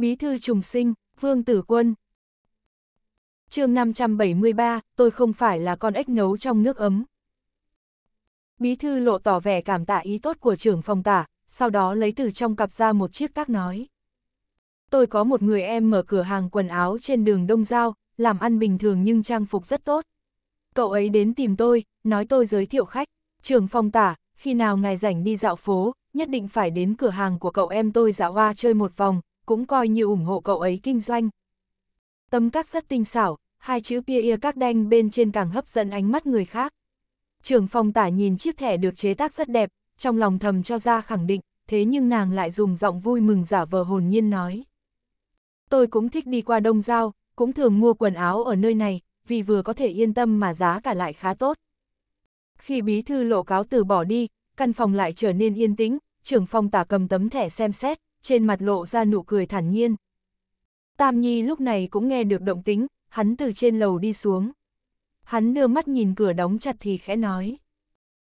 Bí thư trùng sinh, Vương Tử Quân. chương 573, tôi không phải là con ếch nấu trong nước ấm. Bí thư lộ tỏ vẻ cảm tạ ý tốt của trưởng phòng tả, sau đó lấy từ trong cặp ra một chiếc tác nói. Tôi có một người em mở cửa hàng quần áo trên đường Đông Giao, làm ăn bình thường nhưng trang phục rất tốt. Cậu ấy đến tìm tôi, nói tôi giới thiệu khách, trưởng phòng tả, khi nào ngài rảnh đi dạo phố, nhất định phải đến cửa hàng của cậu em tôi dạo hoa chơi một vòng, cũng coi như ủng hộ cậu ấy kinh doanh. Tâm các rất tinh xảo, hai chữ pia các đanh bên trên càng hấp dẫn ánh mắt người khác. Trưởng phòng tả nhìn chiếc thẻ được chế tác rất đẹp, trong lòng thầm cho ra khẳng định, thế nhưng nàng lại dùng giọng vui mừng giả vờ hồn nhiên nói. Tôi cũng thích đi qua Đông Giao, cũng thường mua quần áo ở nơi này, vì vừa có thể yên tâm mà giá cả lại khá tốt. Khi bí thư lộ cáo từ bỏ đi, căn phòng lại trở nên yên tĩnh, trưởng phòng tả cầm tấm thẻ xem xét, trên mặt lộ ra nụ cười thản nhiên. Tam Nhi lúc này cũng nghe được động tính, hắn từ trên lầu đi xuống. Hắn đưa mắt nhìn cửa đóng chặt thì khẽ nói.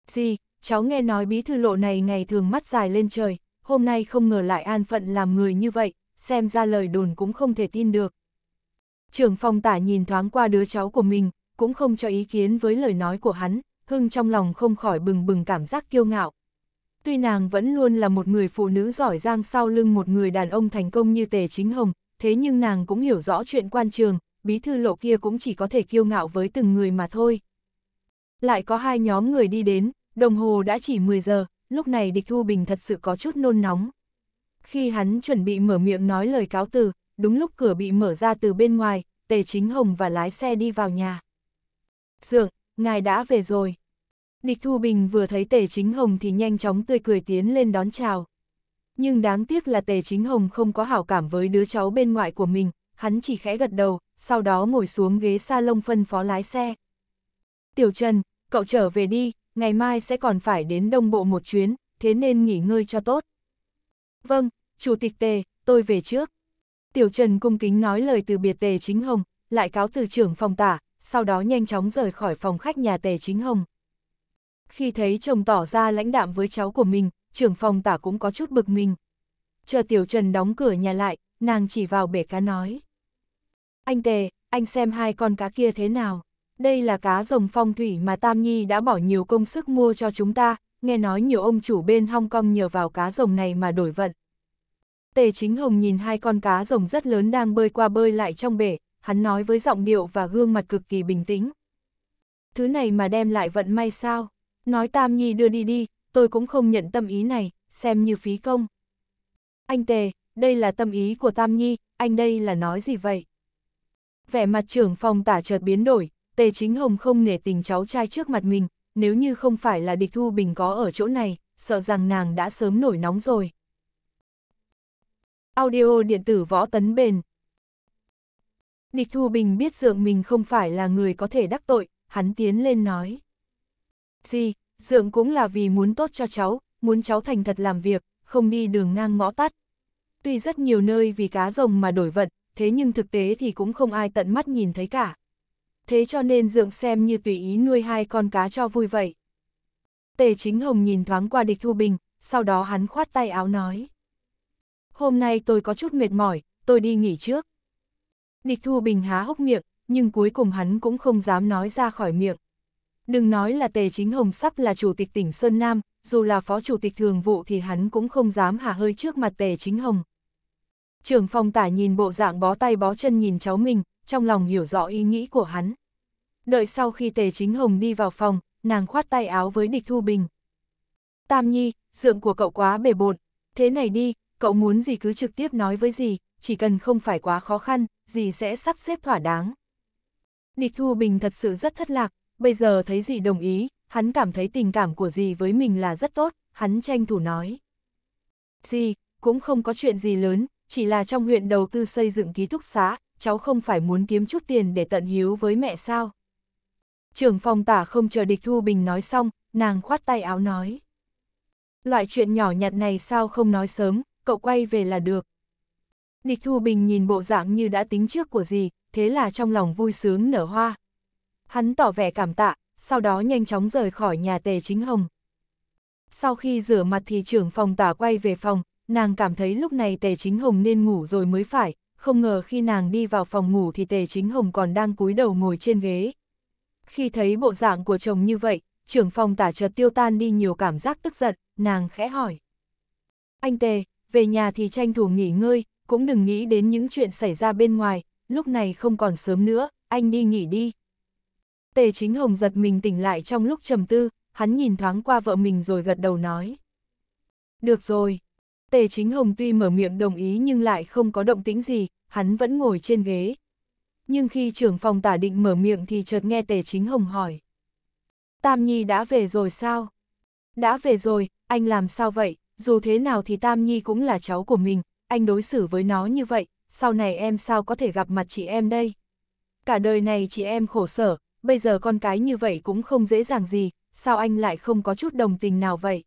Gì, cháu nghe nói bí thư lộ này ngày thường mắt dài lên trời, hôm nay không ngờ lại an phận làm người như vậy, xem ra lời đồn cũng không thể tin được. Trưởng phòng tả nhìn thoáng qua đứa cháu của mình, cũng không cho ý kiến với lời nói của hắn, Hưng trong lòng không khỏi bừng bừng cảm giác kiêu ngạo, Tuy nàng vẫn luôn là một người phụ nữ giỏi giang sau lưng một người đàn ông thành công như Tề Chính Hồng, thế nhưng nàng cũng hiểu rõ chuyện quan trường, bí thư lộ kia cũng chỉ có thể kiêu ngạo với từng người mà thôi. Lại có hai nhóm người đi đến, đồng hồ đã chỉ 10 giờ, lúc này địch Thu Bình thật sự có chút nôn nóng. Khi hắn chuẩn bị mở miệng nói lời cáo từ, đúng lúc cửa bị mở ra từ bên ngoài, Tề Chính Hồng và lái xe đi vào nhà. Dượng, ngài đã về rồi. Địch Thu Bình vừa thấy Tề Chính Hồng thì nhanh chóng tươi cười tiến lên đón chào. Nhưng đáng tiếc là Tề Chính Hồng không có hảo cảm với đứa cháu bên ngoại của mình, hắn chỉ khẽ gật đầu, sau đó ngồi xuống ghế salon phân phó lái xe. Tiểu Trần, cậu trở về đi, ngày mai sẽ còn phải đến đông bộ một chuyến, thế nên nghỉ ngơi cho tốt. Vâng, Chủ tịch Tề, tôi về trước. Tiểu Trần cung kính nói lời từ biệt Tề Chính Hồng, lại cáo từ trưởng phòng tả, sau đó nhanh chóng rời khỏi phòng khách nhà Tề Chính Hồng. Khi thấy chồng tỏ ra lãnh đạm với cháu của mình, trưởng phòng tả cũng có chút bực mình. Chờ Tiểu Trần đóng cửa nhà lại, nàng chỉ vào bể cá nói. Anh Tề, anh xem hai con cá kia thế nào. Đây là cá rồng phong thủy mà Tam Nhi đã bỏ nhiều công sức mua cho chúng ta, nghe nói nhiều ông chủ bên Hong Kong nhờ vào cá rồng này mà đổi vận. Tề Chính Hồng nhìn hai con cá rồng rất lớn đang bơi qua bơi lại trong bể, hắn nói với giọng điệu và gương mặt cực kỳ bình tĩnh. Thứ này mà đem lại vận may sao? Nói Tam Nhi đưa đi đi, tôi cũng không nhận tâm ý này, xem như phí công. Anh Tề, đây là tâm ý của Tam Nhi, anh đây là nói gì vậy? Vẻ mặt trưởng phòng tả chợt biến đổi, Tề Chính Hồng không nể tình cháu trai trước mặt mình, nếu như không phải là địch thu bình có ở chỗ này, sợ rằng nàng đã sớm nổi nóng rồi. Audio điện tử võ tấn bền Địch thu bình biết dượng mình không phải là người có thể đắc tội, hắn tiến lên nói gì, dượng cũng là vì muốn tốt cho cháu, muốn cháu thành thật làm việc, không đi đường ngang ngõ tắt. Tuy rất nhiều nơi vì cá rồng mà đổi vận, thế nhưng thực tế thì cũng không ai tận mắt nhìn thấy cả. Thế cho nên dượng xem như tùy ý nuôi hai con cá cho vui vậy. Tề chính hồng nhìn thoáng qua địch thu bình, sau đó hắn khoát tay áo nói. Hôm nay tôi có chút mệt mỏi, tôi đi nghỉ trước. Địch thu bình há hốc miệng, nhưng cuối cùng hắn cũng không dám nói ra khỏi miệng. Đừng nói là Tề Chính Hồng sắp là chủ tịch tỉnh Sơn Nam, dù là phó chủ tịch thường vụ thì hắn cũng không dám hả hơi trước mặt Tề Chính Hồng. Trưởng phòng tả nhìn bộ dạng bó tay bó chân nhìn cháu mình, trong lòng hiểu rõ ý nghĩ của hắn. Đợi sau khi Tề Chính Hồng đi vào phòng, nàng khoát tay áo với địch Thu Bình. Tam Nhi, dượng của cậu quá bề bộn, thế này đi, cậu muốn gì cứ trực tiếp nói với gì chỉ cần không phải quá khó khăn, gì sẽ sắp xếp thỏa đáng. Địch Thu Bình thật sự rất thất lạc, bây giờ thấy dì đồng ý, hắn cảm thấy tình cảm của dì với mình là rất tốt, hắn tranh thủ nói. Dì, cũng không có chuyện gì lớn, chỉ là trong huyện đầu tư xây dựng ký túc xá, cháu không phải muốn kiếm chút tiền để tận hiếu với mẹ sao. Trưởng phòng tả không chờ địch Thu Bình nói xong, nàng khoát tay áo nói. Loại chuyện nhỏ nhặt này sao không nói sớm, cậu quay về là được. Địch Thu Bình nhìn bộ dạng như đã tính trước của gì, thế là trong lòng vui sướng nở hoa, hắn tỏ vẻ cảm tạ, sau đó nhanh chóng rời khỏi nhà tề chính hồng. Sau khi rửa mặt thì trưởng phòng tả quay về phòng, nàng cảm thấy lúc này tề chính hồng nên ngủ rồi mới phải, không ngờ khi nàng đi vào phòng ngủ thì tề chính hồng còn đang cúi đầu ngồi trên ghế. Khi thấy bộ dạng của chồng như vậy, trưởng phòng tả chợt tiêu tan đi nhiều cảm giác tức giận, nàng khẽ hỏi. Anh tề, về nhà thì tranh thủ nghỉ ngơi, cũng đừng nghĩ đến những chuyện xảy ra bên ngoài, lúc này không còn sớm nữa, anh đi nghỉ đi. Tề chính hồng giật mình tỉnh lại trong lúc trầm tư, hắn nhìn thoáng qua vợ mình rồi gật đầu nói. Được rồi. Tề chính hồng tuy mở miệng đồng ý nhưng lại không có động tĩnh gì, hắn vẫn ngồi trên ghế. Nhưng khi trưởng phòng tả định mở miệng thì chợt nghe tề chính hồng hỏi. Tam Nhi đã về rồi sao? Đã về rồi, anh làm sao vậy? Dù thế nào thì Tam Nhi cũng là cháu của mình, anh đối xử với nó như vậy, sau này em sao có thể gặp mặt chị em đây? Cả đời này chị em khổ sở, bây giờ con cái như vậy cũng không dễ dàng gì, sao anh lại không có chút đồng tình nào vậy?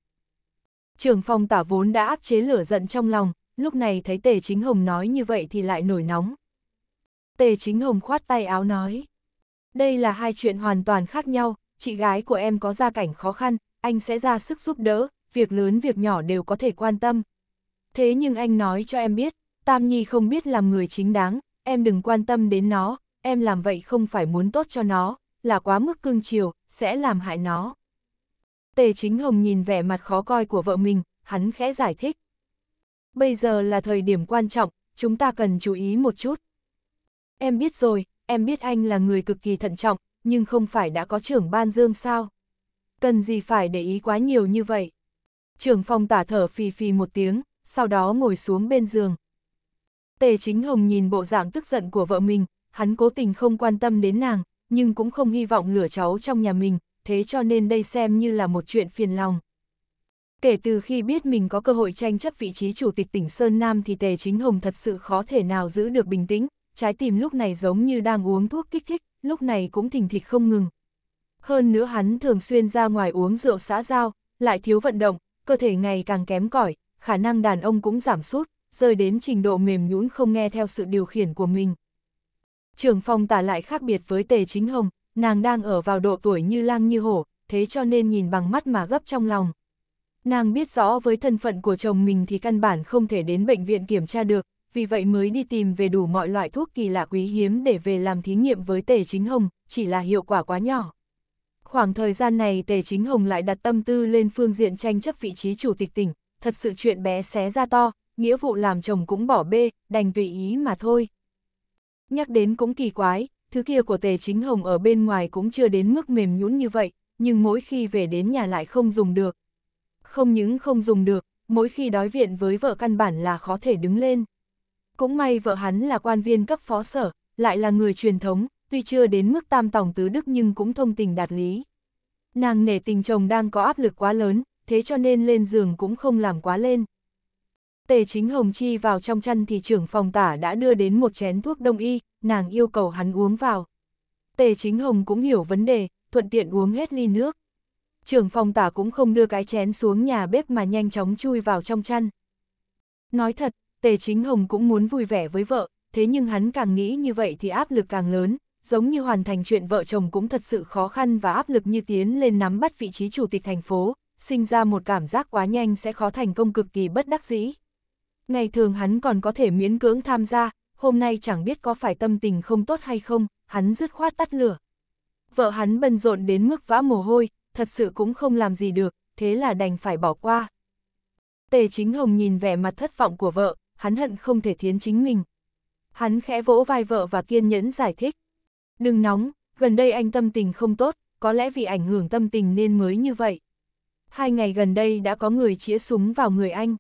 Trường phong tả vốn đã áp chế lửa giận trong lòng, lúc này thấy Tề Chính Hồng nói như vậy thì lại nổi nóng. Tề Chính Hồng khoát tay áo nói, đây là hai chuyện hoàn toàn khác nhau, chị gái của em có gia cảnh khó khăn, anh sẽ ra sức giúp đỡ, việc lớn việc nhỏ đều có thể quan tâm. Thế nhưng anh nói cho em biết, Tam Nhi không biết làm người chính đáng, em đừng quan tâm đến nó, em làm vậy không phải muốn tốt cho nó, là quá mức cương chiều, sẽ làm hại nó. Tề chính hồng nhìn vẻ mặt khó coi của vợ mình, hắn khẽ giải thích. Bây giờ là thời điểm quan trọng, chúng ta cần chú ý một chút. Em biết rồi, em biết anh là người cực kỳ thận trọng, nhưng không phải đã có trưởng ban dương sao? Cần gì phải để ý quá nhiều như vậy? Trưởng phòng tả thở phì phì một tiếng, sau đó ngồi xuống bên giường. Tề chính hồng nhìn bộ dạng tức giận của vợ mình, hắn cố tình không quan tâm đến nàng, nhưng cũng không hy vọng lửa cháu trong nhà mình, thế cho nên đây xem như là một chuyện phiền lòng. Kể từ khi biết mình có cơ hội tranh chấp vị trí chủ tịch tỉnh Sơn Nam thì Tề Chính Hồng thật sự khó thể nào giữ được bình tĩnh, trái tim lúc này giống như đang uống thuốc kích thích, lúc này cũng thình thịch không ngừng. Hơn nữa hắn thường xuyên ra ngoài uống rượu xã giao, lại thiếu vận động, cơ thể ngày càng kém cỏi, khả năng đàn ông cũng giảm sút, rơi đến trình độ mềm nhũn không nghe theo sự điều khiển của mình. Trường phong tả lại khác biệt với tề chính hồng, nàng đang ở vào độ tuổi như lang như hổ, thế cho nên nhìn bằng mắt mà gấp trong lòng. Nàng biết rõ với thân phận của chồng mình thì căn bản không thể đến bệnh viện kiểm tra được, vì vậy mới đi tìm về đủ mọi loại thuốc kỳ lạ quý hiếm để về làm thí nghiệm với Tề Chính Hồng, chỉ là hiệu quả quá nhỏ. Khoảng thời gian này Tề Chính Hồng lại đặt tâm tư lên phương diện tranh chấp vị trí chủ tịch tỉnh, thật sự chuyện bé xé ra to, nghĩa vụ làm chồng cũng bỏ bê, đành tùy ý mà thôi. Nhắc đến cũng kỳ quái, thứ kia của tề chính hồng ở bên ngoài cũng chưa đến mức mềm nhũn như vậy, nhưng mỗi khi về đến nhà lại không dùng được. Không những không dùng được, mỗi khi đói viện với vợ căn bản là khó thể đứng lên. Cũng may vợ hắn là quan viên cấp phó sở, lại là người truyền thống, tuy chưa đến mức tam tòng tứ đức nhưng cũng thông tình đạt lý. Nàng nể tình chồng đang có áp lực quá lớn, thế cho nên lên giường cũng không làm quá lên. Tề chính hồng chi vào trong chăn thì trưởng phòng tả đã đưa đến một chén thuốc đông y, nàng yêu cầu hắn uống vào. Tề chính hồng cũng hiểu vấn đề, thuận tiện uống hết ly nước. Trưởng phòng tả cũng không đưa cái chén xuống nhà bếp mà nhanh chóng chui vào trong chăn. Nói thật, tề chính hồng cũng muốn vui vẻ với vợ, thế nhưng hắn càng nghĩ như vậy thì áp lực càng lớn, giống như hoàn thành chuyện vợ chồng cũng thật sự khó khăn và áp lực như tiến lên nắm bắt vị trí chủ tịch thành phố, sinh ra một cảm giác quá nhanh sẽ khó thành công cực kỳ bất đắc dĩ. Ngày thường hắn còn có thể miễn cưỡng tham gia, hôm nay chẳng biết có phải tâm tình không tốt hay không, hắn dứt khoát tắt lửa. Vợ hắn bần rộn đến mức vã mồ hôi, thật sự cũng không làm gì được, thế là đành phải bỏ qua. Tề chính hồng nhìn vẻ mặt thất vọng của vợ, hắn hận không thể thiến chính mình. Hắn khẽ vỗ vai vợ và kiên nhẫn giải thích. Đừng nóng, gần đây anh tâm tình không tốt, có lẽ vì ảnh hưởng tâm tình nên mới như vậy. Hai ngày gần đây đã có người chĩa súng vào người anh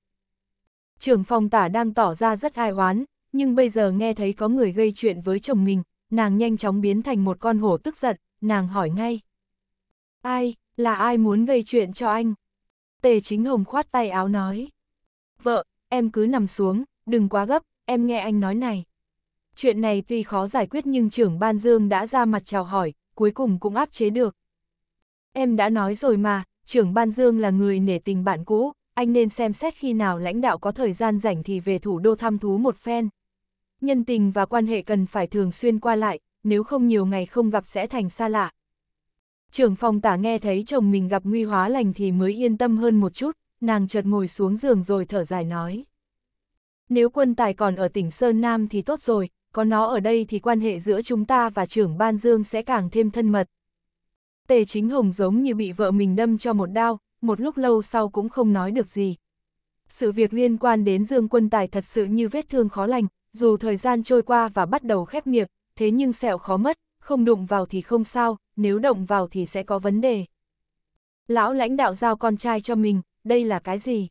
trưởng phòng tả đang tỏ ra rất ai oán, nhưng bây giờ nghe thấy có người gây chuyện với chồng mình, nàng nhanh chóng biến thành một con hổ tức giận, nàng hỏi ngay. Ai, là ai muốn gây chuyện cho anh? Tề chính hồng khoát tay áo nói. Vợ, em cứ nằm xuống, đừng quá gấp, em nghe anh nói này. Chuyện này tuy khó giải quyết nhưng trưởng Ban Dương đã ra mặt chào hỏi, cuối cùng cũng áp chế được. Em đã nói rồi mà, trưởng Ban Dương là người nể tình bạn cũ, anh nên xem xét khi nào lãnh đạo có thời gian rảnh thì về thủ đô thăm thú một phen. Nhân tình và quan hệ cần phải thường xuyên qua lại, nếu không nhiều ngày không gặp sẽ thành xa lạ. Trưởng phòng tả nghe thấy chồng mình gặp nguy hóa lành thì mới yên tâm hơn một chút, nàng chợt ngồi xuống giường rồi thở dài nói. Nếu quân tài còn ở tỉnh Sơn Nam thì tốt rồi, có nó ở đây thì quan hệ giữa chúng ta và trưởng ban dương sẽ càng thêm thân mật. Tề chính hồng giống như bị vợ mình đâm cho một đao, một lúc lâu sau cũng không nói được gì. Sự việc liên quan đến Dương Quân Tài thật sự như vết thương khó lành, dù thời gian trôi qua và bắt đầu khép miệng, thế nhưng sẹo khó mất, không đụng vào thì không sao, nếu động vào thì sẽ có vấn đề. Lão lãnh đạo giao con trai cho mình, đây là cái gì?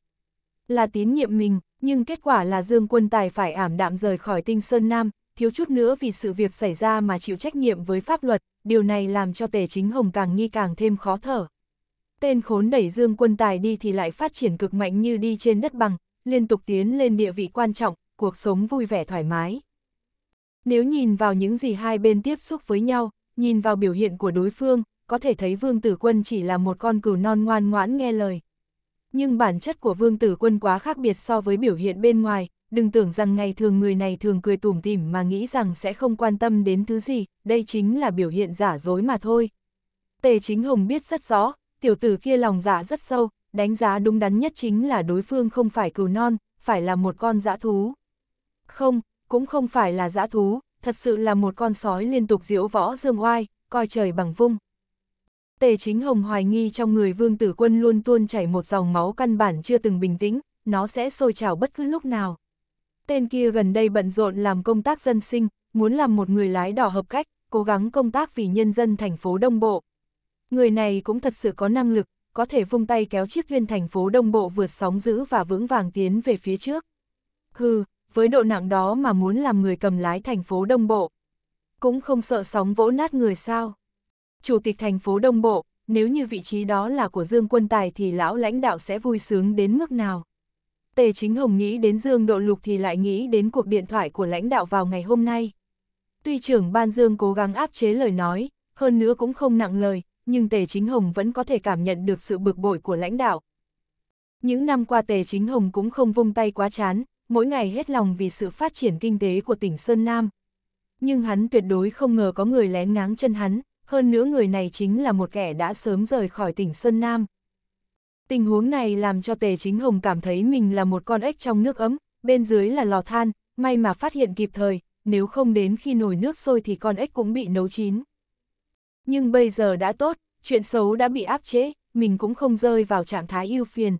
Là tín nhiệm mình, nhưng kết quả là Dương Quân Tài phải ảm đạm rời khỏi tinh Sơn Nam, thiếu chút nữa vì sự việc xảy ra mà chịu trách nhiệm với pháp luật, điều này làm cho tề chính hồng càng nghi càng thêm khó thở tên khốn đẩy Dương Quân Tài đi thì lại phát triển cực mạnh như đi trên đất bằng, liên tục tiến lên địa vị quan trọng, cuộc sống vui vẻ thoải mái. Nếu nhìn vào những gì hai bên tiếp xúc với nhau, nhìn vào biểu hiện của đối phương, có thể thấy Vương Tử Quân chỉ là một con cừu non ngoan ngoãn nghe lời. Nhưng bản chất của Vương Tử Quân quá khác biệt so với biểu hiện bên ngoài, đừng tưởng rằng ngày thường người này thường cười tủm tỉm mà nghĩ rằng sẽ không quan tâm đến thứ gì, đây chính là biểu hiện giả dối mà thôi. Tề Chính Hồng biết rất rõ, tiểu tử kia lòng dạ rất sâu, đánh giá đúng đắn nhất chính là đối phương không phải cừu non, phải là một con dã thú. Không, cũng không phải là dã thú, thật sự là một con sói liên tục diễu võ dương oai, coi trời bằng vung. Tề chính hồng hoài nghi trong người vương tử quân luôn tuôn chảy một dòng máu căn bản chưa từng bình tĩnh, nó sẽ sôi trào bất cứ lúc nào. Tên kia gần đây bận rộn làm công tác dân sinh, muốn làm một người lái đỏ hợp cách, cố gắng công tác vì nhân dân thành phố Đông Bộ. Người này cũng thật sự có năng lực, có thể vung tay kéo chiếc thuyền thành phố đông bộ vượt sóng giữ và vững vàng tiến về phía trước. Hừ, với độ nặng đó mà muốn làm người cầm lái thành phố đông bộ. Cũng không sợ sóng vỗ nát người sao. Chủ tịch thành phố đông bộ, nếu như vị trí đó là của Dương Quân Tài thì lão lãnh đạo sẽ vui sướng đến mức nào. Tề Chính Hồng nghĩ đến Dương Độ Lục thì lại nghĩ đến cuộc điện thoại của lãnh đạo vào ngày hôm nay. Tuy trưởng Ban Dương cố gắng áp chế lời nói, hơn nữa cũng không nặng lời, nhưng Tề Chính Hồng vẫn có thể cảm nhận được sự bực bội của lãnh đạo. Những năm qua Tề Chính Hồng cũng không vung tay quá chán, mỗi ngày hết lòng vì sự phát triển kinh tế của tỉnh Sơn Nam. Nhưng hắn tuyệt đối không ngờ có người lén ngáng chân hắn, hơn nữa người này chính là một kẻ đã sớm rời khỏi tỉnh Sơn Nam. Tình huống này làm cho Tề Chính Hồng cảm thấy mình là một con ếch trong nước ấm, bên dưới là lò than, may mà phát hiện kịp thời, nếu không đến khi nồi nước sôi thì con ếch cũng bị nấu chín. Nhưng bây giờ đã tốt, chuyện xấu đã bị áp chế, mình cũng không rơi vào trạng thái ưu phiền.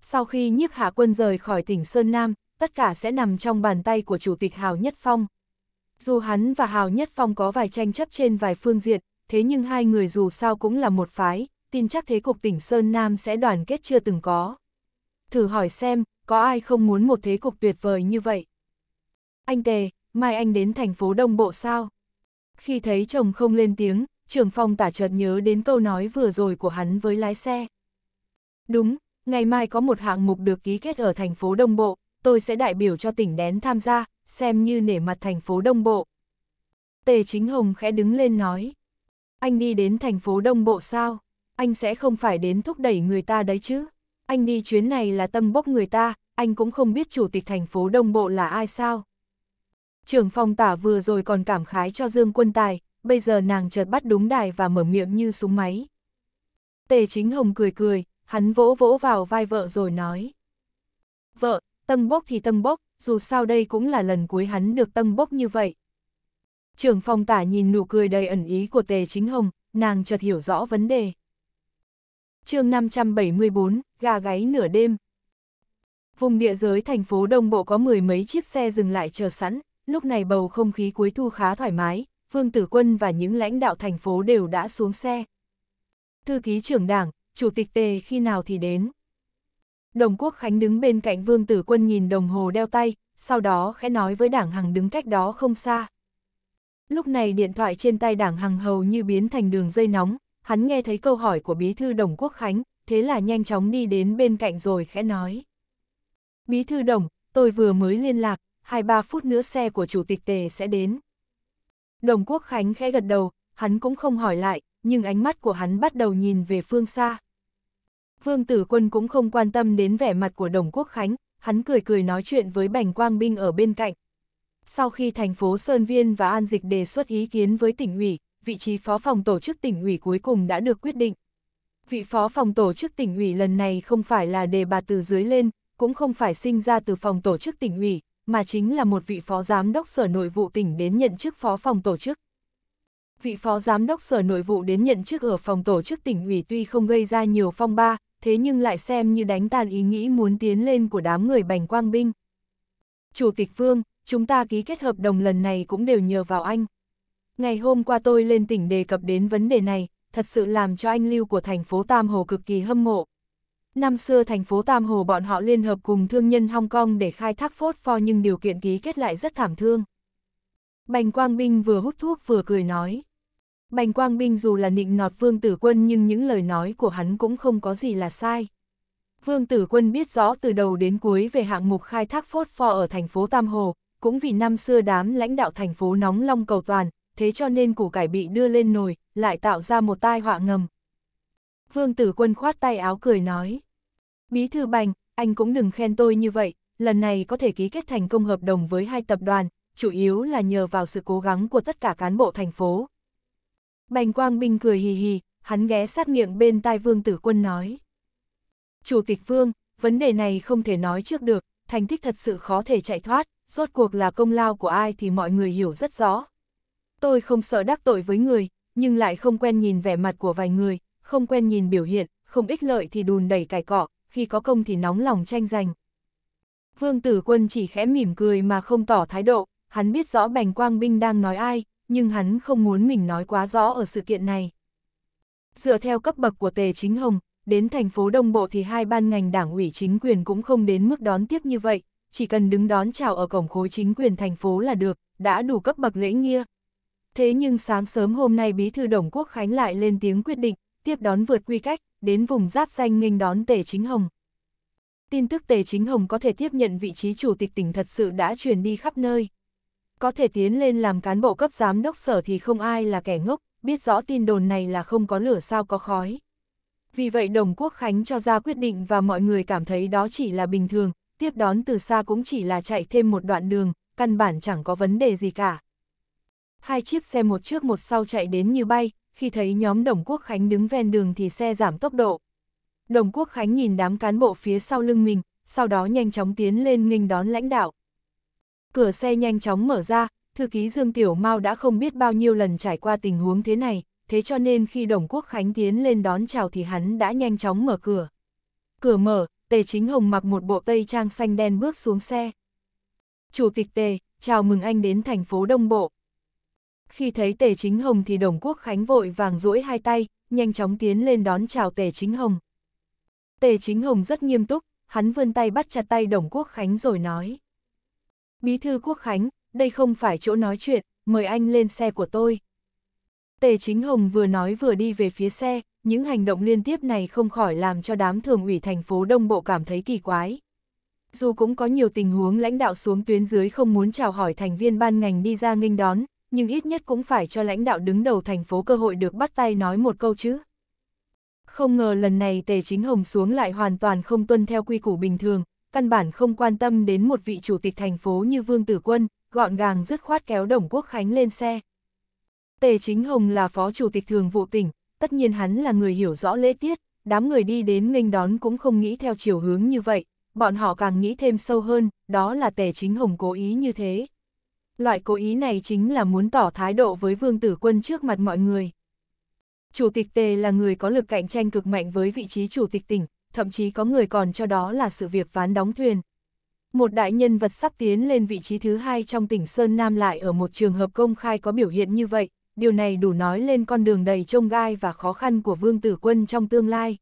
Sau khi nhiếp hạ quân rời khỏi tỉnh Sơn Nam, tất cả sẽ nằm trong bàn tay của Chủ tịch Hào Nhất Phong. Dù hắn và Hào Nhất Phong có vài tranh chấp trên vài phương diện, thế nhưng hai người dù sao cũng là một phái, tin chắc thế cục tỉnh Sơn Nam sẽ đoàn kết chưa từng có. Thử hỏi xem, có ai không muốn một thế cục tuyệt vời như vậy? Anh Tề, mai anh đến thành phố Đông Bộ sao? Khi thấy chồng không lên tiếng, trưởng phòng tả chợt nhớ đến câu nói vừa rồi của hắn với lái xe. Đúng, ngày mai có một hạng mục được ký kết ở thành phố Đông Bộ, tôi sẽ đại biểu cho tỉnh đén tham gia, xem như nể mặt thành phố Đông Bộ. Tề Chính Hồng khẽ đứng lên nói. Anh đi đến thành phố Đông Bộ sao? Anh sẽ không phải đến thúc đẩy người ta đấy chứ? Anh đi chuyến này là tâm bốc người ta, anh cũng không biết chủ tịch thành phố Đông Bộ là ai sao? Trưởng phòng tả vừa rồi còn cảm khái cho Dương Quân Tài, bây giờ nàng chợt bắt đúng đài và mở miệng như súng máy. Tề chính hồng cười cười, hắn vỗ vỗ vào vai vợ rồi nói. Vợ, tân bốc thì tân bốc, dù sao đây cũng là lần cuối hắn được tân bốc như vậy. Trưởng phòng tả nhìn nụ cười đầy ẩn ý của tề chính hồng, nàng chợt hiểu rõ vấn đề. chương 574, gà gáy nửa đêm. Vùng địa giới thành phố Đông Bộ có mười mấy chiếc xe dừng lại chờ sẵn, lúc này bầu không khí cuối thu khá thoải mái, Vương Tử Quân và những lãnh đạo thành phố đều đã xuống xe. Thư ký trưởng đảng, chủ tịch tề khi nào thì đến. Đồng Quốc Khánh đứng bên cạnh Vương Tử Quân nhìn đồng hồ đeo tay, sau đó khẽ nói với đảng hằng đứng cách đó không xa. Lúc này điện thoại trên tay đảng hằng hầu như biến thành đường dây nóng, hắn nghe thấy câu hỏi của bí thư Đồng Quốc Khánh, thế là nhanh chóng đi đến bên cạnh rồi khẽ nói. Bí thư Đồng, tôi vừa mới liên lạc, 2-3 phút nữa xe của chủ tịch tề sẽ đến. Đồng Quốc Khánh khẽ gật đầu, hắn cũng không hỏi lại, nhưng ánh mắt của hắn bắt đầu nhìn về phương xa. Vương Tử Quân cũng không quan tâm đến vẻ mặt của Đồng Quốc Khánh, hắn cười cười nói chuyện với Bành Quang Binh ở bên cạnh. Sau khi thành phố Sơn Viên và An Dịch đề xuất ý kiến với tỉnh ủy, vị trí phó phòng tổ chức tỉnh ủy cuối cùng đã được quyết định. Vị phó phòng tổ chức tỉnh ủy lần này không phải là đề bạt từ dưới lên, cũng không phải sinh ra từ phòng tổ chức tỉnh ủy, mà chính là một vị phó giám đốc sở nội vụ tỉnh đến nhận chức phó phòng tổ chức. Vị phó giám đốc sở nội vụ đến nhận chức ở phòng tổ chức tỉnh ủy tuy không gây ra nhiều phong ba, thế nhưng lại xem như đánh tàn ý nghĩ muốn tiến lên của đám người bành quang binh. Chủ tịch Vương, chúng ta ký kết hợp đồng lần này cũng đều nhờ vào anh. Ngày hôm qua tôi lên tỉnh đề cập đến vấn đề này, thật sự làm cho anh lưu của thành phố Tam Hồ cực kỳ hâm mộ. Năm xưa thành phố Tam Hồ bọn họ liên hợp cùng thương nhân Hong Kong để khai thác phốt pho nhưng điều kiện ký kết lại rất thảm thương. Bành Quang Binh vừa hút thuốc vừa cười nói. Bành Quang Binh dù là nịnh nọt Vương Tử Quân nhưng những lời nói của hắn cũng không có gì là sai. Vương Tử Quân biết rõ từ đầu đến cuối về hạng mục khai thác phốt pho ở thành phố Tam Hồ, cũng vì năm xưa đám lãnh đạo thành phố nóng long cầu toàn, thế cho nên củ cải bị đưa lên nồi, lại tạo ra một tai họa ngầm. Vương tử quân khoát tay áo cười nói. Bí thư bành, anh cũng đừng khen tôi như vậy, lần này có thể ký kết thành công hợp đồng với hai tập đoàn, chủ yếu là nhờ vào sự cố gắng của tất cả cán bộ thành phố. Bành Quang Bình cười hì hì, hắn ghé sát miệng bên tai Vương Tử Quân nói. Chủ tịch Vương, vấn đề này không thể nói trước được, thành tích thật sự khó thể chạy thoát, rốt cuộc là công lao của ai thì mọi người hiểu rất rõ. Tôi không sợ đắc tội với người, nhưng lại không quen nhìn vẻ mặt của vài người, không quen nhìn biểu hiện, không ích lợi thì đùn đẩy cải cọ, khi có công thì nóng lòng tranh giành. Vương Tử Quân chỉ khẽ mỉm cười mà không tỏ thái độ, hắn biết rõ Bành Quang Binh đang nói ai, nhưng hắn không muốn mình nói quá rõ ở sự kiện này. Dựa theo cấp bậc của Tề Chính Hồng, đến thành phố Đông Bộ thì hai ban ngành đảng ủy chính quyền cũng không đến mức đón tiếp như vậy, chỉ cần đứng đón chào ở cổng khối chính quyền thành phố là được, đã đủ cấp bậc lễ nghi. Thế nhưng sáng sớm hôm nay Bí thư Đồng Quốc Khánh lại lên tiếng quyết định, tiếp đón vượt quy cách, đến vùng giáp danh nghênh đón Tề Chính Hồng. Tin tức Tề Chính Hồng có thể tiếp nhận vị trí chủ tịch tỉnh thật sự đã truyền đi khắp nơi. Có thể tiến lên làm cán bộ cấp giám đốc sở thì không ai là kẻ ngốc, biết rõ tin đồn này là không có lửa sao có khói. Vì vậy Đồng Quốc Khánh cho ra quyết định và mọi người cảm thấy đó chỉ là bình thường, tiếp đón từ xa cũng chỉ là chạy thêm một đoạn đường, căn bản chẳng có vấn đề gì cả. Hai chiếc xe một trước một sau chạy đến như bay, khi thấy nhóm Đồng Quốc Khánh đứng ven đường thì xe giảm tốc độ. Đồng Quốc Khánh nhìn đám cán bộ phía sau lưng mình, sau đó nhanh chóng tiến lên nghênh đón lãnh đạo. Cửa xe nhanh chóng mở ra, thư ký Dương Tiểu Mao đã không biết bao nhiêu lần trải qua tình huống thế này, thế cho nên khi Đồng Quốc Khánh tiến lên đón chào thì hắn đã nhanh chóng mở cửa. Cửa mở, Tề Chính Hồng mặc một bộ tây trang xanh đen bước xuống xe. Chủ tịch Tề, chào mừng anh đến thành phố Đông Bộ khi thấy Tề Chính Hồng thì Đồng Quốc Khánh vội vàng duỗi hai tay, nhanh chóng tiến lên đón chào Tề Chính Hồng. Tề Chính Hồng rất nghiêm túc, hắn vươn tay bắt chặt tay Đồng Quốc Khánh rồi nói. Bí thư Quốc Khánh, đây không phải chỗ nói chuyện, mời anh lên xe của tôi. Tề Chính Hồng vừa nói vừa đi về phía xe, những hành động liên tiếp này không khỏi làm cho đám thường ủy thành phố Đông Bộ cảm thấy kỳ quái. Dù cũng có nhiều tình huống lãnh đạo xuống tuyến dưới không muốn chào hỏi thành viên ban ngành đi ra nghênh đón, nhưng ít nhất cũng phải cho lãnh đạo đứng đầu thành phố cơ hội được bắt tay nói một câu chứ. Không ngờ lần này Tề Chính Hồng xuống lại hoàn toàn không tuân theo quy củ bình thường, căn bản không quan tâm đến một vị chủ tịch thành phố như Vương Tử Quân, gọn gàng dứt khoát kéo Đồng Quốc Khánh lên xe. Tề Chính Hồng là phó chủ tịch thường vụ tỉnh, tất nhiên hắn là người hiểu rõ lễ tiết, đám người đi đến nghênh đón cũng không nghĩ theo chiều hướng như vậy, bọn họ càng nghĩ thêm sâu hơn, đó là Tề Chính Hồng cố ý như thế, loại cố ý này chính là muốn tỏ thái độ với vương tử quân trước mặt mọi người. Chủ tịch Tề là người có lực cạnh tranh cực mạnh với vị trí chủ tịch tỉnh, thậm chí có người còn cho đó là sự việc ván đóng thuyền. Một đại nhân vật sắp tiến lên vị trí thứ hai trong tỉnh Sơn Nam lại ở một trường hợp công khai có biểu hiện như vậy, điều này đủ nói lên con đường đầy trông gai và khó khăn của Vương Tử Quân trong tương lai.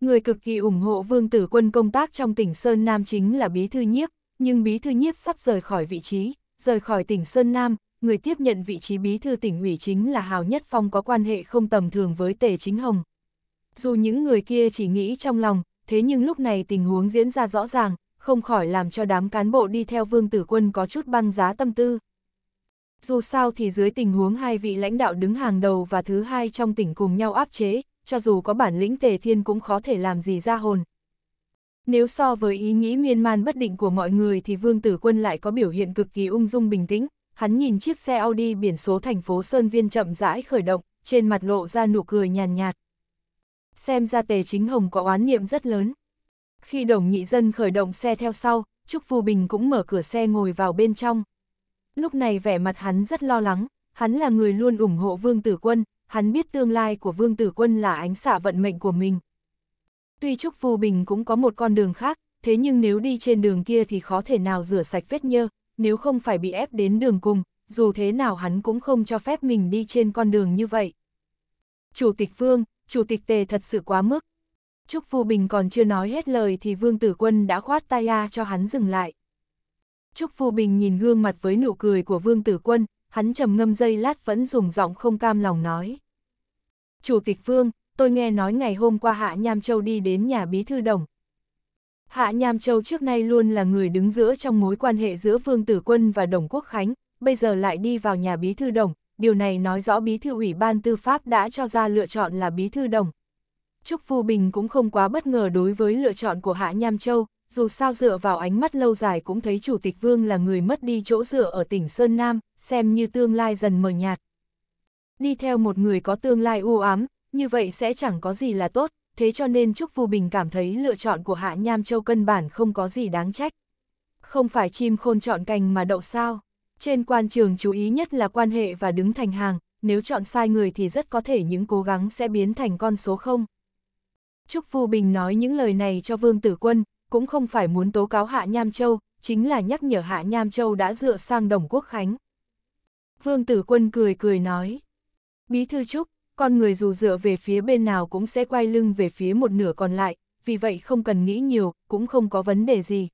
Người cực kỳ ủng hộ Vương Tử Quân công tác trong tỉnh Sơn Nam chính là Bí Thư Nhiếp, nhưng Bí Thư Nhiếp sắp rời khỏi vị trí, rời khỏi tỉnh Sơn Nam, người tiếp nhận vị trí bí thư tỉnh ủy chính là Hào Nhất Phong có quan hệ không tầm thường với Tề Chính Hồng. Dù những người kia chỉ nghĩ trong lòng, thế nhưng lúc này tình huống diễn ra rõ ràng, không khỏi làm cho đám cán bộ đi theo Vương Tử Quân có chút băng giá tâm tư. Dù sao thì dưới tình huống hai vị lãnh đạo đứng hàng đầu và thứ hai trong tỉnh cùng nhau áp chế, cho dù có bản lĩnh Tề Thiên cũng khó thể làm gì ra hồn, nếu so với ý nghĩ miên man bất định của mọi người thì Vương Tử Quân lại có biểu hiện cực kỳ ung dung bình tĩnh, hắn nhìn chiếc xe Audi biển số thành phố Sơn Viên chậm rãi khởi động, trên mặt lộ ra nụ cười nhàn nhạt, Xem ra Tề Chính Hồng có oán niệm rất lớn. Khi đồng nhị dân khởi động xe theo sau, Trúc Phu Bình cũng mở cửa xe ngồi vào bên trong. Lúc này vẻ mặt hắn rất lo lắng, hắn là người luôn ủng hộ Vương Tử Quân, hắn biết tương lai của Vương Tử Quân là ánh xạ vận mệnh của mình, Tuy Trúc Vô Bình cũng có một con đường khác, thế nhưng nếu đi trên đường kia thì khó thể nào rửa sạch vết nhơ, nếu không phải bị ép đến đường cùng, dù thế nào hắn cũng không cho phép mình đi trên con đường như vậy. Chủ tịch Vương, Chủ tịch Tề thật sự quá mức. Trúc Vô Bình còn chưa nói hết lời thì Vương Tử Quân đã khoát tay A cho hắn dừng lại. Trúc Vô Bình nhìn gương mặt với nụ cười của Vương Tử Quân, hắn trầm ngâm dây lát vẫn dùng giọng không cam lòng nói. Chủ tịch Vương, tôi nghe nói ngày hôm qua Hạ Nham Châu đi đến nhà bí thư đồng. Hạ Nham Châu trước nay luôn là người đứng giữa trong mối quan hệ giữa Vương Tử Quân và Đồng Quốc Khánh, bây giờ lại đi vào nhà bí thư đồng, điều này nói rõ bí thư ủy ban tư pháp đã cho ra lựa chọn là bí thư đồng. Trúc Phu Bình cũng không quá bất ngờ đối với lựa chọn của Hạ Nham Châu, dù sao dựa vào ánh mắt lâu dài cũng thấy Chủ tịch Vương là người mất đi chỗ dựa ở tỉnh Sơn Nam, xem như tương lai dần mờ nhạt. Đi theo một người có tương lai u ám, như vậy sẽ chẳng có gì là tốt, thế cho nên Trúc Vu Bình cảm thấy lựa chọn của Hạ Nham Châu cân bản không có gì đáng trách. Không phải chim khôn chọn cành mà đậu sao. Trên quan trường chú ý nhất là quan hệ và đứng thành hàng, nếu chọn sai người thì rất có thể những cố gắng sẽ biến thành con số không. Trúc Vu Bình nói những lời này cho Vương Tử Quân, cũng không phải muốn tố cáo Hạ Nham Châu, chính là nhắc nhở Hạ Nham Châu đã dựa sang Đồng Quốc Khánh. Vương Tử Quân cười cười nói, Bí Thư Trúc, con người dù dựa về phía bên nào cũng sẽ quay lưng về phía một nửa còn lại, vì vậy không cần nghĩ nhiều, cũng không có vấn đề gì.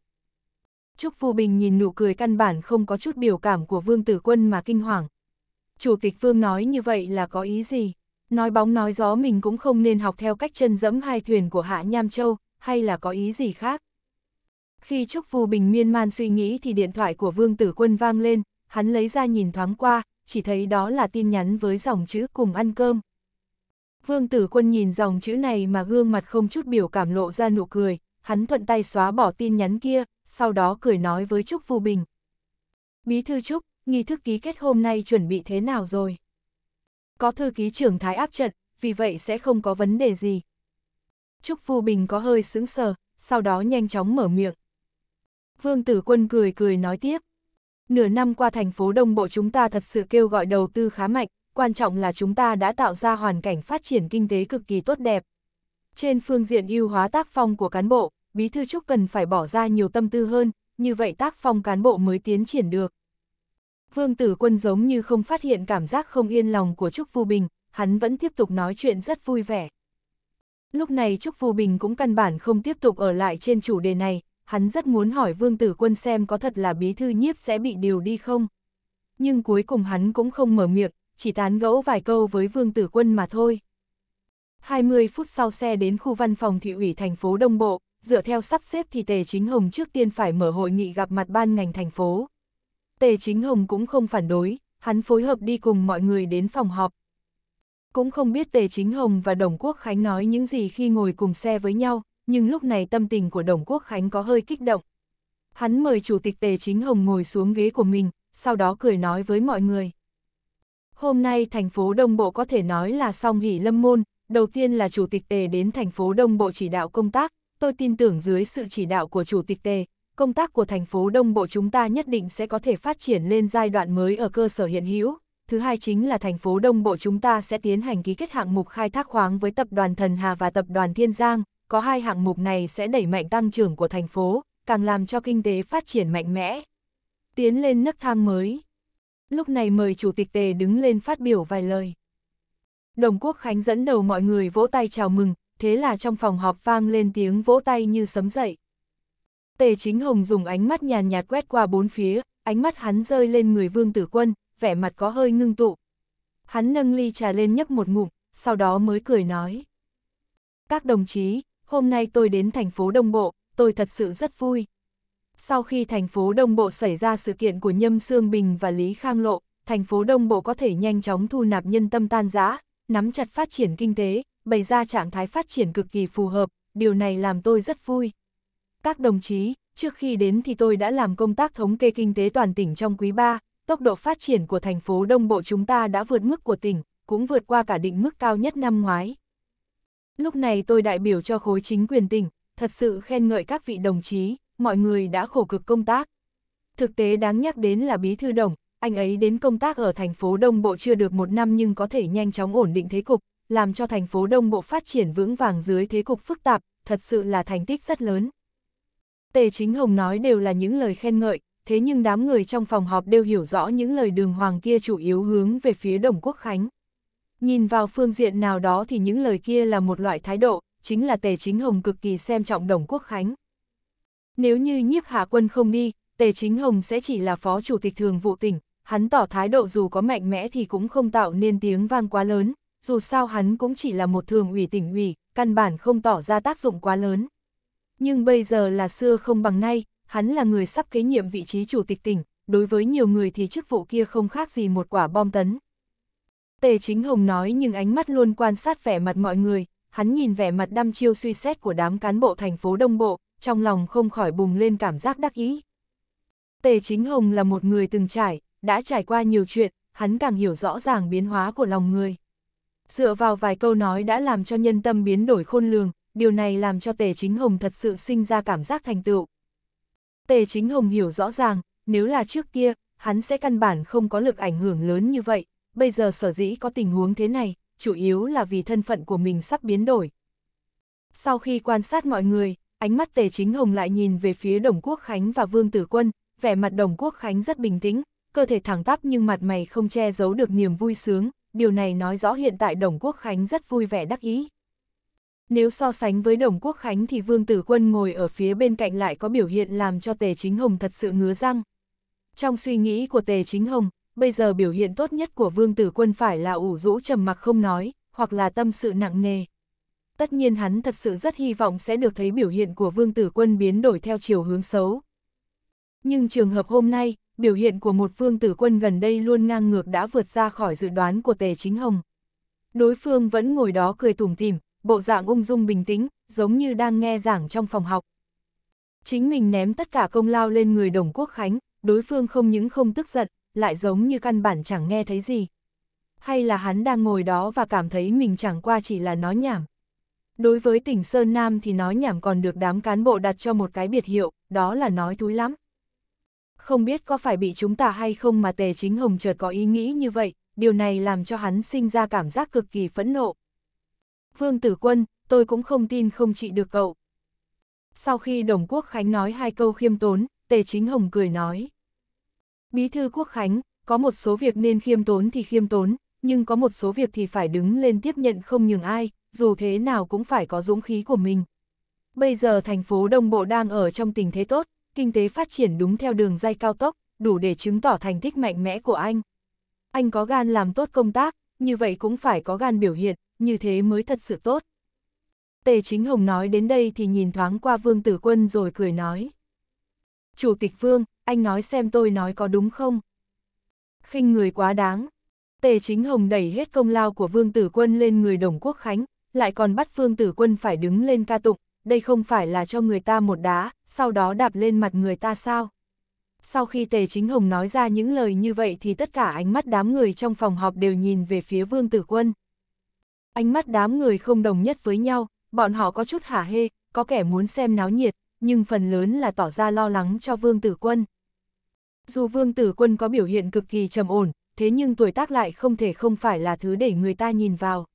Trúc Phu Bình nhìn nụ cười căn bản không có chút biểu cảm của Vương Tử Quân mà kinh hoàng. Chủ tịch Vương nói như vậy là có ý gì? Nói bóng nói gió mình cũng không nên học theo cách chân dẫm hai thuyền của Hạ Nham Châu, hay là có ý gì khác? Khi Trúc Phu Bình miên man suy nghĩ thì điện thoại của Vương Tử Quân vang lên, hắn lấy ra nhìn thoáng qua, chỉ thấy đó là tin nhắn với dòng chữ cùng ăn cơm. Vương tử quân nhìn dòng chữ này mà gương mặt không chút biểu cảm lộ ra nụ cười, hắn thuận tay xóa bỏ tin nhắn kia, sau đó cười nói với Trúc Vu Bình. Bí thư Trúc, nghi thức ký kết hôm nay chuẩn bị thế nào rồi? Có thư ký trưởng Thái áp trận, vì vậy sẽ không có vấn đề gì. Trúc Vu Bình có hơi sững sờ, sau đó nhanh chóng mở miệng. Vương Tử Quân cười cười nói tiếp. Nửa năm qua thành phố Đông Bộ chúng ta thật sự kêu gọi đầu tư khá mạnh, quan trọng là chúng ta đã tạo ra hoàn cảnh phát triển kinh tế cực kỳ tốt đẹp. Trên phương diện ưu hóa tác phong của cán bộ, Bí Thư Trúc cần phải bỏ ra nhiều tâm tư hơn, như vậy tác phong cán bộ mới tiến triển được. Vương Tử Quân giống như không phát hiện cảm giác không yên lòng của Trúc Phu Bình, hắn vẫn tiếp tục nói chuyện rất vui vẻ. Lúc này Trúc Phu Bình cũng căn bản không tiếp tục ở lại trên chủ đề này, hắn rất muốn hỏi Vương Tử Quân xem có thật là bí thư nhiếp sẽ bị điều đi không. Nhưng cuối cùng hắn cũng không mở miệng, chỉ tán gẫu vài câu với Vương Tử Quân mà thôi. 20 phút sau xe đến khu văn phòng thị ủy thành phố Đông Bộ, dựa theo sắp xếp thì Tề Chính Hồng trước tiên phải mở hội nghị gặp mặt ban ngành thành phố. Tề Chính Hồng cũng không phản đối, hắn phối hợp đi cùng mọi người đến phòng họp. Cũng không biết Tề Chính Hồng và Đồng Quốc Khánh nói những gì khi ngồi cùng xe với nhau, nhưng lúc này tâm tình của Đồng Quốc Khánh có hơi kích động. Hắn mời Chủ tịch Tề Chính Hồng ngồi xuống ghế của mình, sau đó cười nói với mọi người. Hôm nay thành phố Đông Bộ có thể nói là song hỷ lâm môn, đầu tiên là Chủ tịch Tề đến thành phố Đông Bộ chỉ đạo công tác, tôi tin tưởng dưới sự chỉ đạo của Chủ tịch Tề, công tác của thành phố Đông Bộ chúng ta nhất định sẽ có thể phát triển lên giai đoạn mới ở cơ sở hiện hữu. Thứ hai chính là thành phố Đông Bộ chúng ta sẽ tiến hành ký kết hạng mục khai thác khoáng với tập đoàn Thần Hà và tập đoàn Thiên Giang, có hai hạng mục này sẽ đẩy mạnh tăng trưởng của thành phố, càng làm cho kinh tế phát triển mạnh mẽ, tiến lên nấc thang mới lúc này mời Chủ tịch Tề đứng lên phát biểu vài lời. Đồng Quốc Khánh dẫn đầu mọi người vỗ tay chào mừng, thế là trong phòng họp vang lên tiếng vỗ tay như sấm dậy. Tề Chính Hồng dùng ánh mắt nhàn nhạt quét qua bốn phía, ánh mắt hắn rơi lên người Vương Tử Quân, vẻ mặt có hơi ngưng tụ. Hắn nâng ly trà lên nhấp một ngụm, sau đó mới cười nói. Các đồng chí, hôm nay tôi đến thành phố Đông Bộ, tôi thật sự rất vui. Sau khi thành phố Đông Bộ xảy ra sự kiện của Nhâm Sương Bình và Lý Khang Lộ, thành phố Đông Bộ có thể nhanh chóng thu nạp nhân tâm tan giã, nắm chặt phát triển kinh tế, bày ra trạng thái phát triển cực kỳ phù hợp, điều này làm tôi rất vui. Các đồng chí, trước khi đến thì tôi đã làm công tác thống kê kinh tế toàn tỉnh trong quý 3, tốc độ phát triển của thành phố Đông Bộ chúng ta đã vượt mức của tỉnh, cũng vượt qua cả định mức cao nhất năm ngoái. Lúc này tôi đại biểu cho khối chính quyền tỉnh, thật sự khen ngợi các vị đồng chí, mọi người đã khổ cực công tác. Thực tế đáng nhắc đến là Bí Thư Đồng, anh ấy đến công tác ở thành phố Đông Bộ chưa được một năm nhưng có thể nhanh chóng ổn định thế cục, làm cho thành phố Đông Bộ phát triển vững vàng dưới thế cục phức tạp, thật sự là thành tích rất lớn. Tề Chính Hồng nói đều là những lời khen ngợi, thế nhưng đám người trong phòng họp đều hiểu rõ những lời đường hoàng kia chủ yếu hướng về phía Đồng Quốc Khánh. Nhìn vào phương diện nào đó thì những lời kia là một loại thái độ, chính là Tề Chính Hồng cực kỳ xem trọng Đồng Quốc Khánh. Nếu như nhiếp hạ quân không đi, Tề Chính Hồng sẽ chỉ là phó chủ tịch thường vụ tỉnh, hắn tỏ thái độ dù có mạnh mẽ thì cũng không tạo nên tiếng vang quá lớn, dù sao hắn cũng chỉ là một thường ủy tỉnh ủy, căn bản không tỏ ra tác dụng quá lớn. Nhưng bây giờ là xưa không bằng nay, hắn là người sắp kế nhiệm vị trí chủ tịch tỉnh, đối với nhiều người thì chức vụ kia không khác gì một quả bom tấn. Tề Chính Hồng nói nhưng ánh mắt luôn quan sát vẻ mặt mọi người, hắn nhìn vẻ mặt đăm chiêu suy xét của đám cán bộ thành phố Đông Bộ, trong lòng không khỏi bùng lên cảm giác đắc ý. Tề Chính Hồng là một người từng trải, đã trải qua nhiều chuyện, hắn càng hiểu rõ ràng biến hóa của lòng người. Dựa vào vài câu nói đã làm cho nhân tâm biến đổi khôn lường, điều này làm cho Tề Chính Hồng thật sự sinh ra cảm giác thành tựu. Tề Chính Hồng hiểu rõ ràng, nếu là trước kia, hắn sẽ căn bản không có lực ảnh hưởng lớn như vậy, bây giờ sở dĩ có tình huống thế này, chủ yếu là vì thân phận của mình sắp biến đổi. Sau khi quan sát mọi người, ánh mắt Tề Chính Hồng lại nhìn về phía Đồng Quốc Khánh và Vương Tử Quân, vẻ mặt Đồng Quốc Khánh rất bình tĩnh, cơ thể thẳng tắp nhưng mặt mày không che giấu được niềm vui sướng, điều này nói rõ hiện tại Đồng Quốc Khánh rất vui vẻ đắc ý. Nếu so sánh với Đồng Quốc Khánh thì Vương Tử Quân ngồi ở phía bên cạnh lại có biểu hiện làm cho Tề Chính Hồng thật sự ngứa răng. Trong suy nghĩ của Tề Chính Hồng, bây giờ biểu hiện tốt nhất của Vương Tử Quân phải là ủ rũ trầm mặc không nói, hoặc là tâm sự nặng nề tất nhiên hắn thật sự rất hy vọng sẽ được thấy biểu hiện của Vương Tử Quân biến đổi theo chiều hướng xấu. Nhưng trường hợp hôm nay, biểu hiện của một Vương Tử Quân gần đây luôn ngang ngược đã vượt ra khỏi dự đoán của Tề Chính Hồng. Đối phương vẫn ngồi đó cười tủm tỉm, bộ dạng ung dung bình tĩnh, giống như đang nghe giảng trong phòng học. Chính mình ném tất cả công lao lên người đồng quốc khánh, đối phương không những không tức giận, lại giống như căn bản chẳng nghe thấy gì. Hay là hắn đang ngồi đó và cảm thấy mình chẳng qua chỉ là nói nhảm. Đối với tỉnh Sơn Nam thì nói nhảm còn được đám cán bộ đặt cho một cái biệt hiệu, đó là nói thúi lắm. Không biết có phải bị chúng ta hay không mà Tề Chính Hồng chợt có ý nghĩ như vậy, điều này làm cho hắn sinh ra cảm giác cực kỳ phẫn nộ. Vương Tử Quân, tôi cũng không tin không trị được cậu. Sau khi Đồng Quốc Khánh nói hai câu khiêm tốn, Tề Chính Hồng cười nói. Bí thư Quốc Khánh, có một số việc nên khiêm tốn thì khiêm tốn, nhưng có một số việc thì phải đứng lên tiếp nhận không nhường ai, dù thế nào cũng phải có dũng khí của mình. Bây giờ thành phố Đông Bộ đang ở trong tình thế tốt, kinh tế phát triển đúng theo đường dây cao tốc, đủ để chứng tỏ thành tích mạnh mẽ của anh. Anh có gan làm tốt công tác, như vậy cũng phải có gan biểu hiện, như thế mới thật sự tốt. Tề Chính Hồng nói đến đây thì nhìn thoáng qua Vương Tử Quân rồi cười nói. Chủ tịch Vương, anh nói xem tôi nói có đúng không? khinh người quá đáng. Tề Chính Hồng đẩy hết công lao của Vương Tử Quân lên người Đồng Quốc Khánh, lại còn bắt Phương Tử Quân phải đứng lên ca tụng, đây không phải là cho người ta một đá, sau đó đạp lên mặt người ta sao? Sau khi Tề Chính Hồng nói ra những lời như vậy thì tất cả ánh mắt đám người trong phòng họp đều nhìn về phía Vương Tử Quân. Ánh mắt đám người không đồng nhất với nhau, bọn họ có chút hả hê, có kẻ muốn xem náo nhiệt, nhưng phần lớn là tỏ ra lo lắng cho Vương Tử Quân. Dù Vương Tử Quân có biểu hiện cực kỳ trầm ổn, thế nhưng tuổi tác lại không thể không phải là thứ để người ta nhìn vào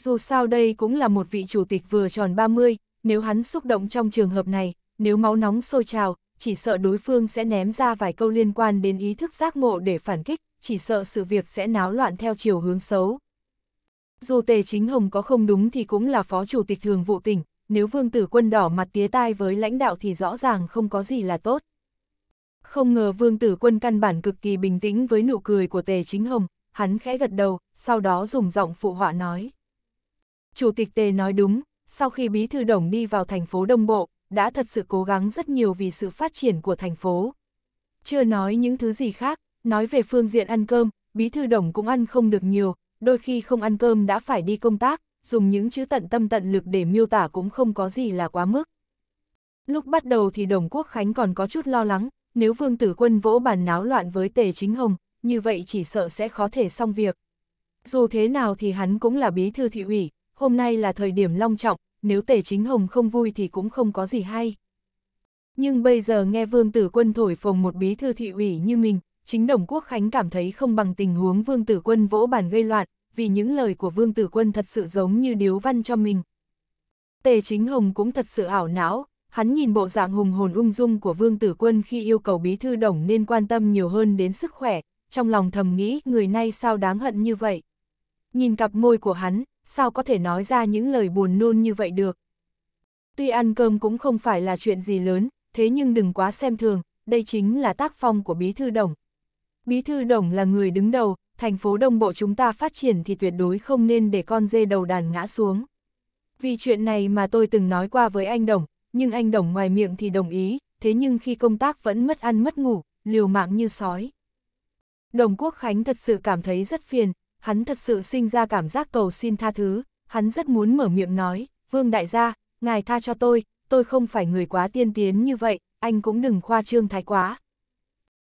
dù sao đây cũng là một vị chủ tịch vừa tròn 30, nếu hắn xúc động trong trường hợp này, nếu máu nóng sôi trào, chỉ sợ đối phương sẽ ném ra vài câu liên quan đến ý thức giác ngộ để phản kích, chỉ sợ sự việc sẽ náo loạn theo chiều hướng xấu. Dù Tề Chính Hồng có không đúng thì cũng là phó chủ tịch thường vụ tỉnh, nếu vương tử quân đỏ mặt tía tai với lãnh đạo thì rõ ràng không có gì là tốt. Không ngờ vương tử quân căn bản cực kỳ bình tĩnh với nụ cười của Tề Chính Hồng, hắn khẽ gật đầu, sau đó dùng giọng phụ họa nói. Chủ tịch Tề nói đúng, sau khi Bí Thư Đồng đi vào thành phố Đông Bộ, đã thật sự cố gắng rất nhiều vì sự phát triển của thành phố. Chưa nói những thứ gì khác, nói về phương diện ăn cơm, Bí Thư Đồng cũng ăn không được nhiều, đôi khi không ăn cơm đã phải đi công tác, dùng những chữ tận tâm tận lực để miêu tả cũng không có gì là quá mức. Lúc bắt đầu thì Đồng Quốc Khánh còn có chút lo lắng, nếu Vương Tử Quân vỗ bàn náo loạn với Tề Chính Hồng, như vậy chỉ sợ sẽ khó thể xong việc. Dù thế nào thì hắn cũng là bí thư thị ủy, hôm nay là thời điểm long trọng, nếu tề chính hồng không vui thì cũng không có gì hay. Nhưng bây giờ nghe vương tử quân thổi phồng một bí thư thị ủy như mình, chính đồng quốc khánh cảm thấy không bằng tình huống vương tử quân vỗ bàn gây loạn, vì những lời của vương tử quân thật sự giống như điếu văn cho mình. Tề chính hồng cũng thật sự ảo não, hắn nhìn bộ dạng hùng hồn ung dung của vương tử quân khi yêu cầu bí thư đồng nên quan tâm nhiều hơn đến sức khỏe, trong lòng thầm nghĩ người nay sao đáng hận như vậy. Nhìn cặp môi của hắn, sao có thể nói ra những lời buồn nôn như vậy được. Tuy ăn cơm cũng không phải là chuyện gì lớn, thế nhưng đừng quá xem thường, đây chính là tác phong của Bí Thư Đồng. Bí Thư Đồng là người đứng đầu, thành phố Đông Bộ chúng ta phát triển thì tuyệt đối không nên để con dê đầu đàn ngã xuống. Vì chuyện này mà tôi từng nói qua với anh Đồng, nhưng anh Đồng ngoài miệng thì đồng ý, thế nhưng khi công tác vẫn mất ăn mất ngủ, liều mạng như sói. Đồng Quốc Khánh thật sự cảm thấy rất phiền, hắn thật sự sinh ra cảm giác cầu xin tha thứ, hắn rất muốn mở miệng nói, vương đại gia, ngài tha cho tôi, tôi không phải người quá tiên tiến như vậy, anh cũng đừng khoa trương thái quá.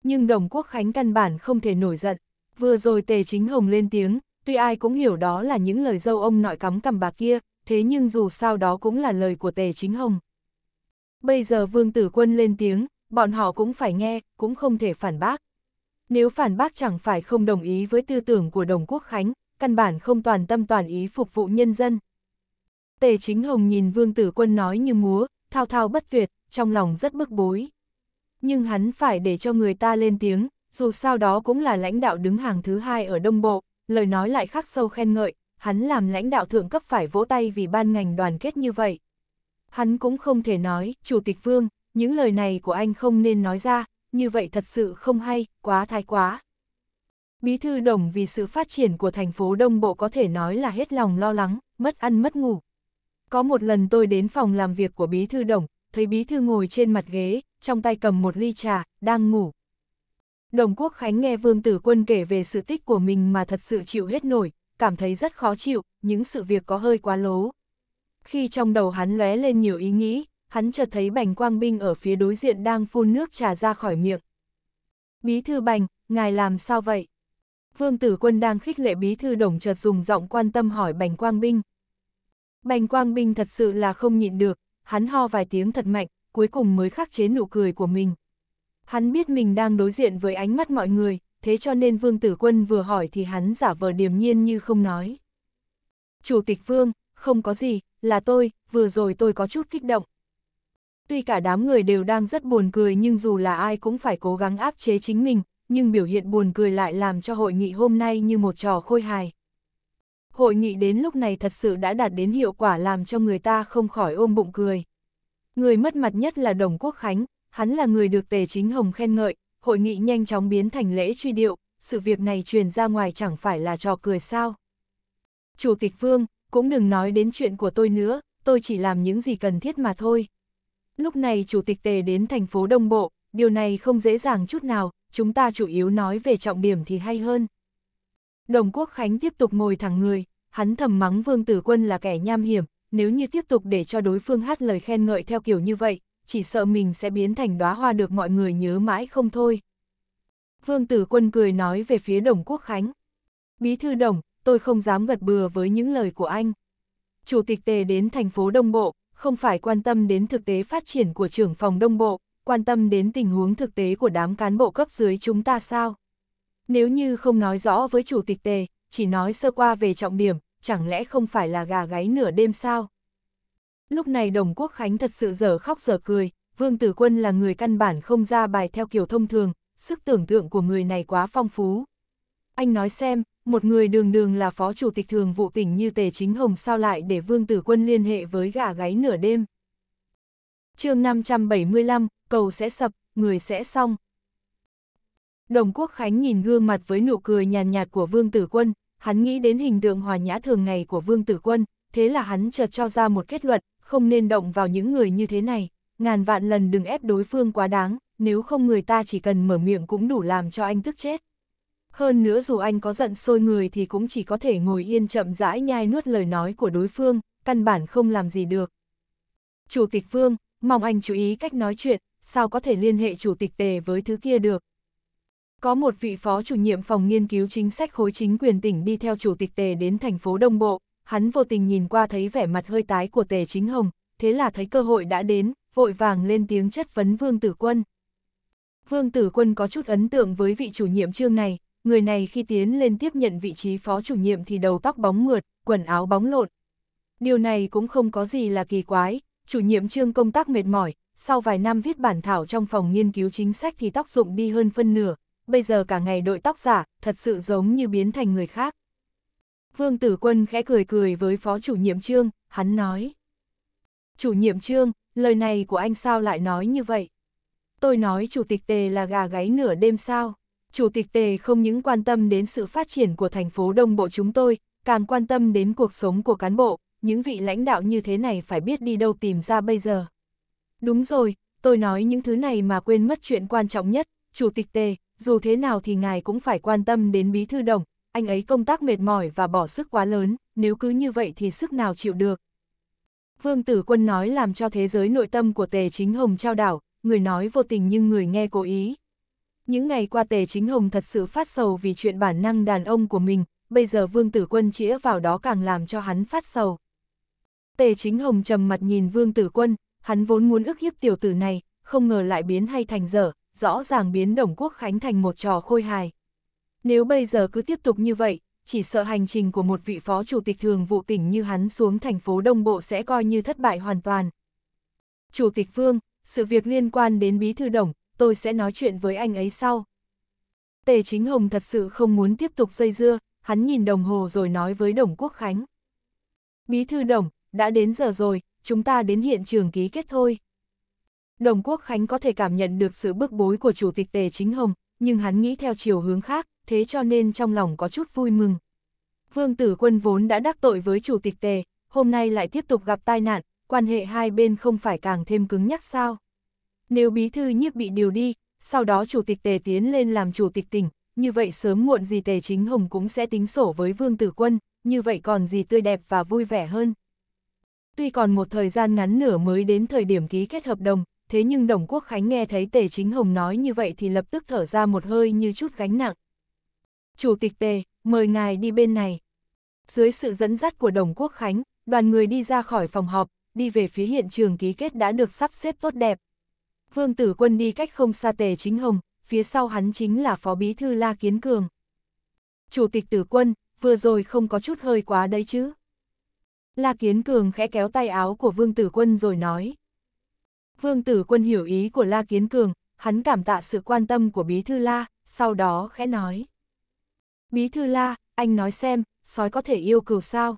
Nhưng đồng quốc khánh căn bản không thể nổi giận, vừa rồi tề chính hồng lên tiếng, tuy ai cũng hiểu đó là những lời dâu ông nội cắm cầm bà kia, thế nhưng dù sao đó cũng là lời của tề chính hồng. Bây giờ vương tử quân lên tiếng, bọn họ cũng phải nghe, cũng không thể phản bác. Nếu phản bác chẳng phải không đồng ý với tư tưởng của Đồng Quốc Khánh, căn bản không toàn tâm toàn ý phục vụ nhân dân. Tề Chính Hồng nhìn Vương Tử Quân nói như múa, thao thao bất tuyệt, trong lòng rất bức bối. Nhưng hắn phải để cho người ta lên tiếng, dù sao đó cũng là lãnh đạo đứng hàng thứ hai ở Đông Bộ, lời nói lại khắc sâu khen ngợi, hắn làm lãnh đạo thượng cấp phải vỗ tay vì ban ngành đoàn kết như vậy. Hắn cũng không thể nói, Chủ tịch Vương, những lời này của anh không nên nói ra, như vậy thật sự không hay, quá thái quá. Bí thư đồng vì sự phát triển của thành phố Đông Bộ có thể nói là hết lòng lo lắng, mất ăn mất ngủ. Có một lần tôi đến phòng làm việc của bí thư đồng, thấy bí thư ngồi trên mặt ghế, trong tay cầm một ly trà, đang ngủ. Đồng Quốc Khánh nghe Vương Tử Quân kể về sự tích của mình mà thật sự chịu hết nổi, cảm thấy rất khó chịu, những sự việc có hơi quá lố. Khi trong đầu hắn lóe lên nhiều ý nghĩ, hắn chợt thấy Bành Quang Binh ở phía đối diện đang phun nước trà ra khỏi miệng. Bí thư Bành, ngài làm sao vậy? Vương Tử Quân đang khích lệ bí thư đồng chợt dùng giọng quan tâm hỏi Bành Quang Binh. Bành Quang Binh thật sự là không nhịn được, hắn ho vài tiếng thật mạnh, cuối cùng mới khắc chế nụ cười của mình. Hắn biết mình đang đối diện với ánh mắt mọi người, thế cho nên Vương Tử Quân vừa hỏi thì hắn giả vờ điềm nhiên như không nói. Chủ tịch Vương, không có gì, là tôi, vừa rồi tôi có chút kích động. Tuy cả đám người đều đang rất buồn cười nhưng dù là ai cũng phải cố gắng áp chế chính mình, nhưng biểu hiện buồn cười lại làm cho hội nghị hôm nay như một trò khôi hài. Hội nghị đến lúc này thật sự đã đạt đến hiệu quả làm cho người ta không khỏi ôm bụng cười. Người mất mặt nhất là Đồng Quốc Khánh, hắn là người được Tề Chính Hồng khen ngợi, hội nghị nhanh chóng biến thành lễ truy điệu, sự việc này truyền ra ngoài chẳng phải là trò cười sao. Chủ tịch Vương, cũng đừng nói đến chuyện của tôi nữa, tôi chỉ làm những gì cần thiết mà thôi. Lúc này Chủ tịch Tề đến thành phố Đông Bộ, điều này không dễ dàng chút nào, chúng ta chủ yếu nói về trọng điểm thì hay hơn. Đồng Quốc Khánh tiếp tục ngồi thẳng người, hắn thầm mắng Vương Tử Quân là kẻ nham hiểm, nếu như tiếp tục để cho đối phương hát lời khen ngợi theo kiểu như vậy, chỉ sợ mình sẽ biến thành đóa hoa được mọi người nhớ mãi không thôi. Vương Tử Quân cười nói về phía Đồng Quốc Khánh. Bí thư Đồng, tôi không dám gật bừa với những lời của anh. Chủ tịch Tề đến thành phố Đông Bộ, không phải quan tâm đến thực tế phát triển của trưởng phòng đông bộ, quan tâm đến tình huống thực tế của đám cán bộ cấp dưới chúng ta sao? Nếu như không nói rõ với chủ tịch tề, chỉ nói sơ qua về trọng điểm, chẳng lẽ không phải là gà gáy nửa đêm sao? Lúc này Đồng Quốc Khánh thật sự dở khóc dở cười, Vương Tử Quân là người căn bản không ra bài theo kiểu thông thường, sức tưởng tượng của người này quá phong phú. Anh nói xem, một người đường đường là phó chủ tịch thường vụ tỉnh như Tề Chính Hồng sao lại để Vương Tử Quân liên hệ với gà gáy nửa đêm. chương 575, cầu sẽ sập, người sẽ xong. Đồng Quốc Khánh nhìn gương mặt với nụ cười nhàn nhạt, nhạt của Vương Tử Quân, hắn nghĩ đến hình tượng hòa nhã thường ngày của Vương Tử Quân, thế là hắn chợt cho ra một kết luận, không nên động vào những người như thế này, ngàn vạn lần đừng ép đối phương quá đáng, nếu không người ta chỉ cần mở miệng cũng đủ làm cho anh tức chết. Hơn nữa dù anh có giận sôi người thì cũng chỉ có thể ngồi yên chậm rãi nhai nuốt lời nói của đối phương, căn bản không làm gì được. Chủ tịch Vương, mong anh chú ý cách nói chuyện, sao có thể liên hệ chủ tịch tề với thứ kia được. Có một vị phó chủ nhiệm phòng nghiên cứu chính sách khối chính quyền tỉnh đi theo chủ tịch tề đến thành phố Đông Bộ, hắn vô tình nhìn qua thấy vẻ mặt hơi tái của tề chính hồng, thế là thấy cơ hội đã đến, vội vàng lên tiếng chất vấn Vương Tử Quân. Vương Tử Quân có chút ấn tượng với vị chủ nhiệm trương này, Người này khi tiến lên tiếp nhận vị trí phó chủ nhiệm thì đầu tóc bóng mượt, quần áo bóng lộn. Điều này cũng không có gì là kỳ quái, chủ nhiệm trương công tác mệt mỏi, sau vài năm viết bản thảo trong phòng nghiên cứu chính sách thì tóc rụng đi hơn phân nửa, bây giờ cả ngày đội tóc giả, thật sự giống như biến thành người khác. Vương Tử Quân khẽ cười cười với phó chủ nhiệm trương, hắn nói. Chủ nhiệm trương, lời này của anh sao lại nói như vậy? Tôi nói chủ tịch tề là gà gáy nửa đêm sao? Chủ tịch Tề không những quan tâm đến sự phát triển của thành phố Đông Bộ chúng tôi, càng quan tâm đến cuộc sống của cán bộ, những vị lãnh đạo như thế này phải biết đi đâu tìm ra bây giờ. Đúng rồi, tôi nói những thứ này mà quên mất chuyện quan trọng nhất, Chủ tịch Tề, dù thế nào thì ngài cũng phải quan tâm đến Bí Thư Đồng, anh ấy công tác mệt mỏi và bỏ sức quá lớn, nếu cứ như vậy thì sức nào chịu được. Vương Tử Quân nói làm cho thế giới nội tâm của Tề Chính Hồng trao đảo, người nói vô tình nhưng người nghe cố ý. Những ngày qua Tề Chính Hồng thật sự phát sầu vì chuyện bản năng đàn ông của mình, bây giờ Vương Tử Quân chĩa vào đó càng làm cho hắn phát sầu. Tề Chính Hồng trầm mặt nhìn Vương Tử Quân, hắn vốn muốn ức hiếp tiểu tử này, không ngờ lại biến hay thành dở, rõ ràng biến Đồng Quốc Khánh thành một trò khôi hài. Nếu bây giờ cứ tiếp tục như vậy, chỉ sợ hành trình của một vị phó chủ tịch thường vụ tỉnh như hắn xuống thành phố Đông Bộ sẽ coi như thất bại hoàn toàn. Chủ tịch Vương, sự việc liên quan đến bí thư đồng, tôi sẽ nói chuyện với anh ấy sau. Tề Chính Hồng thật sự không muốn tiếp tục dây dưa, hắn nhìn đồng hồ rồi nói với Đồng Quốc Khánh. Bí thư Đồng, đã đến giờ rồi, chúng ta đến hiện trường ký kết thôi. Đồng Quốc Khánh có thể cảm nhận được sự bức bối của Chủ tịch Tề Chính Hồng, nhưng hắn nghĩ theo chiều hướng khác, thế cho nên trong lòng có chút vui mừng. Vương Tử Quân vốn đã đắc tội với Chủ tịch Tề, hôm nay lại tiếp tục gặp tai nạn, quan hệ hai bên không phải càng thêm cứng nhắc sao. Nếu bí thư nhiếp bị điều đi, sau đó chủ tịch tề tiến lên làm chủ tịch tỉnh, như vậy sớm muộn gì tề chính hồng cũng sẽ tính sổ với vương tử quân, như vậy còn gì tươi đẹp và vui vẻ hơn. Tuy còn một thời gian ngắn nửa mới đến thời điểm ký kết hợp đồng, thế nhưng Đồng Quốc Khánh nghe thấy Tề Chính Hồng nói như vậy thì lập tức thở ra một hơi như chút gánh nặng. Chủ tịch Tề, mời ngài đi bên này. Dưới sự dẫn dắt của Đồng Quốc Khánh, đoàn người đi ra khỏi phòng họp, đi về phía hiện trường ký kết đã được sắp xếp tốt đẹp. Vương Tử Quân đi cách không xa Tề Chính Hồng, phía sau hắn chính là Phó Bí Thư La Kiến Cường. Chủ tịch Tử Quân, vừa rồi không có chút hơi quá đấy chứ. La Kiến Cường khẽ kéo tay áo của Vương Tử Quân rồi nói. Vương Tử Quân hiểu ý của La Kiến Cường, hắn cảm tạ sự quan tâm của Bí Thư La, sau đó khẽ nói. Bí Thư La, anh nói xem, sói có thể yêu cừu sao?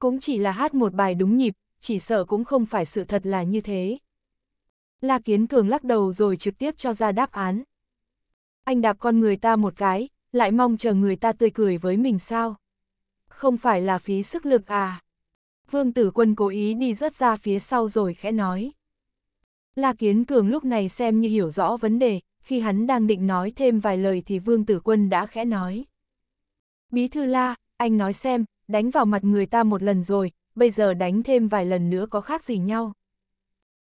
Cũng chỉ là hát một bài đúng nhịp, chỉ sợ cũng không phải sự thật là như thế, La Kiến Cường lắc đầu rồi trực tiếp cho ra đáp án. Anh đạp con người ta một cái, lại mong chờ người ta tươi cười với mình sao? Không phải là phí sức lực à? Vương Tử Quân cố ý đi rớt ra phía sau rồi khẽ nói. La Kiến Cường lúc này xem như hiểu rõ vấn đề, khi hắn đang định nói thêm vài lời thì Vương Tử Quân đã khẽ nói. Bí thư La, anh nói xem, đánh vào mặt người ta một lần rồi, bây giờ đánh thêm vài lần nữa có khác gì nhau?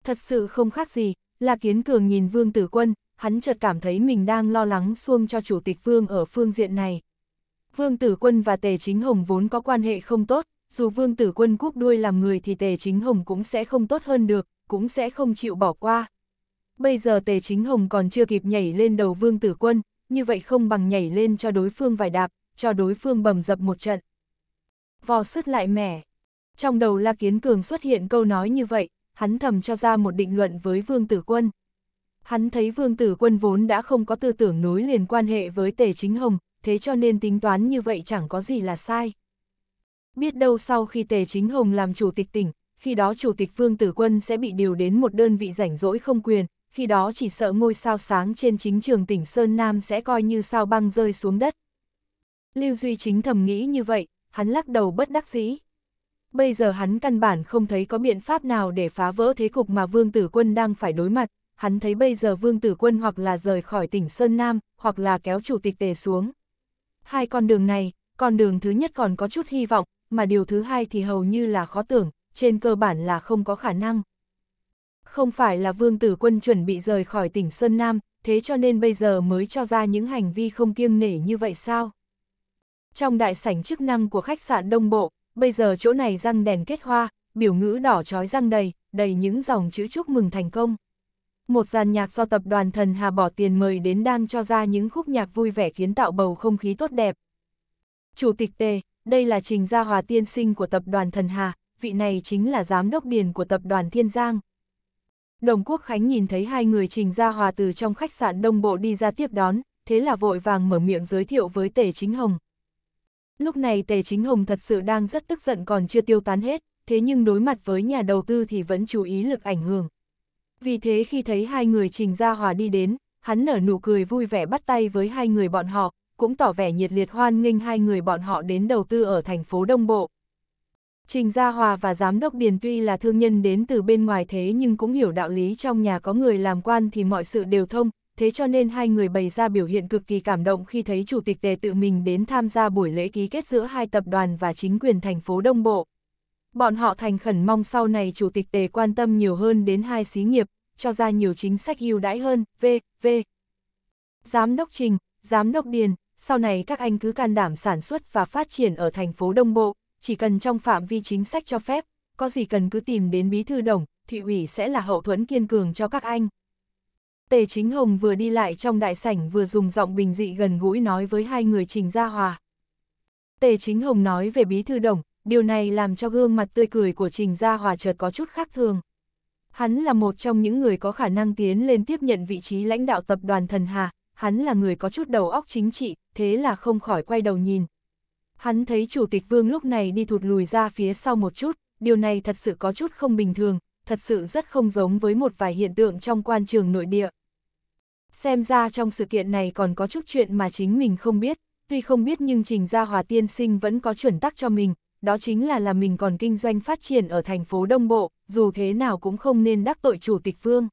thật sự không khác gì, là kiến cường nhìn vương tử quân, hắn chợt cảm thấy mình đang lo lắng xuông cho chủ tịch vương ở phương diện này. Vương tử quân và tề chính hồng vốn có quan hệ không tốt, dù vương tử quân cúp đuôi làm người thì tề chính hồng cũng sẽ không tốt hơn được, cũng sẽ không chịu bỏ qua. Bây giờ tề chính hồng còn chưa kịp nhảy lên đầu vương tử quân, như vậy không bằng nhảy lên cho đối phương vài đạp, cho đối phương bầm dập một trận. Vò sứt lại mẻ. Trong đầu La Kiến Cường xuất hiện câu nói như vậy, hắn thầm cho ra một định luận với Vương Tử Quân. Hắn thấy Vương Tử Quân vốn đã không có tư tưởng nối liền quan hệ với Tề Chính Hồng, thế cho nên tính toán như vậy chẳng có gì là sai. Biết đâu sau khi Tề Chính Hồng làm chủ tịch tỉnh, khi đó chủ tịch Vương Tử Quân sẽ bị điều đến một đơn vị rảnh rỗi không quyền, khi đó chỉ sợ ngôi sao sáng trên chính trường tỉnh Sơn Nam sẽ coi như sao băng rơi xuống đất. Lưu Duy Chính thầm nghĩ như vậy, hắn lắc đầu bất đắc dĩ bây giờ hắn căn bản không thấy có biện pháp nào để phá vỡ thế cục mà Vương Tử Quân đang phải đối mặt, hắn thấy bây giờ Vương Tử Quân hoặc là rời khỏi tỉnh Sơn Nam, hoặc là kéo chủ tịch tề xuống. Hai con đường này, con đường thứ nhất còn có chút hy vọng, mà điều thứ hai thì hầu như là khó tưởng, trên cơ bản là không có khả năng. Không phải là Vương Tử Quân chuẩn bị rời khỏi tỉnh Sơn Nam, thế cho nên bây giờ mới cho ra những hành vi không kiêng nể như vậy sao? Trong đại sảnh chức năng của khách sạn Đông Bộ, bây giờ chỗ này răng đèn kết hoa, biểu ngữ đỏ trói răng đầy, đầy những dòng chữ chúc mừng thành công. Một dàn nhạc do tập đoàn Thần Hà bỏ tiền mời đến đang cho ra những khúc nhạc vui vẻ kiến tạo bầu không khí tốt đẹp. Chủ tịch Tề, đây là Trình Gia Hòa tiên sinh của tập đoàn Thần Hà, vị này chính là giám đốc điền của tập đoàn Thiên Giang. Đồng Quốc Khánh nhìn thấy hai người Trình Gia Hòa từ trong khách sạn Đông Bộ đi ra tiếp đón, thế là vội vàng mở miệng giới thiệu với Tề Chính Hồng, Lúc này Tề Chính Hồng thật sự đang rất tức giận còn chưa tiêu tán hết, thế nhưng đối mặt với nhà đầu tư thì vẫn chú ý lực ảnh hưởng. Vì thế khi thấy hai người Trình Gia Hòa đi đến, hắn nở nụ cười vui vẻ bắt tay với hai người bọn họ, cũng tỏ vẻ nhiệt liệt hoan nghênh hai người bọn họ đến đầu tư ở thành phố Đông Bộ. Trình Gia Hòa và Giám đốc Điền tuy là thương nhân đến từ bên ngoài thế nhưng cũng hiểu đạo lý trong nhà có người làm quan thì mọi sự đều thông, thế cho nên hai người bày ra biểu hiện cực kỳ cảm động khi thấy Chủ tịch Tề tự mình đến tham gia buổi lễ ký kết giữa hai tập đoàn và chính quyền thành phố Đông Bộ. Bọn họ thành khẩn mong sau này Chủ tịch Tề quan tâm nhiều hơn đến hai xí nghiệp, cho ra nhiều chính sách ưu đãi hơn, v, v. Giám đốc Trình, Giám đốc Điền, sau này các anh cứ can đảm sản xuất và phát triển ở thành phố Đông Bộ, chỉ cần trong phạm vi chính sách cho phép, có gì cần cứ tìm đến bí thư đồng, thị ủy sẽ là hậu thuẫn kiên cường cho các anh. Tề Chính Hồng vừa đi lại trong đại sảnh vừa dùng giọng bình dị gần gũi nói với hai người Trình Gia Hòa. Tề Chính Hồng nói về bí thư đồng, điều này làm cho gương mặt tươi cười của Trình Gia Hòa chợt có chút khác thường. Hắn là một trong những người có khả năng tiến lên tiếp nhận vị trí lãnh đạo tập đoàn Thần Hà, hắn là người có chút đầu óc chính trị, thế là không khỏi quay đầu nhìn. Hắn thấy Chủ tịch Vương lúc này đi thụt lùi ra phía sau một chút, điều này thật sự có chút không bình thường, thật sự rất không giống với một vài hiện tượng trong quan trường nội địa. Xem ra trong sự kiện này còn có chút chuyện mà chính mình không biết, tuy không biết nhưng Trình Gia Hòa Tiên Sinh vẫn có chuẩn tắc cho mình, đó chính là là mình còn kinh doanh phát triển ở thành phố Đông Bộ, dù thế nào cũng không nên đắc tội Chủ tịch Vương.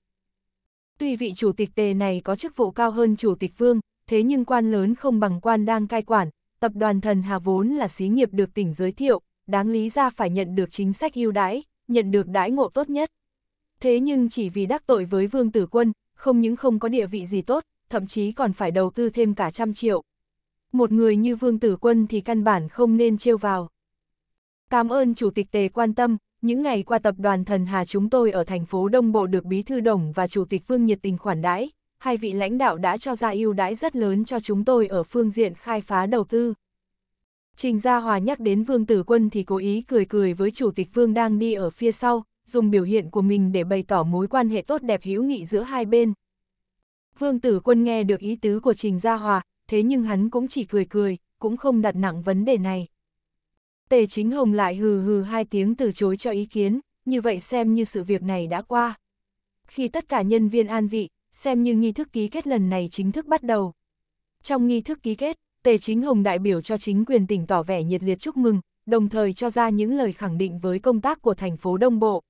Tuy vị Chủ tịch Tề này có chức vụ cao hơn Chủ tịch Vương, thế nhưng quan lớn không bằng quan đang cai quản, tập đoàn Thần Hà vốn là xí nghiệp được tỉnh giới thiệu, đáng lý ra phải nhận được chính sách ưu đãi, nhận được đãi ngộ tốt nhất. Thế nhưng chỉ vì đắc tội với Vương Tử Quân, không những không có địa vị gì tốt, thậm chí còn phải đầu tư thêm cả trăm triệu. Một người như Vương Tử Quân thì căn bản không nên trêu vào. Cảm ơn Chủ tịch Tề quan tâm, những ngày qua tập đoàn Thần Hà chúng tôi ở thành phố Đông Bộ được Bí Thư Đồng và Chủ tịch Vương nhiệt tình khoản đãi, hai vị lãnh đạo đã cho ra ưu đãi rất lớn cho chúng tôi ở phương diện khai phá đầu tư. Trình Gia Hòa nhắc đến Vương Tử Quân thì cố ý cười cười với Chủ tịch Vương đang đi ở phía sau, dùng biểu hiện của mình để bày tỏ mối quan hệ tốt đẹp hữu nghị giữa hai bên. Vương Tử Quân nghe được ý tứ của Trình Gia Hòa, thế nhưng hắn cũng chỉ cười cười, cũng không đặt nặng vấn đề này. Tề Chính Hồng lại hừ hừ hai tiếng từ chối cho ý kiến, như vậy xem như sự việc này đã qua. Khi tất cả nhân viên an vị, xem như nghi thức ký kết lần này chính thức bắt đầu. Trong nghi thức ký kết, Tề Chính Hồng đại biểu cho chính quyền tỉnh tỏ vẻ nhiệt liệt chúc mừng, đồng thời cho ra những lời khẳng định với công tác của thành phố Đông Bộ.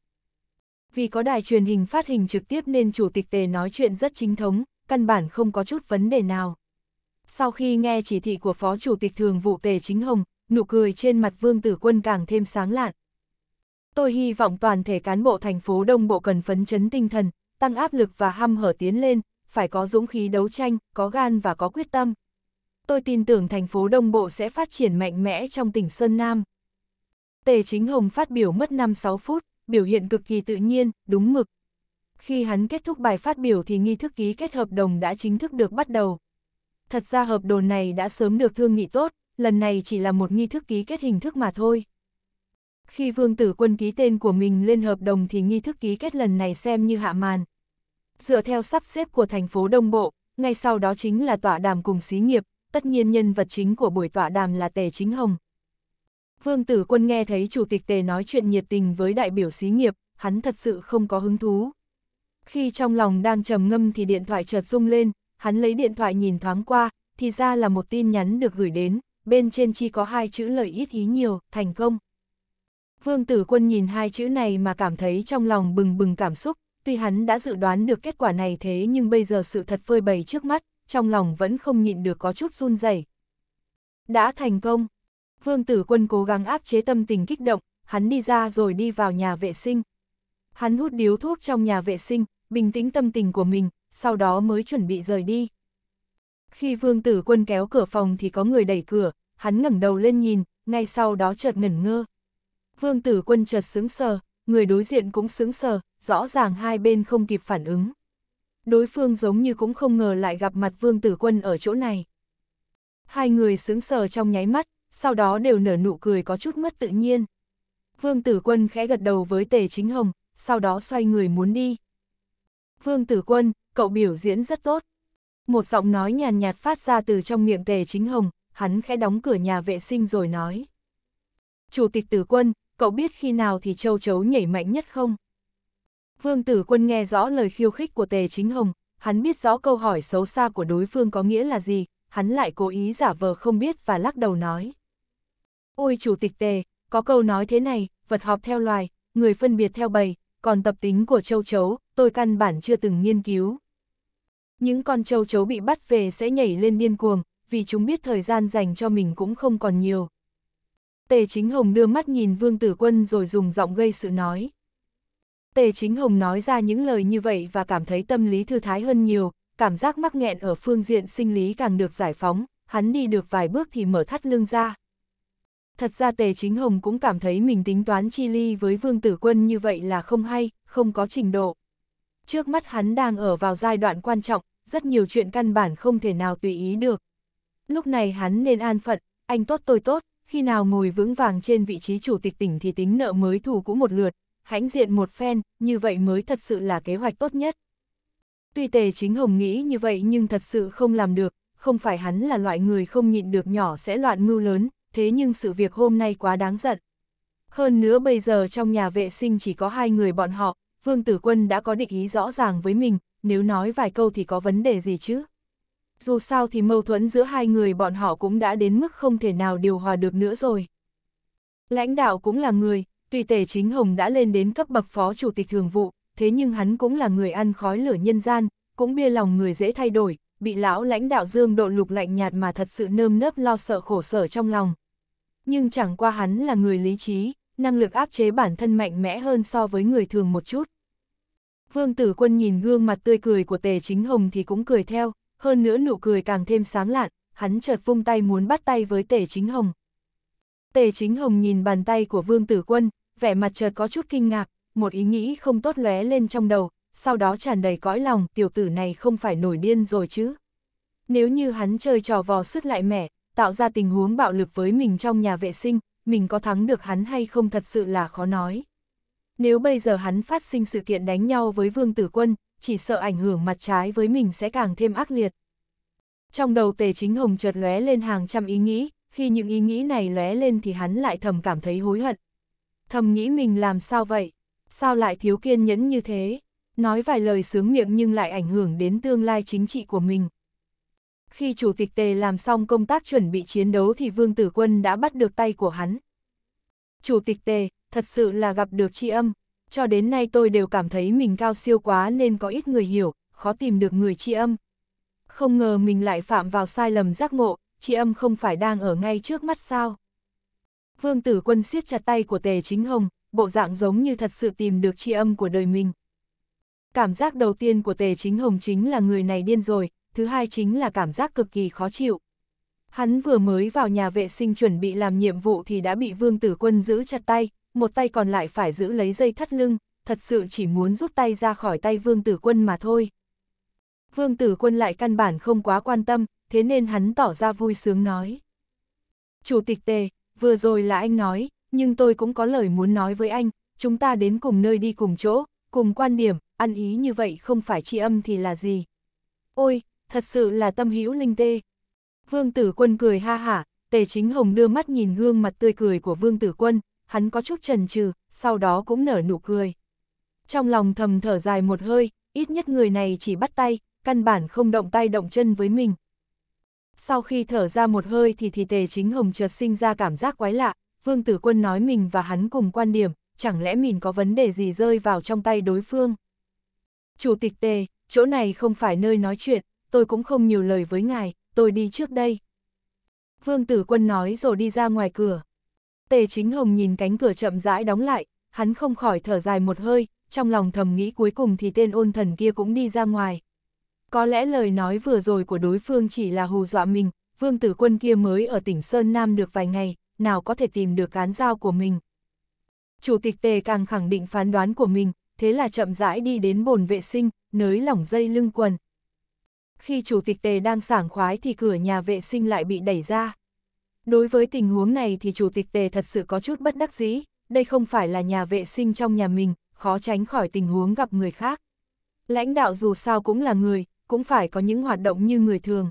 Vì có đài truyền hình phát hình trực tiếp nên Chủ tịch Tề nói chuyện rất chính thống, căn bản không có chút vấn đề nào. Sau khi nghe chỉ thị của Phó Chủ tịch Thường vụ Tề Chính Hồng, nụ cười trên mặt Vương Tử Quân càng thêm sáng lạn. Tôi hy vọng toàn thể cán bộ thành phố Đông Bộ cần phấn chấn tinh thần, tăng áp lực và hăm hở tiến lên, phải có dũng khí đấu tranh, có gan và có quyết tâm tôi tin tưởng thành phố Đông Bộ sẽ phát triển mạnh mẽ trong tỉnh Sơn Nam. Tề Chính Hồng phát biểu mất 5-6 phút, biểu hiện cực kỳ tự nhiên, đúng mực. Khi hắn kết thúc bài phát biểu thì nghi thức ký kết hợp đồng đã chính thức được bắt đầu. Thật ra hợp đồng này đã sớm được thương nghị tốt, lần này chỉ là một nghi thức ký kết hình thức mà thôi. Khi Vương Tử Quân ký tên của mình lên hợp đồng thì nghi thức ký kết lần này xem như hạ màn. Dựa theo sắp xếp của thành phố Đông Bộ, ngay sau đó chính là tọa đàm cùng xí nghiệp, tất nhiên nhân vật chính của buổi tọa đàm là Tề Chính Hồng. Vương Tử Quân nghe thấy Chủ tịch Tề nói chuyện nhiệt tình với đại biểu xí nghiệp, hắn thật sự không có hứng thú. Khi trong lòng đang trầm ngâm thì điện thoại chợt rung lên, hắn lấy điện thoại nhìn thoáng qua, thì ra là một tin nhắn được gửi đến, bên trên chi có hai chữ lời ít ý nhiều, thành công. Vương Tử Quân nhìn hai chữ này mà cảm thấy trong lòng bừng bừng cảm xúc, tuy hắn đã dự đoán được kết quả này thế nhưng bây giờ sự thật phơi bày trước mắt, trong lòng vẫn không nhịn được có chút run rẩy. Đã thành công. Vương tử quân cố gắng áp chế tâm tình kích động, hắn đi ra rồi đi vào nhà vệ sinh. Hắn hút điếu thuốc trong nhà vệ sinh, bình tĩnh tâm tình của mình, sau đó mới chuẩn bị rời đi. Khi vương tử quân kéo cửa phòng thì có người đẩy cửa, hắn ngẩng đầu lên nhìn, ngay sau đó chợt ngẩn ngơ. Vương tử quân chợt sững sờ, người đối diện cũng sững sờ, rõ ràng hai bên không kịp phản ứng đối phương giống như cũng không ngờ lại gặp mặt Vương Tử Quân ở chỗ này. Hai người sướng sờ trong nháy mắt, sau đó đều nở nụ cười có chút mất tự nhiên. Vương Tử Quân khẽ gật đầu với Tề Chính Hồng, sau đó xoay người muốn đi. Vương Tử Quân, cậu biểu diễn rất tốt. Một giọng nói nhàn nhạt phát ra từ trong miệng Tề Chính Hồng, hắn khẽ đóng cửa nhà vệ sinh rồi nói. Chủ tịch Tử Quân, cậu biết khi nào thì châu chấu nhảy mạnh nhất không? Vương Tử Quân nghe rõ lời khiêu khích của Tề Chính Hồng, hắn biết rõ câu hỏi xấu xa của đối phương có nghĩa là gì, hắn lại cố ý giả vờ không biết và lắc đầu nói. Ôi Chủ tịch Tề, có câu nói thế này, vật họp theo loài, người phân biệt theo bầy, còn tập tính của châu chấu, tôi căn bản chưa từng nghiên cứu. Những con châu chấu bị bắt về sẽ nhảy lên điên cuồng, vì chúng biết thời gian dành cho mình cũng không còn nhiều. Tề Chính Hồng đưa mắt nhìn Vương Tử Quân rồi dùng giọng gây sự nói. Tề Chính Hồng nói ra những lời như vậy và cảm thấy tâm lý thư thái hơn nhiều, cảm giác mắc nghẹn ở phương diện sinh lý càng được giải phóng, hắn đi được vài bước thì mở thắt lưng ra. Thật ra Tề Chính Hồng cũng cảm thấy mình tính toán chi ly với Vương Tử Quân như vậy là không hay, không có trình độ. Trước mắt hắn đang ở vào giai đoạn quan trọng, rất nhiều chuyện căn bản không thể nào tùy ý được. Lúc này hắn nên an phận, anh tốt tôi tốt, khi nào ngồi vững vàng trên vị trí chủ tịch tỉnh thì tính nợ mới thù cũ một lượt, hãnh diện một phen, như vậy mới thật sự là kế hoạch tốt nhất. Tuy Tề Chính Hồng nghĩ như vậy nhưng thật sự không làm được, không phải hắn là loại người không nhịn được nhỏ sẽ loạn mưu lớn, thế nhưng sự việc hôm nay quá đáng giận. Hơn nữa bây giờ trong nhà vệ sinh chỉ có hai người bọn họ, Vương Tử Quân đã có định ý rõ ràng với mình, nếu nói vài câu thì có vấn đề gì chứ. Dù sao thì mâu thuẫn giữa hai người bọn họ cũng đã đến mức không thể nào điều hòa được nữa rồi. Lãnh đạo cũng là người, Tuy Tề Chính Hồng đã lên đến cấp bậc phó chủ tịch thường vụ, thế nhưng hắn cũng là người ăn khói lửa nhân gian, cũng bia lòng người dễ thay đổi, bị lão lãnh đạo Dương Độ Lục lạnh nhạt mà thật sự nơm nớp lo sợ khổ sở trong lòng. Nhưng chẳng qua hắn là người lý trí, năng lực áp chế bản thân mạnh mẽ hơn so với người thường một chút. Vương Tử Quân nhìn gương mặt tươi cười của Tề Chính Hồng thì cũng cười theo, hơn nữa nụ cười càng thêm sáng lạn, hắn chợt vung tay muốn bắt tay với Tề Chính Hồng. Tề Chính Hồng nhìn bàn tay của Vương Tử Quân, vẻ mặt chợt có chút kinh ngạc, một ý nghĩ không tốt lóe lên trong đầu, sau đó tràn đầy cõi lòng, tiểu tử này không phải nổi điên rồi chứ. Nếu như hắn chơi trò vò sức lại mẻ, tạo ra tình huống bạo lực với mình trong nhà vệ sinh, mình có thắng được hắn hay không thật sự là khó nói. Nếu bây giờ hắn phát sinh sự kiện đánh nhau với Vương Tử Quân, chỉ sợ ảnh hưởng mặt trái với mình sẽ càng thêm ác liệt. Trong đầu Tề Chính Hồng chợt lóe lên hàng trăm ý nghĩ, khi những ý nghĩ này lóe lên thì hắn lại thầm cảm thấy hối hận, thầm nghĩ mình làm sao vậy, sao lại thiếu kiên nhẫn như thế, nói vài lời sướng miệng nhưng lại ảnh hưởng đến tương lai chính trị của mình. Khi chủ tịch tề làm xong công tác chuẩn bị chiến đấu thì Vương Tử Quân đã bắt được tay của hắn. Chủ tịch tề, thật sự là gặp được tri âm, cho đến nay tôi đều cảm thấy mình cao siêu quá nên có ít người hiểu, khó tìm được người tri âm. Không ngờ mình lại phạm vào sai lầm giác ngộ, tri âm không phải đang ở ngay trước mắt sao. Vương Tử Quân siết chặt tay của Tề Chính Hồng, bộ dạng giống như thật sự tìm được tri âm của đời mình. Cảm giác đầu tiên của Tề Chính Hồng chính là người này điên rồi, thứ hai chính là cảm giác cực kỳ khó chịu. Hắn vừa mới vào nhà vệ sinh chuẩn bị làm nhiệm vụ thì đã bị Vương Tử Quân giữ chặt tay, một tay còn lại phải giữ lấy dây thắt lưng, thật sự chỉ muốn rút tay ra khỏi tay Vương Tử Quân mà thôi. Vương Tử Quân lại căn bản không quá quan tâm, thế nên hắn tỏ ra vui sướng nói. Chủ tịch Tề, vừa rồi là anh nói, nhưng tôi cũng có lời muốn nói với anh, chúng ta đến cùng nơi đi cùng chỗ, cùng quan điểm, ăn ý như vậy không phải tri âm thì là gì. Ôi, thật sự là tâm hữu linh tê. Vương Tử Quân cười ha hả, Tề Chính Hồng đưa mắt nhìn gương mặt tươi cười của Vương Tử Quân, hắn có chút chần chừ, sau đó cũng nở nụ cười. Trong lòng thầm thở dài một hơi, ít nhất người này chỉ bắt tay, căn bản không động tay động chân với mình, sau khi thở ra một hơi thì thì tề chính hồng chợt sinh ra cảm giác quái lạ, vương tử quân nói mình và hắn cùng quan điểm, chẳng lẽ mình có vấn đề gì rơi vào trong tay đối phương. Chủ tịch tề, chỗ này không phải nơi nói chuyện, tôi cũng không nhiều lời với ngài, tôi đi trước đây. Vương tử quân nói rồi đi ra ngoài cửa. Tề chính hồng nhìn cánh cửa chậm rãi đóng lại, hắn không khỏi thở dài một hơi, trong lòng thầm nghĩ cuối cùng thì tên ôn thần kia cũng đi ra ngoài. Có lẽ lời nói vừa rồi của đối phương chỉ là hù dọa mình, vương tử quân kia mới ở tỉnh Sơn Nam được vài ngày, nào có thể tìm được cán dao của mình. Chủ tịch tề càng khẳng định phán đoán của mình, thế là chậm rãi đi đến bồn vệ sinh, nới lỏng dây lưng quần. Khi chủ tịch tề đang sảng khoái thì cửa nhà vệ sinh lại bị đẩy ra. Đối với tình huống này thì chủ tịch tề thật sự có chút bất đắc dĩ, đây không phải là nhà vệ sinh trong nhà mình, khó tránh khỏi tình huống gặp người khác. Lãnh đạo dù sao cũng là người, cũng phải có những hoạt động như người thường.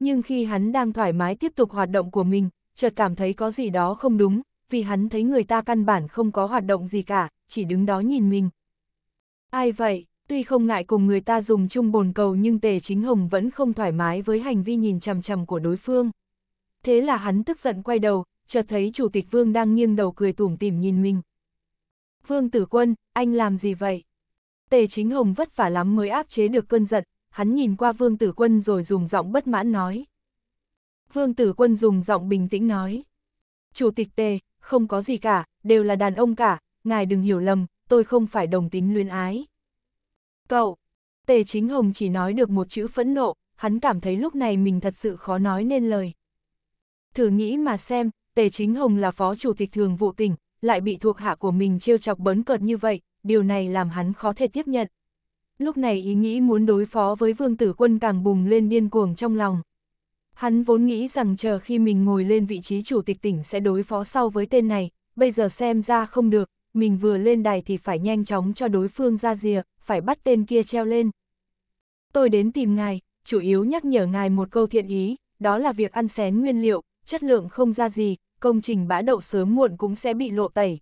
Nhưng khi hắn đang thoải mái tiếp tục hoạt động của mình, chợt cảm thấy có gì đó không đúng, vì hắn thấy người ta căn bản không có hoạt động gì cả, chỉ đứng đó nhìn mình. Ai vậy? Tuy không ngại cùng người ta dùng chung bồn cầu nhưng Tề Chính Hồng vẫn không thoải mái với hành vi nhìn chằm chằm của đối phương. Thế là hắn tức giận quay đầu, chợt thấy Chủ tịch Vương đang nghiêng đầu cười tủm tỉm nhìn mình. Vương Tử Quân, anh làm gì vậy? Tề Chính Hồng vất vả lắm mới áp chế được cơn giận, hắn nhìn qua Vương Tử Quân rồi dùng giọng bất mãn nói. Vương Tử Quân dùng giọng bình tĩnh nói. Chủ tịch Tề, không có gì cả, đều là đàn ông cả, ngài đừng hiểu lầm, tôi không phải đồng tính luyến ái. Cậu, Tề Chính Hồng chỉ nói được một chữ phẫn nộ, hắn cảm thấy lúc này mình thật sự khó nói nên lời. Thử nghĩ mà xem, Tề Chính Hồng là phó chủ tịch thường vụ tỉnh, lại bị thuộc hạ của mình trêu chọc bấn cợt như vậy, điều này làm hắn khó thể tiếp nhận lúc này ý nghĩ muốn đối phó với vương tử quân càng bùng lên điên cuồng trong lòng. Hắn vốn nghĩ rằng chờ khi mình ngồi lên vị trí chủ tịch tỉnh sẽ đối phó sau với tên này, bây giờ xem ra không được, mình vừa lên đài thì phải nhanh chóng cho đối phương ra rìa, phải bắt tên kia treo lên. Tôi đến tìm ngài, chủ yếu nhắc nhở ngài một câu thiện ý, đó là việc ăn xén nguyên liệu, chất lượng không ra gì, công trình bã đậu sớm muộn cũng sẽ bị lộ tẩy.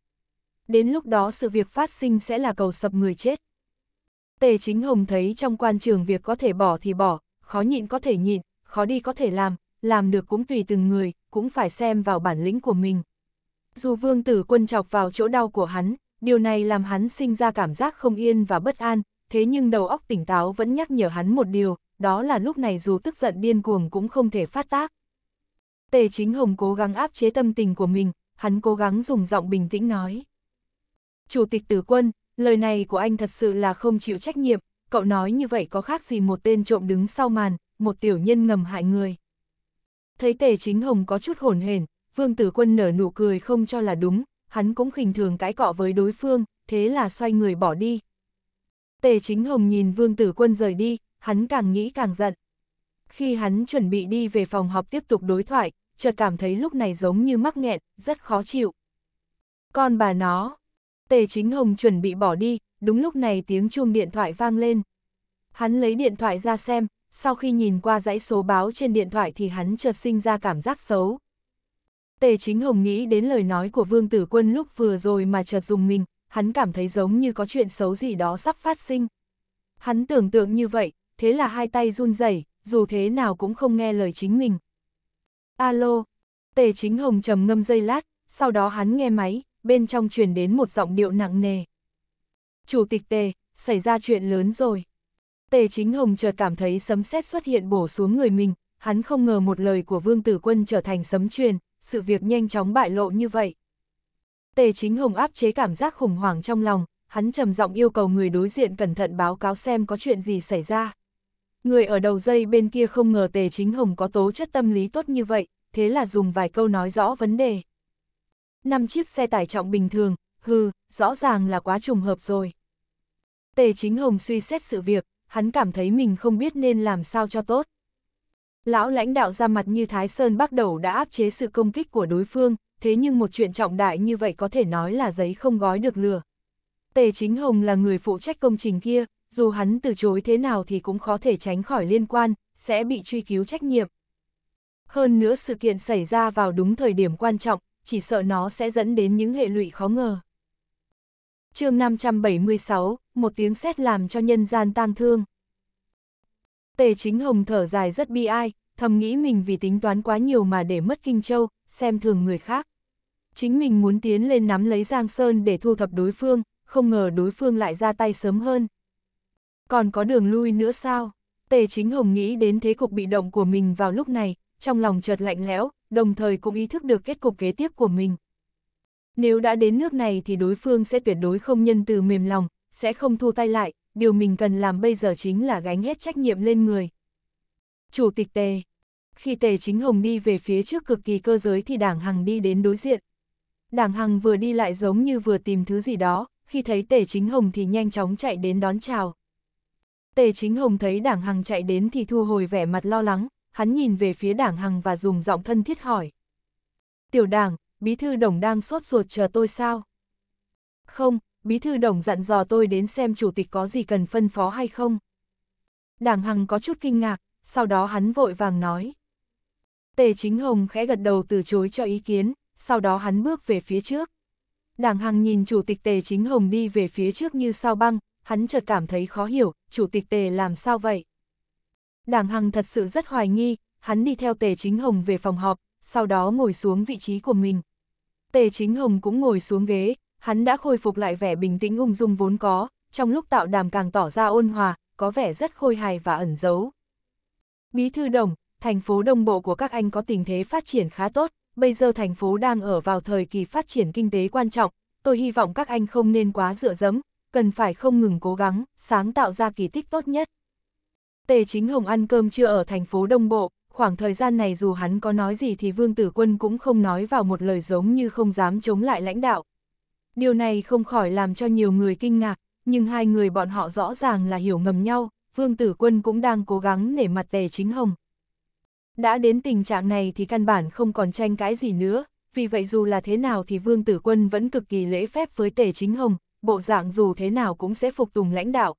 Đến lúc đó sự việc phát sinh sẽ là cầu sập người chết. Tề chính hồng thấy trong quan trường việc có thể bỏ thì bỏ, khó nhịn có thể nhịn, khó đi có thể làm, làm được cũng tùy từng người, cũng phải xem vào bản lĩnh của mình. Dù vương tử quân chọc vào chỗ đau của hắn, điều này làm hắn sinh ra cảm giác không yên và bất an, thế nhưng đầu óc tỉnh táo vẫn nhắc nhở hắn một điều, đó là lúc này dù tức giận điên cuồng cũng không thể phát tác. Tề chính hồng cố gắng áp chế tâm tình của mình, hắn cố gắng dùng giọng bình tĩnh nói. Chủ tịch tử quân, lời này của anh thật sự là không chịu trách nhiệm, cậu nói như vậy có khác gì một tên trộm đứng sau màn, một tiểu nhân ngầm hại người. Thấy tề chính hồng có chút hồn hển, vương tử quân nở nụ cười không cho là đúng, hắn cũng khinh thường cãi cọ với đối phương, thế là xoay người bỏ đi. Tề chính hồng nhìn vương tử quân rời đi, hắn càng nghĩ càng giận. Khi hắn chuẩn bị đi về phòng họp tiếp tục đối thoại, chợt cảm thấy lúc này giống như mắc nghẹn, rất khó chịu. Con bà nó, Tề Chính Hồng chuẩn bị bỏ đi, đúng lúc này tiếng chuông điện thoại vang lên. Hắn lấy điện thoại ra xem, sau khi nhìn qua dãy số báo trên điện thoại thì hắn chợt sinh ra cảm giác xấu. Tề Chính Hồng nghĩ đến lời nói của Vương Tử Quân lúc vừa rồi mà chợt dùng mình, hắn cảm thấy giống như có chuyện xấu gì đó sắp phát sinh. Hắn tưởng tượng như vậy, thế là hai tay run rẩy, dù thế nào cũng không nghe lời chính mình. Alo, Tề Chính Hồng trầm ngâm dây lát, sau đó hắn nghe máy, bên trong truyền đến một giọng điệu nặng nề. Chủ tịch Tề, xảy ra chuyện lớn rồi. Tề Chính Hồng chợt cảm thấy sấm sét xuất hiện bổ xuống người mình, hắn không ngờ một lời của Vương Tử Quân trở thành sấm truyền, sự việc nhanh chóng bại lộ như vậy. Tề Chính Hồng áp chế cảm giác khủng hoảng trong lòng, hắn trầm giọng yêu cầu người đối diện cẩn thận báo cáo xem có chuyện gì xảy ra. Người ở đầu dây bên kia không ngờ Tề Chính Hồng có tố chất tâm lý tốt như vậy, thế là dùng vài câu nói rõ vấn đề năm chiếc xe tải trọng bình thường, hừ, rõ ràng là quá trùng hợp rồi. Tề Chính Hồng suy xét sự việc, hắn cảm thấy mình không biết nên làm sao cho tốt. Lão lãnh đạo ra mặt như Thái Sơn bắt đầu đã áp chế sự công kích của đối phương, thế nhưng một chuyện trọng đại như vậy có thể nói là giấy không gói được lừa. Tề Chính Hồng là người phụ trách công trình kia, dù hắn từ chối thế nào thì cũng khó thể tránh khỏi liên quan, sẽ bị truy cứu trách nhiệm. Hơn nữa sự kiện xảy ra vào đúng thời điểm quan trọng, chỉ sợ nó sẽ dẫn đến những hệ lụy khó ngờ. chương 576, một tiếng sét làm cho nhân gian tang thương. Tề chính hồng thở dài rất bi ai, thầm nghĩ mình vì tính toán quá nhiều mà để mất Kinh Châu, xem thường người khác. Chính mình muốn tiến lên nắm lấy Giang Sơn để thu thập đối phương, không ngờ đối phương lại ra tay sớm hơn. Còn có đường lui nữa sao? Tề chính hồng nghĩ đến thế cục bị động của mình vào lúc này, trong lòng chợt lạnh lẽo, đồng thời cũng ý thức được kết cục kế tiếp của mình. Nếu đã đến nước này thì đối phương sẽ tuyệt đối không nhân từ mềm lòng, sẽ không thu tay lại, điều mình cần làm bây giờ chính là gánh hết trách nhiệm lên người. Chủ tịch Tề Khi Tề Chính Hồng đi về phía trước cực kỳ cơ giới thì Đảng Hằng đi đến đối diện. Đảng Hằng vừa đi lại giống như vừa tìm thứ gì đó, khi thấy Tề Chính Hồng thì nhanh chóng chạy đến đón chào. Tề Chính Hồng thấy Đảng Hằng chạy đến thì thu hồi vẻ mặt lo lắng, hắn nhìn về phía đảng Hằng và dùng giọng thân thiết hỏi. Tiểu đảng, bí thư đồng đang sốt ruột chờ tôi sao? Không, bí thư đồng dặn dò tôi đến xem chủ tịch có gì cần phân phó hay không. Đảng Hằng có chút kinh ngạc, sau đó hắn vội vàng nói. Tề Chính Hồng khẽ gật đầu từ chối cho ý kiến, sau đó hắn bước về phía trước. Đảng Hằng nhìn chủ tịch Tề Chính Hồng đi về phía trước như sao băng, hắn chợt cảm thấy khó hiểu, chủ tịch Tề làm sao vậy? Đảng Hằng thật sự rất hoài nghi, hắn đi theo Tề Chính Hồng về phòng họp, sau đó ngồi xuống vị trí của mình. Tề Chính Hồng cũng ngồi xuống ghế, hắn đã khôi phục lại vẻ bình tĩnh ung dung vốn có, trong lúc tạo đàm càng tỏ ra ôn hòa, có vẻ rất khôi hài và ẩn giấu. Bí thư đồng, thành phố đông bộ của các anh có tình thế phát triển khá tốt, bây giờ thành phố đang ở vào thời kỳ phát triển kinh tế quan trọng, tôi hy vọng các anh không nên quá dựa dẫm, cần phải không ngừng cố gắng, sáng tạo ra kỳ tích tốt nhất. Tề Chính Hồng ăn cơm trưa ở thành phố Đông Bộ, khoảng thời gian này dù hắn có nói gì thì Vương Tử Quân cũng không nói vào một lời giống như không dám chống lại lãnh đạo. Điều này không khỏi làm cho nhiều người kinh ngạc, nhưng hai người bọn họ rõ ràng là hiểu ngầm nhau, Vương Tử Quân cũng đang cố gắng nể mặt Tề Chính Hồng. Đã đến tình trạng này thì căn bản không còn tranh cãi gì nữa, vì vậy dù là thế nào thì Vương Tử Quân vẫn cực kỳ lễ phép với Tề Chính Hồng, bộ dạng dù thế nào cũng sẽ phục tùng lãnh đạo.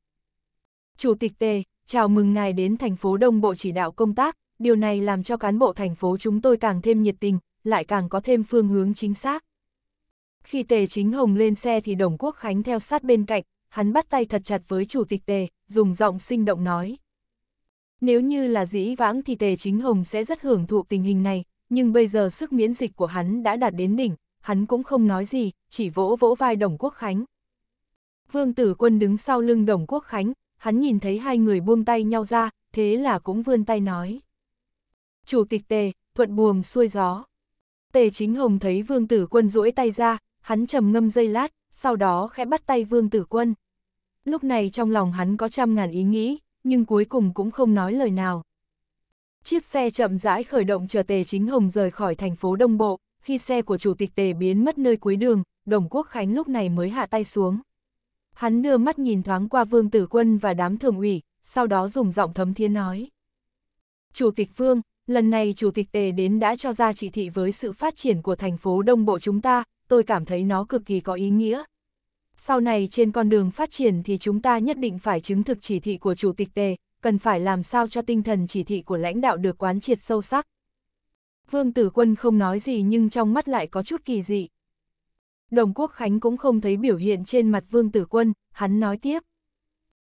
Chủ tịch Tề, chào mừng ngài đến thành phố Đông Bộ chỉ đạo công tác, điều này làm cho cán bộ thành phố chúng tôi càng thêm nhiệt tình, lại càng có thêm phương hướng chính xác. Khi Tề Chính Hồng lên xe thì Đồng Quốc Khánh theo sát bên cạnh, hắn bắt tay thật chặt với Chủ tịch Tề, dùng giọng sinh động nói. Nếu như là dĩ vãng thì Tề Chính Hồng sẽ rất hưởng thụ tình hình này, nhưng bây giờ sức miễn dịch của hắn đã đạt đến đỉnh, hắn cũng không nói gì, chỉ vỗ vỗ vai Đồng Quốc Khánh. Vương Tử Quân đứng sau lưng Đồng Quốc Khánh, hắn nhìn thấy hai người buông tay nhau ra, thế là cũng vươn tay nói. Chủ tịch tề, thuận buồm xuôi gió. Tề chính hồng thấy vương tử quân duỗi tay ra, hắn trầm ngâm dây lát, sau đó khẽ bắt tay vương tử quân. Lúc này trong lòng hắn có trăm ngàn ý nghĩ, nhưng cuối cùng cũng không nói lời nào. Chiếc xe chậm rãi khởi động chờ Tề Chính Hồng rời khỏi thành phố Đông Bộ, khi xe của Chủ tịch Tề biến mất nơi cuối đường, Đồng Quốc Khánh lúc này mới hạ tay xuống hắn đưa mắt nhìn thoáng qua vương tử quân và đám thường ủy, sau đó dùng giọng thấm thiên nói. Chủ tịch Vương, lần này Chủ tịch Tề đến đã cho ra chỉ thị với sự phát triển của thành phố Đông Bộ chúng ta, tôi cảm thấy nó cực kỳ có ý nghĩa. Sau này trên con đường phát triển thì chúng ta nhất định phải chứng thực chỉ thị của Chủ tịch Tề, cần phải làm sao cho tinh thần chỉ thị của lãnh đạo được quán triệt sâu sắc. Vương Tử Quân không nói gì nhưng trong mắt lại có chút kỳ dị. Đồng Quốc Khánh cũng không thấy biểu hiện trên mặt Vương Tử Quân, hắn nói tiếp.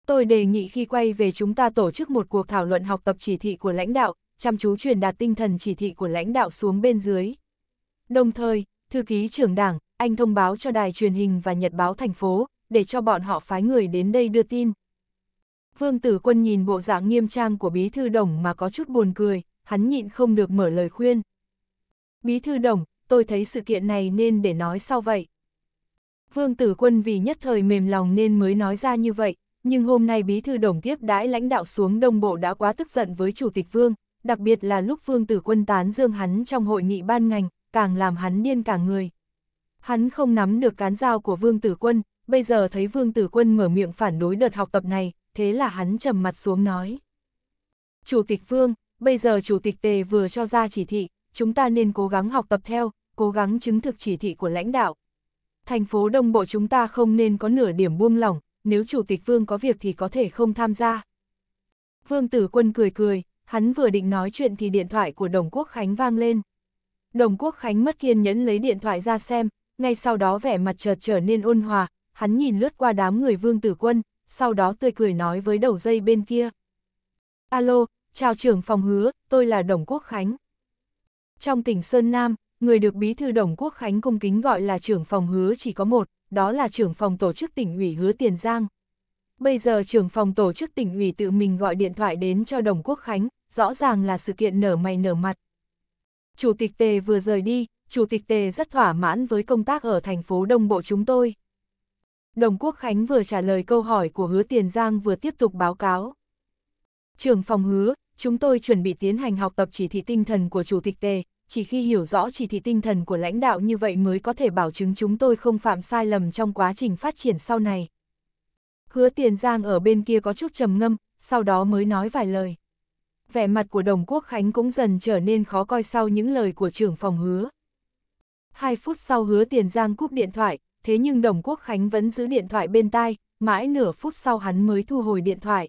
Tôi đề nghị khi quay về chúng ta tổ chức một cuộc thảo luận học tập chỉ thị của lãnh đạo, chăm chú truyền đạt tinh thần chỉ thị của lãnh đạo xuống bên dưới. Đồng thời, thư ký trưởng đảng, anh thông báo cho đài truyền hình và nhật báo thành phố, để cho bọn họ phái người đến đây đưa tin. Vương Tử Quân nhìn bộ dạng nghiêm trang của Bí Thư Đồng mà có chút buồn cười, hắn nhịn không được mở lời khuyên. Bí Thư Đồng, tôi thấy sự kiện này nên để nói sau vậy. Vương Tử Quân vì nhất thời mềm lòng nên mới nói ra như vậy, nhưng hôm nay bí thư đồng tiếp đãi lãnh đạo xuống đông bộ đã quá tức giận với Chủ tịch Vương, đặc biệt là lúc Vương Tử Quân tán dương hắn trong hội nghị ban ngành, càng làm hắn điên cả người. Hắn không nắm được cán dao của Vương Tử Quân, bây giờ thấy Vương Tử Quân mở miệng phản đối đợt học tập này, thế là hắn trầm mặt xuống nói. Chủ tịch Vương, bây giờ Chủ tịch Tề vừa cho ra chỉ thị, chúng ta nên cố gắng học tập theo, cố gắng chứng thực chỉ thị của lãnh đạo. Thành phố Đông Bộ chúng ta không nên có nửa điểm buông lỏng, nếu Chủ tịch Vương có việc thì có thể không tham gia. Vương Tử Quân cười cười, hắn vừa định nói chuyện thì điện thoại của Đồng Quốc Khánh vang lên. Đồng Quốc Khánh mất kiên nhẫn lấy điện thoại ra xem, ngay sau đó vẻ mặt chợt trở nên ôn hòa, hắn nhìn lướt qua đám người Vương Tử Quân, sau đó tươi cười nói với đầu dây bên kia. Alo, chào trưởng phòng hứa, tôi là Đồng Quốc Khánh. Trong tỉnh Sơn Nam, người được Bí thư Đồng Quốc Khánh cung kính gọi là trưởng phòng hứa chỉ có một, đó là trưởng phòng tổ chức tỉnh ủy hứa Tiền Giang. Bây giờ trưởng phòng tổ chức tỉnh ủy tự mình gọi điện thoại đến cho Đồng Quốc Khánh, rõ ràng là sự kiện nở mày nở mặt. Chủ tịch Tề vừa rời đi, Chủ tịch Tề rất thỏa mãn với công tác ở thành phố Đông Bộ chúng tôi. Đồng Quốc Khánh vừa trả lời câu hỏi của hứa Tiền Giang vừa tiếp tục báo cáo. Trưởng phòng hứa, chúng tôi chuẩn bị tiến hành học tập chỉ thị tinh thần của Chủ tịch Tề, chỉ khi hiểu rõ chỉ thị tinh thần của lãnh đạo như vậy mới có thể bảo chứng chúng tôi không phạm sai lầm trong quá trình phát triển sau này. Hứa Tiền Giang ở bên kia có chút trầm ngâm, sau đó mới nói vài lời. Vẻ mặt của Đồng Quốc Khánh cũng dần trở nên khó coi sau những lời của trưởng phòng hứa. Hai phút sau hứa Tiền Giang cúp điện thoại, thế nhưng Đồng Quốc Khánh vẫn giữ điện thoại bên tai, mãi nửa phút sau hắn mới thu hồi điện thoại.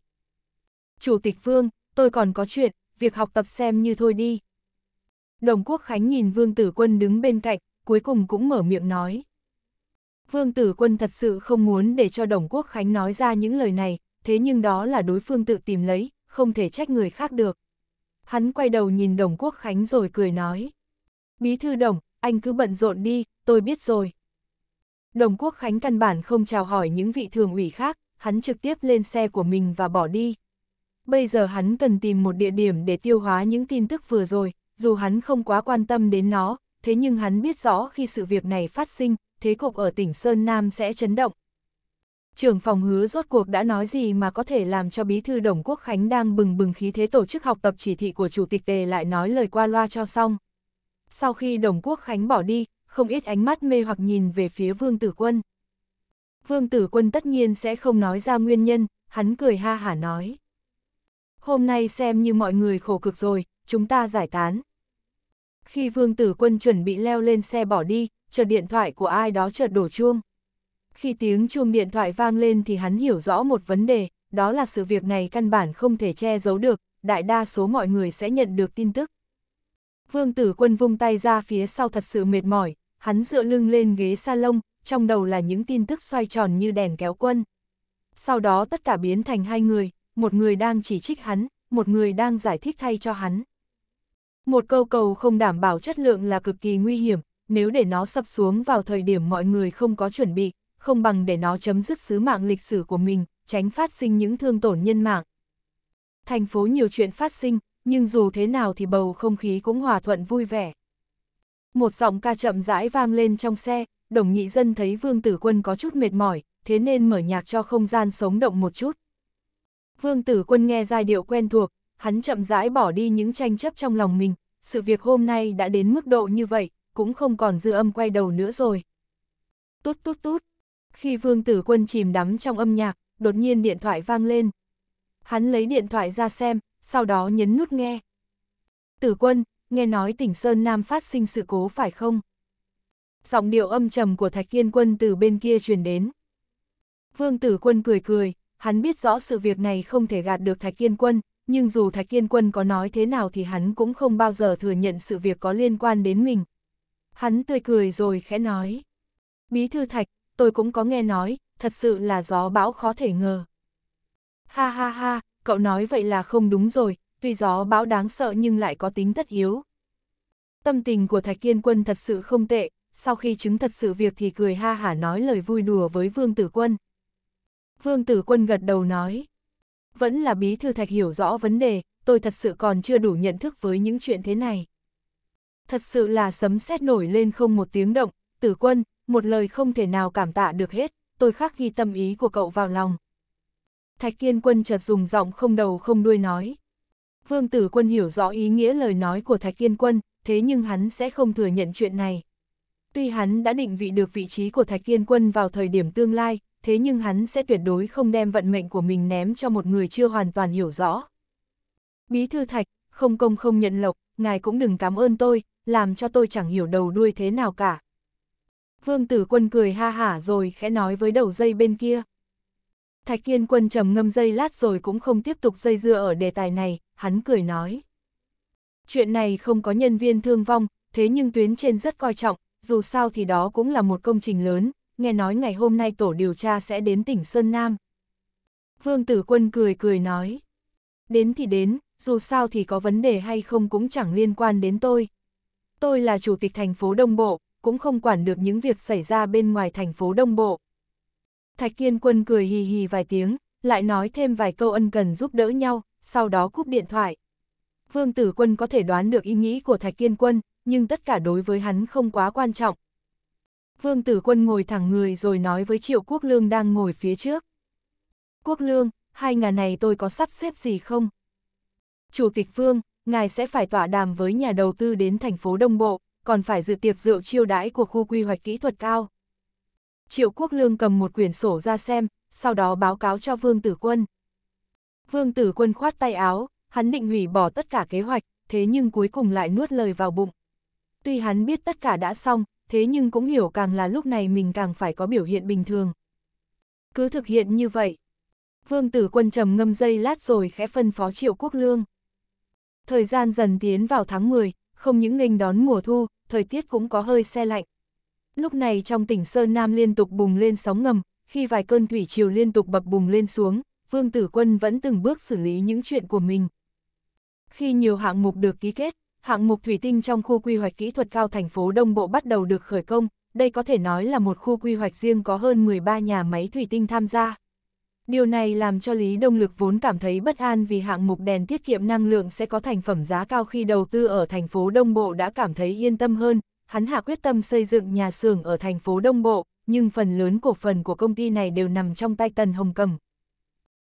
Chủ tịch Vương, tôi còn có chuyện, việc học tập xem như thôi đi, Đồng Quốc Khánh nhìn Vương Tử Quân đứng bên cạnh, cuối cùng cũng mở miệng nói. Vương Tử Quân thật sự không muốn để cho Đồng Quốc Khánh nói ra những lời này, thế nhưng đó là đối phương tự tìm lấy, không thể trách người khác được. Hắn quay đầu nhìn Đồng Quốc Khánh rồi cười nói. Bí thư Đồng, anh cứ bận rộn đi, tôi biết rồi. Đồng Quốc Khánh căn bản không chào hỏi những vị thường ủy khác, hắn trực tiếp lên xe của mình và bỏ đi. Bây giờ hắn cần tìm một địa điểm để tiêu hóa những tin tức vừa rồi, dù hắn không quá quan tâm đến nó, thế nhưng hắn biết rõ khi sự việc này phát sinh, thế cục ở tỉnh Sơn Nam sẽ chấn động. Trưởng phòng hứa rốt cuộc đã nói gì mà có thể làm cho bí thư Đồng Quốc Khánh đang bừng bừng khí thế tổ chức học tập chỉ thị của Chủ tịch Tề lại nói lời qua loa cho xong. Sau khi Đồng Quốc Khánh bỏ đi, không ít ánh mắt mê hoặc nhìn về phía Vương Tử Quân. Vương Tử Quân tất nhiên sẽ không nói ra nguyên nhân, hắn cười ha hả nói. Hôm nay xem như mọi người khổ cực rồi, chúng ta giải tán. Khi Vương Tử Quân chuẩn bị leo lên xe bỏ đi, chợt điện thoại của ai đó chợt đổ chuông. Khi tiếng chuông điện thoại vang lên thì hắn hiểu rõ một vấn đề, đó là sự việc này căn bản không thể che giấu được, đại đa số mọi người sẽ nhận được tin tức. Vương Tử Quân vung tay ra phía sau thật sự mệt mỏi, hắn dựa lưng lên ghế salon, trong đầu là những tin tức xoay tròn như đèn kéo quân. Sau đó tất cả biến thành hai người, một người đang chỉ trích hắn, một người đang giải thích thay cho hắn. Một câu cầu không đảm bảo chất lượng là cực kỳ nguy hiểm, nếu để nó sập xuống vào thời điểm mọi người không có chuẩn bị, không bằng để nó chấm dứt sứ mạng lịch sử của mình, tránh phát sinh những thương tổn nhân mạng. Thành phố nhiều chuyện phát sinh, nhưng dù thế nào thì bầu không khí cũng hòa thuận vui vẻ. Một giọng ca chậm rãi vang lên trong xe, đồng nhị dân thấy Vương Tử Quân có chút mệt mỏi, thế nên mở nhạc cho không gian sống động một chút. Vương Tử Quân nghe giai điệu quen thuộc, hắn chậm rãi bỏ đi những tranh chấp trong lòng mình, sự việc hôm nay đã đến mức độ như vậy, cũng không còn dư âm quay đầu nữa rồi. Tút tút tút, khi vương tử quân chìm đắm trong âm nhạc, đột nhiên điện thoại vang lên. Hắn lấy điện thoại ra xem, sau đó nhấn nút nghe. Tử quân, nghe nói tỉnh Sơn Nam phát sinh sự cố phải không? Giọng điệu âm trầm của Thạch Kiên Quân từ bên kia truyền đến. Vương Tử Quân cười cười, hắn biết rõ sự việc này không thể gạt được Thạch Kiên Quân, nhưng dù Thạch Kiên Quân có nói thế nào thì hắn cũng không bao giờ thừa nhận sự việc có liên quan đến mình. Hắn tươi cười rồi khẽ nói. Bí thư Thạch, tôi cũng có nghe nói, thật sự là gió bão khó thể ngờ. Ha ha ha, cậu nói vậy là không đúng rồi, tuy gió bão đáng sợ nhưng lại có tính tất yếu. Tâm tình của Thạch Kiên Quân thật sự không tệ, sau khi chứng thật sự việc thì cười ha hả nói lời vui đùa với Vương Tử Quân. Vương Tử Quân gật đầu nói, vẫn là bí thư thạch hiểu rõ vấn đề, tôi thật sự còn chưa đủ nhận thức với những chuyện thế này. Thật sự là sấm sét nổi lên không một tiếng động, tử quân, một lời không thể nào cảm tạ được hết, tôi khắc ghi tâm ý của cậu vào lòng. Thạch kiên quân chợt dùng giọng không đầu không đuôi nói. Vương tử quân hiểu rõ ý nghĩa lời nói của thạch kiên quân, thế nhưng hắn sẽ không thừa nhận chuyện này. Tuy hắn đã định vị được vị trí của Thạch Kiên Quân vào thời điểm tương lai, thế nhưng hắn sẽ tuyệt đối không đem vận mệnh của mình ném cho một người chưa hoàn toàn hiểu rõ. Bí thư thạch, không công không nhận lộc, ngài cũng đừng cảm ơn tôi, làm cho tôi chẳng hiểu đầu đuôi thế nào cả. Vương tử quân cười ha hả rồi khẽ nói với đầu dây bên kia. Thạch kiên quân trầm ngâm dây lát rồi cũng không tiếp tục dây dưa ở đề tài này, hắn cười nói. Chuyện này không có nhân viên thương vong, thế nhưng tuyến trên rất coi trọng, dù sao thì đó cũng là một công trình lớn, nghe nói ngày hôm nay tổ điều tra sẽ đến tỉnh Sơn Nam. Vương Tử Quân cười cười nói, đến thì đến, dù sao thì có vấn đề hay không cũng chẳng liên quan đến tôi. Tôi là chủ tịch thành phố Đông Bộ, cũng không quản được những việc xảy ra bên ngoài thành phố Đông Bộ. Thạch Kiên Quân cười hì hì vài tiếng, lại nói thêm vài câu ân cần giúp đỡ nhau, sau đó cúp điện thoại. Vương Tử Quân có thể đoán được ý nghĩ của Thạch Kiên Quân, nhưng tất cả đối với hắn không quá quan trọng, Vương Tử Quân ngồi thẳng người rồi nói với Triệu Quốc Lương đang ngồi phía trước. Quốc Lương, hai nhà này tôi có sắp xếp gì không? Chủ tịch Vương, ngài sẽ phải tọa đàm với nhà đầu tư đến thành phố Đông Bộ, còn phải dự tiệc rượu chiêu đãi của khu quy hoạch kỹ thuật cao. Triệu Quốc Lương cầm một quyển sổ ra xem, sau đó báo cáo cho Vương Tử Quân. Vương Tử Quân khoát tay áo, hắn định hủy bỏ tất cả kế hoạch, thế nhưng cuối cùng lại nuốt lời vào bụng. Tuy hắn biết tất cả đã xong, thế nhưng cũng hiểu càng là lúc này mình càng phải có biểu hiện bình thường. Cứ thực hiện như vậy. Vương tử quân trầm ngâm dây lát rồi khẽ phân phó triệu quốc lương. Thời gian dần tiến vào tháng 10, không những nghênh đón mùa thu, thời tiết cũng có hơi xe lạnh. Lúc này trong tỉnh Sơn Nam liên tục bùng lên sóng ngầm, khi vài cơn thủy triều liên tục bập bùng lên xuống, Vương Tử Quân vẫn từng bước xử lý những chuyện của mình. Khi nhiều hạng mục được ký kết, hạng mục thủy tinh trong khu quy hoạch kỹ thuật cao thành phố Đông Bộ bắt đầu được khởi công, đây có thể nói là một khu quy hoạch riêng có hơn 13 nhà máy thủy tinh tham gia. Điều này làm cho Lý Đông Lực vốn cảm thấy bất an vì hạng mục đèn tiết kiệm năng lượng sẽ có thành phẩm giá cao khi đầu tư ở thành phố Đông Bộ đã cảm thấy yên tâm hơn, hắn hạ quyết tâm xây dựng nhà xưởng ở thành phố Đông Bộ, nhưng phần lớn cổ phần của công ty này đều nằm trong tay Tần Hồng Cầm.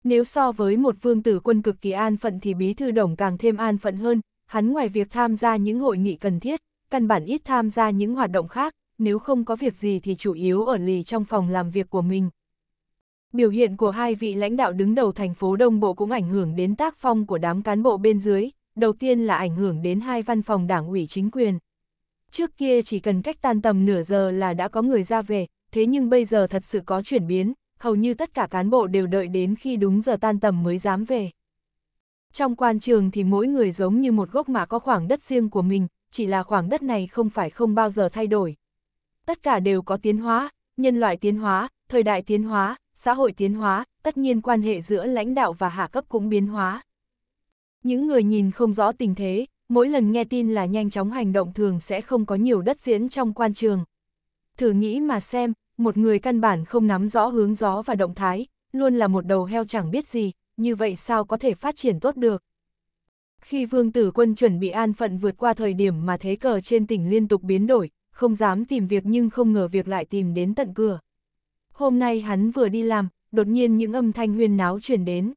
Nếu so với một vương tử quân cực kỳ an phận thì bí thư đồng càng thêm an phận hơn, hắn ngoài việc tham gia những hội nghị cần thiết, căn bản ít tham gia những hoạt động khác, nếu không có việc gì thì chủ yếu ở lì trong phòng làm việc của mình. Biểu hiện của hai vị lãnh đạo đứng đầu thành phố Đông Bộ cũng ảnh hưởng đến tác phong của đám cán bộ bên dưới, đầu tiên là ảnh hưởng đến hai văn phòng đảng ủy chính quyền. Trước kia chỉ cần cách tan tầm nửa giờ là đã có người ra về, thế nhưng bây giờ thật sự có chuyển biến, hầu như tất cả cán bộ đều đợi đến khi đúng giờ tan tầm mới dám về. Trong quan trường thì mỗi người giống như một gốc mà có khoảng đất riêng của mình, chỉ là khoảng đất này không phải không bao giờ thay đổi. Tất cả đều có tiến hóa, nhân loại tiến hóa, thời đại tiến hóa, xã hội tiến hóa, tất nhiên quan hệ giữa lãnh đạo và hạ cấp cũng biến hóa. Những người nhìn không rõ tình thế, mỗi lần nghe tin là nhanh chóng hành động thường sẽ không có nhiều đất diễn trong quan trường. Thử nghĩ mà xem, một người căn bản không nắm rõ hướng gió và động thái, luôn là một đầu heo chẳng biết gì, như vậy sao có thể phát triển tốt được. Khi vương tử quân chuẩn bị an phận vượt qua thời điểm mà thế cờ trên tỉnh liên tục biến đổi, không dám tìm việc nhưng không ngờ việc lại tìm đến tận cửa. Hôm nay hắn vừa đi làm, đột nhiên những âm thanh huyên náo chuyển đến.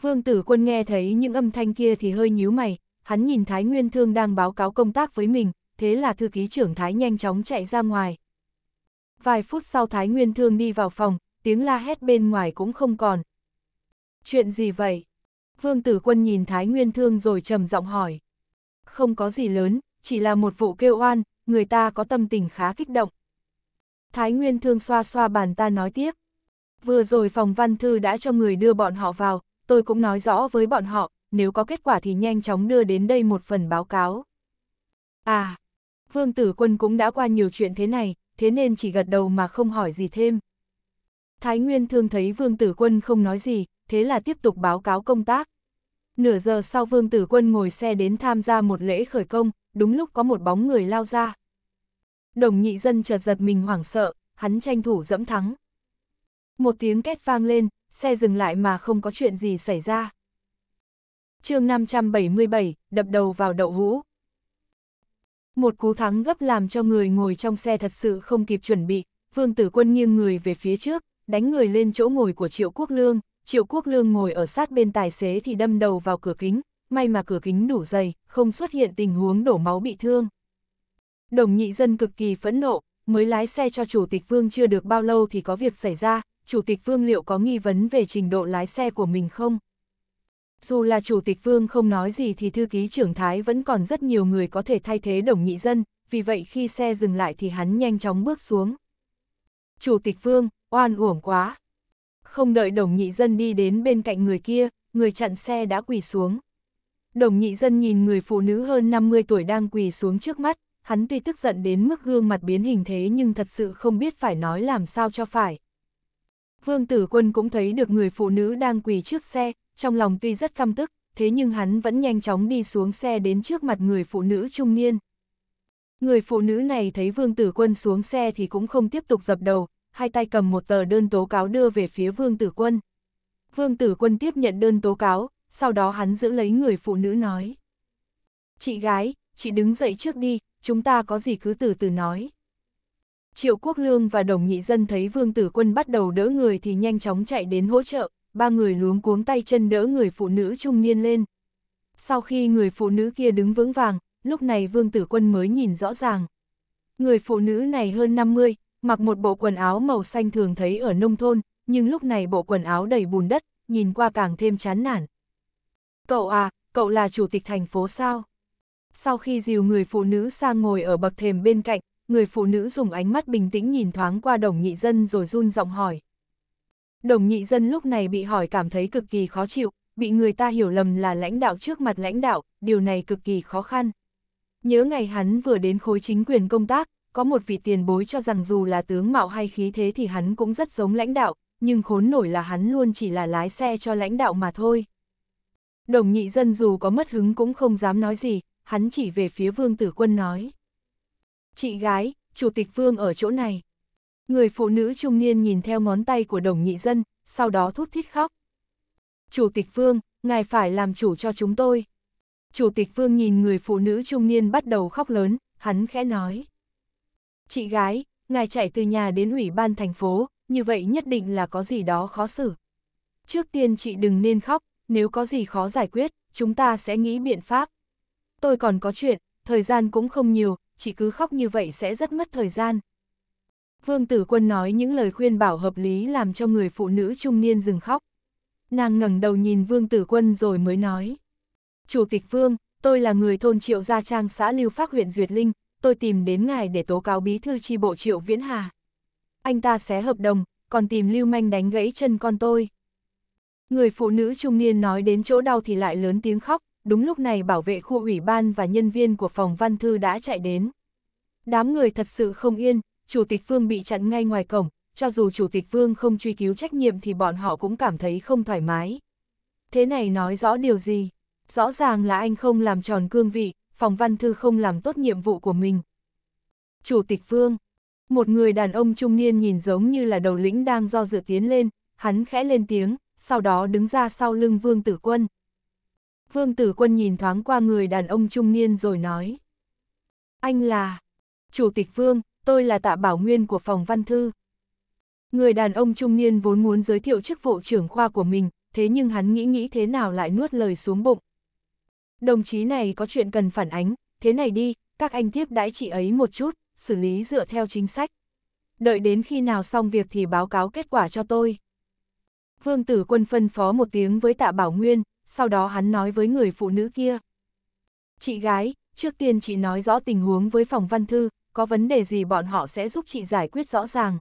Vương tử quân nghe thấy những âm thanh kia thì hơi nhíu mày, hắn nhìn Thái Nguyên Thương đang báo cáo công tác với mình, thế là thư ký trưởng Thái nhanh chóng chạy ra ngoài. Vài phút sau Thái Nguyên Thương đi vào phòng, tiếng la hét bên ngoài cũng không còn, Chuyện gì vậy? Vương Tử Quân nhìn Thái Nguyên Thương rồi trầm giọng hỏi. Không có gì lớn, chỉ là một vụ kêu oan, người ta có tâm tình khá kích động. Thái Nguyên Thương xoa xoa bàn ta nói tiếp. Vừa rồi phòng văn thư đã cho người đưa bọn họ vào, tôi cũng nói rõ với bọn họ, nếu có kết quả thì nhanh chóng đưa đến đây một phần báo cáo. À, Vương Tử Quân cũng đã qua nhiều chuyện thế này, thế nên chỉ gật đầu mà không hỏi gì thêm. Thái Nguyên Thương thấy Vương Tử Quân không nói gì, thế là tiếp tục báo cáo công tác. Nửa giờ sau Vương Tử Quân ngồi xe đến tham gia một lễ khởi công, đúng lúc có một bóng người lao ra. Đồng nhị dân chợt giật mình hoảng sợ, hắn tranh thủ dẫm thắng. Một tiếng két vang lên, xe dừng lại mà không có chuyện gì xảy ra. chương 577, đập đầu vào đậu hũ. Một cú thắng gấp làm cho người ngồi trong xe thật sự không kịp chuẩn bị, Vương Tử Quân nghiêng người về phía trước, đánh người lên chỗ ngồi của Triệu Quốc Lương, Triệu Quốc Lương ngồi ở sát bên tài xế thì đâm đầu vào cửa kính, may mà cửa kính đủ dày, không xuất hiện tình huống đổ máu bị thương. Đồng nhị dân cực kỳ phẫn nộ, mới lái xe cho Chủ tịch Vương chưa được bao lâu thì có việc xảy ra, Chủ tịch Vương liệu có nghi vấn về trình độ lái xe của mình không? Dù là Chủ tịch Vương không nói gì thì thư ký trưởng Thái vẫn còn rất nhiều người có thể thay thế đồng nhị dân, vì vậy khi xe dừng lại thì hắn nhanh chóng bước xuống. Chủ tịch Vương, oan uổng quá, không đợi đồng nhị dân đi đến bên cạnh người kia, người chặn xe đã quỳ xuống. Đồng nhị dân nhìn người phụ nữ hơn 50 tuổi đang quỳ xuống trước mắt, hắn tuy tức giận đến mức gương mặt biến hình thế nhưng thật sự không biết phải nói làm sao cho phải. Vương tử quân cũng thấy được người phụ nữ đang quỳ trước xe, trong lòng tuy rất căm tức, thế nhưng hắn vẫn nhanh chóng đi xuống xe đến trước mặt người phụ nữ trung niên. Người phụ nữ này thấy vương tử quân xuống xe thì cũng không tiếp tục dập đầu, hai tay cầm một tờ đơn tố cáo đưa về phía Vương Tử Quân. Vương Tử Quân tiếp nhận đơn tố cáo, sau đó hắn giữ lấy người phụ nữ nói. Chị gái, chị đứng dậy trước đi, chúng ta có gì cứ từ từ nói. Triệu Quốc Lương và đồng nhị dân thấy Vương Tử Quân bắt đầu đỡ người thì nhanh chóng chạy đến hỗ trợ, ba người luống cuống tay chân đỡ người phụ nữ trung niên lên. Sau khi người phụ nữ kia đứng vững vàng, lúc này Vương Tử Quân mới nhìn rõ ràng. Người phụ nữ này hơn 50, mặc một bộ quần áo màu xanh thường thấy ở nông thôn, nhưng lúc này bộ quần áo đầy bùn đất, nhìn qua càng thêm chán nản. Cậu à, cậu là chủ tịch thành phố sao? Sau khi dìu người phụ nữ sang ngồi ở bậc thềm bên cạnh, người phụ nữ dùng ánh mắt bình tĩnh nhìn thoáng qua đồng nhị dân rồi run giọng hỏi. Đồng nhị dân lúc này bị hỏi cảm thấy cực kỳ khó chịu, bị người ta hiểu lầm là lãnh đạo trước mặt lãnh đạo, điều này cực kỳ khó khăn. Nhớ ngày hắn vừa đến khối chính quyền công tác, có một vị tiền bối cho rằng dù là tướng mạo hay khí thế thì hắn cũng rất giống lãnh đạo, nhưng khốn nổi là hắn luôn chỉ là lái xe cho lãnh đạo mà thôi. Đồng nhị dân dù có mất hứng cũng không dám nói gì, hắn chỉ về phía vương tử quân nói. Chị gái, chủ tịch vương ở chỗ này. Người phụ nữ trung niên nhìn theo ngón tay của đồng nhị dân, sau đó thút thít khóc. Chủ tịch vương, ngài phải làm chủ cho chúng tôi. Chủ tịch vương nhìn người phụ nữ trung niên bắt đầu khóc lớn, hắn khẽ nói. Chị gái, ngài chạy từ nhà đến ủy ban thành phố, như vậy nhất định là có gì đó khó xử. Trước tiên chị đừng nên khóc, nếu có gì khó giải quyết, chúng ta sẽ nghĩ biện pháp. Tôi còn có chuyện, thời gian cũng không nhiều, chị cứ khóc như vậy sẽ rất mất thời gian. Vương Tử Quân nói những lời khuyên bảo hợp lý làm cho người phụ nữ trung niên dừng khóc. Nàng ngẩng đầu nhìn Vương Tử Quân rồi mới nói. Chủ tịch Vương, tôi là người thôn Triệu Gia Trang xã Lưu Phát huyện Duyệt Linh, tôi tìm đến ngài để tố cáo bí thư tri bộ Triệu Viễn Hà. Anh ta xé hợp đồng, còn tìm lưu manh đánh gãy chân con tôi. Người phụ nữ trung niên nói đến chỗ đau thì lại lớn tiếng khóc, đúng lúc này bảo vệ khu ủy ban và nhân viên của phòng văn thư đã chạy đến. Đám người thật sự không yên, Chủ tịch Vương bị chặn ngay ngoài cổng, cho dù Chủ tịch Vương không truy cứu trách nhiệm thì bọn họ cũng cảm thấy không thoải mái. Thế này nói rõ điều gì? Rõ ràng là anh không làm tròn cương vị, phòng văn thư không làm tốt nhiệm vụ của mình. Chủ tịch Vương, một người đàn ông trung niên nhìn giống như là đầu lĩnh đang do dự tiến lên, hắn khẽ lên tiếng, sau đó đứng ra sau lưng Vương Tử Quân. Vương Tử Quân nhìn thoáng qua người đàn ông trung niên rồi nói. Anh là... Chủ tịch Vương, tôi là tạ bảo nguyên của phòng văn thư. Người đàn ông trung niên vốn muốn giới thiệu chức vụ trưởng khoa của mình, thế nhưng hắn nghĩ nghĩ thế nào lại nuốt lời xuống bụng. Đồng chí này có chuyện cần phản ánh, thế này đi, các anh tiếp đãi chị ấy một chút, xử lý dựa theo chính sách. Đợi đến khi nào xong việc thì báo cáo kết quả cho tôi. Vương tử quân phân phó một tiếng với tạ Bảo Nguyên, sau đó hắn nói với người phụ nữ kia. Chị gái, trước tiên chị nói rõ tình huống với phòng văn thư, có vấn đề gì bọn họ sẽ giúp chị giải quyết rõ ràng.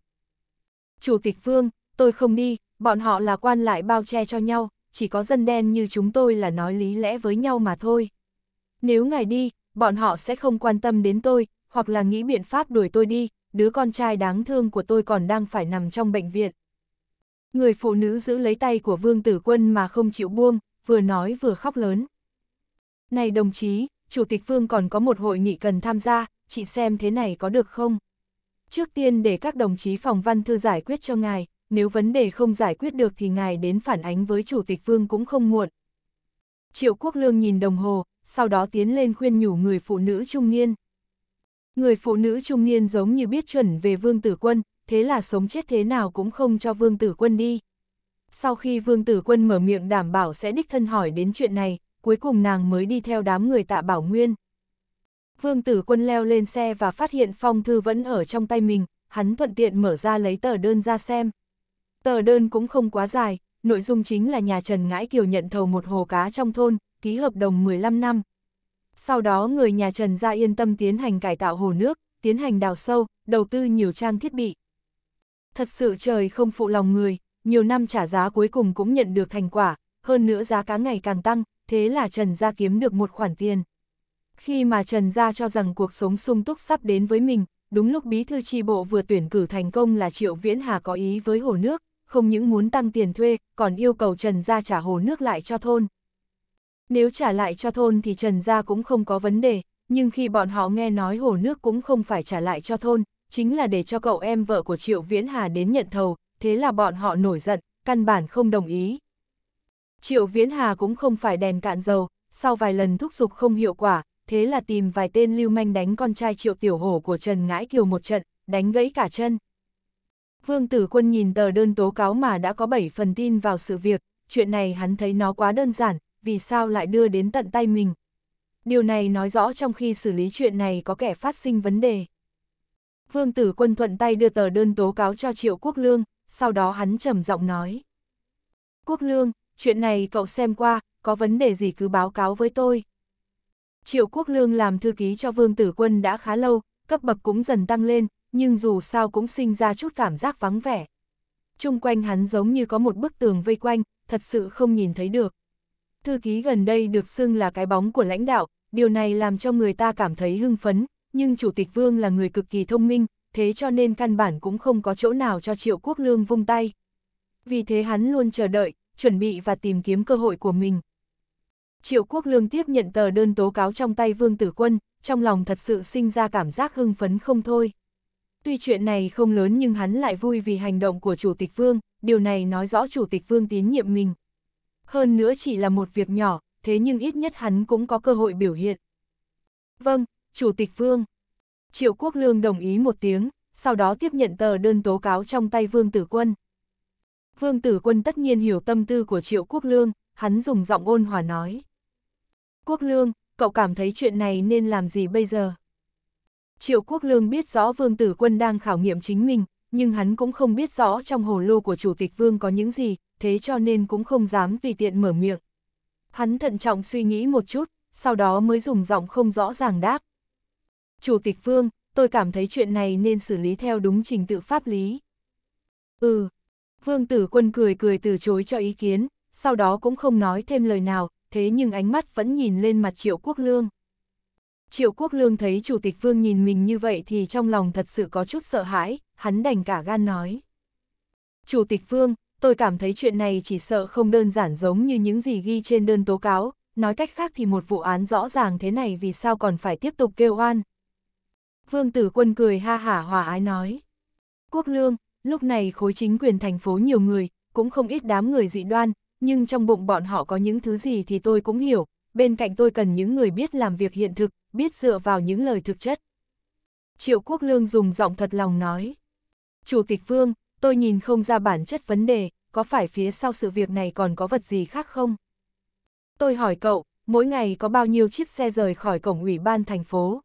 Chủ tịch Vương, tôi không đi, bọn họ là quan lại bao che cho nhau, chỉ có dân đen như chúng tôi là nói lý lẽ với nhau mà thôi. Nếu ngài đi, bọn họ sẽ không quan tâm đến tôi, hoặc là nghĩ biện pháp đuổi tôi đi, đứa con trai đáng thương của tôi còn đang phải nằm trong bệnh viện. Người phụ nữ giữ lấy tay của Vương Tử Quân mà không chịu buông, vừa nói vừa khóc lớn. Này đồng chí, Chủ tịch Vương còn có một hội nghị cần tham gia, chị xem thế này có được không? Trước tiên để các đồng chí phòng văn thư giải quyết cho ngài, nếu vấn đề không giải quyết được thì ngài đến phản ánh với Chủ tịch Vương cũng không muộn. Triệu Quốc Lương nhìn đồng hồ, sau đó tiến lên khuyên nhủ người phụ nữ trung niên. Người phụ nữ trung niên giống như biết chuẩn về Vương Tử Quân, thế là sống chết thế nào cũng không cho Vương Tử Quân đi. Sau khi Vương Tử Quân mở miệng đảm bảo sẽ đích thân hỏi đến chuyện này, cuối cùng nàng mới đi theo đám người tạ bảo nguyên. Vương Tử Quân leo lên xe và phát hiện phong thư vẫn ở trong tay mình, hắn thuận tiện mở ra lấy tờ đơn ra xem. Tờ đơn cũng không quá dài, nội dung chính là nhà Trần Ngãi Kiều nhận thầu một hồ cá trong thôn, ký hợp đồng 15 năm. Sau đó người nhà Trần ra yên tâm tiến hành cải tạo hồ nước, tiến hành đào sâu, đầu tư nhiều trang thiết bị. Thật sự trời không phụ lòng người, nhiều năm trả giá cuối cùng cũng nhận được thành quả, hơn nữa giá cá ngày càng tăng, thế là Trần gia kiếm được một khoản tiền. Khi mà Trần gia cho rằng cuộc sống sung túc sắp đến với mình, đúng lúc bí thư tri bộ vừa tuyển cử thành công là Triệu Viễn Hà có ý với hồ nước, không những muốn tăng tiền thuê, còn yêu cầu Trần Gia trả hồ nước lại cho thôn. Nếu trả lại cho thôn thì Trần Gia cũng không có vấn đề, nhưng khi bọn họ nghe nói hồ nước cũng không phải trả lại cho thôn, chính là để cho cậu em vợ của Triệu Viễn Hà đến nhận thầu, thế là bọn họ nổi giận, căn bản không đồng ý. Triệu Viễn Hà cũng không phải đèn cạn dầu, sau vài lần thúc giục không hiệu quả, thế là tìm vài tên lưu manh đánh con trai Triệu Tiểu Hổ của Trần Ngãi Kiều một trận, đánh gãy cả chân. Vương Tử Quân nhìn tờ đơn tố cáo mà đã có 7 phần tin vào sự việc, chuyện này hắn thấy nó quá đơn giản, vì sao lại đưa đến tận tay mình. Điều này nói rõ trong khi xử lý chuyện này có kẻ phát sinh vấn đề. Vương Tử Quân thuận tay đưa tờ đơn tố cáo cho Triệu Quốc Lương, sau đó hắn trầm giọng nói. Quốc Lương, chuyện này cậu xem qua, có vấn đề gì cứ báo cáo với tôi. Triệu Quốc Lương làm thư ký cho Vương Tử Quân đã khá lâu, cấp bậc cũng dần tăng lên, nhưng dù sao cũng sinh ra chút cảm giác vắng vẻ. Trung quanh hắn giống như có một bức tường vây quanh, thật sự không nhìn thấy được. Thư ký gần đây được xưng là cái bóng của lãnh đạo, điều này làm cho người ta cảm thấy hưng phấn, nhưng Chủ tịch Vương là người cực kỳ thông minh, thế cho nên căn bản cũng không có chỗ nào cho Triệu Quốc Lương vung tay. Vì thế hắn luôn chờ đợi, chuẩn bị và tìm kiếm cơ hội của mình. Triệu Quốc Lương tiếp nhận tờ đơn tố cáo trong tay Vương Tử Quân, trong lòng thật sự sinh ra cảm giác hưng phấn không thôi. Tuy chuyện này không lớn nhưng hắn lại vui vì hành động của Chủ tịch Vương, điều này nói rõ Chủ tịch Vương tín nhiệm mình. Hơn nữa chỉ là một việc nhỏ, thế nhưng ít nhất hắn cũng có cơ hội biểu hiện. Vâng, Chủ tịch Vương. Triệu Quốc Lương đồng ý một tiếng, sau đó tiếp nhận tờ đơn tố cáo trong tay Vương Tử Quân. Vương Tử Quân tất nhiên hiểu tâm tư của Triệu Quốc Lương, hắn dùng giọng ôn hòa nói. Quốc Lương, cậu cảm thấy chuyện này nên làm gì bây giờ? Triệu Quốc Lương biết rõ Vương Tử Quân đang khảo nghiệm chính mình, nhưng hắn cũng không biết rõ trong hồ lô của Chủ tịch Vương có những gì, thế cho nên cũng không dám vì tiện mở miệng. Hắn thận trọng suy nghĩ một chút, sau đó mới dùng giọng không rõ ràng đáp. Chủ tịch Vương, tôi cảm thấy chuyện này nên xử lý theo đúng trình tự pháp lý. Ừ, Vương Tử Quân cười cười từ chối cho ý kiến, sau đó cũng không nói thêm lời nào, thế nhưng ánh mắt vẫn nhìn lên mặt Triệu Quốc Lương. Triệu Quốc Lương thấy Chủ tịch Vương nhìn mình như vậy thì trong lòng thật sự có chút sợ hãi, hắn đành cả gan nói. Chủ tịch Vương, tôi cảm thấy chuyện này chỉ sợ không đơn giản giống như những gì ghi trên đơn tố cáo, nói cách khác thì một vụ án rõ ràng thế này vì sao còn phải tiếp tục kêu oan. Vương Tử Quân cười ha hả hòa ái nói. Quốc Lương, lúc này khối chính quyền thành phố nhiều người, cũng không ít đám người dị đoan, nhưng trong bụng bọn họ có những thứ gì thì tôi cũng hiểu, bên cạnh tôi cần những người biết làm việc hiện thực, biết dựa vào những lời thực chất. Triệu Quốc Lương dùng giọng thật lòng nói. Chủ tịch Vương, tôi nhìn không ra bản chất vấn đề, có phải phía sau sự việc này còn có vật gì khác không? Tôi hỏi cậu, mỗi ngày có bao nhiêu chiếc xe rời khỏi cổng ủy ban thành phố?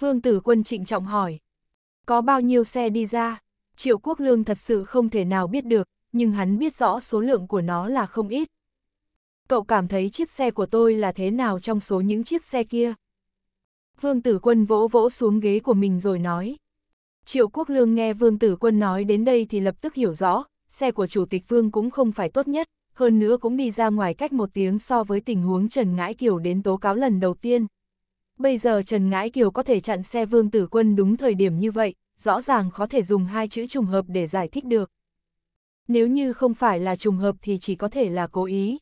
Vương Tử Quân trịnh trọng hỏi. Có bao nhiêu xe đi ra? Triệu Quốc Lương thật sự không thể nào biết được, nhưng hắn biết rõ số lượng của nó là không ít. Cậu cảm thấy chiếc xe của tôi là thế nào trong số những chiếc xe kia? Vương Tử Quân vỗ vỗ xuống ghế của mình rồi nói. Triệu Quốc Lương nghe Vương Tử Quân nói đến đây thì lập tức hiểu rõ, xe của Chủ tịch Vương cũng không phải tốt nhất, hơn nữa cũng đi ra ngoài cách một tiếng so với tình huống Trần Ngãi Kiều đến tố cáo lần đầu tiên. Bây giờ Trần Ngãi Kiều có thể chặn xe Vương Tử Quân đúng thời điểm như vậy, rõ ràng có thể dùng hai chữ trùng hợp để giải thích được. Nếu như không phải là trùng hợp thì chỉ có thể là cố ý.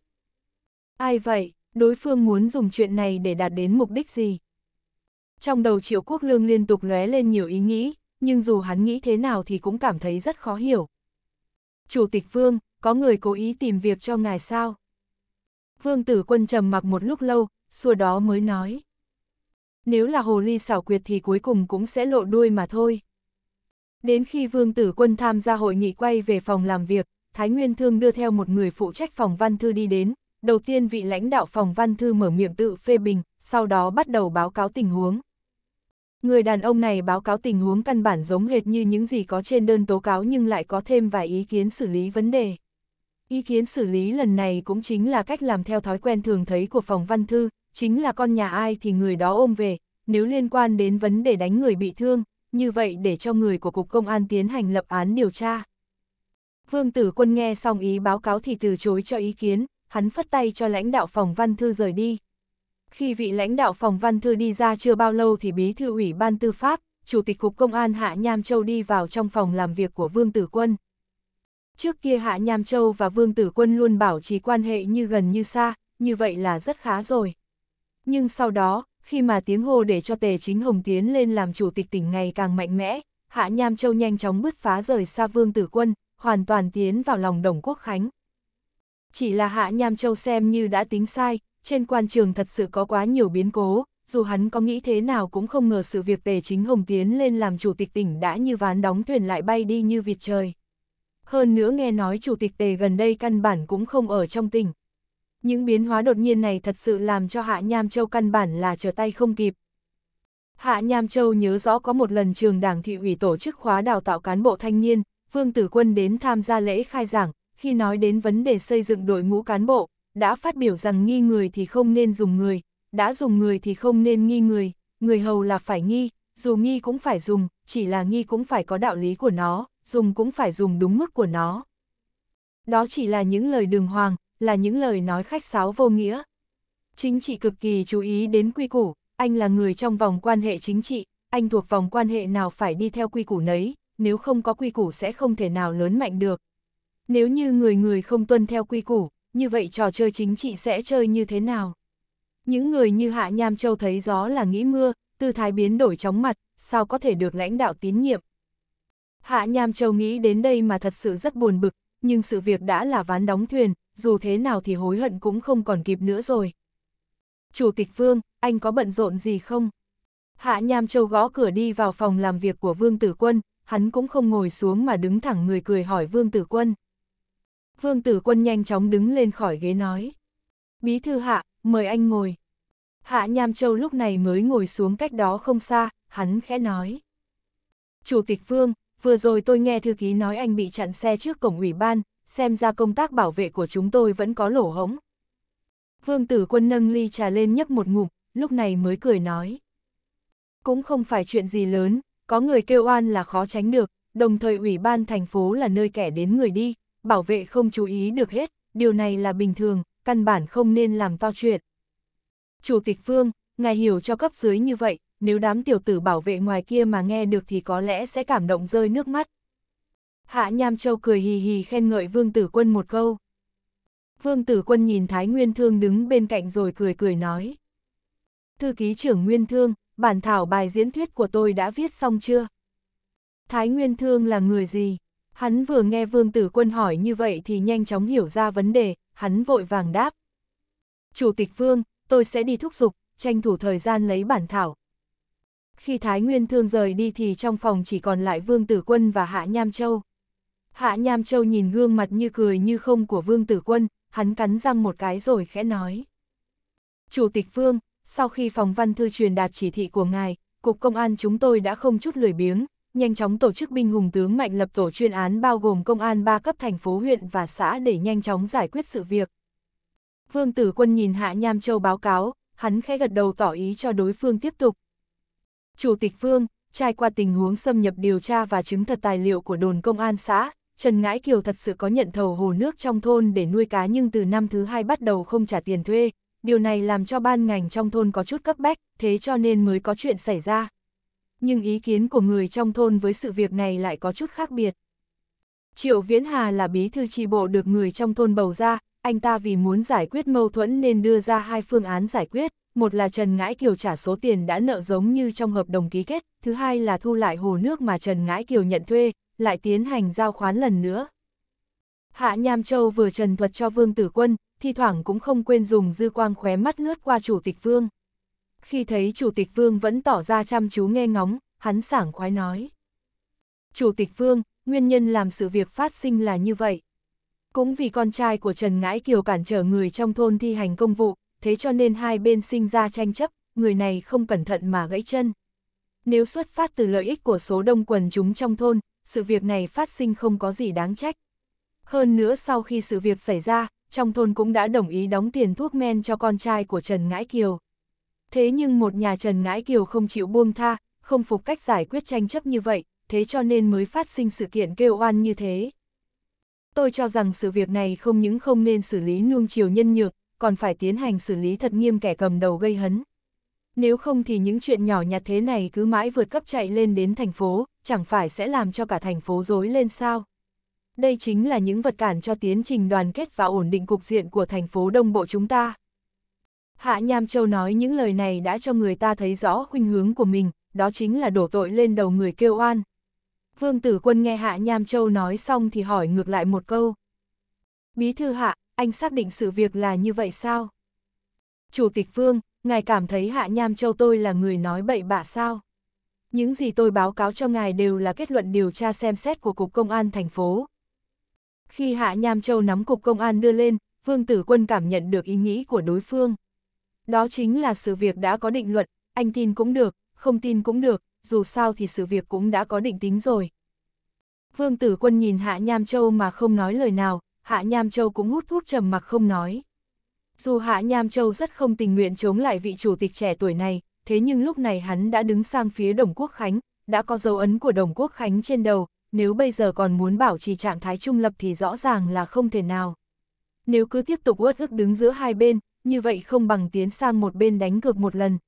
Ai vậy, đối phương muốn dùng chuyện này để đạt đến mục đích gì? Trong đầu Triệu Quốc Lương liên tục lóe lên nhiều ý nghĩ, nhưng dù hắn nghĩ thế nào thì cũng cảm thấy rất khó hiểu. Chủ tịch Vương, có người cố ý tìm việc cho ngài sao? Vương tử quân trầm mặc một lúc lâu, xua đó mới nói. Nếu là hồ ly xảo quyệt thì cuối cùng cũng sẽ lộ đuôi mà thôi. Đến khi vương tử quân tham gia hội nghị quay về phòng làm việc, Thái Nguyên Thương đưa theo một người phụ trách phòng văn thư đi đến, đầu tiên vị lãnh đạo phòng văn thư mở miệng tự phê bình, sau đó bắt đầu báo cáo tình huống. Người đàn ông này báo cáo tình huống căn bản giống hệt như những gì có trên đơn tố cáo nhưng lại có thêm vài ý kiến xử lý vấn đề. Ý kiến xử lý lần này cũng chính là cách làm theo thói quen thường thấy của phòng văn thư, chính là con nhà ai thì người đó ôm về, nếu liên quan đến vấn đề đánh người bị thương, như vậy để cho người của Cục Công an tiến hành lập án điều tra. Vương Tử Quân nghe xong ý báo cáo thì từ chối cho ý kiến, hắn phất tay cho lãnh đạo phòng văn thư rời đi. Khi vị lãnh đạo phòng văn thư đi ra chưa bao lâu thì bí thư ủy ban tư pháp, chủ tịch cục công an Hạ Nham Châu đi vào trong phòng làm việc của Vương Tử Quân. Trước kia Hạ Nham Châu và Vương Tử Quân luôn bảo trì quan hệ như gần như xa, như vậy là rất khá rồi. Nhưng sau đó, khi mà tiếng hô để cho Tề Chính Hồng tiến lên làm chủ tịch tỉnh ngày càng mạnh mẽ, Hạ Nham Châu nhanh chóng bứt phá rời xa Vương Tử Quân, hoàn toàn tiến vào lòng Đồng Quốc Khánh, chỉ là Hạ Nham Châu xem như đã tính sai, trên quan trường thật sự có quá nhiều biến cố, dù hắn có nghĩ thế nào cũng không ngờ sự việc Tề Chính Hồng tiến lên làm chủ tịch tỉnh đã như ván đóng thuyền lại bay đi như vịt trời. Hơn nữa nghe nói chủ tịch Tề gần đây căn bản cũng không ở trong tỉnh. Những biến hóa đột nhiên này thật sự làm cho Hạ Nham Châu căn bản là trở tay không kịp. Hạ Nham Châu nhớ rõ có một lần trường đảng thị ủy tổ chức khóa đào tạo cán bộ thanh niên, Vương Tử Quân đến tham gia lễ khai giảng, khi nói đến vấn đề xây dựng đội ngũ cán bộ, đã phát biểu rằng nghi người thì không nên dùng người, đã dùng người thì không nên nghi người, người hầu là phải nghi, dù nghi cũng phải dùng, chỉ là nghi cũng phải có đạo lý của nó, dùng cũng phải dùng đúng mức của nó. Đó chỉ là những lời đường hoàng, là những lời nói khách sáo vô nghĩa. Chính trị cực kỳ chú ý đến quy củ, anh là người trong vòng quan hệ chính trị, anh thuộc vòng quan hệ nào phải đi theo quy củ nấy, nếu không có quy củ sẽ không thể nào lớn mạnh được, nếu như người người không tuân theo quy củ, như vậy trò chơi chính trị sẽ chơi như thế nào? Những người như Hạ Nham Châu thấy gió là nghĩ mưa, tư thái biến đổi chóng mặt, sao có thể được lãnh đạo tín nhiệm? Hạ Nham Châu nghĩ đến đây mà thật sự rất buồn bực, nhưng sự việc đã là ván đóng thuyền, dù thế nào thì hối hận cũng không còn kịp nữa rồi. Chủ tịch Vương, anh có bận rộn gì không? Hạ Nham Châu gõ cửa đi vào phòng làm việc của Vương Tử Quân, hắn cũng không ngồi xuống mà đứng thẳng người cười hỏi Vương Tử Quân. Vương tử quân nhanh chóng đứng lên khỏi ghế nói. Bí thư hạ, mời anh ngồi. Hạ Nham Châu lúc này mới ngồi xuống cách đó không xa, hắn khẽ nói. Chủ tịch Vương, vừa rồi tôi nghe thư ký nói anh bị chặn xe trước cổng ủy ban, xem ra công tác bảo vệ của chúng tôi vẫn có lỗ hổng. Vương tử quân nâng ly trà lên nhấp một ngụm, lúc này mới cười nói. Cũng không phải chuyện gì lớn, có người kêu oan là khó tránh được, đồng thời ủy ban thành phố là nơi kẻ đến người đi, bảo vệ không chú ý được hết, điều này là bình thường, căn bản không nên làm to chuyện. Chủ tịch Phương, ngài hiểu cho cấp dưới như vậy, nếu đám tiểu tử bảo vệ ngoài kia mà nghe được thì có lẽ sẽ cảm động rơi nước mắt. Hạ Nham Châu cười hì hì khen ngợi Vương Tử Quân một câu. Vương Tử Quân nhìn Thái Nguyên Thương đứng bên cạnh rồi cười cười nói. Thư ký trưởng Nguyên Thương, bản thảo bài diễn thuyết của tôi đã viết xong chưa? Thái Nguyên Thương là người gì? Hắn vừa nghe Vương Tử Quân hỏi như vậy thì nhanh chóng hiểu ra vấn đề, hắn vội vàng đáp. Chủ tịch Vương, tôi sẽ đi thúc giục, tranh thủ thời gian lấy bản thảo. Khi Thái Nguyên Thương rời đi thì trong phòng chỉ còn lại Vương Tử Quân và Hạ Nham Châu. Hạ Nham Châu nhìn gương mặt như cười như không của Vương Tử Quân, hắn cắn răng một cái rồi khẽ nói. Chủ tịch Vương, sau khi phòng văn thư truyền đạt chỉ thị của ngài, Cục Công an chúng tôi đã không chút lười biếng, nhanh chóng tổ chức binh hùng tướng mạnh lập tổ chuyên án bao gồm công an ba cấp thành phố huyện và xã để nhanh chóng giải quyết sự việc. Vương Tử Quân nhìn Hạ Nham Châu báo cáo, hắn khẽ gật đầu tỏ ý cho đối phương tiếp tục. Chủ tịch Vương, trải qua tình huống xâm nhập điều tra và chứng thật tài liệu của đồn công an xã, Trần Ngãi Kiều thật sự có nhận thầu hồ nước trong thôn để nuôi cá nhưng từ năm thứ hai bắt đầu không trả tiền thuê. Điều này làm cho ban ngành trong thôn có chút cấp bách, thế cho nên mới có chuyện xảy ra nhưng ý kiến của người trong thôn với sự việc này lại có chút khác biệt. Triệu Viễn Hà là bí thư tri bộ được người trong thôn bầu ra, anh ta vì muốn giải quyết mâu thuẫn nên đưa ra hai phương án giải quyết, một là Trần Ngãi Kiều trả số tiền đã nợ giống như trong hợp đồng ký kết, thứ hai là thu lại hồ nước mà Trần Ngãi Kiều nhận thuê, lại tiến hành giao khoán lần nữa. Hạ Nham Châu vừa trần thuật cho Vương Tử Quân, thi thoảng cũng không quên dùng dư quang khóe mắt lướt qua Chủ tịch Vương khi thấy Chủ tịch Vương vẫn tỏ ra chăm chú nghe ngóng, hắn sảng khoái nói. Chủ tịch Vương, nguyên nhân làm sự việc phát sinh là như vậy. Cũng vì con trai của Trần Ngãi Kiều cản trở người trong thôn thi hành công vụ, thế cho nên hai bên sinh ra tranh chấp, người này không cẩn thận mà gãy chân. Nếu xuất phát từ lợi ích của số đông quần chúng trong thôn, sự việc này phát sinh không có gì đáng trách. Hơn nữa sau khi sự việc xảy ra, trong thôn cũng đã đồng ý đóng tiền thuốc men cho con trai của Trần Ngãi Kiều. Thế nhưng một nhà Trần Ngãi Kiều không chịu buông tha, không phục cách giải quyết tranh chấp như vậy, thế cho nên mới phát sinh sự kiện kêu oan như thế. Tôi cho rằng sự việc này không những không nên xử lý nuông chiều nhân nhược, còn phải tiến hành xử lý thật nghiêm kẻ cầm đầu gây hấn. Nếu không thì những chuyện nhỏ nhặt thế này cứ mãi vượt cấp chạy lên đến thành phố, chẳng phải sẽ làm cho cả thành phố rối lên sao. Đây chính là những vật cản cho tiến trình đoàn kết và ổn định cục diện của thành phố đông bộ chúng ta. Hạ Nham Châu nói những lời này đã cho người ta thấy rõ khuynh hướng của mình, đó chính là đổ tội lên đầu người kêu oan. Vương Tử Quân nghe Hạ Nham Châu nói xong thì hỏi ngược lại một câu. Bí thư Hạ, anh xác định sự việc là như vậy sao? Chủ tịch Vương, ngài cảm thấy Hạ Nham Châu tôi là người nói bậy bạ sao? Những gì tôi báo cáo cho ngài đều là kết luận điều tra xem xét của Cục Công an thành phố. Khi Hạ Nham Châu nắm Cục Công an đưa lên, Vương Tử Quân cảm nhận được ý nghĩ của đối phương. Đó chính là sự việc đã có định luận, anh tin cũng được, không tin cũng được, dù sao thì sự việc cũng đã có định tính rồi. Vương Tử Quân nhìn Hạ Nham Châu mà không nói lời nào, Hạ Nham Châu cũng hút thuốc trầm mặc không nói. Dù Hạ Nham Châu rất không tình nguyện chống lại vị chủ tịch trẻ tuổi này, thế nhưng lúc này hắn đã đứng sang phía Đồng Quốc Khánh, đã có dấu ấn của Đồng Quốc Khánh trên đầu, nếu bây giờ còn muốn bảo trì trạng thái trung lập thì rõ ràng là không thể nào. Nếu cứ tiếp tục uất ức đứng giữa hai bên, như vậy không bằng tiến sang một bên đánh cược một lần.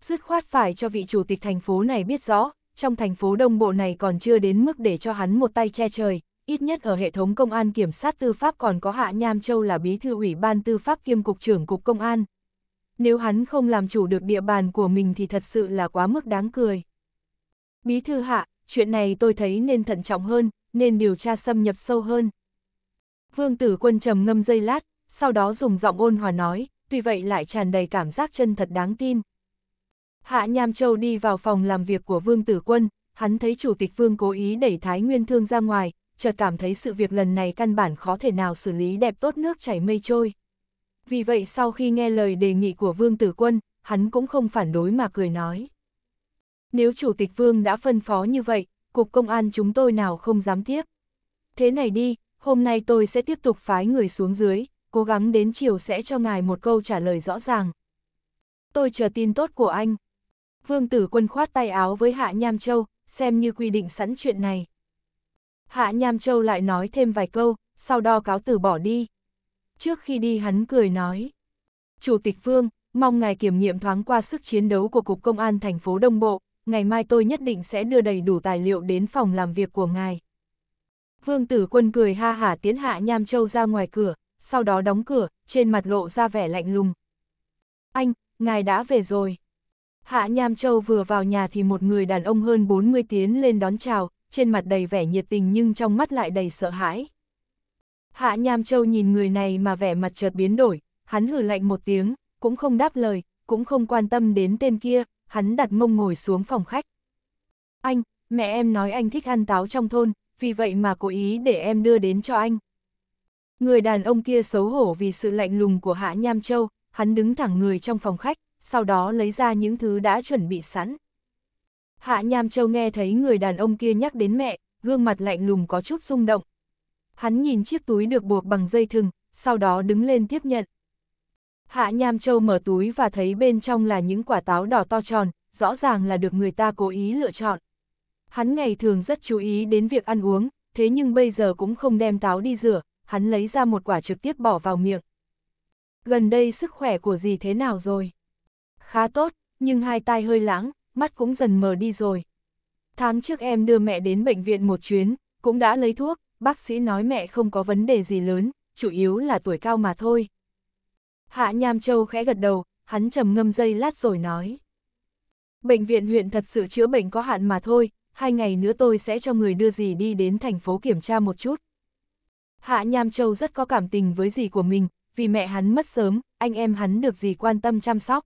Dứt khoát phải cho vị chủ tịch thành phố này biết rõ, trong thành phố đông bộ này còn chưa đến mức để cho hắn một tay che trời, ít nhất ở hệ thống công an kiểm sát tư pháp còn có Hạ Nham Châu là bí thư ủy ban tư pháp kiêm cục trưởng cục công an. Nếu hắn không làm chủ được địa bàn của mình thì thật sự là quá mức đáng cười. Bí thư Hạ, chuyện này tôi thấy nên thận trọng hơn, nên điều tra xâm nhập sâu hơn. Vương Tử Quân trầm ngâm dây lát, sau đó dùng giọng ôn hòa nói, tuy vậy lại tràn đầy cảm giác chân thật đáng tin. Hạ Nham Châu đi vào phòng làm việc của Vương Tử Quân, hắn thấy Chủ tịch Vương cố ý đẩy Thái Nguyên Thương ra ngoài, chợt cảm thấy sự việc lần này căn bản khó thể nào xử lý đẹp tốt nước chảy mây trôi. Vì vậy sau khi nghe lời đề nghị của Vương Tử Quân, hắn cũng không phản đối mà cười nói. Nếu Chủ tịch Vương đã phân phó như vậy, Cục Công an chúng tôi nào không dám tiếp. Thế này đi, hôm nay tôi sẽ tiếp tục phái người xuống dưới, cố gắng đến chiều sẽ cho ngài một câu trả lời rõ ràng. Tôi chờ tin tốt của anh. Vương tử quân khoát tay áo với Hạ Nham Châu, xem như quy định sẵn chuyện này. Hạ Nham Châu lại nói thêm vài câu, sau đó cáo tử bỏ đi. Trước khi đi hắn cười nói. Chủ tịch Vương, mong ngài kiểm nghiệm thoáng qua sức chiến đấu của Cục Công an thành phố Đông Bộ, ngày mai tôi nhất định sẽ đưa đầy đủ tài liệu đến phòng làm việc của ngài. Vương tử quân cười ha hả tiến hạ Nham Châu ra ngoài cửa, sau đó đóng cửa, trên mặt lộ ra vẻ lạnh lùng. Anh, ngài đã về rồi. Hạ Nham Châu vừa vào nhà thì một người đàn ông hơn 40 tiến lên đón chào, trên mặt đầy vẻ nhiệt tình nhưng trong mắt lại đầy sợ hãi. Hạ Nham Châu nhìn người này mà vẻ mặt chợt biến đổi, hắn hử lạnh một tiếng, cũng không đáp lời, cũng không quan tâm đến tên kia, hắn đặt mông ngồi xuống phòng khách. Anh, mẹ em nói anh thích ăn táo trong thôn, vì vậy mà cố ý để em đưa đến cho anh. Người đàn ông kia xấu hổ vì sự lạnh lùng của Hạ Nham Châu, hắn đứng thẳng người trong phòng khách, sau đó lấy ra những thứ đã chuẩn bị sẵn. Hạ Nham Châu nghe thấy người đàn ông kia nhắc đến mẹ, gương mặt lạnh lùng có chút rung động. Hắn nhìn chiếc túi được buộc bằng dây thừng, sau đó đứng lên tiếp nhận. Hạ Nham Châu mở túi và thấy bên trong là những quả táo đỏ to tròn, rõ ràng là được người ta cố ý lựa chọn. Hắn ngày thường rất chú ý đến việc ăn uống, thế nhưng bây giờ cũng không đem táo đi rửa, hắn lấy ra một quả trực tiếp bỏ vào miệng. Gần đây sức khỏe của dì thế nào rồi? Khá tốt, nhưng hai tai hơi lãng, mắt cũng dần mờ đi rồi. Tháng trước em đưa mẹ đến bệnh viện một chuyến, cũng đã lấy thuốc, bác sĩ nói mẹ không có vấn đề gì lớn, chủ yếu là tuổi cao mà thôi. Hạ Nham Châu khẽ gật đầu, hắn trầm ngâm dây lát rồi nói. Bệnh viện huyện thật sự chữa bệnh có hạn mà thôi, hai ngày nữa tôi sẽ cho người đưa dì đi đến thành phố kiểm tra một chút. Hạ Nham Châu rất có cảm tình với dì của mình, vì mẹ hắn mất sớm, anh em hắn được dì quan tâm chăm sóc.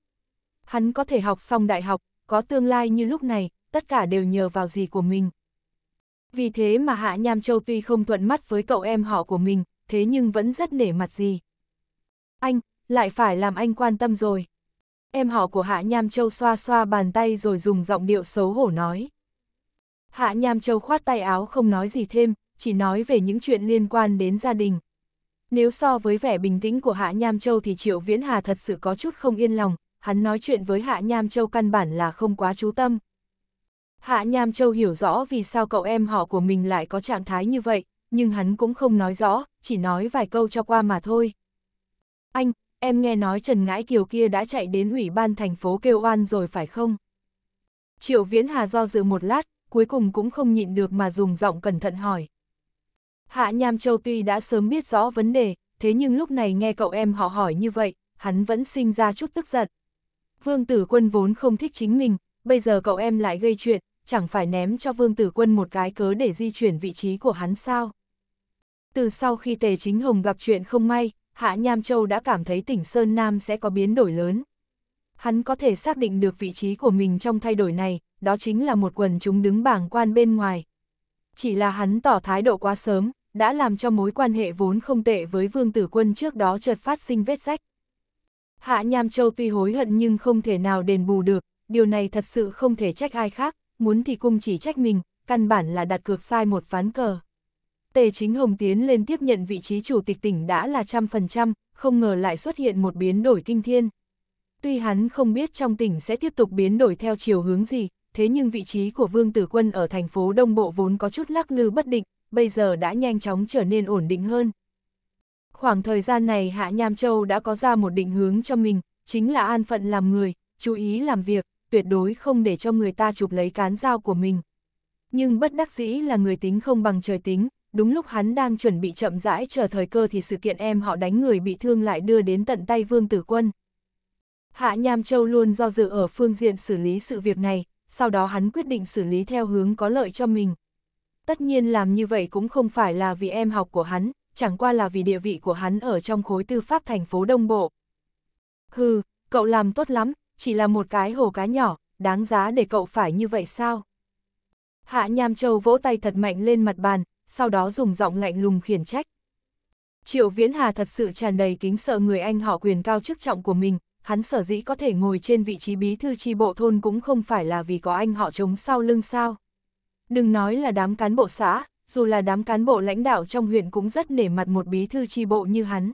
Hắn có thể học xong đại học, có tương lai như lúc này, tất cả đều nhờ vào dì của mình. Vì thế mà Hạ Nham Châu tuy không thuận mắt với cậu em họ của mình, thế nhưng vẫn rất nể mặt dì. Anh, lại phải làm anh quan tâm rồi. Em họ của Hạ Nham Châu xoa xoa bàn tay rồi dùng giọng điệu xấu hổ nói. Hạ Nham Châu khoát tay áo không nói gì thêm, chỉ nói về những chuyện liên quan đến gia đình. Nếu so với vẻ bình tĩnh của Hạ Nham Châu thì Triệu Viễn Hà thật sự có chút không yên lòng, hắn nói chuyện với Hạ Nham Châu căn bản là không quá chú tâm. Hạ Nham Châu hiểu rõ vì sao cậu em họ của mình lại có trạng thái như vậy, nhưng hắn cũng không nói rõ, chỉ nói vài câu cho qua mà thôi. Anh, em nghe nói Trần Ngãi Kiều kia đã chạy đến ủy ban thành phố kêu oan rồi phải không? Triệu Viễn Hà do dự một lát, cuối cùng cũng không nhịn được mà dùng giọng cẩn thận hỏi. Hạ Nham Châu tuy đã sớm biết rõ vấn đề, thế nhưng lúc này nghe cậu em họ hỏi như vậy, hắn vẫn sinh ra chút tức giận. Vương Tử Quân vốn không thích chính mình, bây giờ cậu em lại gây chuyện, chẳng phải ném cho Vương Tử Quân một cái cớ để di chuyển vị trí của hắn sao. Từ sau khi Tề Chính Hồng gặp chuyện không may, Hạ Nham Châu đã cảm thấy tỉnh Sơn Nam sẽ có biến đổi lớn. Hắn có thể xác định được vị trí của mình trong thay đổi này, đó chính là một quần chúng đứng bảng quan bên ngoài. Chỉ là hắn tỏ thái độ quá sớm, đã làm cho mối quan hệ vốn không tệ với Vương Tử Quân trước đó chợt phát sinh vết rách. Hạ Nham Châu tuy hối hận nhưng không thể nào đền bù được, điều này thật sự không thể trách ai khác, muốn thì cung chỉ trách mình, căn bản là đặt cược sai một ván cờ. Tề Chính Hồng tiến lên tiếp nhận vị trí chủ tịch tỉnh đã là trăm phần trăm, không ngờ lại xuất hiện một biến đổi kinh thiên. Tuy hắn không biết trong tỉnh sẽ tiếp tục biến đổi theo chiều hướng gì, thế nhưng vị trí của Vương Tử Quân ở thành phố Đông Bộ vốn có chút lắc lư bất định, bây giờ đã nhanh chóng trở nên ổn định hơn. Khoảng thời gian này Hạ Nham Châu đã có ra một định hướng cho mình, chính là an phận làm người, chú ý làm việc, tuyệt đối không để cho người ta chụp lấy cán dao của mình. Nhưng bất đắc dĩ là người tính không bằng trời tính, đúng lúc hắn đang chuẩn bị chậm rãi chờ thời cơ thì sự kiện em họ đánh người bị thương lại đưa đến tận tay Vương Tử Quân. Hạ Nham Châu luôn do dự ở phương diện xử lý sự việc này, sau đó hắn quyết định xử lý theo hướng có lợi cho mình. Tất nhiên làm như vậy cũng không phải là vì em học của hắn, chẳng qua là vì địa vị của hắn ở trong khối tư pháp thành phố Đông Bộ. Hừ, cậu làm tốt lắm, chỉ là một cái hồ cá nhỏ, đáng giá để cậu phải như vậy sao? Hạ Nham Châu vỗ tay thật mạnh lên mặt bàn, sau đó dùng giọng lạnh lùng khiển trách. Triệu Viễn Hà thật sự tràn đầy kính sợ người anh họ quyền cao chức trọng của mình, hắn sở dĩ có thể ngồi trên vị trí bí thư tri bộ thôn cũng không phải là vì có anh họ chống sau lưng sao. Đừng nói là đám cán bộ xã, dù là đám cán bộ lãnh đạo trong huyện cũng rất nể mặt một bí thư tri bộ như hắn.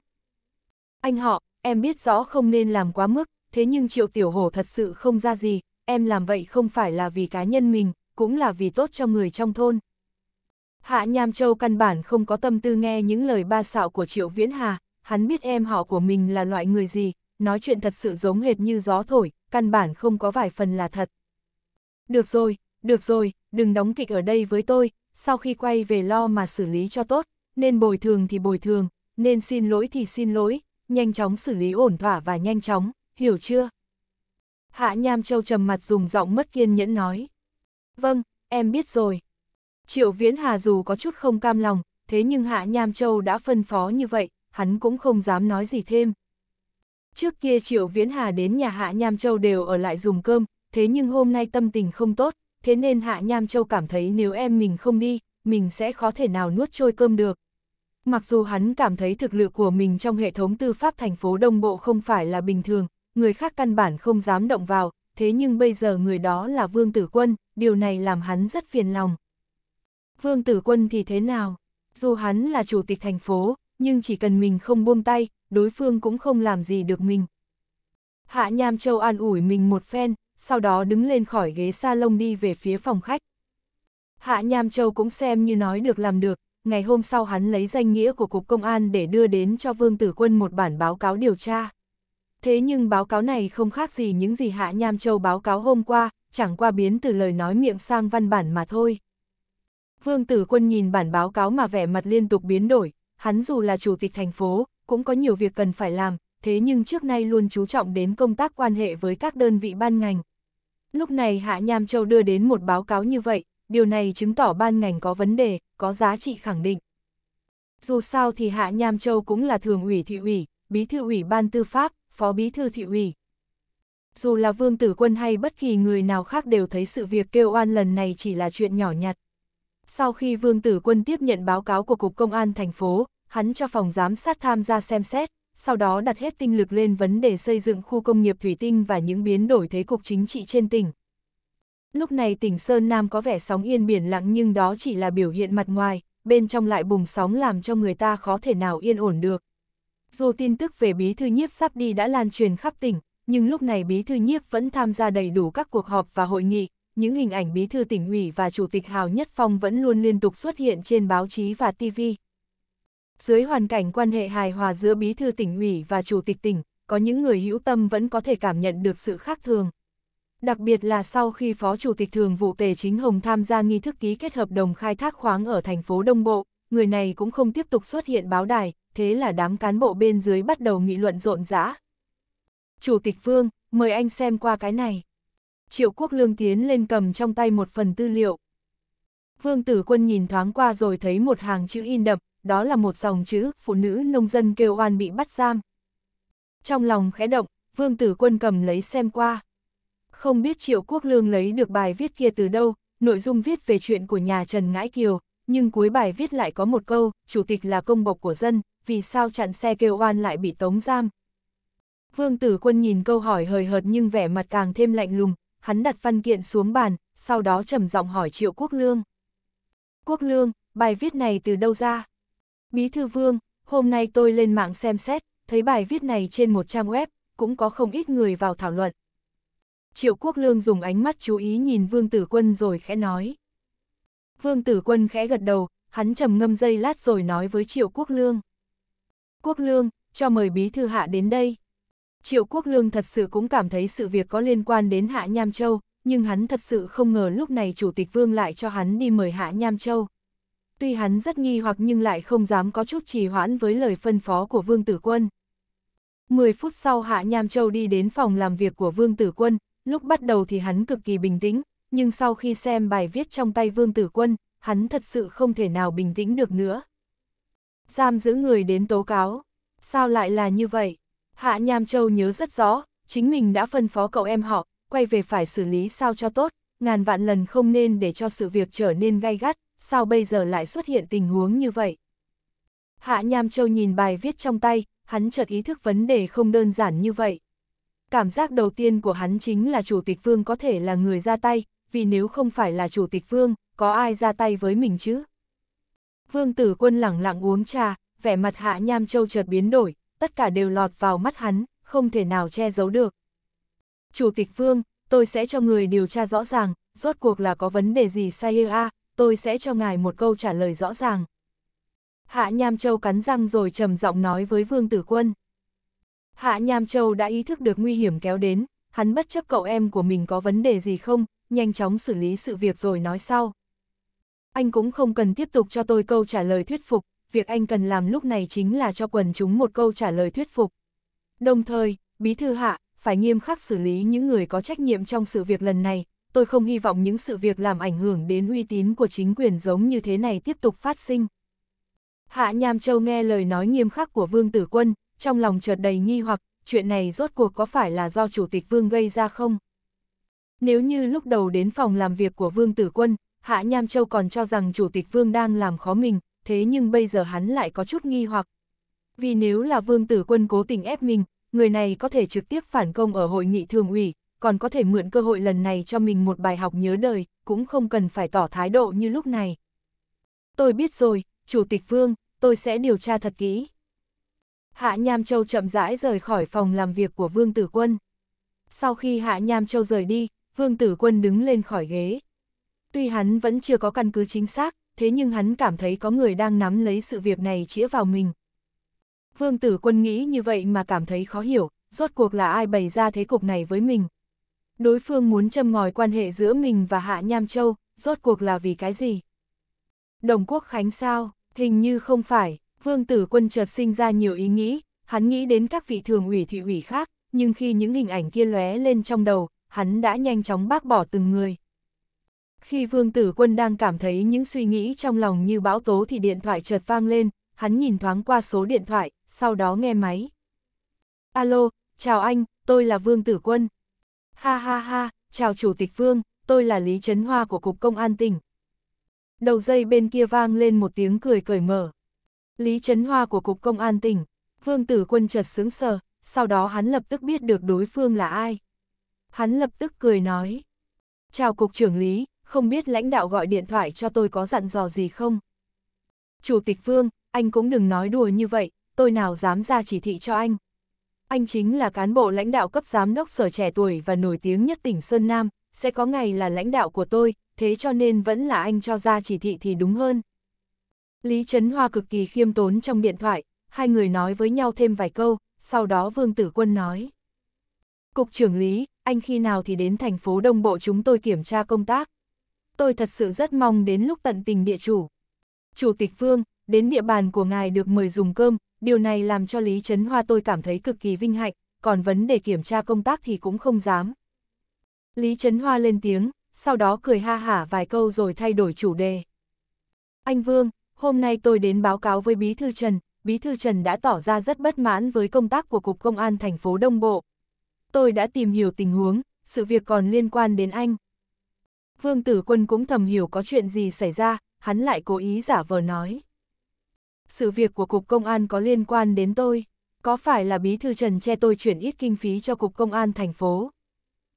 Anh họ, em biết rõ không nên làm quá mức, thế nhưng triệu tiểu hổ thật sự không ra gì, em làm vậy không phải là vì cá nhân mình, cũng là vì tốt cho người trong thôn. Hạ Nham Châu căn bản không có tâm tư nghe những lời ba xạo của Triệu Viễn Hà, hắn biết em họ của mình là loại người gì, nói chuyện thật sự giống hệt như gió thổi, căn bản không có vài phần là thật. Được rồi, được rồi, đừng đóng kịch ở đây với tôi, sau khi quay về lo mà xử lý cho tốt, nên bồi thường thì bồi thường, nên xin lỗi thì xin lỗi, nhanh chóng xử lý ổn thỏa và nhanh chóng, hiểu chưa? Hạ Nham Châu trầm mặt dùng giọng mất kiên nhẫn nói. Vâng, em biết rồi. Triệu Viễn Hà dù có chút không cam lòng, thế nhưng Hạ Nham Châu đã phân phó như vậy, hắn cũng không dám nói gì thêm. Trước kia Triệu Viễn Hà đến nhà Hạ Nham Châu đều ở lại dùng cơm, thế nhưng hôm nay tâm tình không tốt, thế nên Hạ Nham Châu cảm thấy nếu em mình không đi, mình sẽ khó thể nào nuốt trôi cơm được. Mặc dù hắn cảm thấy thực lực của mình trong hệ thống tư pháp thành phố Đông Bộ không phải là bình thường, người khác căn bản không dám động vào, thế nhưng bây giờ người đó là Vương Tử Quân, điều này làm hắn rất phiền lòng. Vương Tử Quân thì thế nào? Dù hắn là chủ tịch thành phố, nhưng chỉ cần mình không buông tay, đối phương cũng không làm gì được mình. Hạ Nham Châu an ủi mình một phen, sau đó đứng lên khỏi ghế salon đi về phía phòng khách. Hạ Nham Châu cũng xem như nói được làm được, ngày hôm sau hắn lấy danh nghĩa của Cục Công an để đưa đến cho Vương Tử Quân một bản báo cáo điều tra. Thế nhưng báo cáo này không khác gì những gì Hạ Nham Châu báo cáo hôm qua, chẳng qua biến từ lời nói miệng sang văn bản mà thôi. Vương Tử Quân nhìn bản báo cáo mà vẻ mặt liên tục biến đổi, hắn dù là chủ tịch thành phố, cũng có nhiều việc cần phải làm, thế nhưng trước nay luôn chú trọng đến công tác quan hệ với các đơn vị ban ngành. Lúc này Hạ Nham Châu đưa đến một báo cáo như vậy, điều này chứng tỏ ban ngành có vấn đề, có giá trị khẳng định. Dù sao thì Hạ Nham Châu cũng là thường ủy thị ủy, bí thư ủy ban tư pháp, phó bí thư thị ủy. Dù là vương tử quân hay bất kỳ người nào khác đều thấy sự việc kêu oan lần này chỉ là chuyện nhỏ nhặt. Sau khi vương tử quân tiếp nhận báo cáo của Cục Công an thành phố, hắn cho phòng giám sát tham gia xem xét, sau đó đặt hết tinh lực lên vấn đề xây dựng khu công nghiệp thủy tinh và những biến đổi thế cục chính trị trên tỉnh. Lúc này tỉnh Sơn Nam có vẻ sóng yên biển lặng nhưng đó chỉ là biểu hiện mặt ngoài, bên trong lại bùng sóng làm cho người ta khó thể nào yên ổn được. Dù tin tức về bí thư nhiếp sắp đi đã lan truyền khắp tỉnh, nhưng lúc này bí thư nhiếp vẫn tham gia đầy đủ các cuộc họp và hội nghị, những hình ảnh bí thư tỉnh ủy và chủ tịch Hào Nhất Phong vẫn luôn liên tục xuất hiện trên báo chí và TV. Dưới hoàn cảnh quan hệ hài hòa giữa bí thư tỉnh ủy và chủ tịch tỉnh, có những người hữu tâm vẫn có thể cảm nhận được sự khác thường. Đặc biệt là sau khi Phó Chủ tịch Thường vụ Tề Chính Hồng tham gia nghi thức ký kết hợp đồng khai thác khoáng ở thành phố Đông Bộ, người này cũng không tiếp tục xuất hiện báo đài, thế là đám cán bộ bên dưới bắt đầu nghị luận rộn rã. Chủ tịch Vương, mời anh xem qua cái này. Triệu Quốc Lương tiến lên cầm trong tay một phần tư liệu. Vương Tử Quân nhìn thoáng qua rồi thấy một hàng chữ in đậm, đó là một dòng chữ, phụ nữ nông dân kêu oan bị bắt giam. Trong lòng khẽ động, vương tử quân cầm lấy xem qua. Không biết triệu quốc lương lấy được bài viết kia từ đâu, nội dung viết về chuyện của nhà Trần Ngãi Kiều, nhưng cuối bài viết lại có một câu, chủ tịch là công bộc của dân, vì sao chặn xe kêu oan lại bị tống giam. Vương tử quân nhìn câu hỏi hời hợt nhưng vẻ mặt càng thêm lạnh lùng, hắn đặt văn kiện xuống bàn, sau đó trầm giọng hỏi triệu quốc lương. Quốc lương, bài viết này từ đâu ra? Bí thư vương, hôm nay tôi lên mạng xem xét, thấy bài viết này trên một trang web, cũng có không ít người vào thảo luận. Triệu Quốc Lương dùng ánh mắt chú ý nhìn Vương Tử Quân rồi khẽ nói. Vương Tử Quân khẽ gật đầu, hắn trầm ngâm dây lát rồi nói với Triệu Quốc Lương. Quốc Lương, cho mời Bí Thư Hạ đến đây. Triệu Quốc Lương thật sự cũng cảm thấy sự việc có liên quan đến Hạ Nham Châu, nhưng hắn thật sự không ngờ lúc này Chủ tịch Vương lại cho hắn đi mời Hạ Nham Châu. Tuy hắn rất nghi hoặc nhưng lại không dám có chút trì hoãn với lời phân phó của Vương Tử Quân. 10 phút sau Hạ Nham Châu đi đến phòng làm việc của Vương Tử Quân, lúc bắt đầu thì hắn cực kỳ bình tĩnh, nhưng sau khi xem bài viết trong tay Vương Tử Quân, hắn thật sự không thể nào bình tĩnh được nữa. Giam giữ người đến tố cáo, sao lại là như vậy? Hạ Nham Châu nhớ rất rõ, chính mình đã phân phó cậu em họ, quay về phải xử lý sao cho tốt, ngàn vạn lần không nên để cho sự việc trở nên gay gắt, sao bây giờ lại xuất hiện tình huống như vậy? Hạ Nham Châu nhìn bài viết trong tay, hắn chợt ý thức vấn đề không đơn giản như vậy. Cảm giác đầu tiên của hắn chính là Chủ tịch Vương có thể là người ra tay, vì nếu không phải là Chủ tịch Vương, có ai ra tay với mình chứ? Vương tử quân lẳng lặng uống trà, vẻ mặt Hạ Nham Châu chợt biến đổi, tất cả đều lọt vào mắt hắn, không thể nào che giấu được. Chủ tịch Vương, tôi sẽ cho người điều tra rõ ràng, rốt cuộc là có vấn đề gì sai a à, tôi sẽ cho ngài một câu trả lời rõ ràng. Hạ Nham Châu cắn răng rồi trầm giọng nói với Vương Tử Quân. Hạ Nham Châu đã ý thức được nguy hiểm kéo đến, hắn bất chấp cậu em của mình có vấn đề gì không, nhanh chóng xử lý sự việc rồi nói sau. Anh cũng không cần tiếp tục cho tôi câu trả lời thuyết phục, việc anh cần làm lúc này chính là cho quần chúng một câu trả lời thuyết phục. Đồng thời, Bí Thư Hạ, phải nghiêm khắc xử lý những người có trách nhiệm trong sự việc lần này, tôi không hy vọng những sự việc làm ảnh hưởng đến uy tín của chính quyền giống như thế này tiếp tục phát sinh. Hạ Nham Châu nghe lời nói nghiêm khắc của Vương Tử Quân, trong lòng chợt đầy nghi hoặc, chuyện này rốt cuộc có phải là do Chủ tịch Vương gây ra không? Nếu như lúc đầu đến phòng làm việc của Vương Tử Quân, Hạ Nham Châu còn cho rằng Chủ tịch Vương đang làm khó mình, thế nhưng bây giờ hắn lại có chút nghi hoặc. Vì nếu là Vương Tử Quân cố tình ép mình, người này có thể trực tiếp phản công ở hội nghị thường ủy, còn có thể mượn cơ hội lần này cho mình một bài học nhớ đời, cũng không cần phải tỏ thái độ như lúc này. Tôi biết rồi, Chủ tịch Vương, tôi sẽ điều tra thật kỹ. Hạ Nham Châu chậm rãi rời khỏi phòng làm việc của Vương Tử Quân. Sau khi Hạ Nham Châu rời đi, Vương Tử Quân đứng lên khỏi ghế. Tuy hắn vẫn chưa có căn cứ chính xác, thế nhưng hắn cảm thấy có người đang nắm lấy sự việc này chĩa vào mình. Vương Tử Quân nghĩ như vậy mà cảm thấy khó hiểu, rốt cuộc là ai bày ra thế cục này với mình đối phương muốn châm ngòi quan hệ giữa mình và Hạ Nham Châu, rốt cuộc là vì cái gì? Đồng Quốc Khánh sao? Hình như không phải, Vương Tử Quân chợt sinh ra nhiều ý nghĩ, hắn nghĩ đến các vị thường ủy thị ủy khác, nhưng khi những hình ảnh kia lóe lên trong đầu, hắn đã nhanh chóng bác bỏ từng người. Khi Vương Tử Quân đang cảm thấy những suy nghĩ trong lòng như bão tố thì điện thoại chợt vang lên, hắn nhìn thoáng qua số điện thoại, sau đó nghe máy. Alo, chào anh, tôi là Vương Tử Quân. Ha ha ha, chào Chủ tịch Vương, tôi là Lý Trấn Hoa của Cục Công an tỉnh. Đầu dây bên kia vang lên một tiếng cười cởi mở. Lý Trấn Hoa của Cục Công an tỉnh, Vương Tử Quân chợt sướng sờ, sau đó hắn lập tức biết được đối phương là ai. Hắn lập tức cười nói. Chào Cục trưởng Lý, không biết lãnh đạo gọi điện thoại cho tôi có dặn dò gì không? Chủ tịch Vương, anh cũng đừng nói đùa như vậy, tôi nào dám ra chỉ thị cho anh anh chính là cán bộ lãnh đạo cấp giám đốc sở trẻ tuổi và nổi tiếng nhất tỉnh Sơn Nam, sẽ có ngày là lãnh đạo của tôi, thế cho nên vẫn là anh cho ra chỉ thị thì đúng hơn. Lý Trấn Hoa cực kỳ khiêm tốn trong điện thoại, hai người nói với nhau thêm vài câu, sau đó Vương Tử Quân nói. Cục trưởng Lý, anh khi nào thì đến thành phố Đông Bộ chúng tôi kiểm tra công tác. Tôi thật sự rất mong đến lúc tận tình địa chủ. Chủ tịch Vương, đến địa bàn của ngài được mời dùng cơm, điều này làm cho Lý Trấn Hoa tôi cảm thấy cực kỳ vinh hạnh, còn vấn đề kiểm tra công tác thì cũng không dám. Lý Trấn Hoa lên tiếng, sau đó cười ha hả vài câu rồi thay đổi chủ đề. Anh Vương, hôm nay tôi đến báo cáo với Bí Thư Trần, Bí Thư Trần đã tỏ ra rất bất mãn với công tác của Cục Công an thành phố Đông Bộ. Tôi đã tìm hiểu tình huống, sự việc còn liên quan đến anh. Vương Tử Quân cũng thầm hiểu có chuyện gì xảy ra, hắn lại cố ý giả vờ nói sự việc của Cục Công an có liên quan đến tôi, có phải là bí thư Trần che tôi chuyển ít kinh phí cho Cục Công an thành phố?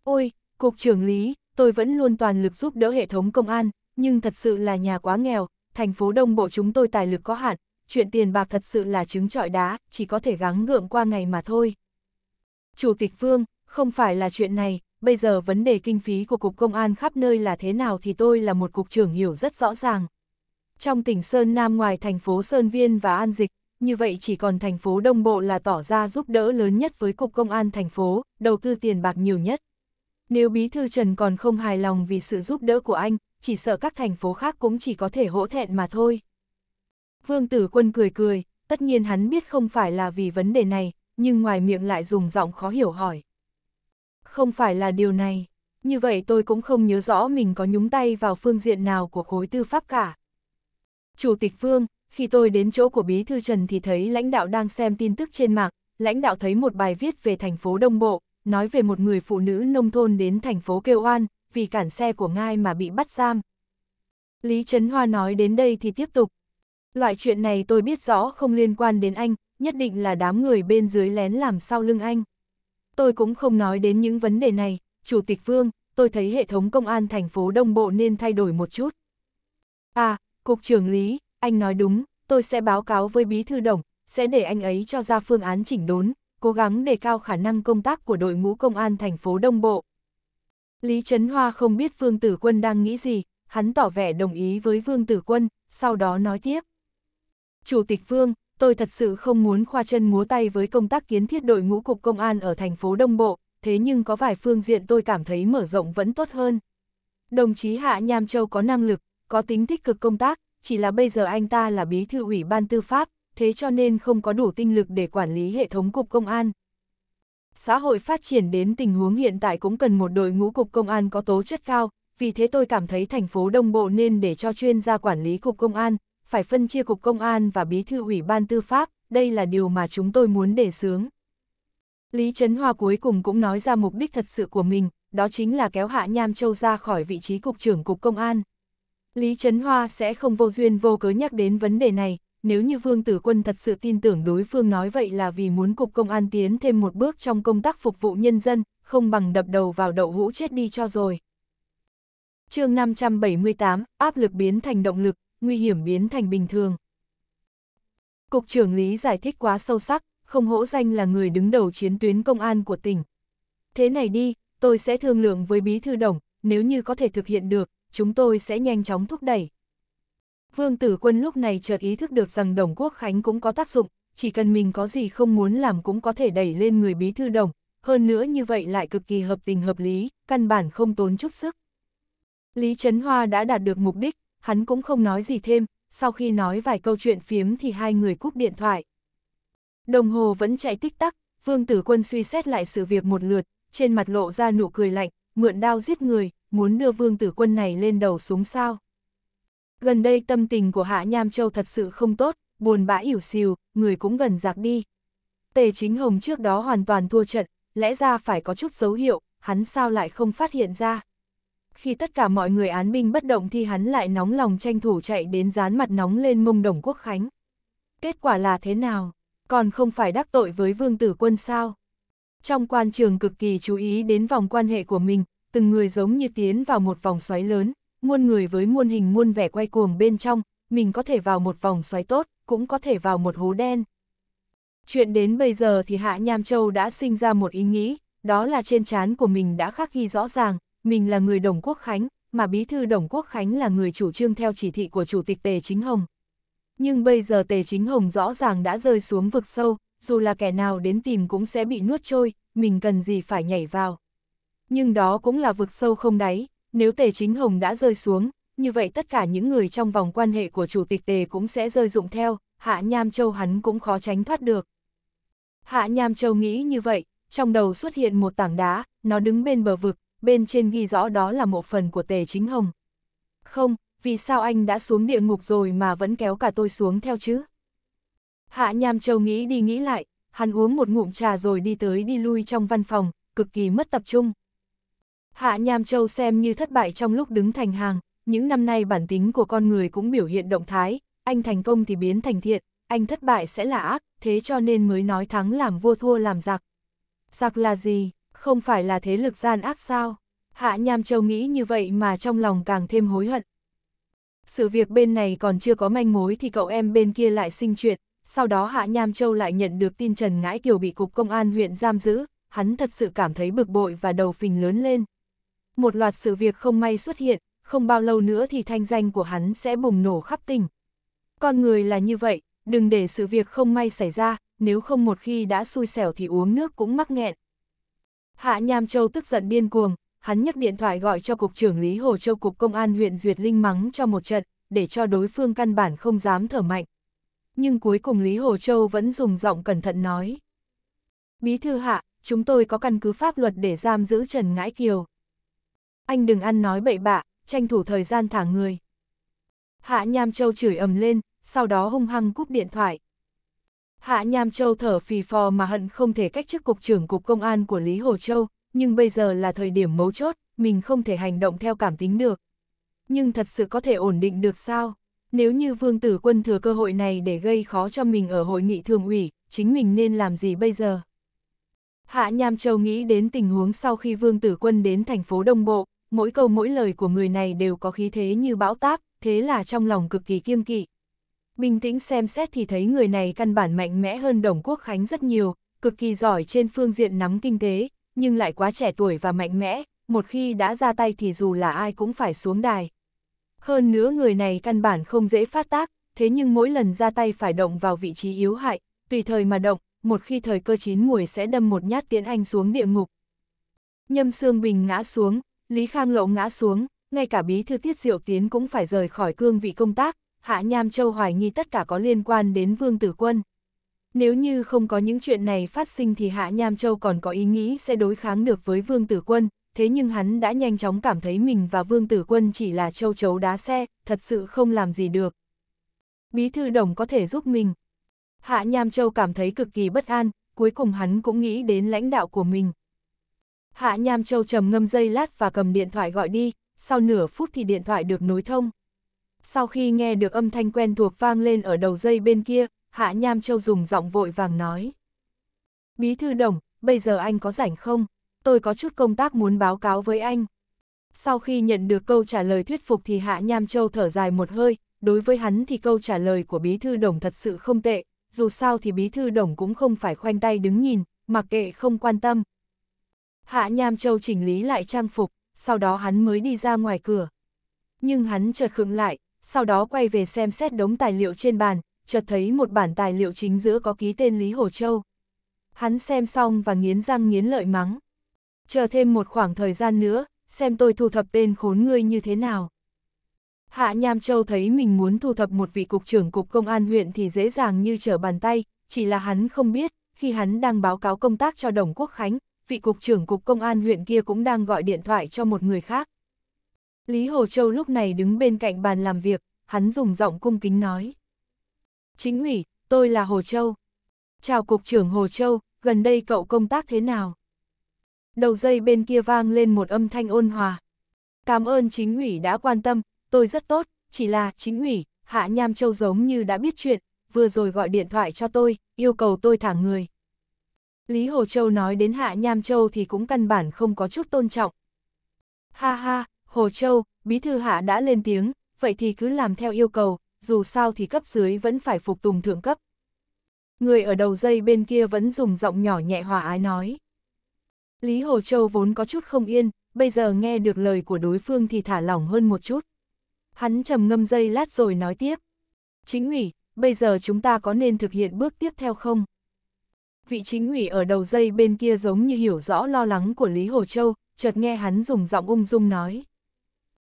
Ôi, Cục trưởng Lý, tôi vẫn luôn toàn lực giúp đỡ hệ thống công an, nhưng thật sự là nhà quá nghèo, thành phố đông bộ chúng tôi tài lực có hạn, chuyện tiền bạc thật sự là trứng trọi đá, chỉ có thể gắng gượng qua ngày mà thôi. Chủ tịch Phương, không phải là chuyện này, bây giờ vấn đề kinh phí của Cục Công an khắp nơi là thế nào thì tôi là một cục trưởng hiểu rất rõ ràng, trong tỉnh Sơn Nam ngoài thành phố Sơn Viên và An Dịch, như vậy chỉ còn thành phố Đông Bộ là tỏ ra giúp đỡ lớn nhất với Cục Công an thành phố, đầu tư tiền bạc nhiều nhất. Nếu Bí Thư Trần còn không hài lòng vì sự giúp đỡ của anh, chỉ sợ các thành phố khác cũng chỉ có thể hỗ thẹn mà thôi. Vương Tử Quân cười cười, tất nhiên hắn biết không phải là vì vấn đề này, nhưng ngoài miệng lại dùng giọng khó hiểu hỏi. Không phải là điều này, như vậy tôi cũng không nhớ rõ mình có nhúng tay vào phương diện nào của khối tư pháp cả. Chủ tịch Vương, khi tôi đến chỗ của Bí Thư Trần thì thấy lãnh đạo đang xem tin tức trên mạng, lãnh đạo thấy một bài viết về thành phố Đông Bộ, nói về một người phụ nữ nông thôn đến thành phố kêu oan, vì cản xe của ngai mà bị bắt giam. Lý Trấn Hoa nói đến đây thì tiếp tục. Loại chuyện này tôi biết rõ không liên quan đến anh, nhất định là đám người bên dưới lén làm sau lưng anh. Tôi cũng không nói đến những vấn đề này, Chủ tịch Vương, tôi thấy hệ thống công an thành phố Đông Bộ nên thay đổi một chút. À, Cục trưởng Lý, anh nói đúng, tôi sẽ báo cáo với bí thư đồng, sẽ để anh ấy cho ra phương án chỉnh đốn, cố gắng đề cao khả năng công tác của đội ngũ công an thành phố Đông Bộ. Lý Trấn Hoa không biết Vương Tử Quân đang nghĩ gì, hắn tỏ vẻ đồng ý với Vương Tử Quân, sau đó nói tiếp. Chủ tịch Vương, tôi thật sự không muốn khoa chân múa tay với công tác kiến thiết đội ngũ cục công an ở thành phố Đông Bộ, thế nhưng có vài phương diện tôi cảm thấy mở rộng vẫn tốt hơn. Đồng chí Hạ Nham Châu có năng lực, có tính tích cực công tác, chỉ là bây giờ anh ta là bí thư ủy ban tư pháp, thế cho nên không có đủ tinh lực để quản lý hệ thống cục công an. Xã hội phát triển đến tình huống hiện tại cũng cần một đội ngũ cục công an có tố chất cao, vì thế tôi cảm thấy thành phố Đông Bộ nên để cho chuyên gia quản lý cục công an, phải phân chia cục công an và bí thư ủy ban tư pháp, đây là điều mà chúng tôi muốn đề xướng. Lý Trấn Hoa cuối cùng cũng nói ra mục đích thật sự của mình, đó chính là kéo Hạ Nham Châu ra khỏi vị trí cục trưởng cục công an. Lý Trấn Hoa sẽ không vô duyên vô cớ nhắc đến vấn đề này, nếu như Vương Tử Quân thật sự tin tưởng đối phương nói vậy là vì muốn Cục Công an tiến thêm một bước trong công tác phục vụ nhân dân, không bằng đập đầu vào đậu hũ chết đi cho rồi. chương 578, áp lực biến thành động lực, nguy hiểm biến thành bình thường. Cục trưởng Lý giải thích quá sâu sắc, không hỗ danh là người đứng đầu chiến tuyến công an của tỉnh. Thế này đi, tôi sẽ thương lượng với bí thư đồng, nếu như có thể thực hiện được, chúng tôi sẽ nhanh chóng thúc đẩy. Vương Tử Quân lúc này chợt ý thức được rằng Đồng Quốc Khánh cũng có tác dụng, chỉ cần mình có gì không muốn làm cũng có thể đẩy lên người bí thư đồng, hơn nữa như vậy lại cực kỳ hợp tình hợp lý, căn bản không tốn chút sức. Lý Trấn Hoa đã đạt được mục đích, hắn cũng không nói gì thêm, sau khi nói vài câu chuyện phiếm thì hai người cúp điện thoại. Đồng hồ vẫn chạy tích tắc, Vương Tử Quân suy xét lại sự việc một lượt, trên mặt lộ ra nụ cười lạnh, mượn đao giết người, muốn đưa vương tử quân này lên đầu xuống sao. Gần đây tâm tình của Hạ Nham Châu thật sự không tốt, buồn bã ỉu xìu, người cũng gần giặc đi. Tề chính hồng trước đó hoàn toàn thua trận, lẽ ra phải có chút dấu hiệu, hắn sao lại không phát hiện ra. Khi tất cả mọi người án binh bất động thì hắn lại nóng lòng tranh thủ chạy đến dán mặt nóng lên mông đồng quốc khánh. Kết quả là thế nào? Còn không phải đắc tội với vương tử quân sao? Trong quan trường cực kỳ chú ý đến vòng quan hệ của mình, từng người giống như tiến vào một vòng xoáy lớn, muôn người với muôn hình muôn vẻ quay cuồng bên trong, mình có thể vào một vòng xoáy tốt, cũng có thể vào một hố đen. Chuyện đến bây giờ thì Hạ Nham Châu đã sinh ra một ý nghĩ, đó là trên trán của mình đã khắc ghi rõ ràng, mình là người Đồng Quốc Khánh, mà bí thư Đồng Quốc Khánh là người chủ trương theo chỉ thị của Chủ tịch Tề Chính Hồng. Nhưng bây giờ Tề Chính Hồng rõ ràng đã rơi xuống vực sâu, dù là kẻ nào đến tìm cũng sẽ bị nuốt trôi, mình cần gì phải nhảy vào nhưng đó cũng là vực sâu không đáy, nếu Tề Chính Hồng đã rơi xuống, như vậy tất cả những người trong vòng quan hệ của Chủ tịch Tề cũng sẽ rơi dụng theo, Hạ Nham Châu hắn cũng khó tránh thoát được. Hạ Nham Châu nghĩ như vậy, trong đầu xuất hiện một tảng đá, nó đứng bên bờ vực, bên trên ghi rõ đó là một phần của Tề Chính Hồng. Không, vì sao anh đã xuống địa ngục rồi mà vẫn kéo cả tôi xuống theo chứ? Hạ Nham Châu nghĩ đi nghĩ lại, hắn uống một ngụm trà rồi đi tới đi lui trong văn phòng, cực kỳ mất tập trung. Hạ Nham Châu xem như thất bại trong lúc đứng thành hàng, những năm nay bản tính của con người cũng biểu hiện động thái, anh thành công thì biến thành thiện, anh thất bại sẽ là ác, thế cho nên mới nói thắng làm vua thua làm giặc. Giặc là gì? Không phải là thế lực gian ác sao? Hạ Nham Châu nghĩ như vậy mà trong lòng càng thêm hối hận. Sự việc bên này còn chưa có manh mối thì cậu em bên kia lại sinh chuyện, sau đó Hạ Nham Châu lại nhận được tin Trần Ngãi Kiều bị Cục Công an huyện giam giữ, hắn thật sự cảm thấy bực bội và đầu phình lớn lên, một loạt sự việc không may xuất hiện, không bao lâu nữa thì thanh danh của hắn sẽ bùng nổ khắp tỉnh. Con người là như vậy, đừng để sự việc không may xảy ra, nếu không một khi đã xui xẻo thì uống nước cũng mắc nghẹn. Hạ Nham Châu tức giận điên cuồng, hắn nhấc điện thoại gọi cho Cục trưởng Lý Hồ Châu Cục Công an huyện Duyệt Linh mắng cho một trận, để cho đối phương căn bản không dám thở mạnh. Nhưng cuối cùng Lý Hồ Châu vẫn dùng giọng cẩn thận nói. Bí thư hạ, chúng tôi có căn cứ pháp luật để giam giữ Trần Ngãi Kiều anh đừng ăn nói bậy bạ, tranh thủ thời gian thả người. Hạ Nham Châu chửi ầm lên, sau đó hung hăng cúp điện thoại. Hạ Nham Châu thở phì phò mà hận không thể cách chức cục trưởng cục công an của Lý Hồ Châu, nhưng bây giờ là thời điểm mấu chốt, mình không thể hành động theo cảm tính được. Nhưng thật sự có thể ổn định được sao? Nếu như Vương Tử Quân thừa cơ hội này để gây khó cho mình ở hội nghị thường ủy, chính mình nên làm gì bây giờ? Hạ Nham Châu nghĩ đến tình huống sau khi Vương Tử Quân đến thành phố Đông Bộ, mỗi câu mỗi lời của người này đều có khí thế như bão táp, thế là trong lòng cực kỳ kiêng kỵ. Bình tĩnh xem xét thì thấy người này căn bản mạnh mẽ hơn Đồng Quốc Khánh rất nhiều, cực kỳ giỏi trên phương diện nắm kinh tế, nhưng lại quá trẻ tuổi và mạnh mẽ, một khi đã ra tay thì dù là ai cũng phải xuống đài. Hơn nữa người này căn bản không dễ phát tác, thế nhưng mỗi lần ra tay phải động vào vị trí yếu hại, tùy thời mà động, một khi thời cơ chín muồi sẽ đâm một nhát tiến anh xuống địa ngục. Nhâm Sương Bình ngã xuống, Lý Khang Lộ ngã xuống, ngay cả bí thư tiết diệu tiến cũng phải rời khỏi cương vị công tác, Hạ Nham Châu hoài nghi tất cả có liên quan đến Vương Tử Quân. Nếu như không có những chuyện này phát sinh thì Hạ Nham Châu còn có ý nghĩ sẽ đối kháng được với Vương Tử Quân, thế nhưng hắn đã nhanh chóng cảm thấy mình và Vương Tử Quân chỉ là châu chấu đá xe, thật sự không làm gì được. Bí thư đồng có thể giúp mình. Hạ Nham Châu cảm thấy cực kỳ bất an, cuối cùng hắn cũng nghĩ đến lãnh đạo của mình. Hạ Nham Châu trầm ngâm dây lát và cầm điện thoại gọi đi, sau nửa phút thì điện thoại được nối thông. Sau khi nghe được âm thanh quen thuộc vang lên ở đầu dây bên kia, Hạ Nham Châu dùng giọng vội vàng nói. Bí thư đồng, bây giờ anh có rảnh không? Tôi có chút công tác muốn báo cáo với anh. Sau khi nhận được câu trả lời thuyết phục thì Hạ Nham Châu thở dài một hơi, đối với hắn thì câu trả lời của bí thư đồng thật sự không tệ, dù sao thì bí thư đồng cũng không phải khoanh tay đứng nhìn, mặc kệ không quan tâm, Hạ Nham Châu chỉnh lý lại trang phục, sau đó hắn mới đi ra ngoài cửa. Nhưng hắn chợt khựng lại, sau đó quay về xem xét đống tài liệu trên bàn, chợt thấy một bản tài liệu chính giữa có ký tên Lý Hồ Châu. Hắn xem xong và nghiến răng nghiến lợi mắng. Chờ thêm một khoảng thời gian nữa, xem tôi thu thập tên khốn ngươi như thế nào. Hạ Nham Châu thấy mình muốn thu thập một vị cục trưởng cục công an huyện thì dễ dàng như trở bàn tay, chỉ là hắn không biết, khi hắn đang báo cáo công tác cho Đồng Quốc Khánh, vị cục trưởng cục công an huyện kia cũng đang gọi điện thoại cho một người khác. Lý Hồ Châu lúc này đứng bên cạnh bàn làm việc, hắn dùng giọng cung kính nói. Chính ủy, tôi là Hồ Châu. Chào cục trưởng Hồ Châu, gần đây cậu công tác thế nào? Đầu dây bên kia vang lên một âm thanh ôn hòa. Cảm ơn chính ủy đã quan tâm, tôi rất tốt, chỉ là chính ủy, Hạ Nham Châu giống như đã biết chuyện, vừa rồi gọi điện thoại cho tôi, yêu cầu tôi thả người, Lý Hồ Châu nói đến Hạ Nham Châu thì cũng căn bản không có chút tôn trọng. Ha ha, Hồ Châu, Bí Thư Hạ đã lên tiếng, vậy thì cứ làm theo yêu cầu, dù sao thì cấp dưới vẫn phải phục tùng thượng cấp. Người ở đầu dây bên kia vẫn dùng giọng nhỏ nhẹ hòa ái nói. Lý Hồ Châu vốn có chút không yên, bây giờ nghe được lời của đối phương thì thả lỏng hơn một chút. Hắn trầm ngâm dây lát rồi nói tiếp. Chính ủy, bây giờ chúng ta có nên thực hiện bước tiếp theo không? vị chính ủy ở đầu dây bên kia giống như hiểu rõ lo lắng của Lý Hồ Châu, chợt nghe hắn dùng giọng ung dung nói.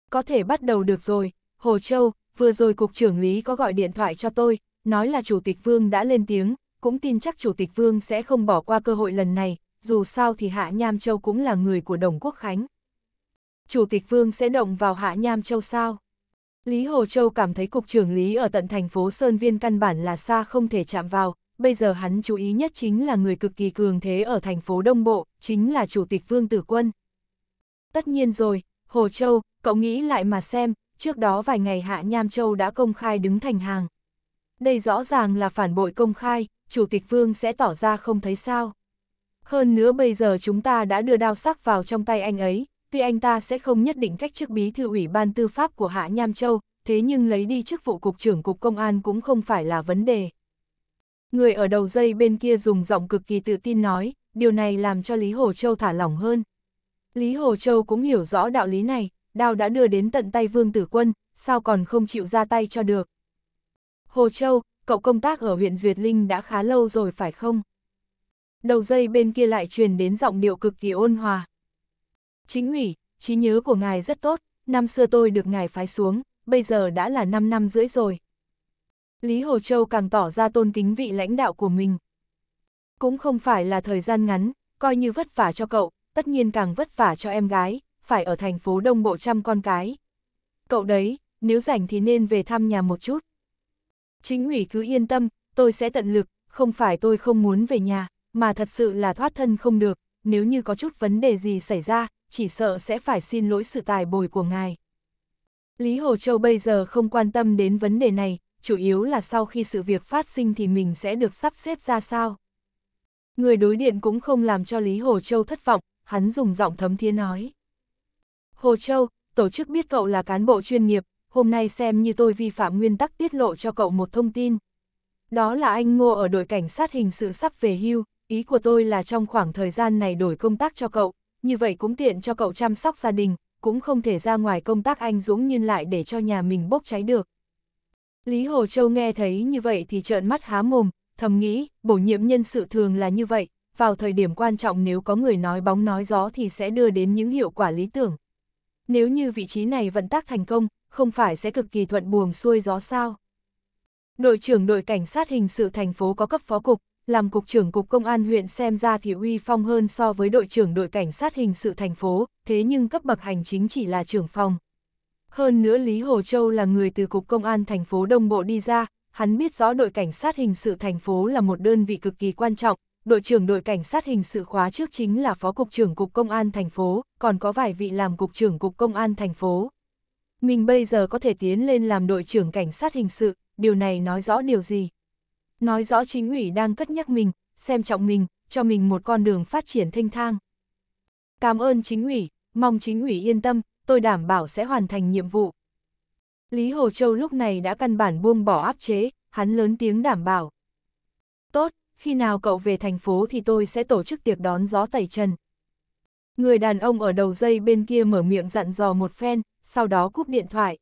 Có thể bắt đầu được rồi, Hồ Châu, vừa rồi cục trưởng Lý có gọi điện thoại cho tôi, nói là Chủ tịch Vương đã lên tiếng, cũng tin chắc Chủ tịch Vương sẽ không bỏ qua cơ hội lần này, dù sao thì Hạ Nham Châu cũng là người của Đồng Quốc Khánh. Chủ tịch Vương sẽ động vào Hạ Nham Châu sao? Lý Hồ Châu cảm thấy cục trưởng Lý ở tận thành phố Sơn Viên căn bản là xa không thể chạm vào, bây giờ hắn chú ý nhất chính là người cực kỳ cường thế ở thành phố Đông Bộ, chính là Chủ tịch Vương Tử Quân. Tất nhiên rồi, Hồ Châu, cậu nghĩ lại mà xem, trước đó vài ngày Hạ Nham Châu đã công khai đứng thành hàng. Đây rõ ràng là phản bội công khai, Chủ tịch Vương sẽ tỏ ra không thấy sao. Hơn nữa bây giờ chúng ta đã đưa đao sắc vào trong tay anh ấy, tuy anh ta sẽ không nhất định cách chức bí thư ủy ban tư pháp của Hạ Nham Châu, thế nhưng lấy đi chức vụ cục trưởng cục công an cũng không phải là vấn đề. Người ở đầu dây bên kia dùng giọng cực kỳ tự tin nói, điều này làm cho Lý Hồ Châu thả lỏng hơn. Lý Hồ Châu cũng hiểu rõ đạo lý này, đao đã đưa đến tận tay Vương Tử Quân, sao còn không chịu ra tay cho được. Hồ Châu, cậu công tác ở huyện Duyệt Linh đã khá lâu rồi phải không? Đầu dây bên kia lại truyền đến giọng điệu cực kỳ ôn hòa. Chính ủy, trí nhớ của ngài rất tốt, năm xưa tôi được ngài phái xuống, bây giờ đã là 5 năm rưỡi rồi, Lý Hồ Châu càng tỏ ra tôn kính vị lãnh đạo của mình. Cũng không phải là thời gian ngắn, coi như vất vả cho cậu, tất nhiên càng vất vả cho em gái, phải ở thành phố Đông Bộ chăm con cái. Cậu đấy, nếu rảnh thì nên về thăm nhà một chút. Chính ủy cứ yên tâm, tôi sẽ tận lực, không phải tôi không muốn về nhà, mà thật sự là thoát thân không được, nếu như có chút vấn đề gì xảy ra, chỉ sợ sẽ phải xin lỗi sự tài bồi của ngài. Lý Hồ Châu bây giờ không quan tâm đến vấn đề này, chủ yếu là sau khi sự việc phát sinh thì mình sẽ được sắp xếp ra sao. Người đối điện cũng không làm cho Lý Hồ Châu thất vọng, hắn dùng giọng thấm thía nói. Hồ Châu, tổ chức biết cậu là cán bộ chuyên nghiệp, hôm nay xem như tôi vi phạm nguyên tắc tiết lộ cho cậu một thông tin. Đó là anh Ngô ở đội cảnh sát hình sự sắp về hưu, ý của tôi là trong khoảng thời gian này đổi công tác cho cậu, như vậy cũng tiện cho cậu chăm sóc gia đình, cũng không thể ra ngoài công tác anh dũng nhiên lại để cho nhà mình bốc cháy được. Lý Hồ Châu nghe thấy như vậy thì trợn mắt há mồm, thầm nghĩ, bổ nhiệm nhân sự thường là như vậy, vào thời điểm quan trọng nếu có người nói bóng nói gió thì sẽ đưa đến những hiệu quả lý tưởng. Nếu như vị trí này vận tác thành công, không phải sẽ cực kỳ thuận buồm xuôi gió sao? Đội trưởng đội cảnh sát hình sự thành phố có cấp phó cục, làm cục trưởng cục công an huyện xem ra thì uy phong hơn so với đội trưởng đội cảnh sát hình sự thành phố, thế nhưng cấp bậc hành chính chỉ là trưởng phòng, hơn nữa Lý Hồ Châu là người từ Cục Công an thành phố Đông Bộ đi ra, hắn biết rõ đội cảnh sát hình sự thành phố là một đơn vị cực kỳ quan trọng, đội trưởng đội cảnh sát hình sự khóa trước chính là phó cục trưởng cục công an thành phố, còn có vài vị làm cục trưởng cục công an thành phố. Mình bây giờ có thể tiến lên làm đội trưởng cảnh sát hình sự, điều này nói rõ điều gì? Nói rõ chính ủy đang cất nhắc mình, xem trọng mình, cho mình một con đường phát triển thanh thang. Cảm ơn chính ủy, mong chính ủy yên tâm, tôi đảm bảo sẽ hoàn thành nhiệm vụ. Lý Hồ Châu lúc này đã căn bản buông bỏ áp chế, hắn lớn tiếng đảm bảo. Tốt, khi nào cậu về thành phố thì tôi sẽ tổ chức tiệc đón gió tẩy trần. Người đàn ông ở đầu dây bên kia mở miệng dặn dò một phen, sau đó cúp điện thoại.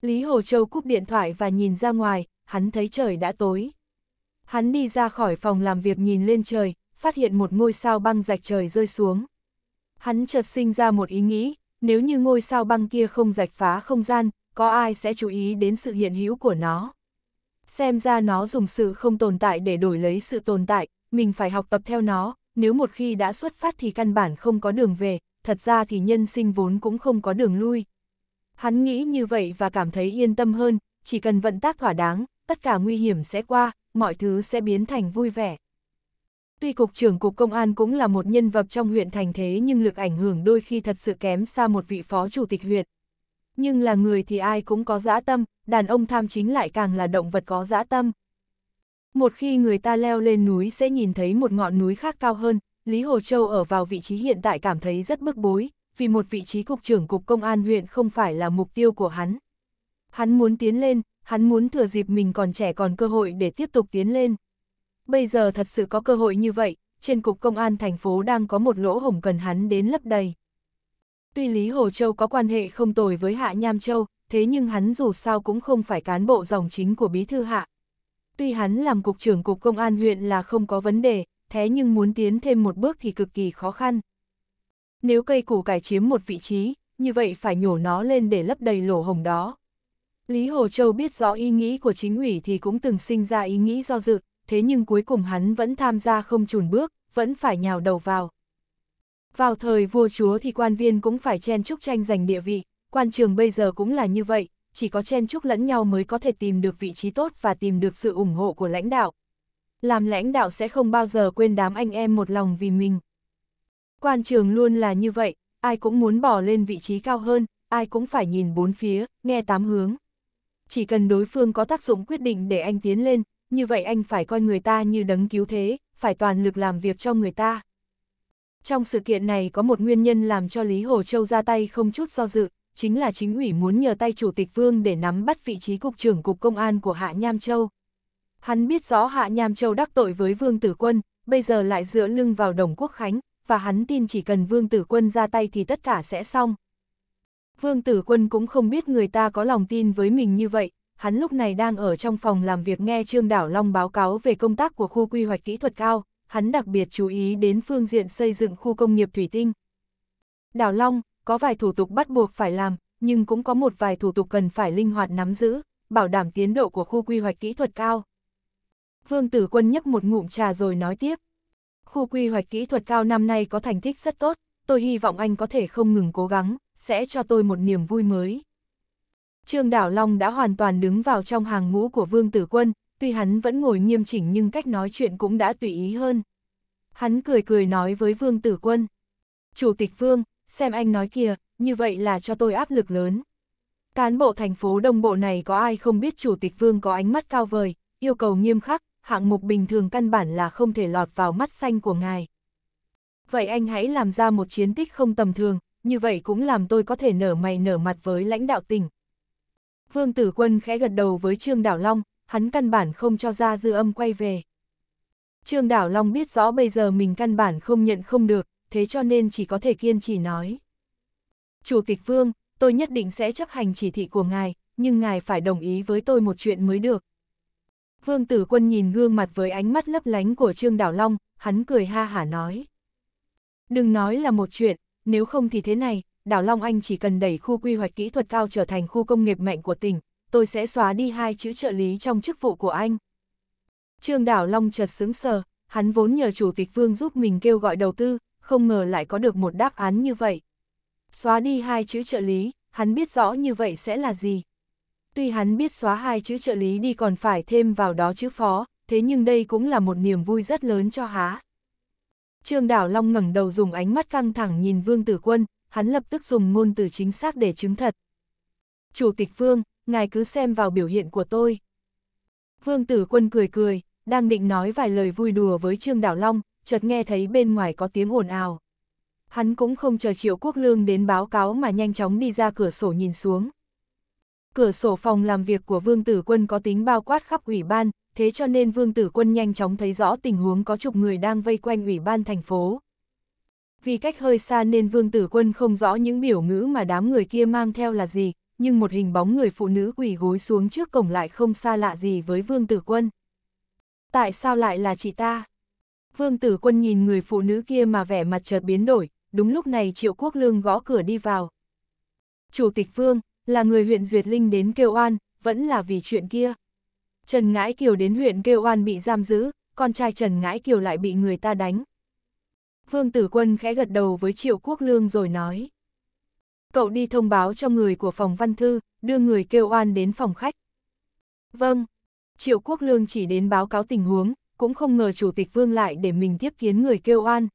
Lý Hồ Châu cúp điện thoại và nhìn ra ngoài, hắn thấy trời đã tối. Hắn đi ra khỏi phòng làm việc nhìn lên trời, phát hiện một ngôi sao băng rạch trời rơi xuống. Hắn chợt sinh ra một ý nghĩ, nếu như ngôi sao băng kia không rạch phá không gian, có ai sẽ chú ý đến sự hiện hữu của nó. Xem ra nó dùng sự không tồn tại để đổi lấy sự tồn tại, mình phải học tập theo nó, nếu một khi đã xuất phát thì căn bản không có đường về, thật ra thì nhân sinh vốn cũng không có đường lui. Hắn nghĩ như vậy và cảm thấy yên tâm hơn, chỉ cần vận tác thỏa đáng, tất cả nguy hiểm sẽ qua, mọi thứ sẽ biến thành vui vẻ. Tuy Cục trưởng Cục Công an cũng là một nhân vật trong huyện thành thế nhưng lực ảnh hưởng đôi khi thật sự kém xa một vị phó chủ tịch huyện. Nhưng là người thì ai cũng có dã tâm, đàn ông tham chính lại càng là động vật có dã tâm. Một khi người ta leo lên núi sẽ nhìn thấy một ngọn núi khác cao hơn, Lý Hồ Châu ở vào vị trí hiện tại cảm thấy rất bức bối, vì một vị trí Cục trưởng Cục Công an huyện không phải là mục tiêu của hắn. Hắn muốn tiến lên, hắn muốn thừa dịp mình còn trẻ còn cơ hội để tiếp tục tiến lên bây giờ thật sự có cơ hội như vậy, trên cục công an thành phố đang có một lỗ hổng cần hắn đến lấp đầy. Tuy Lý Hồ Châu có quan hệ không tồi với Hạ Nham Châu, thế nhưng hắn dù sao cũng không phải cán bộ dòng chính của Bí Thư Hạ. Tuy hắn làm cục trưởng cục công an huyện là không có vấn đề, thế nhưng muốn tiến thêm một bước thì cực kỳ khó khăn. Nếu cây củ cải chiếm một vị trí, như vậy phải nhổ nó lên để lấp đầy lỗ hổng đó. Lý Hồ Châu biết rõ ý nghĩ của chính ủy thì cũng từng sinh ra ý nghĩ do dự, thế nhưng cuối cùng hắn vẫn tham gia không chùn bước, vẫn phải nhào đầu vào. Vào thời vua chúa thì quan viên cũng phải chen chúc tranh giành địa vị, quan trường bây giờ cũng là như vậy, chỉ có chen chúc lẫn nhau mới có thể tìm được vị trí tốt và tìm được sự ủng hộ của lãnh đạo. Làm lãnh đạo sẽ không bao giờ quên đám anh em một lòng vì mình. Quan trường luôn là như vậy, ai cũng muốn bỏ lên vị trí cao hơn, ai cũng phải nhìn bốn phía, nghe tám hướng. Chỉ cần đối phương có tác dụng quyết định để anh tiến lên, như vậy anh phải coi người ta như đấng cứu thế, phải toàn lực làm việc cho người ta. Trong sự kiện này có một nguyên nhân làm cho Lý Hồ Châu ra tay không chút do dự, chính là chính ủy muốn nhờ tay Chủ tịch Vương để nắm bắt vị trí Cục trưởng Cục Công an của Hạ Nham Châu. Hắn biết rõ Hạ Nham Châu đắc tội với Vương Tử Quân, bây giờ lại dựa lưng vào Đồng Quốc Khánh, và hắn tin chỉ cần Vương Tử Quân ra tay thì tất cả sẽ xong. Vương Tử Quân cũng không biết người ta có lòng tin với mình như vậy, hắn lúc này đang ở trong phòng làm việc nghe Trương Đảo Long báo cáo về công tác của khu quy hoạch kỹ thuật cao, hắn đặc biệt chú ý đến phương diện xây dựng khu công nghiệp thủy tinh. Đảo Long, có vài thủ tục bắt buộc phải làm, nhưng cũng có một vài thủ tục cần phải linh hoạt nắm giữ, bảo đảm tiến độ của khu quy hoạch kỹ thuật cao. Vương Tử Quân nhấp một ngụm trà rồi nói tiếp. Khu quy hoạch kỹ thuật cao năm nay có thành tích rất tốt, tôi hy vọng anh có thể không ngừng cố gắng, sẽ cho tôi một niềm vui mới. Trương Đảo Long đã hoàn toàn đứng vào trong hàng ngũ của Vương Tử Quân, tuy hắn vẫn ngồi nghiêm chỉnh nhưng cách nói chuyện cũng đã tùy ý hơn. Hắn cười cười nói với Vương Tử Quân. Chủ tịch Vương, xem anh nói kìa, như vậy là cho tôi áp lực lớn. Cán bộ thành phố đông bộ này có ai không biết Chủ tịch Vương có ánh mắt cao vời, yêu cầu nghiêm khắc, hạng mục bình thường căn bản là không thể lọt vào mắt xanh của ngài. Vậy anh hãy làm ra một chiến tích không tầm thường, như vậy cũng làm tôi có thể nở mày nở mặt với lãnh đạo tỉnh, Vương Tử Quân khẽ gật đầu với Trương Đảo Long, hắn căn bản không cho ra dư âm quay về. Trương Đảo Long biết rõ bây giờ mình căn bản không nhận không được, thế cho nên chỉ có thể kiên trì nói. Chủ tịch Vương, tôi nhất định sẽ chấp hành chỉ thị của ngài, nhưng ngài phải đồng ý với tôi một chuyện mới được. Vương Tử Quân nhìn gương mặt với ánh mắt lấp lánh của Trương Đảo Long, hắn cười ha hả nói. Đừng nói là một chuyện, nếu không thì thế này, đảo Long Anh chỉ cần đẩy khu quy hoạch kỹ thuật cao trở thành khu công nghiệp mạnh của tỉnh, tôi sẽ xóa đi hai chữ trợ lý trong chức vụ của anh. Trương đảo Long chợt sững sờ, hắn vốn nhờ Chủ tịch Vương giúp mình kêu gọi đầu tư, không ngờ lại có được một đáp án như vậy. Xóa đi hai chữ trợ lý, hắn biết rõ như vậy sẽ là gì. Tuy hắn biết xóa hai chữ trợ lý đi còn phải thêm vào đó chữ phó, thế nhưng đây cũng là một niềm vui rất lớn cho há. Trương Đảo Long ngẩng đầu dùng ánh mắt căng thẳng nhìn Vương Tử Quân, hắn lập tức dùng ngôn từ chính xác để chứng thật. Chủ tịch Vương, ngài cứ xem vào biểu hiện của tôi. Vương tử quân cười cười, đang định nói vài lời vui đùa với Trương Đảo Long, chợt nghe thấy bên ngoài có tiếng ồn ào. Hắn cũng không chờ Triệu Quốc Lương đến báo cáo mà nhanh chóng đi ra cửa sổ nhìn xuống. Cửa sổ phòng làm việc của Vương Tử Quân có tính bao quát khắp ủy ban, thế cho nên Vương Tử Quân nhanh chóng thấy rõ tình huống có chục người đang vây quanh ủy ban thành phố. Vì cách hơi xa nên Vương Tử Quân không rõ những biểu ngữ mà đám người kia mang theo là gì, nhưng một hình bóng người phụ nữ quỳ gối xuống trước cổng lại không xa lạ gì với Vương Tử Quân. Tại sao lại là chị ta? Vương Tử Quân nhìn người phụ nữ kia mà vẻ mặt chợt biến đổi, đúng lúc này Triệu Quốc Lương gõ cửa đi vào. Chủ tịch Vương, là người huyện Duyệt Linh đến kêu oan, vẫn là vì chuyện kia. Trần Ngãi Kiều đến huyện kêu oan bị giam giữ, con trai Trần Ngãi Kiều lại bị người ta đánh. Vương Tử Quân khẽ gật đầu với Triệu Quốc Lương rồi nói. Cậu đi thông báo cho người của phòng văn thư, đưa người kêu oan đến phòng khách. Vâng, Triệu Quốc Lương chỉ đến báo cáo tình huống, cũng không ngờ Chủ tịch Vương lại để mình tiếp kiến người kêu oan.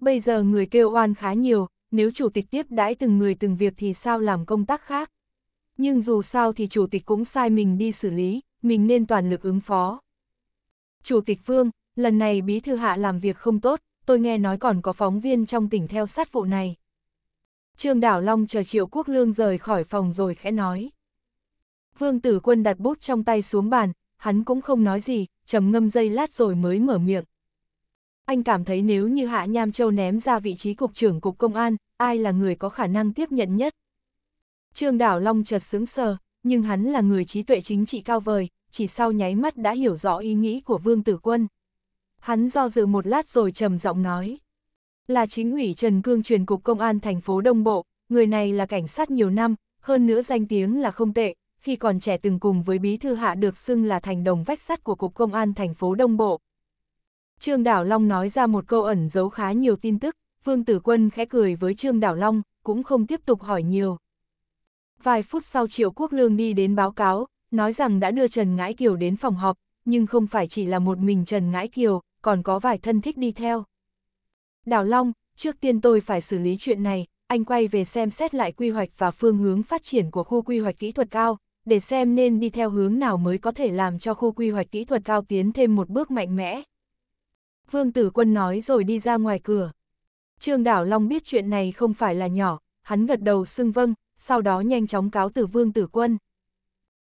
Bây giờ người kêu oan khá nhiều, nếu Chủ tịch tiếp đãi từng người từng việc thì sao làm công tác khác. Nhưng dù sao thì Chủ tịch cũng sai mình đi xử lý, mình nên toàn lực ứng phó. Chủ tịch Vương, lần này Bí Thư Hạ làm việc không tốt, tôi nghe nói còn có phóng viên trong tỉnh theo sát vụ này. Trương Đảo Long chờ Triệu Quốc Lương rời khỏi phòng rồi khẽ nói. Vương Tử Quân đặt bút trong tay xuống bàn, hắn cũng không nói gì, trầm ngâm dây lát rồi mới mở miệng. Anh cảm thấy nếu như Hạ Nham Châu ném ra vị trí cục trưởng cục công an, ai là người có khả năng tiếp nhận nhất? Trương Đảo Long chợt sững sờ, nhưng hắn là người trí tuệ chính trị cao vời, chỉ sau nháy mắt đã hiểu rõ ý nghĩ của Vương Tử Quân. Hắn do dự một lát rồi trầm giọng nói. Là chính ủy Trần Cương truyền cục công an thành phố Đông Bộ, người này là cảnh sát nhiều năm, hơn nữa danh tiếng là không tệ, khi còn trẻ từng cùng với bí thư hạ được xưng là thành đồng vách sắt của Cục Công an thành phố Đông Bộ. Trương Đảo Long nói ra một câu ẩn giấu khá nhiều tin tức, Vương Tử Quân khẽ cười với Trương Đảo Long, cũng không tiếp tục hỏi nhiều. Vài phút sau Triệu Quốc Lương đi đến báo cáo, nói rằng đã đưa Trần Ngãi Kiều đến phòng họp, nhưng không phải chỉ là một mình Trần Ngãi Kiều, còn có vài thân thích đi theo. Đào Long, trước tiên tôi phải xử lý chuyện này, anh quay về xem xét lại quy hoạch và phương hướng phát triển của khu quy hoạch kỹ thuật cao, để xem nên đi theo hướng nào mới có thể làm cho khu quy hoạch kỹ thuật cao tiến thêm một bước mạnh mẽ. Vương Tử Quân nói rồi đi ra ngoài cửa. Trương Đảo Long biết chuyện này không phải là nhỏ, hắn gật đầu xưng vâng, sau đó nhanh chóng cáo từ Vương Tử Quân.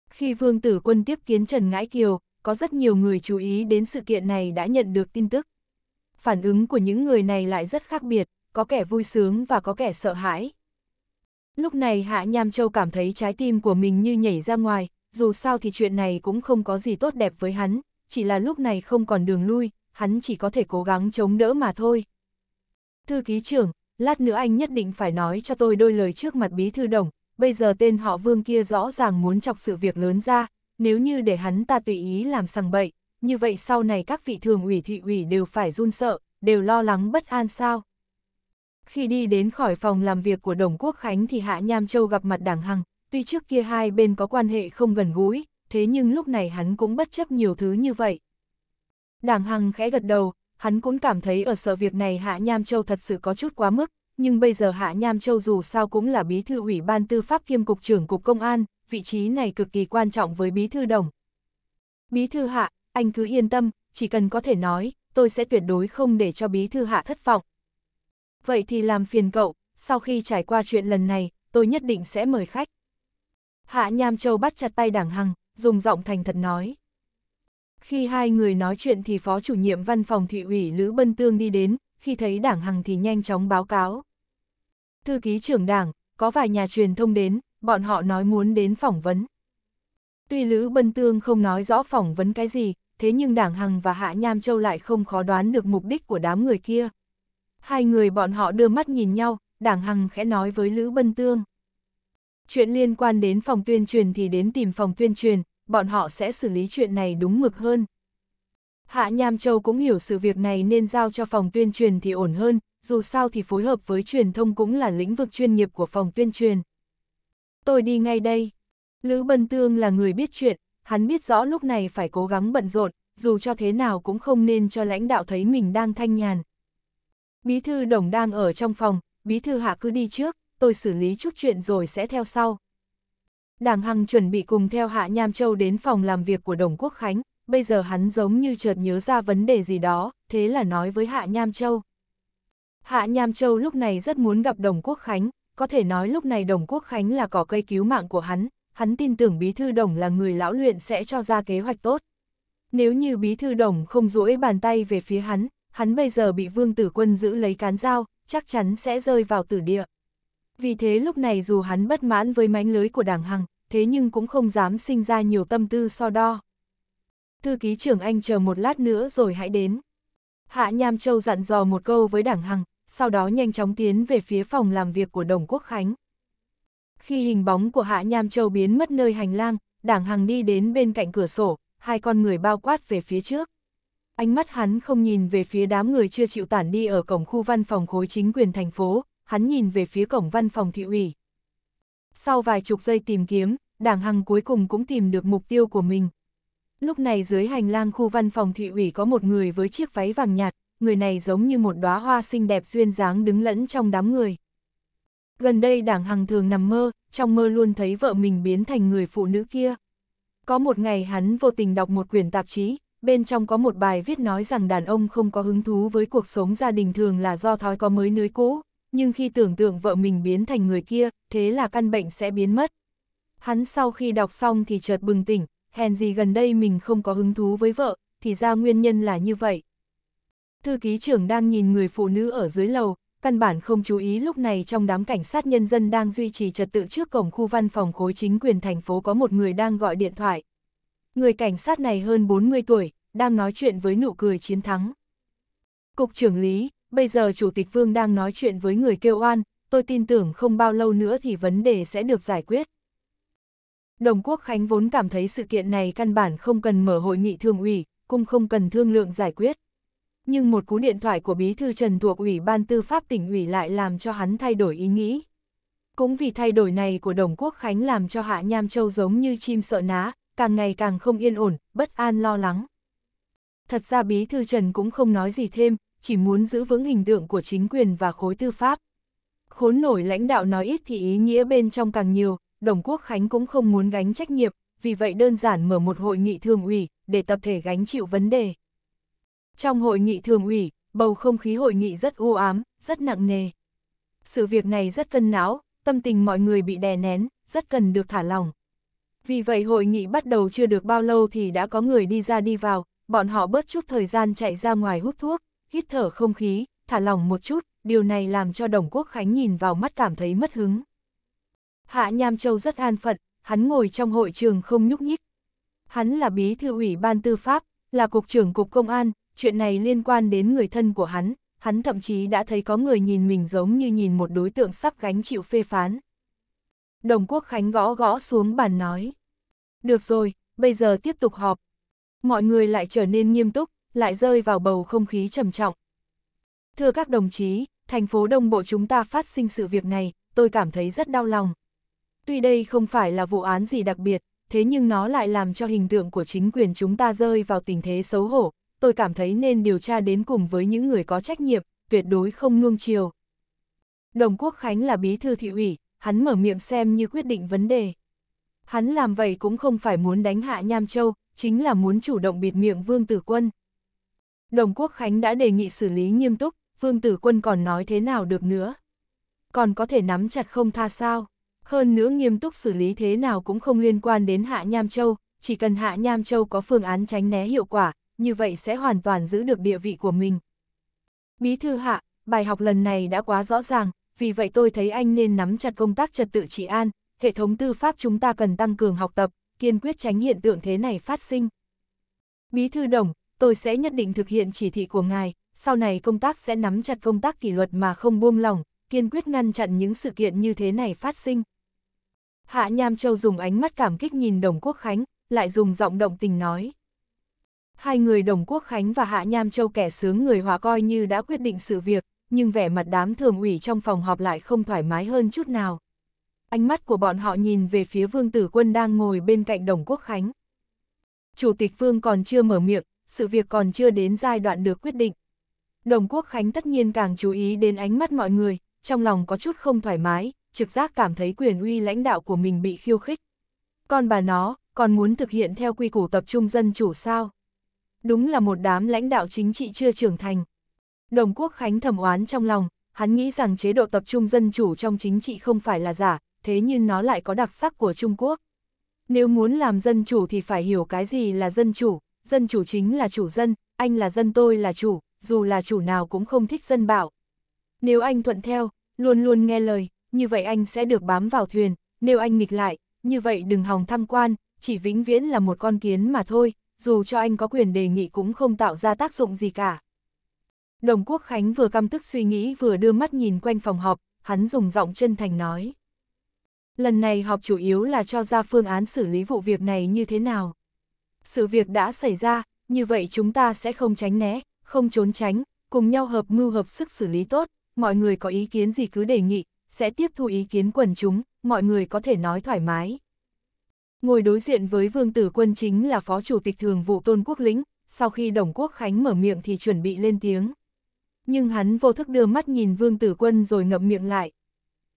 Khi Vương Tử Quân tiếp kiến Trần Ngãi Kiều, có rất nhiều người chú ý đến sự kiện này đã nhận được tin tức. Phản ứng của những người này lại rất khác biệt, có kẻ vui sướng và có kẻ sợ hãi. Lúc này Hạ Nham Châu cảm thấy trái tim của mình như nhảy ra ngoài, dù sao thì chuyện này cũng không có gì tốt đẹp với hắn, chỉ là lúc này không còn đường lui, hắn chỉ có thể cố gắng chống đỡ mà thôi. Thư ký trưởng, lát nữa anh nhất định phải nói cho tôi đôi lời trước mặt bí thư đồng, bây giờ tên họ vương kia rõ ràng muốn chọc sự việc lớn ra, nếu như để hắn ta tùy ý làm sằng bậy, như vậy sau này các vị thường ủy thị ủy đều phải run sợ, đều lo lắng bất an sao. Khi đi đến khỏi phòng làm việc của Đồng Quốc Khánh thì Hạ Nham Châu gặp mặt Đảng Hằng, tuy trước kia hai bên có quan hệ không gần gũi, thế nhưng lúc này hắn cũng bất chấp nhiều thứ như vậy. Đảng Hằng khẽ gật đầu, hắn cũng cảm thấy ở sợ việc này Hạ Nham Châu thật sự có chút quá mức, nhưng bây giờ Hạ Nham Châu dù sao cũng là bí thư ủy ban tư pháp kiêm cục trưởng cục công an, vị trí này cực kỳ quan trọng với Bí Thư Đồng. Bí Thư Hạ, anh cứ yên tâm, chỉ cần có thể nói, tôi sẽ tuyệt đối không để cho Bí Thư Hạ thất vọng. Vậy thì làm phiền cậu, sau khi trải qua chuyện lần này, tôi nhất định sẽ mời khách. Hạ Nham Châu bắt chặt tay đảng Hằng, dùng giọng thành thật nói. Khi hai người nói chuyện thì Phó chủ nhiệm văn phòng thị ủy Lữ Bân Tương đi đến, khi thấy đảng Hằng thì nhanh chóng báo cáo. Thư ký trưởng đảng, có vài nhà truyền thông đến, bọn họ nói muốn đến phỏng vấn. Tuy Lữ Bân Tương không nói rõ phỏng vấn cái gì, thế nhưng Đảng Hằng và Hạ Nham Châu lại không khó đoán được mục đích của đám người kia. Hai người bọn họ đưa mắt nhìn nhau, Đảng Hằng khẽ nói với Lữ Bân Tương. Chuyện liên quan đến phòng tuyên truyền thì đến tìm phòng tuyên truyền, bọn họ sẽ xử lý chuyện này đúng mực hơn. Hạ Nham Châu cũng hiểu sự việc này nên giao cho phòng tuyên truyền thì ổn hơn, dù sao thì phối hợp với truyền thông cũng là lĩnh vực chuyên nghiệp của phòng tuyên truyền. Tôi đi ngay đây. Lữ Bân Tương là người biết chuyện, hắn biết rõ lúc này phải cố gắng bận rộn, dù cho thế nào cũng không nên cho lãnh đạo thấy mình đang thanh nhàn. Bí thư đồng đang ở trong phòng, bí thư hạ cứ đi trước, tôi xử lý chút chuyện rồi sẽ theo sau. Đảng Hằng chuẩn bị cùng theo Hạ Nham Châu đến phòng làm việc của Đồng Quốc Khánh, bây giờ hắn giống như chợt nhớ ra vấn đề gì đó, thế là nói với Hạ Nham Châu. Hạ Nham Châu lúc này rất muốn gặp Đồng Quốc Khánh, có thể nói lúc này đồng quốc khánh là cỏ cây cứu mạng của hắn, hắn tin tưởng bí thư đồng là người lão luyện sẽ cho ra kế hoạch tốt. Nếu như bí thư đồng không duỗi bàn tay về phía hắn, hắn bây giờ bị vương tử quân giữ lấy cán dao, chắc chắn sẽ rơi vào tử địa. Vì thế lúc này dù hắn bất mãn với mánh lưới của đảng Hằng, thế nhưng cũng không dám sinh ra nhiều tâm tư so đo. Thư ký trưởng anh chờ một lát nữa rồi hãy đến. Hạ Nham Châu dặn dò một câu với đảng Hằng, sau đó nhanh chóng tiến về phía phòng làm việc của Đồng Quốc Khánh. Khi hình bóng của Hạ Nham Châu biến mất nơi hành lang, Đảng Hằng đi đến bên cạnh cửa sổ, hai con người bao quát về phía trước. Ánh mắt hắn không nhìn về phía đám người chưa chịu tản đi ở cổng khu văn phòng khối chính quyền thành phố, hắn nhìn về phía cổng văn phòng thị ủy. Sau vài chục giây tìm kiếm, Đảng Hằng cuối cùng cũng tìm được mục tiêu của mình. Lúc này dưới hành lang khu văn phòng thị ủy có một người với chiếc váy vàng nhạt, người này giống như một đóa hoa xinh đẹp duyên dáng đứng lẫn trong đám người. Gần đây đảng hằng thường nằm mơ, trong mơ luôn thấy vợ mình biến thành người phụ nữ kia. Có một ngày hắn vô tình đọc một quyển tạp chí, bên trong có một bài viết nói rằng đàn ông không có hứng thú với cuộc sống gia đình thường là do thói có mới nới cũ, nhưng khi tưởng tượng vợ mình biến thành người kia, thế là căn bệnh sẽ biến mất. Hắn sau khi đọc xong thì chợt bừng tỉnh, hèn gì gần đây mình không có hứng thú với vợ, thì ra nguyên nhân là như vậy, Thư ký trưởng đang nhìn người phụ nữ ở dưới lầu, căn bản không chú ý lúc này trong đám cảnh sát nhân dân đang duy trì trật tự trước cổng khu văn phòng khối chính quyền thành phố có một người đang gọi điện thoại. Người cảnh sát này hơn 40 tuổi, đang nói chuyện với nụ cười chiến thắng. Cục trưởng lý, bây giờ Chủ tịch Vương đang nói chuyện với người kêu oan, tôi tin tưởng không bao lâu nữa thì vấn đề sẽ được giải quyết. Đồng Quốc Khánh vốn cảm thấy sự kiện này căn bản không cần mở hội nghị thường ủy, cũng không cần thương lượng giải quyết nhưng một cú điện thoại của bí thư Trần thuộc Ủy ban Tư pháp tỉnh ủy lại làm cho hắn thay đổi ý nghĩ. Cũng vì thay đổi này của Đồng Quốc Khánh làm cho Hạ Nham Châu giống như chim sợ ná, càng ngày càng không yên ổn, bất an lo lắng. Thật ra bí thư Trần cũng không nói gì thêm, chỉ muốn giữ vững hình tượng của chính quyền và khối tư pháp. Khốn nổi lãnh đạo nói ít thì ý nghĩa bên trong càng nhiều, Đồng Quốc Khánh cũng không muốn gánh trách nhiệm, vì vậy đơn giản mở một hội nghị thường ủy, để tập thể gánh chịu vấn đề. Trong hội nghị thường ủy, bầu không khí hội nghị rất u ám, rất nặng nề. Sự việc này rất cân não, tâm tình mọi người bị đè nén, rất cần được thả lòng Vì vậy hội nghị bắt đầu chưa được bao lâu thì đã có người đi ra đi vào, bọn họ bớt chút thời gian chạy ra ngoài hút thuốc, hít thở không khí, thả lòng một chút, điều này làm cho Đồng Quốc Khánh nhìn vào mắt cảm thấy mất hứng. Hạ Nham Châu rất an phận, hắn ngồi trong hội trường không nhúc nhích. Hắn là bí thư ủy ban tư pháp, là cục trưởng cục công an, chuyện này liên quan đến người thân của hắn, hắn thậm chí đã thấy có người nhìn mình giống như nhìn một đối tượng sắp gánh chịu phê phán. Đồng Quốc Khánh gõ gõ xuống bàn nói. Được rồi, bây giờ tiếp tục họp. Mọi người lại trở nên nghiêm túc, lại rơi vào bầu không khí trầm trọng. Thưa các đồng chí, thành phố Đông Bộ chúng ta phát sinh sự việc này, tôi cảm thấy rất đau lòng. Tuy đây không phải là vụ án gì đặc biệt, thế nhưng nó lại làm cho hình tượng của chính quyền chúng ta rơi vào tình thế xấu hổ, tôi cảm thấy nên điều tra đến cùng với những người có trách nhiệm, tuyệt đối không nuông chiều. Đồng Quốc Khánh là bí thư thị ủy, hắn mở miệng xem như quyết định vấn đề. Hắn làm vậy cũng không phải muốn đánh hạ Nham Châu, chính là muốn chủ động bịt miệng Vương Tử Quân. Đồng Quốc Khánh đã đề nghị xử lý nghiêm túc, Vương Tử Quân còn nói thế nào được nữa. Còn có thể nắm chặt không tha sao. Hơn nữa nghiêm túc xử lý thế nào cũng không liên quan đến Hạ Nham Châu, chỉ cần Hạ Nham Châu có phương án tránh né hiệu quả, như vậy sẽ hoàn toàn giữ được địa vị của mình. Bí thư hạ, bài học lần này đã quá rõ ràng, vì vậy tôi thấy anh nên nắm chặt công tác trật tự trị an, hệ thống tư pháp chúng ta cần tăng cường học tập, kiên quyết tránh hiện tượng thế này phát sinh. Bí thư đồng, tôi sẽ nhất định thực hiện chỉ thị của ngài, sau này công tác sẽ nắm chặt công tác kỷ luật mà không buông lỏng, kiên quyết ngăn chặn những sự kiện như thế này phát sinh. Hạ Nham Châu dùng ánh mắt cảm kích nhìn đồng quốc khánh, lại dùng giọng động tình nói. Hai người đồng quốc Khánh và Hạ Nham Châu kẻ sướng người hòa coi như đã quyết định sự việc, nhưng vẻ mặt đám thường ủy trong phòng họp lại không thoải mái hơn chút nào. Ánh mắt của bọn họ nhìn về phía Vương Tử Quân đang ngồi bên cạnh đồng quốc Khánh. Chủ tịch Vương còn chưa mở miệng, sự việc còn chưa đến giai đoạn được quyết định. Đồng quốc Khánh tất nhiên càng chú ý đến ánh mắt mọi người, trong lòng có chút không thoải mái, trực giác cảm thấy quyền uy lãnh đạo của mình bị khiêu khích. Còn bà nó, còn muốn thực hiện theo quy củ tập trung dân chủ sao? đúng là một đám lãnh đạo chính trị chưa trưởng thành. Đồng Quốc Khánh thẩm oán trong lòng, hắn nghĩ rằng chế độ tập trung dân chủ trong chính trị không phải là giả, thế nhưng nó lại có đặc sắc của Trung Quốc. Nếu muốn làm dân chủ thì phải hiểu cái gì là dân chủ, dân chủ chính là chủ dân, anh là dân tôi là chủ, dù là chủ nào cũng không thích dân bạo. Nếu anh thuận theo, luôn luôn nghe lời, như vậy anh sẽ được bám vào thuyền, nếu anh nghịch lại, như vậy đừng hòng thăng quan, chỉ vĩnh viễn là một con kiến mà thôi, dù cho anh có quyền đề nghị cũng không tạo ra tác dụng gì cả. Đồng Quốc Khánh vừa căm tức suy nghĩ vừa đưa mắt nhìn quanh phòng họp, hắn dùng giọng chân thành nói. Lần này họp chủ yếu là cho ra phương án xử lý vụ việc này như thế nào. Sự việc đã xảy ra, như vậy chúng ta sẽ không tránh né, không trốn tránh, cùng nhau hợp mưu hợp sức xử lý tốt, mọi người có ý kiến gì cứ đề nghị, sẽ tiếp thu ý kiến quần chúng, mọi người có thể nói thoải mái. Ngồi đối diện với Vương Tử Quân chính là Phó Chủ tịch Thường vụ Tôn Quốc Lĩnh, sau khi Đồng Quốc Khánh mở miệng thì chuẩn bị lên tiếng. Nhưng hắn vô thức đưa mắt nhìn Vương Tử Quân rồi ngậm miệng lại.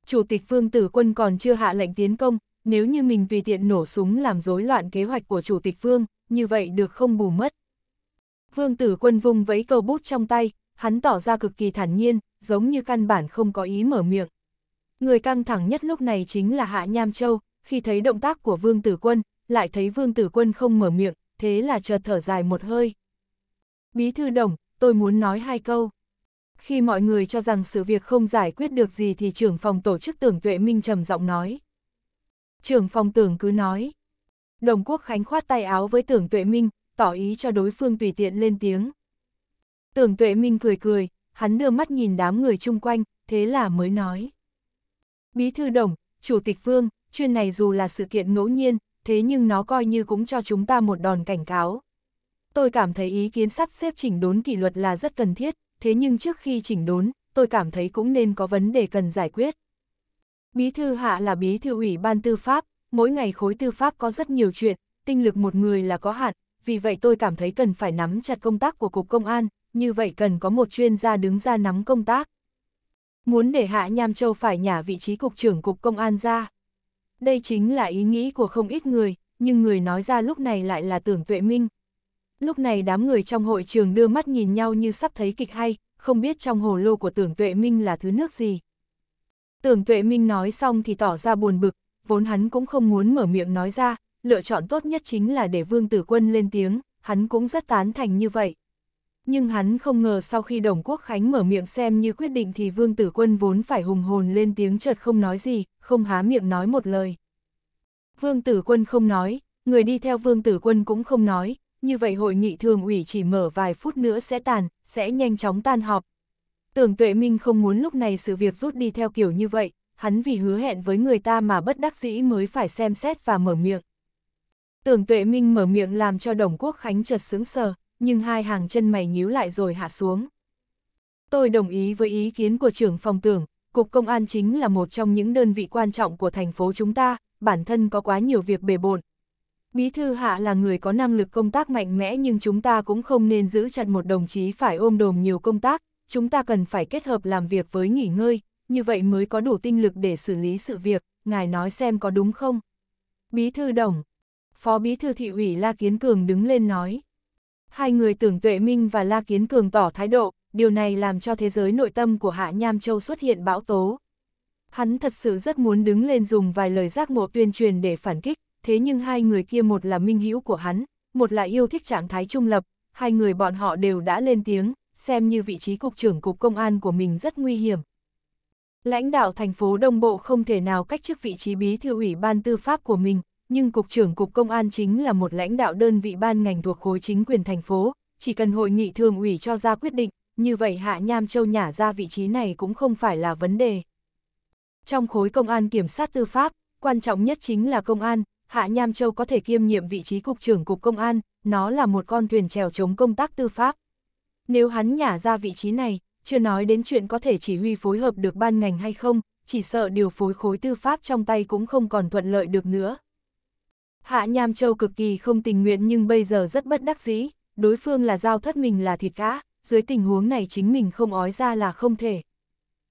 Chủ tịch Vương Tử Quân còn chưa hạ lệnh tiến công, nếu như mình tùy tiện nổ súng làm rối loạn kế hoạch của Chủ tịch Vương, như vậy được không bù mất. Vương Tử Quân vung vẫy câu bút trong tay, hắn tỏ ra cực kỳ thản nhiên, giống như căn bản không có ý mở miệng. Người căng thẳng nhất lúc này chính là Hạ Nham Châu, khi thấy động tác của Vương Tử Quân, lại thấy Vương Tử Quân không mở miệng, thế là chợt thở dài một hơi. Bí thư đồng, tôi muốn nói hai câu. Khi mọi người cho rằng sự việc không giải quyết được gì thì trưởng phòng tổ chức tưởng tuệ minh trầm giọng nói. Trưởng phòng tưởng cứ nói. Đồng quốc khánh khoát tay áo với tưởng tuệ minh, tỏ ý cho đối phương tùy tiện lên tiếng. Tưởng tuệ minh cười cười, hắn đưa mắt nhìn đám người chung quanh, thế là mới nói. Bí thư đồng, chủ tịch vương, chuyên này dù là sự kiện ngẫu nhiên, thế nhưng nó coi như cũng cho chúng ta một đòn cảnh cáo. Tôi cảm thấy ý kiến sắp xếp chỉnh đốn kỷ luật là rất cần thiết, thế nhưng trước khi chỉnh đốn, tôi cảm thấy cũng nên có vấn đề cần giải quyết. Bí thư hạ là bí thư ủy ban tư pháp, mỗi ngày khối tư pháp có rất nhiều chuyện, tinh lực một người là có hạn, vì vậy tôi cảm thấy cần phải nắm chặt công tác của Cục Công an, như vậy cần có một chuyên gia đứng ra nắm công tác. Muốn để Hạ Nham Châu phải nhả vị trí Cục trưởng Cục Công an ra. Đây chính là ý nghĩ của không ít người, nhưng người nói ra lúc này lại là tưởng tuệ minh. Lúc này đám người trong hội trường đưa mắt nhìn nhau như sắp thấy kịch hay, không biết trong hồ lô của tưởng tuệ minh là thứ nước gì. Tưởng tuệ minh nói xong thì tỏ ra buồn bực, vốn hắn cũng không muốn mở miệng nói ra, lựa chọn tốt nhất chính là để vương tử quân lên tiếng, hắn cũng rất tán thành như vậy nhưng hắn không ngờ sau khi Đồng Quốc Khánh mở miệng xem như quyết định thì Vương Tử Quân vốn phải hùng hồn lên tiếng chợt không nói gì, không há miệng nói một lời. Vương Tử Quân không nói, người đi theo Vương Tử Quân cũng không nói, như vậy hội nghị thường ủy chỉ mở vài phút nữa sẽ tàn, sẽ nhanh chóng tan họp. Tưởng Tuệ Minh không muốn lúc này sự việc rút đi theo kiểu như vậy, hắn vì hứa hẹn với người ta mà bất đắc dĩ mới phải xem xét và mở miệng. Tưởng Tuệ Minh mở miệng làm cho Đồng Quốc Khánh chợt sững sờ, nhưng hai hàng chân mày nhíu lại rồi hạ xuống. Tôi đồng ý với ý kiến của trưởng phòng tưởng, Cục Công an chính là một trong những đơn vị quan trọng của thành phố chúng ta, bản thân có quá nhiều việc bề bộn. Bí thư hạ là người có năng lực công tác mạnh mẽ nhưng chúng ta cũng không nên giữ chặt một đồng chí phải ôm đồm nhiều công tác, chúng ta cần phải kết hợp làm việc với nghỉ ngơi, như vậy mới có đủ tinh lực để xử lý sự việc, ngài nói xem có đúng không? Bí thư đồng, phó bí thư thị ủy La Kiến Cường đứng lên nói. Hai người tưởng tuệ minh và La Kiến Cường tỏ thái độ, điều này làm cho thế giới nội tâm của Hạ Nham Châu xuất hiện bão tố. Hắn thật sự rất muốn đứng lên dùng vài lời giác ngộ tuyên truyền để phản kích, thế nhưng hai người kia một là minh hữu của hắn, một là yêu thích trạng thái trung lập, hai người bọn họ đều đã lên tiếng, xem như vị trí cục trưởng cục công an của mình rất nguy hiểm. Lãnh đạo thành phố Đông Bộ không thể nào cách chức vị trí bí thư ủy ban tư pháp của mình, nhưng Cục trưởng Cục Công an chính là một lãnh đạo đơn vị ban ngành thuộc khối chính quyền thành phố, chỉ cần hội nghị thường ủy cho ra quyết định, như vậy Hạ Nham Châu nhả ra vị trí này cũng không phải là vấn đề. Trong khối công an kiểm sát tư pháp, quan trọng nhất chính là công an, Hạ Nham Châu có thể kiêm nhiệm vị trí Cục trưởng Cục Công an, nó là một con thuyền trèo chống công tác tư pháp. Nếu hắn nhả ra vị trí này, chưa nói đến chuyện có thể chỉ huy phối hợp được ban ngành hay không, chỉ sợ điều phối khối tư pháp trong tay cũng không còn thuận lợi được nữa. Hạ Nham Châu cực kỳ không tình nguyện nhưng bây giờ rất bất đắc dĩ, đối phương là giao thất mình là thịt cá, dưới tình huống này chính mình không ói ra là không thể.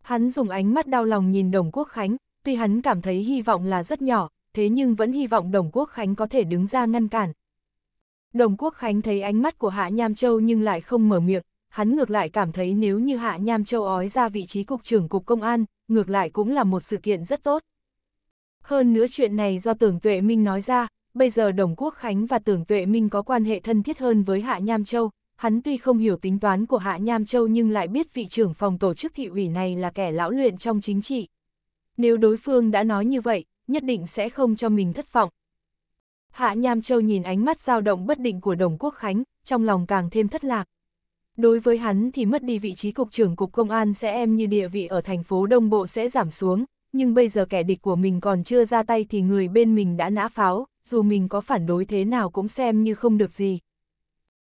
Hắn dùng ánh mắt đau lòng nhìn Đồng Quốc Khánh, tuy hắn cảm thấy hy vọng là rất nhỏ, thế nhưng vẫn hy vọng Đồng Quốc Khánh có thể đứng ra ngăn cản. Đồng Quốc Khánh thấy ánh mắt của Hạ Nham Châu nhưng lại không mở miệng, hắn ngược lại cảm thấy nếu như Hạ Nham Châu ói ra vị trí cục trưởng cục công an, ngược lại cũng là một sự kiện rất tốt. Hơn nữa chuyện này do Tưởng Tuệ Minh nói ra, bây giờ Đồng Quốc Khánh và Tưởng Tuệ Minh có quan hệ thân thiết hơn với Hạ Nham Châu, hắn tuy không hiểu tính toán của Hạ Nham Châu nhưng lại biết vị trưởng phòng tổ chức thị ủy này là kẻ lão luyện trong chính trị. Nếu đối phương đã nói như vậy, nhất định sẽ không cho mình thất vọng. Hạ Nham Châu nhìn ánh mắt dao động bất định của Đồng Quốc Khánh, trong lòng càng thêm thất lạc. Đối với hắn thì mất đi vị trí cục trưởng cục công an sẽ em như địa vị ở thành phố Đông Bộ sẽ giảm xuống, nhưng bây giờ kẻ địch của mình còn chưa ra tay thì người bên mình đã nã pháo, dù mình có phản đối thế nào cũng xem như không được gì.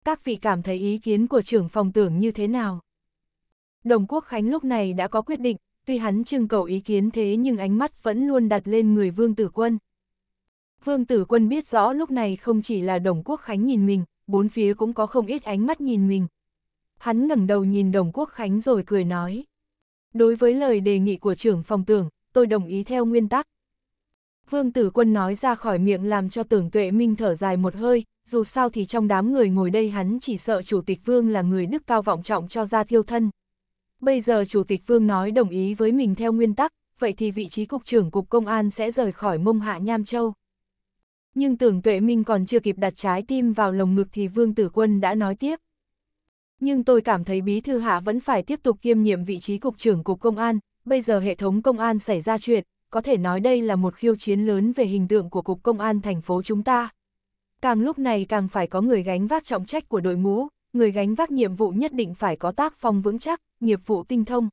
Các vị cảm thấy ý kiến của trưởng phòng tưởng như thế nào? Đồng Quốc Khánh lúc này đã có quyết định, tuy hắn trưng cầu ý kiến thế nhưng ánh mắt vẫn luôn đặt lên người Vương Tử Quân. Vương Tử Quân biết rõ lúc này không chỉ là Đồng Quốc Khánh nhìn mình, bốn phía cũng có không ít ánh mắt nhìn mình. Hắn ngẩng đầu nhìn Đồng Quốc Khánh rồi cười nói. Đối với lời đề nghị của trưởng phòng tưởng, tôi đồng ý theo nguyên tắc. Vương Tử Quân nói ra khỏi miệng làm cho tưởng tuệ minh thở dài một hơi, dù sao thì trong đám người ngồi đây hắn chỉ sợ Chủ tịch Vương là người đức cao vọng trọng cho ra thiêu thân. Bây giờ Chủ tịch Vương nói đồng ý với mình theo nguyên tắc, vậy thì vị trí Cục trưởng Cục Công an sẽ rời khỏi mông hạ Nham Châu. Nhưng tưởng tuệ minh còn chưa kịp đặt trái tim vào lồng ngực thì Vương Tử Quân đã nói tiếp. Nhưng tôi cảm thấy Bí Thư Hạ vẫn phải tiếp tục kiêm nhiệm vị trí Cục trưởng Cục Công an, bây giờ hệ thống công an xảy ra chuyện, có thể nói đây là một khiêu chiến lớn về hình tượng của Cục Công an thành phố chúng ta. Càng lúc này càng phải có người gánh vác trọng trách của đội ngũ, người gánh vác nhiệm vụ nhất định phải có tác phong vững chắc, nghiệp vụ tinh thông.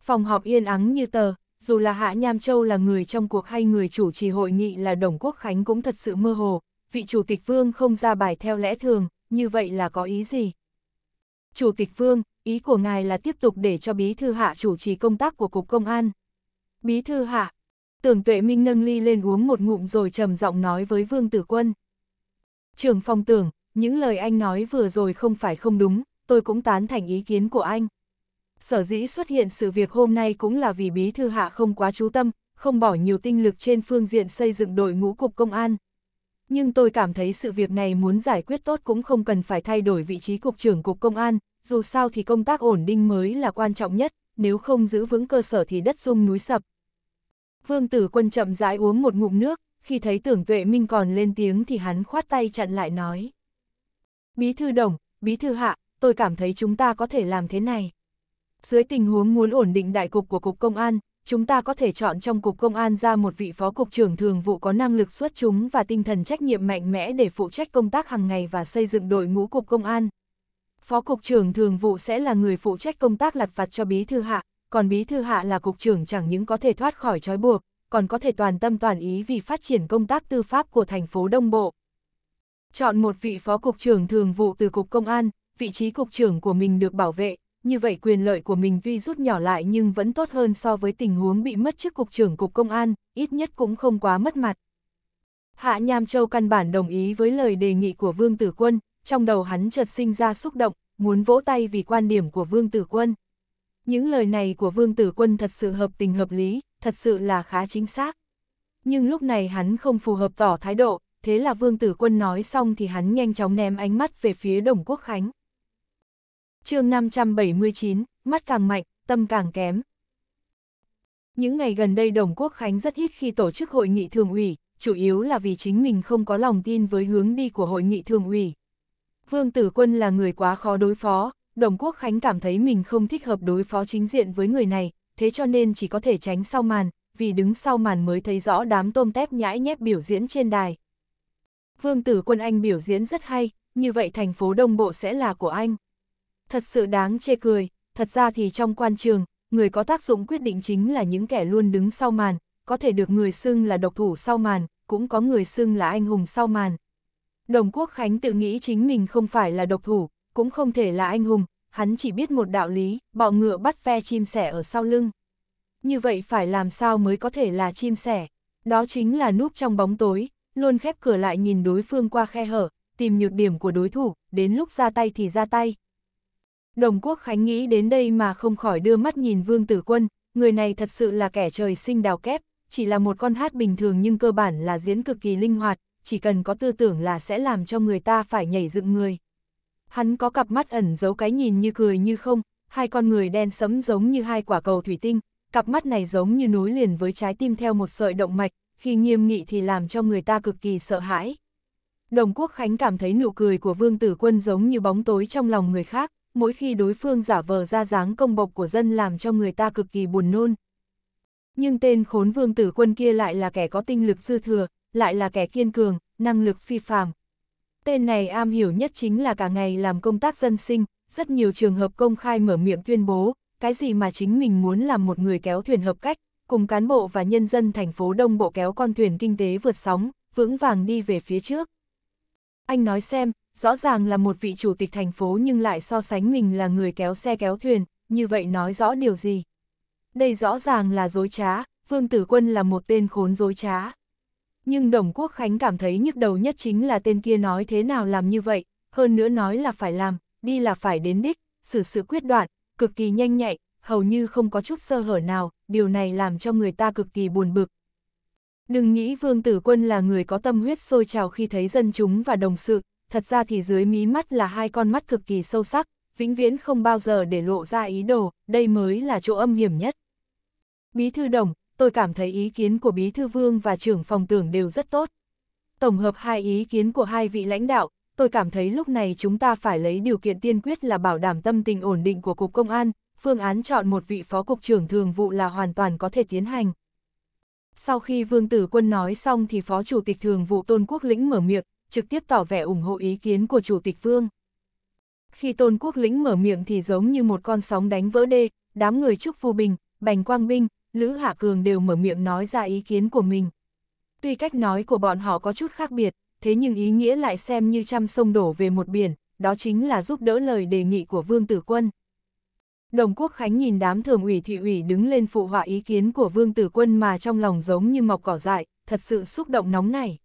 Phòng họp yên ắng như tờ, dù là Hạ Nham Châu là người trong cuộc hay người chủ trì hội nghị là Đồng Quốc Khánh cũng thật sự mơ hồ, vị Chủ tịch Vương không ra bài theo lẽ thường, như vậy là có ý gì? Chủ tịch Vương, ý của ngài là tiếp tục để cho Bí Thư Hạ chủ trì công tác của Cục Công an. Bí Thư Hạ, tưởng tuệ minh nâng ly lên uống một ngụm rồi trầm giọng nói với Vương Tử Quân. Trường Phong tưởng, những lời anh nói vừa rồi không phải không đúng, tôi cũng tán thành ý kiến của anh. Sở dĩ xuất hiện sự việc hôm nay cũng là vì Bí Thư Hạ không quá chú tâm, không bỏ nhiều tinh lực trên phương diện xây dựng đội ngũ cục công an. Nhưng tôi cảm thấy sự việc này muốn giải quyết tốt cũng không cần phải thay đổi vị trí cục trưởng cục công an, dù sao thì công tác ổn định mới là quan trọng nhất, nếu không giữ vững cơ sở thì đất rung núi sập. Vương tử quân chậm rãi uống một ngụm nước, khi thấy tưởng tuệ minh còn lên tiếng thì hắn khoát tay chặn lại nói. Bí thư đồng, bí thư hạ, tôi cảm thấy chúng ta có thể làm thế này. Dưới tình huống muốn ổn định đại cục của Cục Công an, chúng ta có thể chọn trong Cục Công an ra một vị phó cục trưởng thường vụ có năng lực xuất chúng và tinh thần trách nhiệm mạnh mẽ để phụ trách công tác hàng ngày và xây dựng đội ngũ Cục Công an. Phó Cục trưởng Thường vụ sẽ là người phụ trách công tác lặt vặt cho Bí Thư Hạ, còn Bí Thư Hạ là Cục trưởng chẳng những có thể thoát khỏi trói buộc, còn có thể toàn tâm toàn ý vì phát triển công tác tư pháp của thành phố Đông Bộ. Chọn một vị Phó Cục trưởng Thường vụ từ Cục Công an, vị trí Cục trưởng của mình được bảo vệ, như vậy quyền lợi của mình tuy rút nhỏ lại nhưng vẫn tốt hơn so với tình huống bị mất chức Cục trưởng Cục Công an, ít nhất cũng không quá mất mặt. Hạ Nham Châu căn bản đồng ý với lời đề nghị của Vương Tử Quân, trong đầu hắn chợt sinh ra xúc động, muốn vỗ tay vì quan điểm của Vương Tử Quân. Những lời này của Vương Tử Quân thật sự hợp tình hợp lý, thật sự là khá chính xác. Nhưng lúc này hắn không phù hợp tỏ thái độ, thế là Vương Tử Quân nói xong thì hắn nhanh chóng ném ánh mắt về phía Đồng Quốc Khánh. chương 579, mắt càng mạnh, tâm càng kém. Những ngày gần đây Đồng Quốc Khánh rất ít khi tổ chức hội nghị thường ủy, chủ yếu là vì chính mình không có lòng tin với hướng đi của hội nghị thường ủy, Vương Tử Quân là người quá khó đối phó, Đồng Quốc Khánh cảm thấy mình không thích hợp đối phó chính diện với người này, thế cho nên chỉ có thể tránh sau màn, vì đứng sau màn mới thấy rõ đám tôm tép nhãi nhép biểu diễn trên đài. Vương Tử Quân Anh biểu diễn rất hay, như vậy thành phố Đông Bộ sẽ là của anh. Thật sự đáng chê cười, thật ra thì trong quan trường, người có tác dụng quyết định chính là những kẻ luôn đứng sau màn, có thể được người xưng là độc thủ sau màn, cũng có người xưng là anh hùng sau màn. Đồng Quốc Khánh tự nghĩ chính mình không phải là độc thủ, cũng không thể là anh hùng, hắn chỉ biết một đạo lý, bọ ngựa bắt phe chim sẻ ở sau lưng. Như vậy phải làm sao mới có thể là chim sẻ? Đó chính là núp trong bóng tối, luôn khép cửa lại nhìn đối phương qua khe hở, tìm nhược điểm của đối thủ, đến lúc ra tay thì ra tay. Đồng Quốc Khánh nghĩ đến đây mà không khỏi đưa mắt nhìn Vương Tử Quân, người này thật sự là kẻ trời sinh đào kép, chỉ là một con hát bình thường nhưng cơ bản là diễn cực kỳ linh hoạt, chỉ cần có tư tưởng là sẽ làm cho người ta phải nhảy dựng người. Hắn có cặp mắt ẩn giấu cái nhìn như cười như không, hai con người đen sẫm giống như hai quả cầu thủy tinh, cặp mắt này giống như núi liền với trái tim theo một sợi động mạch, khi nghiêm nghị thì làm cho người ta cực kỳ sợ hãi. Đồng Quốc Khánh cảm thấy nụ cười của Vương Tử Quân giống như bóng tối trong lòng người khác, mỗi khi đối phương giả vờ ra dáng công bộc của dân làm cho người ta cực kỳ buồn nôn. Nhưng tên khốn Vương Tử Quân kia lại là kẻ có tinh lực dư thừa, lại là kẻ kiên cường, năng lực phi phàm. Tên này am hiểu nhất chính là cả ngày làm công tác dân sinh, rất nhiều trường hợp công khai mở miệng tuyên bố, cái gì mà chính mình muốn làm một người kéo thuyền hợp cách, cùng cán bộ và nhân dân thành phố Đông Bộ kéo con thuyền kinh tế vượt sóng, vững vàng đi về phía trước. Anh nói xem, rõ ràng là một vị chủ tịch thành phố nhưng lại so sánh mình là người kéo xe kéo thuyền, như vậy nói rõ điều gì? Đây rõ ràng là dối trá, Vương Tử Quân là một tên khốn dối trá nhưng Đồng Quốc Khánh cảm thấy nhức đầu nhất chính là tên kia nói thế nào làm như vậy, hơn nữa nói là phải làm, đi là phải đến đích, xử sự, quyết đoạn, cực kỳ nhanh nhạy, hầu như không có chút sơ hở nào, điều này làm cho người ta cực kỳ buồn bực. Đừng nghĩ Vương Tử Quân là người có tâm huyết sôi trào khi thấy dân chúng và đồng sự, thật ra thì dưới mí mắt là hai con mắt cực kỳ sâu sắc, vĩnh viễn không bao giờ để lộ ra ý đồ, đây mới là chỗ âm hiểm nhất. Bí thư đồng, tôi cảm thấy ý kiến của Bí Thư Vương và trưởng phòng tưởng đều rất tốt. Tổng hợp hai ý kiến của hai vị lãnh đạo, tôi cảm thấy lúc này chúng ta phải lấy điều kiện tiên quyết là bảo đảm tâm tình ổn định của Cục Công an, phương án chọn một vị phó cục trưởng thường vụ là hoàn toàn có thể tiến hành. Sau khi Vương Tử Quân nói xong thì Phó Chủ tịch Thường vụ Tôn Quốc Lĩnh mở miệng, trực tiếp tỏ vẻ ủng hộ ý kiến của Chủ tịch Vương. Khi Tôn Quốc Lĩnh mở miệng thì giống như một con sóng đánh vỡ đê, đám người Trúc Phu Bình, Bành Quang Binh, Lữ Hạ Cường đều mở miệng nói ra ý kiến của mình. Tuy cách nói của bọn họ có chút khác biệt, thế nhưng ý nghĩa lại xem như trăm sông đổ về một biển, đó chính là giúp đỡ lời đề nghị của Vương Tử Quân. Đồng Quốc Khánh nhìn đám thường ủy thị ủy đứng lên phụ họa ý kiến của Vương Tử Quân mà trong lòng giống như mọc cỏ dại, thật sự xúc động nóng này.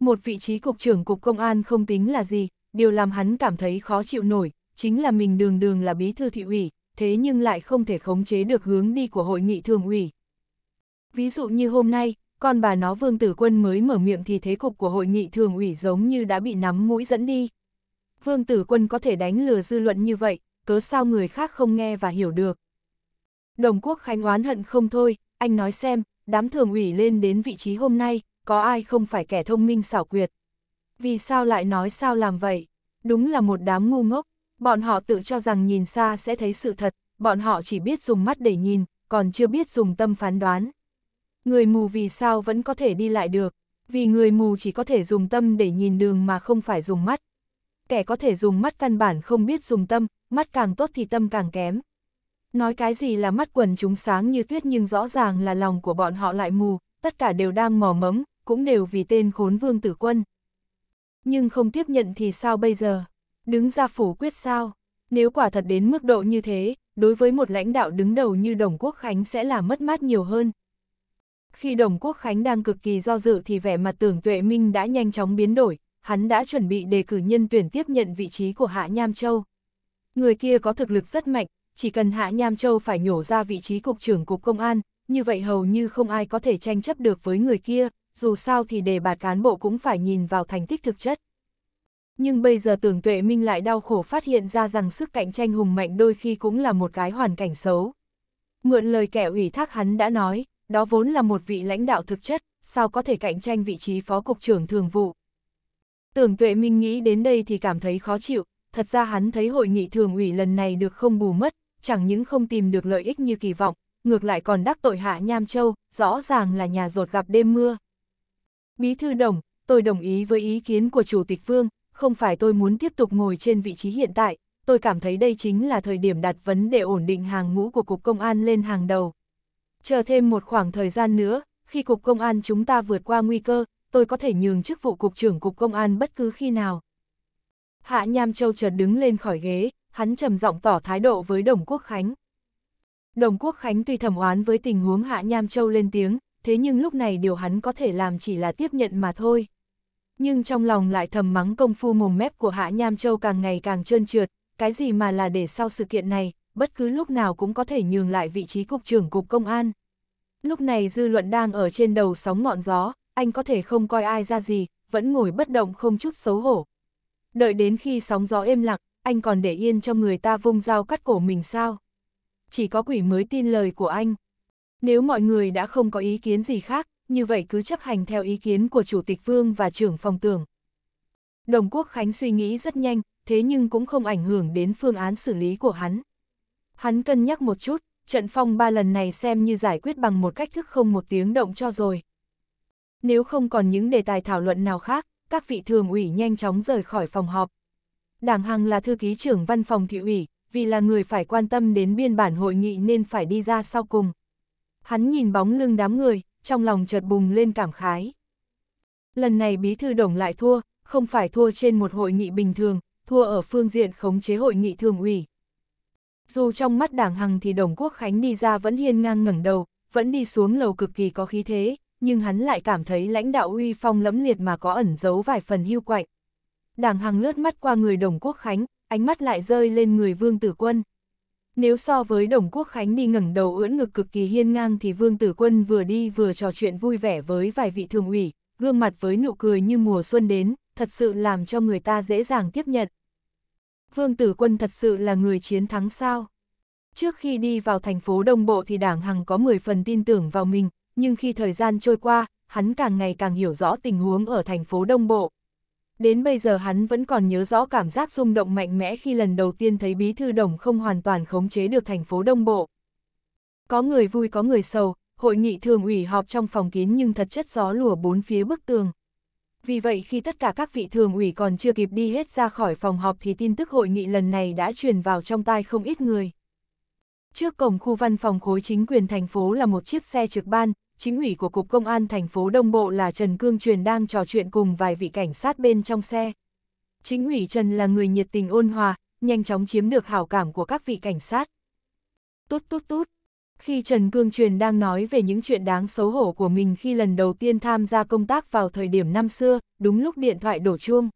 Một vị trí cục trưởng cục công an không tính là gì, điều làm hắn cảm thấy khó chịu nổi, chính là mình đường đường là bí thư thị ủy, thế nhưng lại không thể khống chế được hướng đi của hội nghị thường ủy. Ví dụ như hôm nay, con bà nó Vương Tử Quân mới mở miệng thì thế cục của hội nghị thường ủy giống như đã bị nắm mũi dẫn đi. Vương Tử Quân có thể đánh lừa dư luận như vậy, cớ sao người khác không nghe và hiểu được. Đồng Quốc Khánh oán hận không thôi, anh nói xem, đám thường ủy lên đến vị trí hôm nay, có ai không phải kẻ thông minh xảo quyệt. Vì sao lại nói sao làm vậy? Đúng là một đám ngu ngốc. Bọn họ tự cho rằng nhìn xa sẽ thấy sự thật, bọn họ chỉ biết dùng mắt để nhìn, còn chưa biết dùng tâm phán đoán. Người mù vì sao vẫn có thể đi lại được, vì người mù chỉ có thể dùng tâm để nhìn đường mà không phải dùng mắt. Kẻ có thể dùng mắt căn bản không biết dùng tâm, mắt càng tốt thì tâm càng kém. Nói cái gì là mắt quần chúng sáng như tuyết nhưng rõ ràng là lòng của bọn họ lại mù, tất cả đều đang mò mẫm, cũng đều vì tên khốn vương tử quân. Nhưng không tiếp nhận thì sao bây giờ? đứng ra phủ quyết sao? Nếu quả thật đến mức độ như thế, đối với một lãnh đạo đứng đầu như Đồng Quốc Khánh sẽ là mất mát nhiều hơn. Khi Đồng Quốc Khánh đang cực kỳ do dự thì vẻ mặt tưởng tuệ minh đã nhanh chóng biến đổi, hắn đã chuẩn bị đề cử nhân tuyển tiếp nhận vị trí của Hạ Nham Châu. Người kia có thực lực rất mạnh, chỉ cần Hạ Nham Châu phải nhổ ra vị trí cục trưởng cục công an, như vậy hầu như không ai có thể tranh chấp được với người kia, dù sao thì đề bạt cán bộ cũng phải nhìn vào thành tích thực chất nhưng bây giờ tưởng tuệ minh lại đau khổ phát hiện ra rằng sức cạnh tranh hùng mạnh đôi khi cũng là một cái hoàn cảnh xấu. Mượn lời kẻ ủy thác hắn đã nói, đó vốn là một vị lãnh đạo thực chất, sao có thể cạnh tranh vị trí phó cục trưởng thường vụ. Tưởng tuệ minh nghĩ đến đây thì cảm thấy khó chịu, thật ra hắn thấy hội nghị thường ủy lần này được không bù mất, chẳng những không tìm được lợi ích như kỳ vọng, ngược lại còn đắc tội hạ Nham Châu, rõ ràng là nhà rột gặp đêm mưa. Bí thư đồng, tôi đồng ý với ý kiến của Chủ tịch Vương, không phải tôi muốn tiếp tục ngồi trên vị trí hiện tại, tôi cảm thấy đây chính là thời điểm đặt vấn đề ổn định hàng ngũ của Cục Công an lên hàng đầu. Chờ thêm một khoảng thời gian nữa, khi Cục Công an chúng ta vượt qua nguy cơ, tôi có thể nhường chức vụ Cục trưởng Cục Công an bất cứ khi nào. Hạ Nham Châu chợt đứng lên khỏi ghế, hắn trầm giọng tỏ thái độ với Đồng Quốc Khánh. Đồng Quốc Khánh tuy thầm oán với tình huống Hạ Nham Châu lên tiếng, thế nhưng lúc này điều hắn có thể làm chỉ là tiếp nhận mà thôi nhưng trong lòng lại thầm mắng công phu mồm mép của Hạ Nham Châu càng ngày càng trơn trượt, cái gì mà là để sau sự kiện này, bất cứ lúc nào cũng có thể nhường lại vị trí cục trưởng cục công an. Lúc này dư luận đang ở trên đầu sóng ngọn gió, anh có thể không coi ai ra gì, vẫn ngồi bất động không chút xấu hổ. Đợi đến khi sóng gió êm lặng, anh còn để yên cho người ta vung dao cắt cổ mình sao? Chỉ có quỷ mới tin lời của anh. Nếu mọi người đã không có ý kiến gì khác, như vậy cứ chấp hành theo ý kiến của Chủ tịch Vương và trưởng phòng tưởng. Đồng Quốc Khánh suy nghĩ rất nhanh, thế nhưng cũng không ảnh hưởng đến phương án xử lý của hắn. Hắn cân nhắc một chút, trận phong ba lần này xem như giải quyết bằng một cách thức không một tiếng động cho rồi. Nếu không còn những đề tài thảo luận nào khác, các vị thường ủy nhanh chóng rời khỏi phòng họp. Đảng Hằng là thư ký trưởng văn phòng thị ủy, vì là người phải quan tâm đến biên bản hội nghị nên phải đi ra sau cùng. Hắn nhìn bóng lưng đám người, trong lòng chợt bùng lên cảm khái. Lần này bí thư đồng lại thua, không phải thua trên một hội nghị bình thường, thua ở phương diện khống chế hội nghị thường ủy. Dù trong mắt đảng hằng thì đồng quốc khánh đi ra vẫn hiên ngang ngẩng đầu, vẫn đi xuống lầu cực kỳ có khí thế, nhưng hắn lại cảm thấy lãnh đạo uy phong lẫm liệt mà có ẩn giấu vài phần hưu quạnh. Đảng hằng lướt mắt qua người đồng quốc khánh, ánh mắt lại rơi lên người vương tử quân. Nếu so với Đồng Quốc Khánh đi ngẩng đầu ưỡn ngực cực kỳ hiên ngang thì Vương Tử Quân vừa đi vừa trò chuyện vui vẻ với vài vị thường ủy, gương mặt với nụ cười như mùa xuân đến, thật sự làm cho người ta dễ dàng tiếp nhận. Vương Tử Quân thật sự là người chiến thắng sao? Trước khi đi vào thành phố Đông Bộ thì Đảng Hằng có 10 phần tin tưởng vào mình, nhưng khi thời gian trôi qua, hắn càng ngày càng hiểu rõ tình huống ở thành phố Đông Bộ đến bây giờ hắn vẫn còn nhớ rõ cảm giác rung động mạnh mẽ khi lần đầu tiên thấy bí thư đồng không hoàn toàn khống chế được thành phố Đông Bộ. Có người vui có người sầu, hội nghị thường ủy họp trong phòng kín nhưng thật chất gió lùa bốn phía bức tường. Vì vậy khi tất cả các vị thường ủy còn chưa kịp đi hết ra khỏi phòng họp thì tin tức hội nghị lần này đã truyền vào trong tai không ít người. Trước cổng khu văn phòng khối chính quyền thành phố là một chiếc xe trực ban, chính ủy của Cục Công an thành phố Đông Bộ là Trần Cương Truyền đang trò chuyện cùng vài vị cảnh sát bên trong xe. Chính ủy Trần là người nhiệt tình ôn hòa, nhanh chóng chiếm được hảo cảm của các vị cảnh sát. Tốt tốt tốt. Khi Trần Cương Truyền đang nói về những chuyện đáng xấu hổ của mình khi lần đầu tiên tham gia công tác vào thời điểm năm xưa, đúng lúc điện thoại đổ chuông.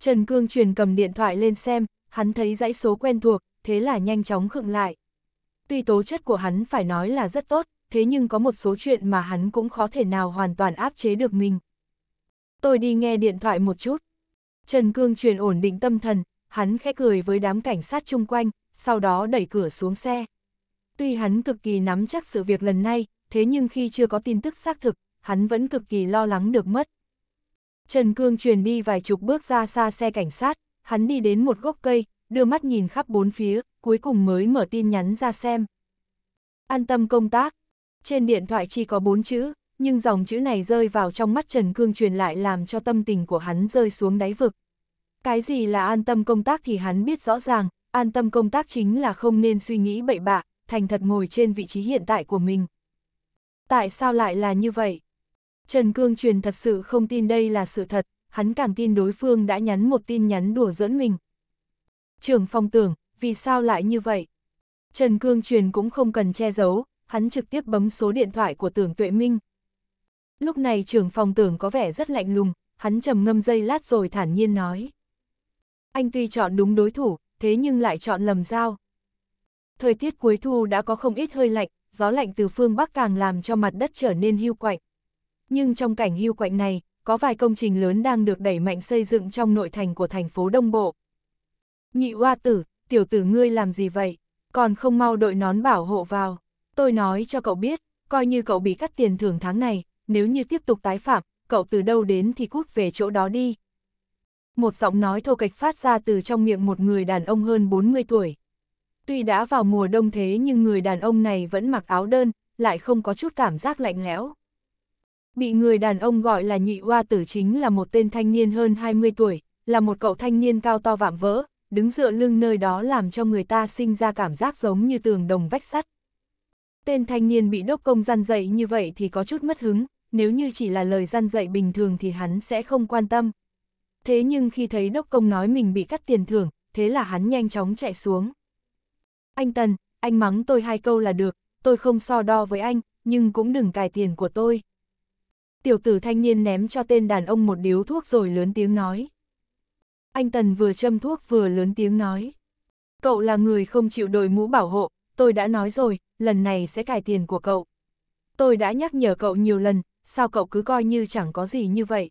Trần Cương Truyền cầm điện thoại lên xem, hắn thấy dãy số quen thuộc, thế là nhanh chóng khựng lại. Tuy tố chất của hắn phải nói là rất tốt, thế nhưng có một số chuyện mà hắn cũng khó thể nào hoàn toàn áp chế được mình. Tôi đi nghe điện thoại một chút. Trần Cương truyền ổn định tâm thần, hắn khẽ cười với đám cảnh sát chung quanh, sau đó đẩy cửa xuống xe. Tuy hắn cực kỳ nắm chắc sự việc lần này, thế nhưng khi chưa có tin tức xác thực, hắn vẫn cực kỳ lo lắng được mất. Trần Cương truyền đi vài chục bước ra xa xe cảnh sát, hắn đi đến một gốc cây, đưa mắt nhìn khắp bốn phía, cuối cùng mới mở tin nhắn ra xem. An tâm công tác, trên điện thoại chỉ có bốn chữ, nhưng dòng chữ này rơi vào trong mắt Trần Cương truyền lại làm cho tâm tình của hắn rơi xuống đáy vực. Cái gì là an tâm công tác thì hắn biết rõ ràng, an tâm công tác chính là không nên suy nghĩ bậy bạ, thành thật ngồi trên vị trí hiện tại của mình. Tại sao lại là như vậy? Trần Cương truyền thật sự không tin đây là sự thật, hắn càng tin đối phương đã nhắn một tin nhắn đùa dẫn mình. Trường phong tưởng, vì sao lại như vậy? Trần Cương truyền cũng không cần che giấu, hắn trực tiếp bấm số điện thoại của tưởng tuệ minh. Lúc này trưởng phòng tưởng có vẻ rất lạnh lùng, hắn trầm ngâm dây lát rồi thản nhiên nói. Anh tuy chọn đúng đối thủ, thế nhưng lại chọn lầm dao. Thời tiết cuối thu đã có không ít hơi lạnh, gió lạnh từ phương Bắc càng làm cho mặt đất trở nên hưu quạnh. Nhưng trong cảnh hưu quạnh này, có vài công trình lớn đang được đẩy mạnh xây dựng trong nội thành của thành phố Đông Bộ. Nhị hoa tử, tiểu tử ngươi làm gì vậy? Còn không mau đội nón bảo hộ vào. Tôi nói cho cậu biết, coi như cậu bị cắt tiền thưởng tháng này, nếu như tiếp tục tái phạm, cậu từ đâu đến thì cút về chỗ đó đi. Một giọng nói thô kệch phát ra từ trong miệng một người đàn ông hơn 40 tuổi. Tuy đã vào mùa đông thế nhưng người đàn ông này vẫn mặc áo đơn, lại không có chút cảm giác lạnh lẽo. Bị người đàn ông gọi là nhị oa tử chính là một tên thanh niên hơn 20 tuổi, là một cậu thanh niên cao to vạm vỡ, đứng dựa lưng nơi đó làm cho người ta sinh ra cảm giác giống như tường đồng vách sắt. Tên thanh niên bị đốc công gian dạy như vậy thì có chút mất hứng, nếu như chỉ là lời gian dạy bình thường thì hắn sẽ không quan tâm. Thế nhưng khi thấy đốc công nói mình bị cắt tiền thưởng, thế là hắn nhanh chóng chạy xuống. Anh Tần, anh mắng tôi hai câu là được, tôi không so đo với anh, nhưng cũng đừng cài tiền của tôi. Tiểu tử thanh niên ném cho tên đàn ông một điếu thuốc rồi lớn tiếng nói. Anh Tần vừa châm thuốc vừa lớn tiếng nói. Cậu là người không chịu đội mũ bảo hộ, tôi đã nói rồi, lần này sẽ cải tiền của cậu. Tôi đã nhắc nhở cậu nhiều lần, sao cậu cứ coi như chẳng có gì như vậy.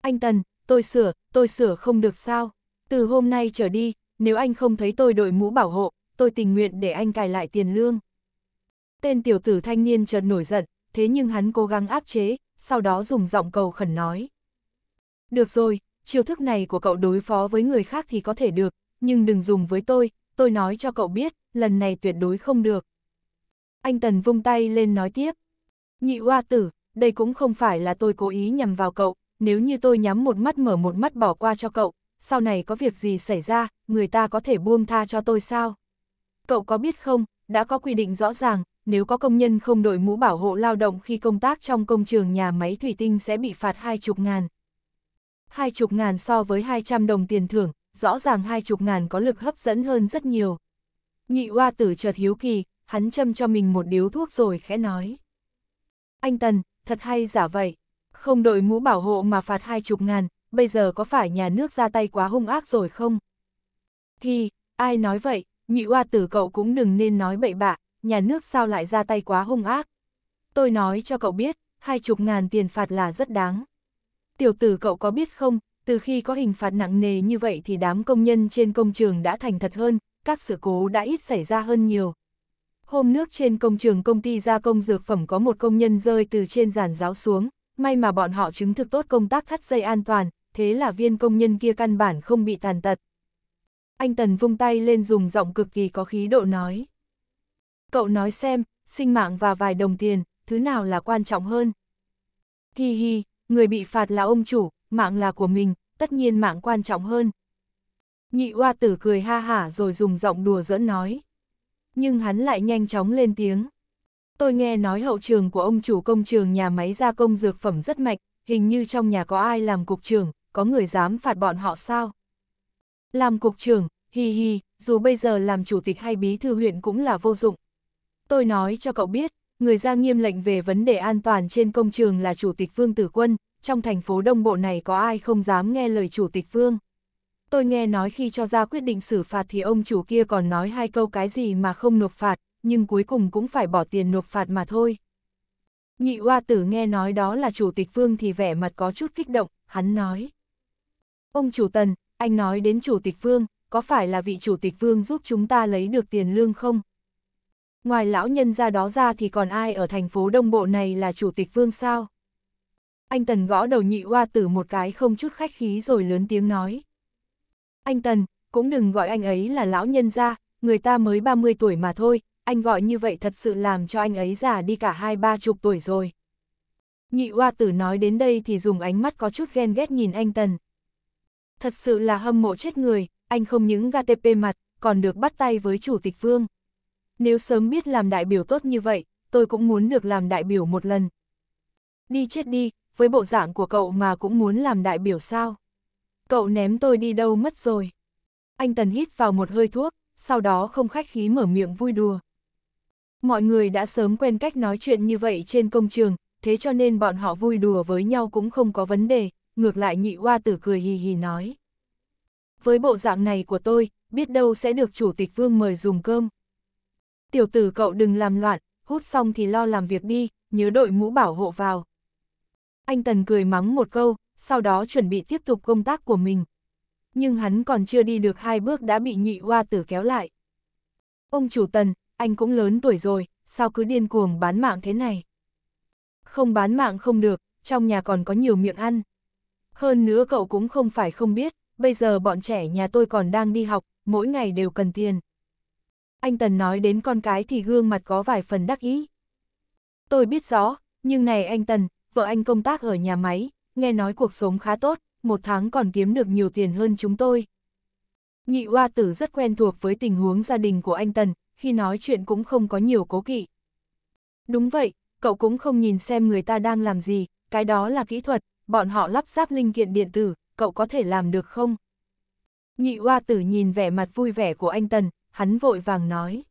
Anh Tần, tôi sửa, tôi sửa không được sao. Từ hôm nay trở đi, nếu anh không thấy tôi đội mũ bảo hộ, tôi tình nguyện để anh cài lại tiền lương. Tên tiểu tử thanh niên chợt nổi giận, thế nhưng hắn cố gắng áp chế, sau đó dùng giọng cầu khẩn nói. Được rồi, chiêu thức này của cậu đối phó với người khác thì có thể được, nhưng đừng dùng với tôi, tôi nói cho cậu biết, lần này tuyệt đối không được. Anh Tần vung tay lên nói tiếp. Nhị hoa tử, đây cũng không phải là tôi cố ý nhằm vào cậu, nếu như tôi nhắm một mắt mở một mắt bỏ qua cho cậu, sau này có việc gì xảy ra, người ta có thể buông tha cho tôi sao? Cậu có biết không, đã có quy định rõ ràng, nếu có công nhân không đội mũ bảo hộ lao động khi công tác trong công trường nhà máy thủy tinh sẽ bị phạt hai chục ngàn. Hai chục ngàn so với 200 đồng tiền thưởng, rõ ràng hai chục ngàn có lực hấp dẫn hơn rất nhiều. Nhị oa tử chợt hiếu kỳ, hắn châm cho mình một điếu thuốc rồi khẽ nói. Anh Tần, thật hay giả vậy, không đội mũ bảo hộ mà phạt hai chục ngàn, bây giờ có phải nhà nước ra tay quá hung ác rồi không? Thì, ai nói vậy, nhị oa tử cậu cũng đừng nên nói bậy bạ, nhà nước sao lại ra tay quá hung ác. Tôi nói cho cậu biết, hai chục ngàn tiền phạt là rất đáng. Tiểu tử cậu có biết không, từ khi có hình phạt nặng nề như vậy thì đám công nhân trên công trường đã thành thật hơn, các sự cố đã ít xảy ra hơn nhiều. Hôm nước trên công trường công ty gia công dược phẩm có một công nhân rơi từ trên giàn giáo xuống, may mà bọn họ chứng thực tốt công tác thắt dây an toàn, thế là viên công nhân kia căn bản không bị tàn tật. Anh Tần vung tay lên dùng giọng cực kỳ có khí độ nói. Cậu nói xem, sinh mạng và vài đồng tiền, thứ nào là quan trọng hơn? Hi hi, người bị phạt là ông chủ, mạng là của mình, tất nhiên mạng quan trọng hơn. Nhị oa tử cười ha hả rồi dùng giọng đùa giỡn nói. Nhưng hắn lại nhanh chóng lên tiếng. Tôi nghe nói hậu trường của ông chủ công trường nhà máy gia công dược phẩm rất mạch, hình như trong nhà có ai làm cục trưởng, có người dám phạt bọn họ sao? Làm cục trưởng, hi hi, dù bây giờ làm chủ tịch hay bí thư huyện cũng là vô dụng. Tôi nói cho cậu biết, người ra nghiêm lệnh về vấn đề an toàn trên công trường là chủ tịch Vương Tử Quân, trong thành phố đông bộ này có ai không dám nghe lời chủ tịch vương. Tôi nghe nói khi cho ra quyết định xử phạt thì ông chủ kia còn nói hai câu cái gì mà không nộp phạt, nhưng cuối cùng cũng phải bỏ tiền nộp phạt mà thôi. Nhị hoa tử nghe nói đó là chủ tịch vương thì vẻ mặt có chút kích động, hắn nói. Ông chủ tần, anh nói đến chủ tịch vương, có phải là vị chủ tịch vương giúp chúng ta lấy được tiền lương không? Ngoài lão nhân ra đó ra thì còn ai ở thành phố đông bộ này là chủ tịch vương sao? Anh Tần gõ đầu nhị oa tử một cái không chút khách khí rồi lớn tiếng nói. Anh Tần, cũng đừng gọi anh ấy là lão nhân gia, người ta mới 30 tuổi mà thôi, anh gọi như vậy thật sự làm cho anh ấy già đi cả hai ba chục tuổi rồi. Nhị oa tử nói đến đây thì dùng ánh mắt có chút ghen ghét nhìn anh Tần. Thật sự là hâm mộ chết người, anh không những GTP mặt, còn được bắt tay với chủ tịch vương. Nếu sớm biết làm đại biểu tốt như vậy, tôi cũng muốn được làm đại biểu một lần. Đi chết đi, với bộ dạng của cậu mà cũng muốn làm đại biểu sao. Cậu ném tôi đi đâu mất rồi. Anh Tần hít vào một hơi thuốc, sau đó không khách khí mở miệng vui đùa. Mọi người đã sớm quen cách nói chuyện như vậy trên công trường, thế cho nên bọn họ vui đùa với nhau cũng không có vấn đề, ngược lại nhị hoa tử cười hì hì nói. Với bộ dạng này của tôi, biết đâu sẽ được chủ tịch vương mời dùng cơm. Tiểu tử cậu đừng làm loạn, hút xong thì lo làm việc đi, nhớ đội mũ bảo hộ vào, anh Tần cười mắng một câu, sau đó chuẩn bị tiếp tục công tác của mình. Nhưng hắn còn chưa đi được hai bước đã bị nhị hoa tử kéo lại. Ông chủ Tần, anh cũng lớn tuổi rồi, sao cứ điên cuồng bán mạng thế này? Không bán mạng không được, trong nhà còn có nhiều miệng ăn. Hơn nữa cậu cũng không phải không biết, bây giờ bọn trẻ nhà tôi còn đang đi học, mỗi ngày đều cần tiền. Anh Tần nói đến con cái thì gương mặt có vài phần đắc ý. Tôi biết rõ, nhưng này anh Tần, vợ anh công tác ở nhà máy, nghe nói cuộc sống khá tốt, một tháng còn kiếm được nhiều tiền hơn chúng tôi. Nhị oa tử rất quen thuộc với tình huống gia đình của anh Tần, khi nói chuyện cũng không có nhiều cố kỵ. Đúng vậy, cậu cũng không nhìn xem người ta đang làm gì, cái đó là kỹ thuật, bọn họ lắp ráp linh kiện điện tử, cậu có thể làm được không? Nhị oa tử nhìn vẻ mặt vui vẻ của anh Tần, hắn vội vàng nói.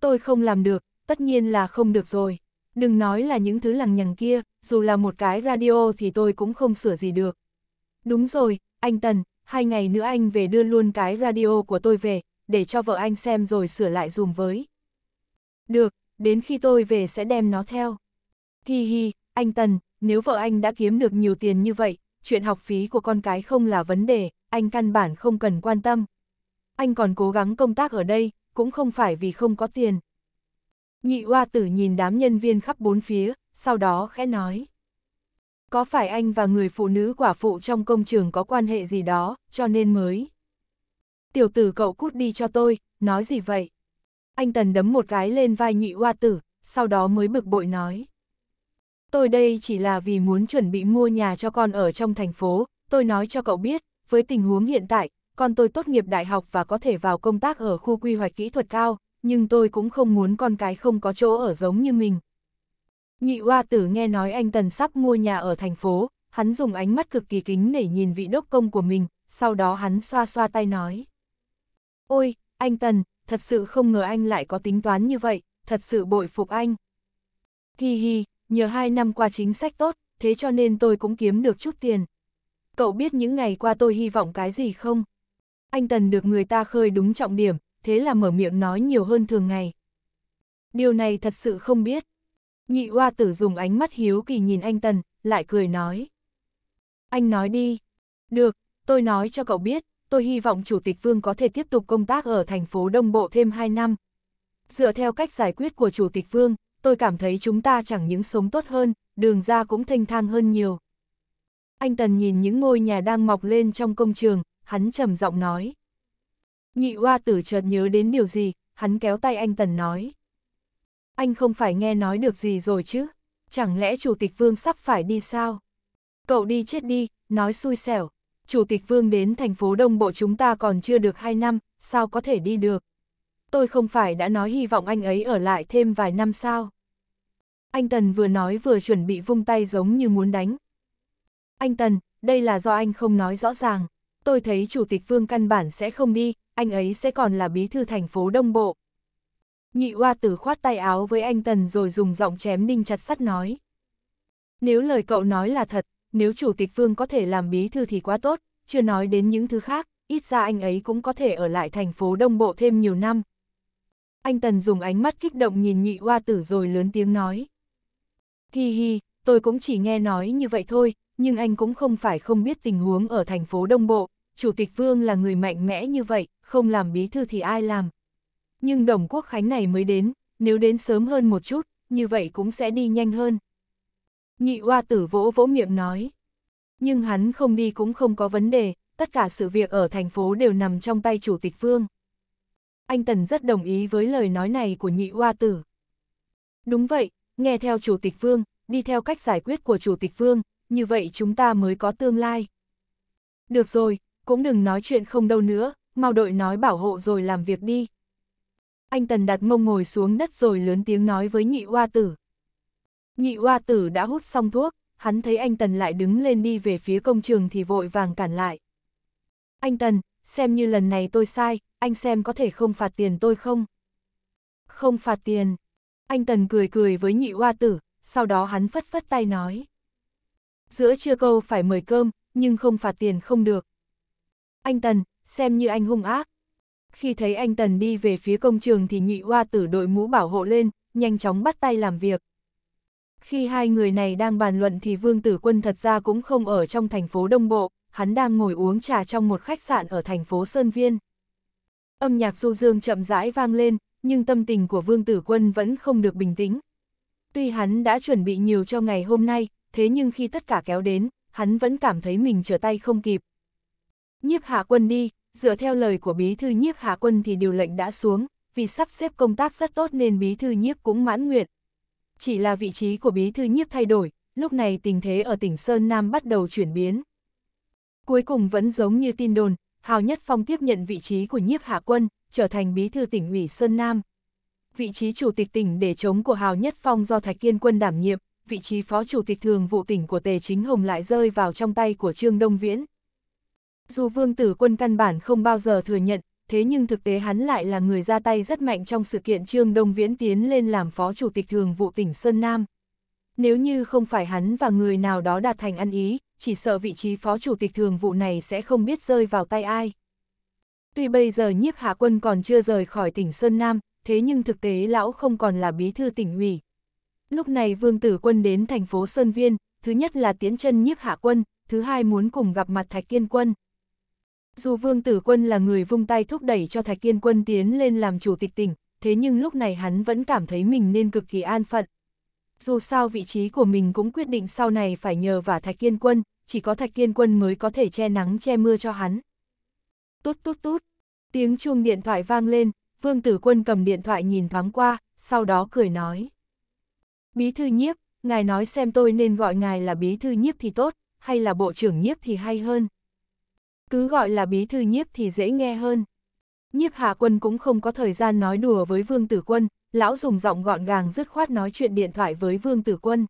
Tôi không làm được, tất nhiên là không được rồi. Đừng nói là những thứ lằng nhằng kia, dù là một cái radio thì tôi cũng không sửa gì được. Đúng rồi, anh Tần, hai ngày nữa anh về đưa luôn cái radio của tôi về, để cho vợ anh xem rồi sửa lại dùm với. Được, đến khi tôi về sẽ đem nó theo. Hi hi, anh Tần, nếu vợ anh đã kiếm được nhiều tiền như vậy, chuyện học phí của con cái không là vấn đề, anh căn bản không cần quan tâm. Anh còn cố gắng công tác ở đây, cũng không phải vì không có tiền. Nhị oa tử nhìn đám nhân viên khắp bốn phía, sau đó khẽ nói. Có phải anh và người phụ nữ quả phụ trong công trường có quan hệ gì đó, cho nên mới. Tiểu tử cậu cút đi cho tôi, nói gì vậy? Anh Tần đấm một cái lên vai nhị oa tử, sau đó mới bực bội nói. Tôi đây chỉ là vì muốn chuẩn bị mua nhà cho con ở trong thành phố, tôi nói cho cậu biết, với tình huống hiện tại, con tôi tốt nghiệp đại học và có thể vào công tác ở khu quy hoạch kỹ thuật cao, nhưng tôi cũng không muốn con cái không có chỗ ở giống như mình. Nhị oa tử nghe nói anh Tần sắp mua nhà ở thành phố, hắn dùng ánh mắt cực kỳ kính nể nhìn vị đốc công của mình, sau đó hắn xoa xoa tay nói. Ôi, anh Tần, thật sự không ngờ anh lại có tính toán như vậy, thật sự bội phục anh. Hi hi, nhờ hai năm qua chính sách tốt, thế cho nên tôi cũng kiếm được chút tiền. Cậu biết những ngày qua tôi hy vọng cái gì không? Anh Tần được người ta khơi đúng trọng điểm, thế là mở miệng nói nhiều hơn thường ngày. Điều này thật sự không biết. Nhị hoa tử dùng ánh mắt hiếu kỳ nhìn anh Tần, lại cười nói. Anh nói đi. Được, tôi nói cho cậu biết, tôi hy vọng Chủ tịch Vương có thể tiếp tục công tác ở thành phố Đông Bộ thêm 2 năm. Dựa theo cách giải quyết của Chủ tịch Vương, tôi cảm thấy chúng ta chẳng những sống tốt hơn, đường ra cũng thanh thang hơn nhiều. Anh Tần nhìn những ngôi nhà đang mọc lên trong công trường, hắn trầm giọng nói. Nhị oa tử chợt nhớ đến điều gì, hắn kéo tay anh Tần nói. Anh không phải nghe nói được gì rồi chứ? Chẳng lẽ Chủ tịch Vương sắp phải đi sao? Cậu đi chết đi, nói xui xẻo. Chủ tịch Vương đến thành phố Đông Bộ chúng ta còn chưa được 2 năm, sao có thể đi được? Tôi không phải đã nói hy vọng anh ấy ở lại thêm vài năm sao? Anh Tần vừa nói vừa chuẩn bị vung tay giống như muốn đánh. Anh Tần, đây là do anh không nói rõ ràng tôi thấy Chủ tịch Vương căn bản sẽ không đi, anh ấy sẽ còn là bí thư thành phố Đông Bộ. Nhị oa Tử khoát tay áo với anh Tần rồi dùng giọng chém đinh chặt sắt nói. Nếu lời cậu nói là thật, nếu Chủ tịch Vương có thể làm bí thư thì quá tốt, chưa nói đến những thứ khác, ít ra anh ấy cũng có thể ở lại thành phố Đông Bộ thêm nhiều năm. Anh Tần dùng ánh mắt kích động nhìn Nhị oa Tử rồi lớn tiếng nói. Hi hi, tôi cũng chỉ nghe nói như vậy thôi, nhưng anh cũng không phải không biết tình huống ở thành phố Đông Bộ, Chủ tịch Vương là người mạnh mẽ như vậy, không làm bí thư thì ai làm. Nhưng Đồng Quốc Khánh này mới đến, nếu đến sớm hơn một chút, như vậy cũng sẽ đi nhanh hơn. Nhị hoa tử vỗ vỗ miệng nói. Nhưng hắn không đi cũng không có vấn đề, tất cả sự việc ở thành phố đều nằm trong tay Chủ tịch Vương. Anh Tần rất đồng ý với lời nói này của nhị hoa tử. Đúng vậy, nghe theo Chủ tịch Vương, đi theo cách giải quyết của Chủ tịch Vương, như vậy chúng ta mới có tương lai. Được rồi, cũng đừng nói chuyện không đâu nữa, mau đội nói bảo hộ rồi làm việc đi. Anh Tần đặt mông ngồi xuống đất rồi lớn tiếng nói với nhị hoa tử. Nhị hoa tử đã hút xong thuốc, hắn thấy anh Tần lại đứng lên đi về phía công trường thì vội vàng cản lại. Anh Tần, xem như lần này tôi sai, anh xem có thể không phạt tiền tôi không? Không phạt tiền. Anh Tần cười cười với nhị hoa tử, sau đó hắn phất phất tay nói giữa trưa câu phải mời cơm, nhưng không phạt tiền không được. Anh Tần, xem như anh hung ác. Khi thấy anh Tần đi về phía công trường thì nhị hoa tử đội mũ bảo hộ lên, nhanh chóng bắt tay làm việc. Khi hai người này đang bàn luận thì Vương Tử Quân thật ra cũng không ở trong thành phố Đông Bộ, hắn đang ngồi uống trà trong một khách sạn ở thành phố Sơn Viên. Âm nhạc du dương chậm rãi vang lên, nhưng tâm tình của Vương Tử Quân vẫn không được bình tĩnh. Tuy hắn đã chuẩn bị nhiều cho ngày hôm nay, thế nhưng khi tất cả kéo đến, hắn vẫn cảm thấy mình trở tay không kịp. Nhiếp hạ quân đi, dựa theo lời của bí thư nhiếp hạ quân thì điều lệnh đã xuống, vì sắp xếp công tác rất tốt nên bí thư nhiếp cũng mãn nguyện. Chỉ là vị trí của bí thư nhiếp thay đổi, lúc này tình thế ở tỉnh Sơn Nam bắt đầu chuyển biến. Cuối cùng vẫn giống như tin đồn, Hào Nhất Phong tiếp nhận vị trí của nhiếp hạ quân, trở thành bí thư tỉnh ủy Sơn Nam. Vị trí chủ tịch tỉnh để chống của Hào Nhất Phong do Thạch Kiên Quân đảm nhiệm, vị trí phó chủ tịch thường vụ tỉnh của Tề Chính Hồng lại rơi vào trong tay của Trương Đông Viễn. Dù Vương Tử Quân căn bản không bao giờ thừa nhận, thế nhưng thực tế hắn lại là người ra tay rất mạnh trong sự kiện Trương Đông Viễn tiến lên làm phó chủ tịch thường vụ tỉnh Sơn Nam. Nếu như không phải hắn và người nào đó đạt thành ăn ý, chỉ sợ vị trí phó chủ tịch thường vụ này sẽ không biết rơi vào tay ai. Tuy bây giờ nhiếp hạ quân còn chưa rời khỏi tỉnh Sơn Nam, thế nhưng thực tế lão không còn là bí thư tỉnh ủy, Lúc này Vương Tử Quân đến thành phố Sơn Viên, thứ nhất là tiến chân nhiếp hạ quân, thứ hai muốn cùng gặp mặt Thạch Kiên Quân. Dù Vương Tử Quân là người vung tay thúc đẩy cho Thạch Kiên Quân tiến lên làm chủ tịch tỉnh, thế nhưng lúc này hắn vẫn cảm thấy mình nên cực kỳ an phận. Dù sao vị trí của mình cũng quyết định sau này phải nhờ vả Thạch Kiên Quân, chỉ có Thạch Kiên Quân mới có thể che nắng che mưa cho hắn. Tốt tốt tốt, tiếng chuông điện thoại vang lên, Vương Tử Quân cầm điện thoại nhìn thoáng qua, sau đó cười nói. Bí thư nhiếp, ngài nói xem tôi nên gọi ngài là bí thư nhiếp thì tốt, hay là bộ trưởng nhiếp thì hay hơn. Cứ gọi là bí thư nhiếp thì dễ nghe hơn. Nhiếp Hà Quân cũng không có thời gian nói đùa với Vương Tử Quân, lão dùng giọng gọn gàng dứt khoát nói chuyện điện thoại với Vương Tử Quân.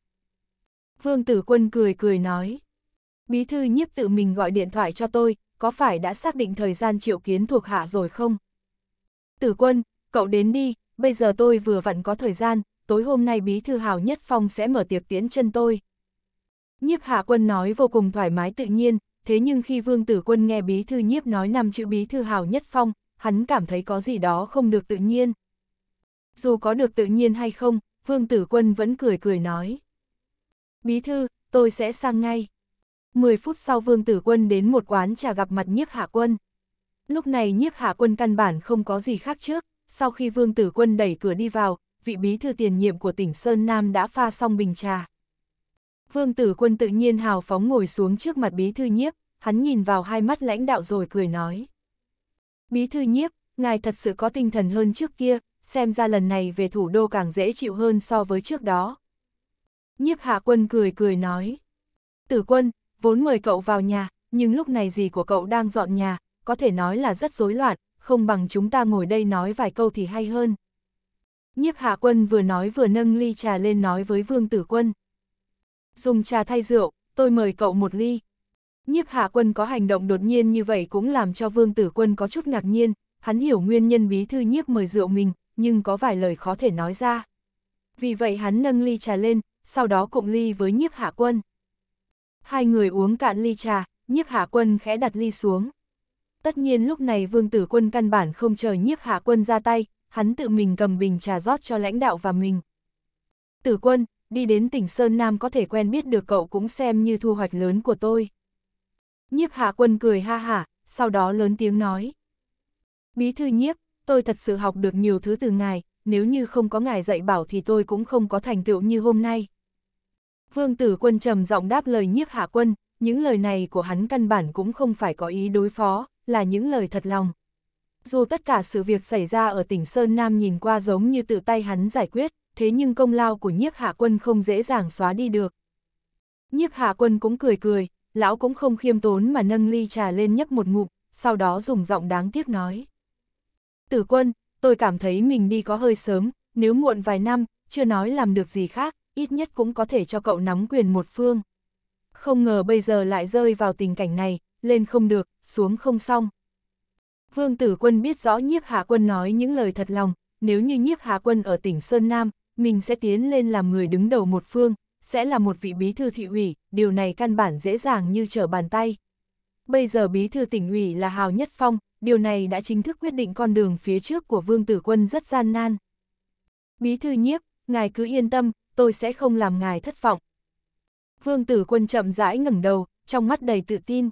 Vương Tử Quân cười cười nói, bí thư nhiếp tự mình gọi điện thoại cho tôi, có phải đã xác định thời gian triệu kiến thuộc hạ rồi không? Tử Quân, cậu đến đi, bây giờ tôi vừa vặn có thời gian, tối hôm nay bí thư hào nhất phong sẽ mở tiệc tiễn chân tôi. Nhiếp hạ quân nói vô cùng thoải mái tự nhiên, thế nhưng khi vương tử quân nghe bí thư nhiếp nói năm chữ bí thư hào nhất phong, hắn cảm thấy có gì đó không được tự nhiên. Dù có được tự nhiên hay không, vương tử quân vẫn cười cười nói. Bí thư, tôi sẽ sang ngay. Mười phút sau vương tử quân đến một quán trà gặp mặt nhiếp hạ quân. Lúc này nhiếp hạ quân căn bản không có gì khác trước, sau khi vương tử quân đẩy cửa đi vào, vị bí thư tiền nhiệm của tỉnh Sơn Nam đã pha xong bình trà. Vương tử quân tự nhiên hào phóng ngồi xuống trước mặt bí thư nhiếp, hắn nhìn vào hai mắt lãnh đạo rồi cười nói. Bí thư nhiếp, ngài thật sự có tinh thần hơn trước kia, xem ra lần này về thủ đô càng dễ chịu hơn so với trước đó. Nhiếp hạ quân cười cười nói. Tử quân, vốn mời cậu vào nhà, nhưng lúc này gì của cậu đang dọn nhà, có thể nói là rất rối loạn, không bằng chúng ta ngồi đây nói vài câu thì hay hơn. Nhiếp Hà Quân vừa nói vừa nâng ly trà lên nói với Vương Tử Quân. Dùng trà thay rượu, tôi mời cậu một ly. Nhiếp Hà Quân có hành động đột nhiên như vậy cũng làm cho Vương Tử Quân có chút ngạc nhiên, hắn hiểu nguyên nhân bí thư nhiếp mời rượu mình, nhưng có vài lời khó thể nói ra. Vì vậy hắn nâng ly trà lên, sau đó cụng ly với nhiếp hạ quân. Hai người uống cạn ly trà, nhiếp hạ quân khẽ đặt ly xuống. Tất nhiên lúc này vương tử quân căn bản không chờ nhiếp hạ quân ra tay, hắn tự mình cầm bình trà rót cho lãnh đạo và mình. Tử quân, đi đến tỉnh Sơn Nam có thể quen biết được cậu cũng xem như thu hoạch lớn của tôi. Nhiếp hạ quân cười ha hả, sau đó lớn tiếng nói. Bí thư nhiếp, tôi thật sự học được nhiều thứ từ ngài, nếu như không có ngài dạy bảo thì tôi cũng không có thành tựu như hôm nay. Vương tử quân trầm giọng đáp lời nhiếp hạ quân, những lời này của hắn căn bản cũng không phải có ý đối phó, là những lời thật lòng. Dù tất cả sự việc xảy ra ở tỉnh Sơn Nam nhìn qua giống như tự tay hắn giải quyết, thế nhưng công lao của nhiếp hạ quân không dễ dàng xóa đi được. Nhiếp hạ quân cũng cười cười, lão cũng không khiêm tốn mà nâng ly trà lên nhấp một ngụm, sau đó dùng giọng đáng tiếc nói. Tử quân, tôi cảm thấy mình đi có hơi sớm, nếu muộn vài năm, chưa nói làm được gì khác, ít nhất cũng có thể cho cậu nắm quyền một phương. Không ngờ bây giờ lại rơi vào tình cảnh này, lên không được, xuống không xong. Vương Tử Quân biết rõ nhiếp hạ quân nói những lời thật lòng, nếu như nhiếp hạ quân ở tỉnh Sơn Nam, mình sẽ tiến lên làm người đứng đầu một phương, sẽ là một vị bí thư thị ủy, điều này căn bản dễ dàng như trở bàn tay. Bây giờ bí thư tỉnh ủy là Hào Nhất Phong, điều này đã chính thức quyết định con đường phía trước của Vương Tử Quân rất gian nan. Bí thư nhiếp, ngài cứ yên tâm, tôi sẽ không làm ngài thất vọng. Vương Tử Quân chậm rãi ngẩng đầu, trong mắt đầy tự tin.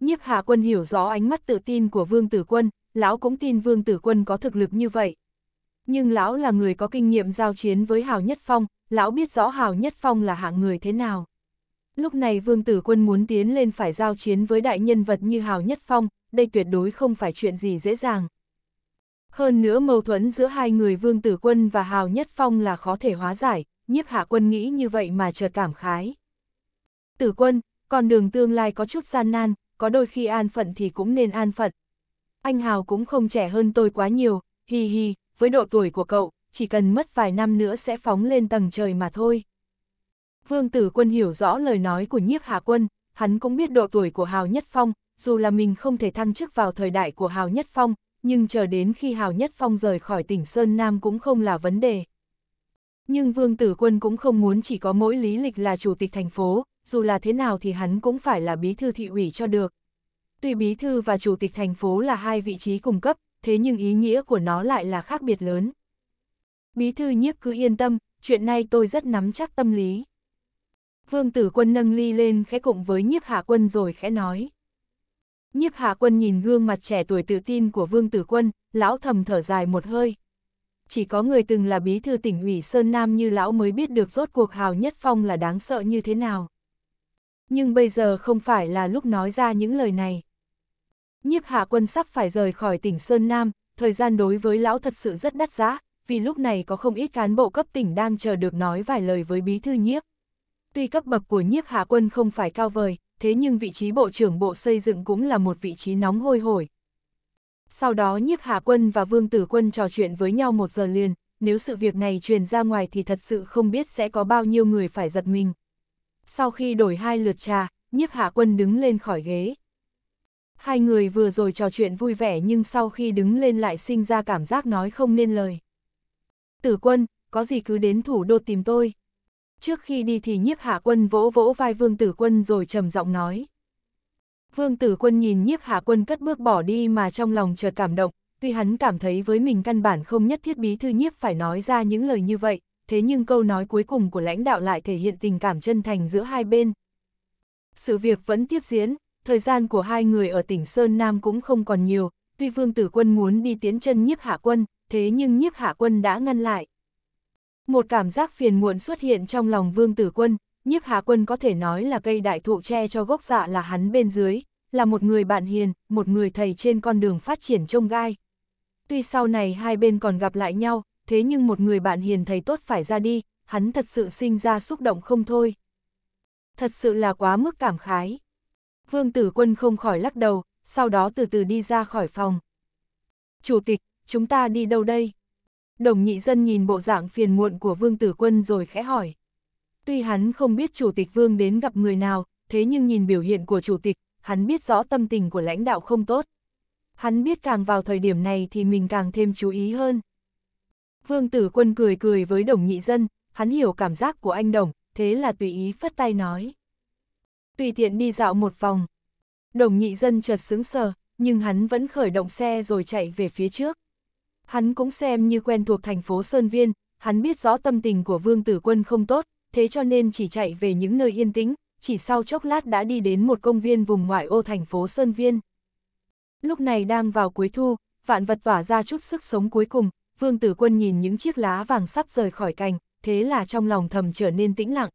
Nhiếp Hà Quân hiểu rõ ánh mắt tự tin của Vương Tử Quân, lão cũng tin Vương Tử Quân có thực lực như vậy. Nhưng lão là người có kinh nghiệm giao chiến với Hào Nhất Phong, lão biết rõ Hào Nhất Phong là hạng người thế nào. Lúc này Vương Tử Quân muốn tiến lên phải giao chiến với đại nhân vật như Hào Nhất Phong, đây tuyệt đối không phải chuyện gì dễ dàng. Hơn nữa mâu thuẫn giữa hai người Vương Tử Quân và Hào Nhất Phong là khó thể hóa giải, nhiếp Hà quân nghĩ như vậy mà chợt cảm khái. Tử Quân, con đường tương lai có chút gian nan, có đôi khi an phận thì cũng nên an phận. Anh Hào cũng không trẻ hơn tôi quá nhiều, hi hi, với độ tuổi của cậu, chỉ cần mất vài năm nữa sẽ phóng lên tầng trời mà thôi. Vương Tử Quân hiểu rõ lời nói của nhiếp Hà quân, hắn cũng biết độ tuổi của Hào Nhất Phong, dù là mình không thể thăng chức vào thời đại của Hào Nhất Phong, nhưng chờ đến khi Hào Nhất Phong rời khỏi tỉnh Sơn Nam cũng không là vấn đề. Nhưng Vương Tử Quân cũng không muốn chỉ có mỗi lý lịch là chủ tịch thành phố, dù là thế nào thì hắn cũng phải là bí thư thị ủy cho được. Tuy bí thư và chủ tịch thành phố là hai vị trí cùng cấp, thế nhưng ý nghĩa của nó lại là khác biệt lớn. Bí thư nhiếp cứ yên tâm, chuyện này tôi rất nắm chắc tâm lý. Vương tử quân nâng ly lên khẽ cùng với nhiếp hạ quân rồi khẽ nói. Nhiếp hạ quân nhìn gương mặt trẻ tuổi tự tin của vương tử quân, lão thầm thở dài một hơi. Chỉ có người từng là bí thư tỉnh ủy Sơn Nam như lão mới biết được rốt cuộc hào nhất phong là đáng sợ như thế nào nhưng bây giờ không phải là lúc nói ra những lời này. Nhiếp hạ quân sắp phải rời khỏi tỉnh Sơn Nam, thời gian đối với lão thật sự rất đắt giá, vì lúc này có không ít cán bộ cấp tỉnh đang chờ được nói vài lời với bí thư nhiếp. Tuy cấp bậc của nhiếp hạ quân không phải cao vời, thế nhưng vị trí bộ trưởng bộ xây dựng cũng là một vị trí nóng hôi hổi. Sau đó nhiếp hạ quân và vương tử quân trò chuyện với nhau một giờ liền, nếu sự việc này truyền ra ngoài thì thật sự không biết sẽ có bao nhiêu người phải giật mình sau khi đổi hai lượt trà, nhiếp hạ quân đứng lên khỏi ghế. Hai người vừa rồi trò chuyện vui vẻ nhưng sau khi đứng lên lại sinh ra cảm giác nói không nên lời. Tử quân, có gì cứ đến thủ đô tìm tôi. Trước khi đi thì nhiếp hạ quân vỗ vỗ vai vương tử quân rồi trầm giọng nói. Vương tử quân nhìn nhiếp hạ quân cất bước bỏ đi mà trong lòng chợt cảm động, tuy hắn cảm thấy với mình căn bản không nhất thiết bí thư nhiếp phải nói ra những lời như vậy, thế nhưng câu nói cuối cùng của lãnh đạo lại thể hiện tình cảm chân thành giữa hai bên. Sự việc vẫn tiếp diễn, thời gian của hai người ở tỉnh Sơn Nam cũng không còn nhiều, tuy Vương Tử Quân muốn đi tiến chân nhiếp hạ quân, thế nhưng nhiếp hạ quân đã ngăn lại. Một cảm giác phiền muộn xuất hiện trong lòng Vương Tử Quân, nhiếp hạ quân có thể nói là cây đại thụ tre cho gốc dạ là hắn bên dưới, là một người bạn hiền, một người thầy trên con đường phát triển trông gai. Tuy sau này hai bên còn gặp lại nhau, thế nhưng một người bạn hiền thầy tốt phải ra đi, hắn thật sự sinh ra xúc động không thôi. Thật sự là quá mức cảm khái. Vương Tử Quân không khỏi lắc đầu, sau đó từ từ đi ra khỏi phòng. Chủ tịch, chúng ta đi đâu đây? Đồng nhị dân nhìn bộ dạng phiền muộn của Vương Tử Quân rồi khẽ hỏi. Tuy hắn không biết Chủ tịch Vương đến gặp người nào, thế nhưng nhìn biểu hiện của Chủ tịch, hắn biết rõ tâm tình của lãnh đạo không tốt. Hắn biết càng vào thời điểm này thì mình càng thêm chú ý hơn. Vương Tử Quân cười cười với đồng nhị dân, hắn hiểu cảm giác của anh đồng, thế là tùy ý phất tay nói. Tùy tiện đi dạo một vòng. Đồng nhị dân chợt sững sờ, nhưng hắn vẫn khởi động xe rồi chạy về phía trước. Hắn cũng xem như quen thuộc thành phố Sơn Viên, hắn biết rõ tâm tình của Vương Tử Quân không tốt, thế cho nên chỉ chạy về những nơi yên tĩnh, chỉ sau chốc lát đã đi đến một công viên vùng ngoại ô thành phố Sơn Viên. Lúc này đang vào cuối thu, vạn vật tỏa ra chút sức sống cuối cùng, Vương Tử Quân nhìn những chiếc lá vàng sắp rời khỏi cành, thế là trong lòng thầm trở nên tĩnh lặng.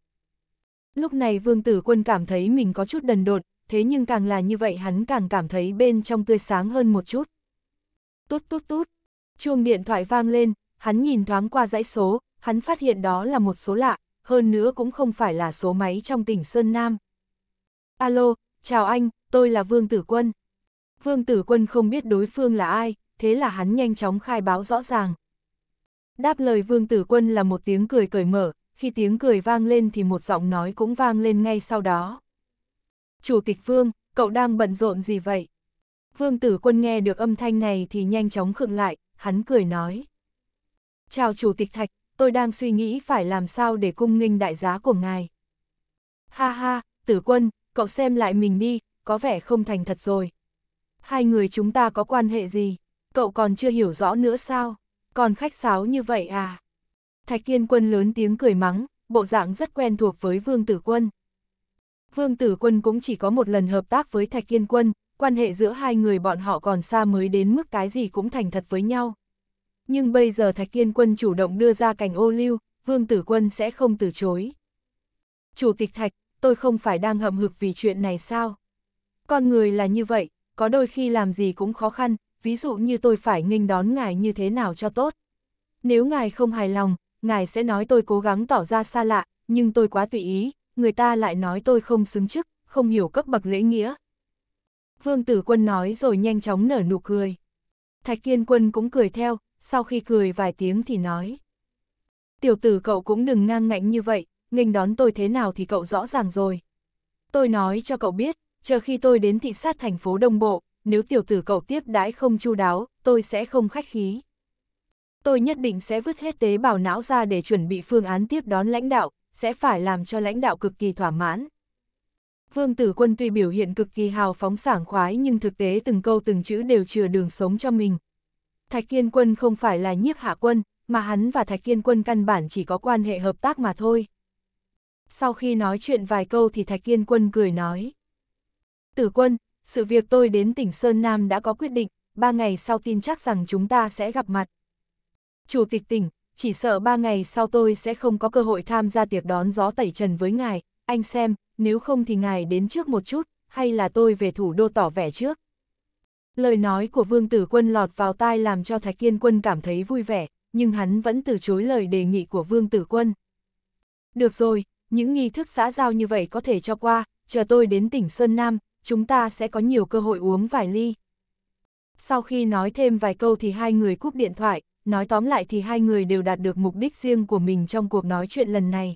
Lúc này Vương Tử Quân cảm thấy mình có chút đần độn, thế nhưng càng là như vậy hắn càng cảm thấy bên trong tươi sáng hơn một chút. Tút tút tút, chuông điện thoại vang lên, hắn nhìn thoáng qua dãy số, hắn phát hiện đó là một số lạ, hơn nữa cũng không phải là số máy trong tỉnh Sơn Nam. Alo, chào anh, tôi là Vương Tử Quân. Vương Tử Quân không biết đối phương là ai, thế là hắn nhanh chóng khai báo rõ ràng. Đáp lời Vương Tử Quân là một tiếng cười cởi mở, khi tiếng cười vang lên thì một giọng nói cũng vang lên ngay sau đó. Chủ tịch Vương, cậu đang bận rộn gì vậy? Vương Tử Quân nghe được âm thanh này thì nhanh chóng khựng lại, hắn cười nói. Chào Chủ tịch Thạch, tôi đang suy nghĩ phải làm sao để cung nghênh đại giá của ngài. Ha ha, Tử Quân, cậu xem lại mình đi, có vẻ không thành thật rồi. Hai người chúng ta có quan hệ gì? cậu còn chưa hiểu rõ nữa sao, còn khách sáo như vậy à. Thạch Kiên Quân lớn tiếng cười mắng, bộ dạng rất quen thuộc với Vương Tử Quân. Vương Tử Quân cũng chỉ có một lần hợp tác với Thạch Kiên Quân, quan hệ giữa hai người bọn họ còn xa mới đến mức cái gì cũng thành thật với nhau. Nhưng bây giờ Thạch Kiên Quân chủ động đưa ra cành ô lưu, Vương Tử Quân sẽ không từ chối. Chủ tịch Thạch, tôi không phải đang hậm hực vì chuyện này sao? Con người là như vậy, có đôi khi làm gì cũng khó khăn, ví dụ như tôi phải nghênh đón ngài như thế nào cho tốt. Nếu ngài không hài lòng, ngài sẽ nói tôi cố gắng tỏ ra xa lạ, nhưng tôi quá tùy ý, người ta lại nói tôi không xứng chức, không hiểu cấp bậc lễ nghĩa. Vương Tử Quân nói rồi nhanh chóng nở nụ cười. Thạch Kiên Quân cũng cười theo, sau khi cười vài tiếng thì nói. Tiểu tử cậu cũng đừng ngang ngạnh như vậy, nghênh đón tôi thế nào thì cậu rõ ràng rồi. Tôi nói cho cậu biết, chờ khi tôi đến thị sát thành phố Đông Bộ, nếu tiểu tử cậu tiếp đãi không chu đáo, tôi sẽ không khách khí. Tôi nhất định sẽ vứt hết tế bào não ra để chuẩn bị phương án tiếp đón lãnh đạo, sẽ phải làm cho lãnh đạo cực kỳ thỏa mãn. Vương Tử Quân tuy biểu hiện cực kỳ hào phóng sảng khoái nhưng thực tế từng câu từng chữ đều chừa đường sống cho mình. Thạch Kiên Quân không phải là nhiếp hạ quân, mà hắn và Thạch Kiên Quân căn bản chỉ có quan hệ hợp tác mà thôi. Sau khi nói chuyện vài câu thì Thạch Kiên Quân cười nói. Tử Quân, sự việc tôi đến tỉnh Sơn Nam đã có quyết định, ba ngày sau tin chắc rằng chúng ta sẽ gặp mặt. Chủ tịch tỉnh, chỉ sợ ba ngày sau tôi sẽ không có cơ hội tham gia tiệc đón gió tẩy trần với ngài, anh xem, nếu không thì ngài đến trước một chút, hay là tôi về thủ đô tỏ vẻ trước. Lời nói của Vương Tử Quân lọt vào tai làm cho Thạch Kiên Quân cảm thấy vui vẻ, nhưng hắn vẫn từ chối lời đề nghị của Vương Tử Quân. Được rồi, những nghi thức xã giao như vậy có thể cho qua, chờ tôi đến tỉnh Sơn Nam, chúng ta sẽ có nhiều cơ hội uống vài ly. Sau khi nói thêm vài câu thì hai người cúp điện thoại, nói tóm lại thì hai người đều đạt được mục đích riêng của mình trong cuộc nói chuyện lần này.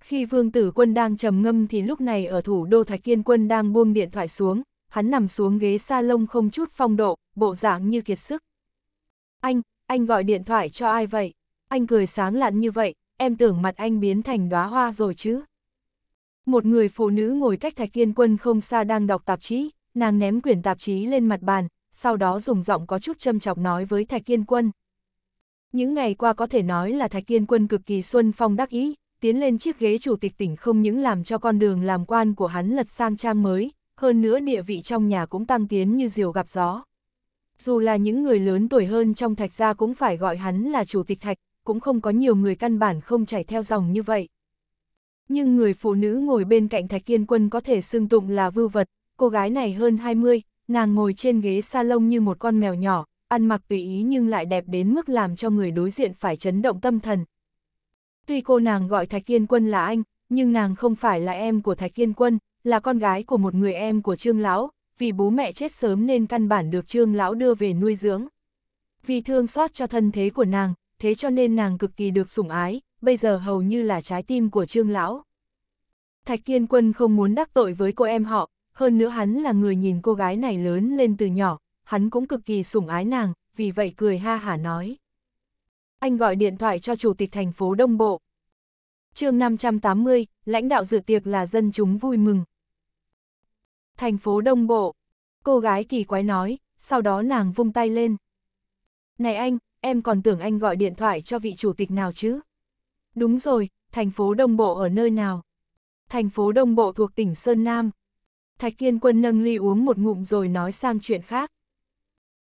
Khi Vương Tử Quân đang trầm ngâm thì lúc này ở thủ đô Thạch Kiên Quân đang buông điện thoại xuống, hắn nằm xuống ghế salon không chút phong độ, bộ dạng như kiệt sức. Anh, anh gọi điện thoại cho ai vậy? Anh cười sáng lạn như vậy, em tưởng mặt anh biến thành đóa hoa rồi chứ? Một người phụ nữ ngồi cách Thạch Kiên Quân không xa đang đọc tạp chí, nàng ném quyển tạp chí lên mặt bàn, sau đó dùng giọng có chút châm chọc nói với Thạch Kiên Quân. Những ngày qua có thể nói là Thạch Kiên Quân cực kỳ xuân phong đắc ý, tiến lên chiếc ghế chủ tịch tỉnh không những làm cho con đường làm quan của hắn lật sang trang mới, hơn nữa địa vị trong nhà cũng tăng tiến như diều gặp gió. Dù là những người lớn tuổi hơn trong Thạch gia cũng phải gọi hắn là chủ tịch Thạch, cũng không có nhiều người căn bản không chảy theo dòng như vậy. Nhưng người phụ nữ ngồi bên cạnh Thạch Kiên Quân có thể xưng tụng là vưu vật, cô gái này hơn 20, nàng ngồi trên ghế salon như một con mèo nhỏ, ăn mặc tùy ý nhưng lại đẹp đến mức làm cho người đối diện phải chấn động tâm thần. Tuy cô nàng gọi Thạch Kiên Quân là anh, nhưng nàng không phải là em của Thạch Kiên Quân, là con gái của một người em của Trương Lão, vì bố mẹ chết sớm nên căn bản được Trương Lão đưa về nuôi dưỡng. Vì thương xót cho thân thế của nàng, thế cho nên nàng cực kỳ được sủng ái, bây giờ hầu như là trái tim của Trương Lão. Thạch Kiên Quân không muốn đắc tội với cô em họ, hơn nữa hắn là người nhìn cô gái này lớn lên từ nhỏ, hắn cũng cực kỳ sủng ái nàng, vì vậy cười ha hả nói. Anh gọi điện thoại cho Chủ tịch thành phố Đông Bộ. chương 580, lãnh đạo dự tiệc là dân chúng vui mừng. Thành phố Đông Bộ, cô gái kỳ quái nói, sau đó nàng vung tay lên. Này anh, em còn tưởng anh gọi điện thoại cho vị chủ tịch nào chứ? Đúng rồi, thành phố đồng Bộ ở nơi nào? Thành phố đồng Bộ thuộc tỉnh Sơn Nam. Thạch Kiên Quân nâng ly uống một ngụm rồi nói sang chuyện khác.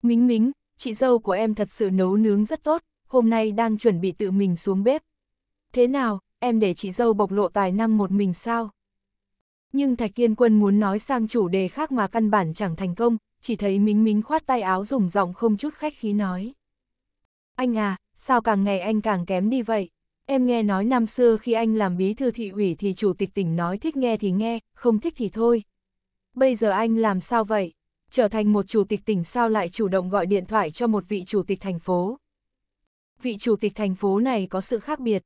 Mính mính, chị dâu của em thật sự nấu nướng rất tốt, hôm nay đang chuẩn bị tự mình xuống bếp. Thế nào, em để chị dâu bộc lộ tài năng một mình sao? Nhưng Thạch Kiên Quân muốn nói sang chủ đề khác mà căn bản chẳng thành công, chỉ thấy Mính Mính khoát tay áo dùng giọng không chút khách khí nói. Anh à, sao càng ngày anh càng kém đi vậy? Em nghe nói năm xưa khi anh làm bí thư thị ủy thì chủ tịch tỉnh nói thích nghe thì nghe, không thích thì thôi. Bây giờ anh làm sao vậy? Trở thành một chủ tịch tỉnh sao lại chủ động gọi điện thoại cho một vị chủ tịch thành phố? Vị chủ tịch thành phố này có sự khác biệt.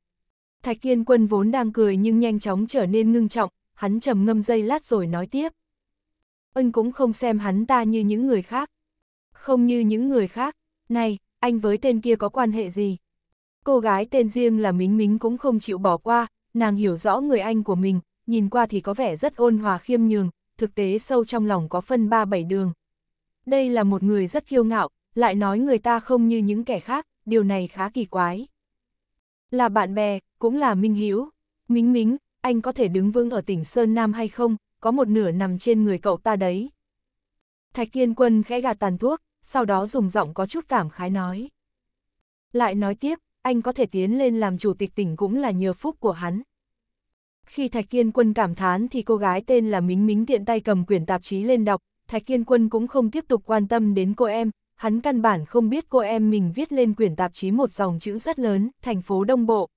Thạch Kiên Quân vốn đang cười nhưng nhanh chóng trở nên ngưng trọng, hắn trầm ngâm dây lát rồi nói tiếp. Anh cũng không xem hắn ta như những người khác. Không như những người khác, này, anh với tên kia có quan hệ gì? Cô gái tên riêng là Mính Mính cũng không chịu bỏ qua, nàng hiểu rõ người anh của mình, nhìn qua thì có vẻ rất ôn hòa khiêm nhường, thực tế sâu trong lòng có phân ba bảy đường. Đây là một người rất kiêu ngạo, lại nói người ta không như những kẻ khác, điều này khá kỳ quái. Là bạn bè, cũng là Minh Hiếu. Mính Mính, anh có thể đứng vững ở tỉnh Sơn Nam hay không, có một nửa nằm trên người cậu ta đấy. Thạch Kiên Quân khẽ gạt tàn thuốc, sau đó dùng giọng có chút cảm khái nói. Lại nói tiếp, anh có thể tiến lên làm chủ tịch tỉnh cũng là nhờ phúc của hắn. Khi Thạch Kiên Quân cảm thán thì cô gái tên là Mính Mính tiện tay cầm quyển tạp chí lên đọc, Thạch Kiên Quân cũng không tiếp tục quan tâm đến cô em, hắn căn bản không biết cô em mình viết lên quyển tạp chí một dòng chữ rất lớn, thành phố Đông Bộ.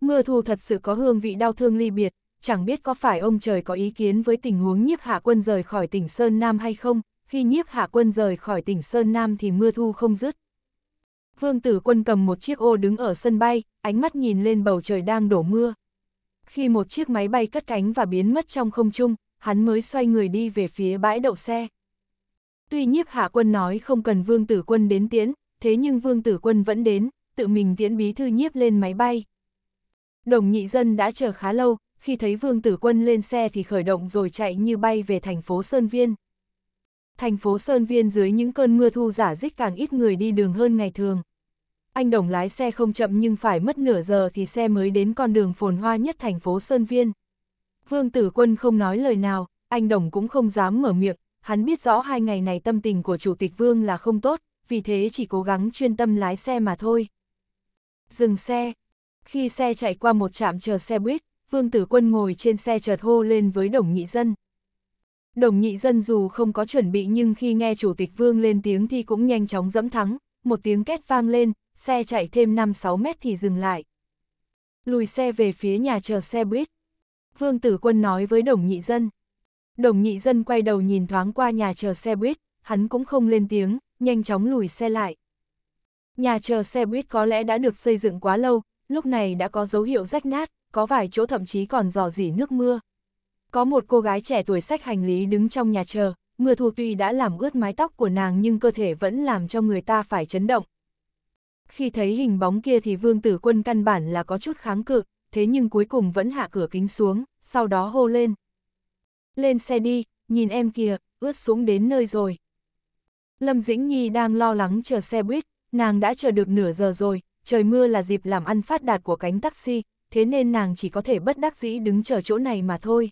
Mưa thu thật sự có hương vị đau thương ly biệt, chẳng biết có phải ông trời có ý kiến với tình huống nhiếp hạ quân rời khỏi tỉnh Sơn Nam hay không, khi nhiếp hạ quân rời khỏi tỉnh Sơn Nam thì mưa thu không dứt. Vương Tử Quân cầm một chiếc ô đứng ở sân bay, ánh mắt nhìn lên bầu trời đang đổ mưa. Khi một chiếc máy bay cất cánh và biến mất trong không trung, hắn mới xoay người đi về phía bãi đậu xe. Tuy nhiếp hạ quân nói không cần Vương Tử Quân đến tiễn, thế nhưng Vương Tử Quân vẫn đến, tự mình tiễn bí thư nhiếp lên máy bay. Đồng nhị dân đã chờ khá lâu, khi thấy Vương Tử Quân lên xe thì khởi động rồi chạy như bay về thành phố Sơn Viên. Thành phố Sơn Viên dưới những cơn mưa thu giả dích càng ít người đi đường hơn ngày thường anh Đồng lái xe không chậm nhưng phải mất nửa giờ thì xe mới đến con đường phồn hoa nhất thành phố Sơn Viên. Vương Tử Quân không nói lời nào, anh Đồng cũng không dám mở miệng, hắn biết rõ hai ngày này tâm tình của Chủ tịch Vương là không tốt, vì thế chỉ cố gắng chuyên tâm lái xe mà thôi. Dừng xe. Khi xe chạy qua một trạm chờ xe buýt, Vương Tử Quân ngồi trên xe chợt hô lên với Đồng Nhị Dân. Đồng Nhị Dân dù không có chuẩn bị nhưng khi nghe Chủ tịch Vương lên tiếng thì cũng nhanh chóng dẫm thắng, một tiếng két vang lên, xe chạy thêm 5-6 mét thì dừng lại. Lùi xe về phía nhà chờ xe buýt. Vương Tử Quân nói với đồng nhị dân. Đồng nhị dân quay đầu nhìn thoáng qua nhà chờ xe buýt, hắn cũng không lên tiếng, nhanh chóng lùi xe lại. Nhà chờ xe buýt có lẽ đã được xây dựng quá lâu, lúc này đã có dấu hiệu rách nát, có vài chỗ thậm chí còn dò dỉ nước mưa. Có một cô gái trẻ tuổi sách hành lý đứng trong nhà chờ, mưa thuộc tuy đã làm ướt mái tóc của nàng nhưng cơ thể vẫn làm cho người ta phải chấn động, khi thấy hình bóng kia thì vương tử quân căn bản là có chút kháng cự, thế nhưng cuối cùng vẫn hạ cửa kính xuống, sau đó hô lên. Lên xe đi, nhìn em kìa, ướt xuống đến nơi rồi. Lâm Dĩnh Nhi đang lo lắng chờ xe buýt, nàng đã chờ được nửa giờ rồi, trời mưa là dịp làm ăn phát đạt của cánh taxi, thế nên nàng chỉ có thể bất đắc dĩ đứng chờ chỗ này mà thôi.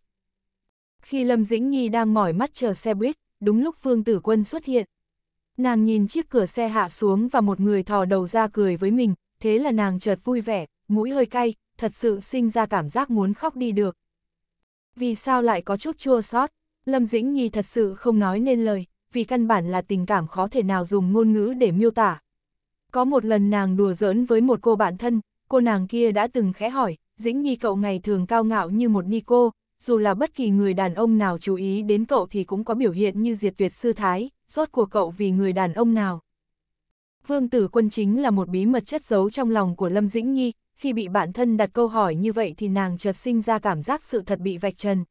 Khi Lâm Dĩnh Nhi đang mỏi mắt chờ xe buýt, đúng lúc Vương Tử Quân xuất hiện, Nàng nhìn chiếc cửa xe hạ xuống và một người thò đầu ra cười với mình, thế là nàng chợt vui vẻ, mũi hơi cay, thật sự sinh ra cảm giác muốn khóc đi được. Vì sao lại có chút chua xót? Lâm Dĩnh Nhi thật sự không nói nên lời, vì căn bản là tình cảm khó thể nào dùng ngôn ngữ để miêu tả. Có một lần nàng đùa giỡn với một cô bạn thân, cô nàng kia đã từng khẽ hỏi, Dĩnh Nhi cậu ngày thường cao ngạo như một nico, dù là bất kỳ người đàn ông nào chú ý đến cậu thì cũng có biểu hiện như diệt tuyệt sư thái rốt cuộc cậu vì người đàn ông nào. Vương tử quân chính là một bí mật chất giấu trong lòng của Lâm Dĩnh Nhi, khi bị bản thân đặt câu hỏi như vậy thì nàng chợt sinh ra cảm giác sự thật bị vạch trần.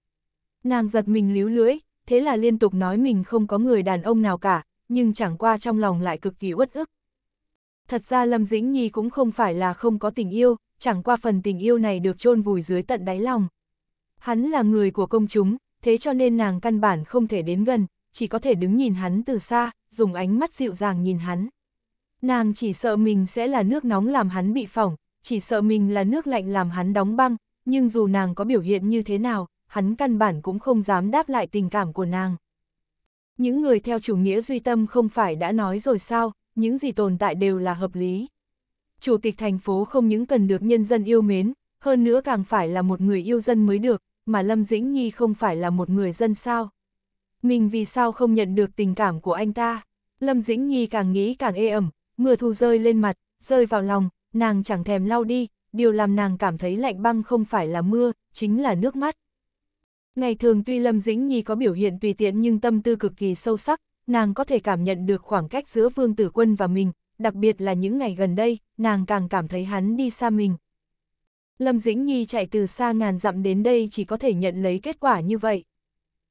Nàng giật mình líu lưỡi, thế là liên tục nói mình không có người đàn ông nào cả, nhưng chẳng qua trong lòng lại cực kỳ uất ức. Thật ra Lâm Dĩnh Nhi cũng không phải là không có tình yêu, chẳng qua phần tình yêu này được chôn vùi dưới tận đáy lòng. Hắn là người của công chúng, thế cho nên nàng căn bản không thể đến gần, chỉ có thể đứng nhìn hắn từ xa, dùng ánh mắt dịu dàng nhìn hắn. Nàng chỉ sợ mình sẽ là nước nóng làm hắn bị phỏng, chỉ sợ mình là nước lạnh làm hắn đóng băng, nhưng dù nàng có biểu hiện như thế nào, hắn căn bản cũng không dám đáp lại tình cảm của nàng. Những người theo chủ nghĩa duy tâm không phải đã nói rồi sao, những gì tồn tại đều là hợp lý. Chủ tịch thành phố không những cần được nhân dân yêu mến, hơn nữa càng phải là một người yêu dân mới được, mà Lâm Dĩnh Nhi không phải là một người dân sao mình vì sao không nhận được tình cảm của anh ta. Lâm Dĩnh Nhi càng nghĩ càng ê ẩm, mưa thu rơi lên mặt, rơi vào lòng, nàng chẳng thèm lau đi, điều làm nàng cảm thấy lạnh băng không phải là mưa, chính là nước mắt. Ngày thường tuy Lâm Dĩnh Nhi có biểu hiện tùy tiện nhưng tâm tư cực kỳ sâu sắc, nàng có thể cảm nhận được khoảng cách giữa Vương Tử Quân và mình, đặc biệt là những ngày gần đây, nàng càng cảm thấy hắn đi xa mình. Lâm Dĩnh Nhi chạy từ xa ngàn dặm đến đây chỉ có thể nhận lấy kết quả như vậy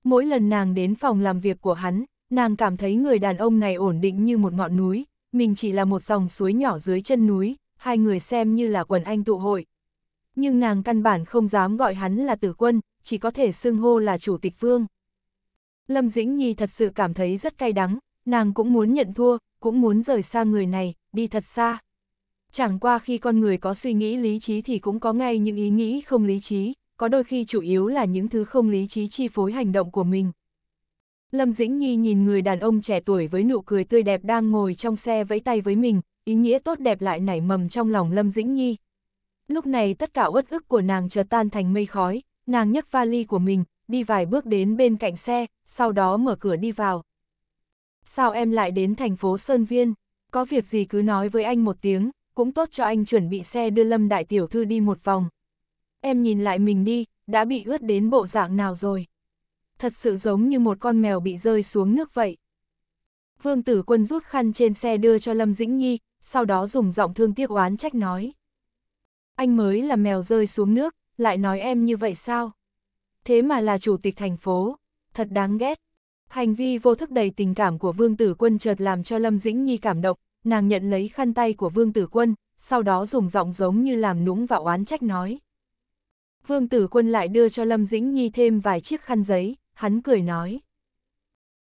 mỗi lần nàng đến phòng làm việc của hắn, nàng cảm thấy người đàn ông này ổn định như một ngọn núi, mình chỉ là một dòng suối nhỏ dưới chân núi, hai người xem như là quần anh tụ hội. Nhưng nàng căn bản không dám gọi hắn là tử quân, chỉ có thể xưng hô là chủ tịch vương. Lâm Dĩnh Nhi thật sự cảm thấy rất cay đắng, nàng cũng muốn nhận thua, cũng muốn rời xa người này, đi thật xa. Chẳng qua khi con người có suy nghĩ lý trí thì cũng có ngay những ý nghĩ không lý trí, có đôi khi chủ yếu là những thứ không lý trí chi phối hành động của mình. Lâm Dĩnh Nhi nhìn người đàn ông trẻ tuổi với nụ cười tươi đẹp đang ngồi trong xe vẫy tay với mình, ý nghĩa tốt đẹp lại nảy mầm trong lòng Lâm Dĩnh Nhi. Lúc này tất cả uất ức của nàng chợt tan thành mây khói, nàng nhấc vali của mình, đi vài bước đến bên cạnh xe, sau đó mở cửa đi vào. Sao em lại đến thành phố Sơn Viên? Có việc gì cứ nói với anh một tiếng, cũng tốt cho anh chuẩn bị xe đưa Lâm Đại Tiểu Thư đi một vòng em nhìn lại mình đi, đã bị ướt đến bộ dạng nào rồi. Thật sự giống như một con mèo bị rơi xuống nước vậy. Vương tử quân rút khăn trên xe đưa cho Lâm Dĩnh Nhi, sau đó dùng giọng thương tiếc oán trách nói. Anh mới là mèo rơi xuống nước, lại nói em như vậy sao? Thế mà là chủ tịch thành phố, thật đáng ghét. Hành vi vô thức đầy tình cảm của Vương Tử Quân chợt làm cho Lâm Dĩnh Nhi cảm động, nàng nhận lấy khăn tay của Vương Tử Quân, sau đó dùng giọng giống như làm nũng và oán trách nói. Vương Tử Quân lại đưa cho Lâm Dĩnh Nhi thêm vài chiếc khăn giấy, hắn cười nói.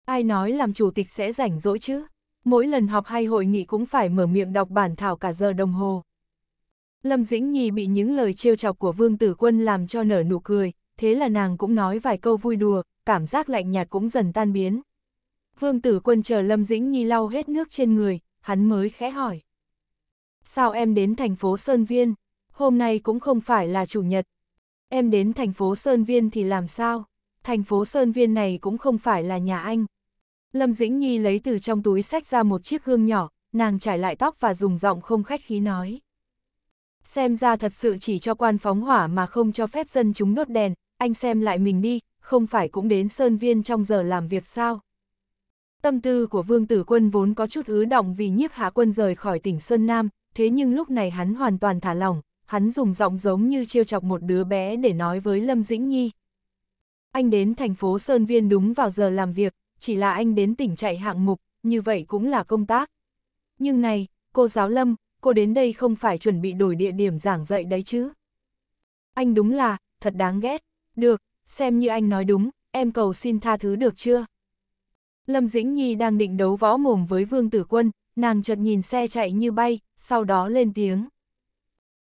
Ai nói làm chủ tịch sẽ rảnh rỗi chứ? Mỗi lần họp hay hội nghị cũng phải mở miệng đọc bản thảo cả giờ đồng hồ. Lâm Dĩnh Nhi bị những lời trêu chọc của Vương Tử Quân làm cho nở nụ cười, thế là nàng cũng nói vài câu vui đùa, cảm giác lạnh nhạt cũng dần tan biến. Vương Tử Quân chờ Lâm Dĩnh Nhi lau hết nước trên người, hắn mới khẽ hỏi. Sao em đến thành phố Sơn Viên? Hôm nay cũng không phải là chủ nhật, em đến thành phố Sơn Viên thì làm sao? Thành phố Sơn Viên này cũng không phải là nhà anh. Lâm Dĩnh Nhi lấy từ trong túi sách ra một chiếc gương nhỏ, nàng trải lại tóc và dùng giọng không khách khí nói. Xem ra thật sự chỉ cho quan phóng hỏa mà không cho phép dân chúng đốt đèn, anh xem lại mình đi, không phải cũng đến Sơn Viên trong giờ làm việc sao? Tâm tư của Vương Tử Quân vốn có chút ứ động vì nhiếp hạ quân rời khỏi tỉnh Sơn Nam, thế nhưng lúc này hắn hoàn toàn thả lỏng, hắn dùng giọng giống như trêu chọc một đứa bé để nói với Lâm Dĩnh Nhi. Anh đến thành phố Sơn Viên đúng vào giờ làm việc, chỉ là anh đến tỉnh chạy hạng mục, như vậy cũng là công tác. Nhưng này, cô giáo Lâm, cô đến đây không phải chuẩn bị đổi địa điểm giảng dạy đấy chứ. Anh đúng là, thật đáng ghét. Được, xem như anh nói đúng, em cầu xin tha thứ được chưa? Lâm Dĩnh Nhi đang định đấu võ mồm với Vương Tử Quân, nàng chợt nhìn xe chạy như bay, sau đó lên tiếng.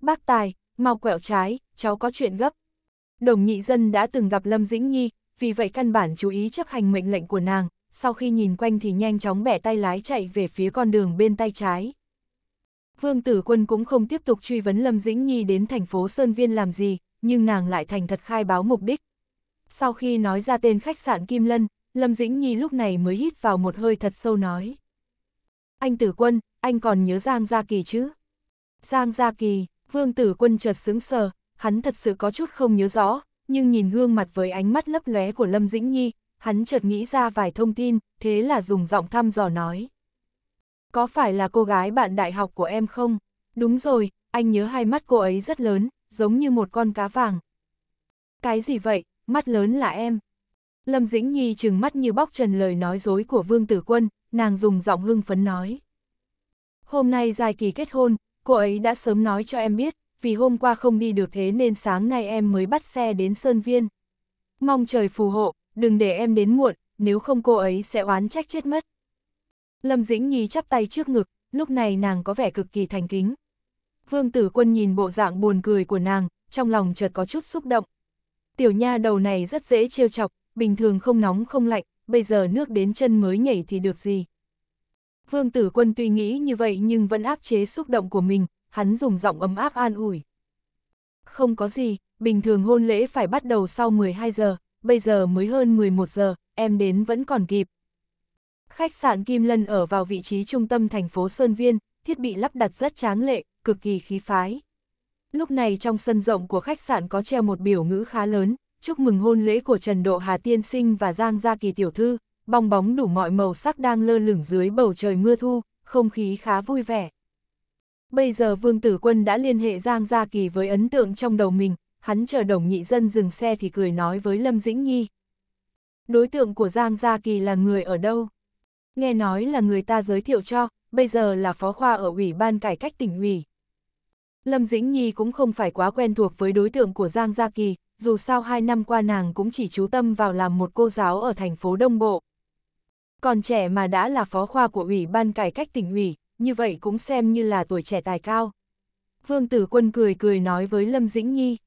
Bác Tài, mau quẹo trái, cháu có chuyện gấp. Đồng nhị dân đã từng gặp Lâm Dĩnh Nhi, vì vậy căn bản chú ý chấp hành mệnh lệnh của nàng, sau khi nhìn quanh thì nhanh chóng bẻ tay lái chạy về phía con đường bên tay trái. Vương Tử Quân cũng không tiếp tục truy vấn Lâm Dĩnh Nhi đến thành phố Sơn Viên làm gì, nhưng nàng lại thành thật khai báo mục đích. Sau khi nói ra tên khách sạn Kim Lân, Lâm Dĩnh Nhi lúc này mới hít vào một hơi thật sâu nói. Anh Tử Quân, anh còn nhớ Giang Gia Kỳ chứ? Giang Gia Kỳ, Vương tử quân chợt sững sờ, hắn thật sự có chút không nhớ rõ, nhưng nhìn gương mặt với ánh mắt lấp lóe của Lâm Dĩnh Nhi, hắn chợt nghĩ ra vài thông tin, thế là dùng giọng thăm dò nói. Có phải là cô gái bạn đại học của em không? Đúng rồi, anh nhớ hai mắt cô ấy rất lớn, giống như một con cá vàng. Cái gì vậy, mắt lớn là em. Lâm Dĩnh Nhi trừng mắt như bóc trần lời nói dối của Vương Tử Quân, nàng dùng giọng hưng phấn nói. Hôm nay dài kỳ kết hôn, cô ấy đã sớm nói cho em biết, vì hôm qua không đi được thế nên sáng nay em mới bắt xe đến Sơn Viên. Mong trời phù hộ, đừng để em đến muộn, nếu không cô ấy sẽ oán trách chết mất. Lâm Dĩnh Nhi chắp tay trước ngực, lúc này nàng có vẻ cực kỳ thành kính. Vương Tử Quân nhìn bộ dạng buồn cười của nàng, trong lòng chợt có chút xúc động. Tiểu nha đầu này rất dễ trêu chọc, bình thường không nóng không lạnh, bây giờ nước đến chân mới nhảy thì được gì. Vương tử quân tuy nghĩ như vậy nhưng vẫn áp chế xúc động của mình, hắn dùng giọng ấm áp an ủi. Không có gì, bình thường hôn lễ phải bắt đầu sau 12 giờ, bây giờ mới hơn 11 giờ, em đến vẫn còn kịp. Khách sạn Kim Lân ở vào vị trí trung tâm thành phố Sơn Viên, thiết bị lắp đặt rất tráng lệ, cực kỳ khí phái. Lúc này trong sân rộng của khách sạn có treo một biểu ngữ khá lớn, chúc mừng hôn lễ của Trần Độ Hà Tiên Sinh và Giang Gia Kỳ Tiểu Thư, bong bóng đủ mọi màu sắc đang lơ lửng dưới bầu trời mưa thu, không khí khá vui vẻ. Bây giờ Vương Tử Quân đã liên hệ Giang Gia Kỳ với ấn tượng trong đầu mình, hắn chờ đồng nhị dân dừng xe thì cười nói với Lâm Dĩnh Nhi. Đối tượng của Giang Gia Kỳ là người ở đâu? Nghe nói là người ta giới thiệu cho, bây giờ là phó khoa ở Ủy ban Cải cách tỉnh ủy. Lâm Dĩnh Nhi cũng không phải quá quen thuộc với đối tượng của Giang Gia Kỳ, dù sao hai năm qua nàng cũng chỉ chú tâm vào làm một cô giáo ở thành phố Đông Bộ còn trẻ mà đã là phó khoa của Ủy ban Cải cách tỉnh ủy, như vậy cũng xem như là tuổi trẻ tài cao. Vương Tử Quân cười cười nói với Lâm Dĩnh Nhi.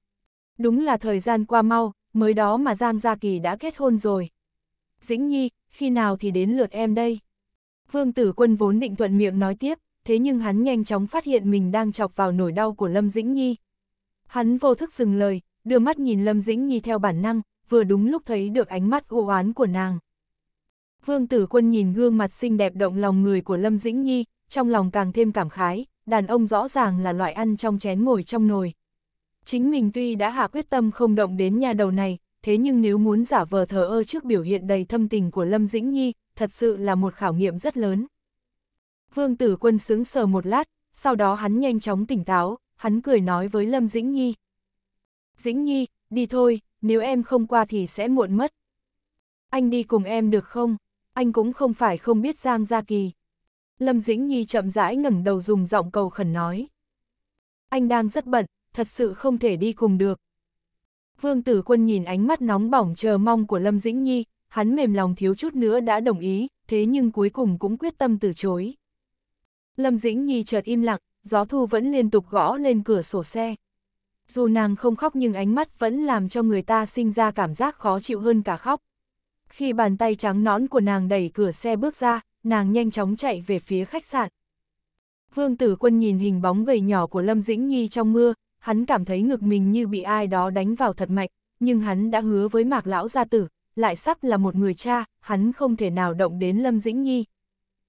Đúng là thời gian qua mau, mới đó mà Giang Gia Kỳ đã kết hôn rồi. Dĩnh Nhi, khi nào thì đến lượt em đây? Vương Tử Quân vốn định thuận miệng nói tiếp, thế nhưng hắn nhanh chóng phát hiện mình đang chọc vào nỗi đau của Lâm Dĩnh Nhi. Hắn vô thức dừng lời, đưa mắt nhìn Lâm Dĩnh Nhi theo bản năng, vừa đúng lúc thấy được ánh mắt u oán của nàng. Vương Tử Quân nhìn gương mặt xinh đẹp động lòng người của Lâm Dĩnh Nhi, trong lòng càng thêm cảm khái, đàn ông rõ ràng là loại ăn trong chén ngồi trong nồi. Chính mình tuy đã hạ quyết tâm không động đến nhà đầu này, thế nhưng nếu muốn giả vờ thờ ơ trước biểu hiện đầy thâm tình của Lâm Dĩnh Nhi, thật sự là một khảo nghiệm rất lớn. Vương Tử Quân sững sờ một lát, sau đó hắn nhanh chóng tỉnh táo, hắn cười nói với Lâm Dĩnh Nhi. Dĩnh Nhi, đi thôi, nếu em không qua thì sẽ muộn mất. Anh đi cùng em được không? anh cũng không phải không biết Giang Gia Kỳ. Lâm Dĩnh Nhi chậm rãi ngẩng đầu dùng giọng cầu khẩn nói. Anh đang rất bận, thật sự không thể đi cùng được. Vương Tử Quân nhìn ánh mắt nóng bỏng chờ mong của Lâm Dĩnh Nhi, hắn mềm lòng thiếu chút nữa đã đồng ý, thế nhưng cuối cùng cũng quyết tâm từ chối. Lâm Dĩnh Nhi chợt im lặng, gió thu vẫn liên tục gõ lên cửa sổ xe. Dù nàng không khóc nhưng ánh mắt vẫn làm cho người ta sinh ra cảm giác khó chịu hơn cả khóc. Khi bàn tay trắng nõn của nàng đẩy cửa xe bước ra, nàng nhanh chóng chạy về phía khách sạn. Vương Tử Quân nhìn hình bóng gầy nhỏ của Lâm Dĩnh Nhi trong mưa, hắn cảm thấy ngực mình như bị ai đó đánh vào thật mạnh, nhưng hắn đã hứa với Mạc Lão Gia Tử, lại sắp là một người cha, hắn không thể nào động đến Lâm Dĩnh Nhi.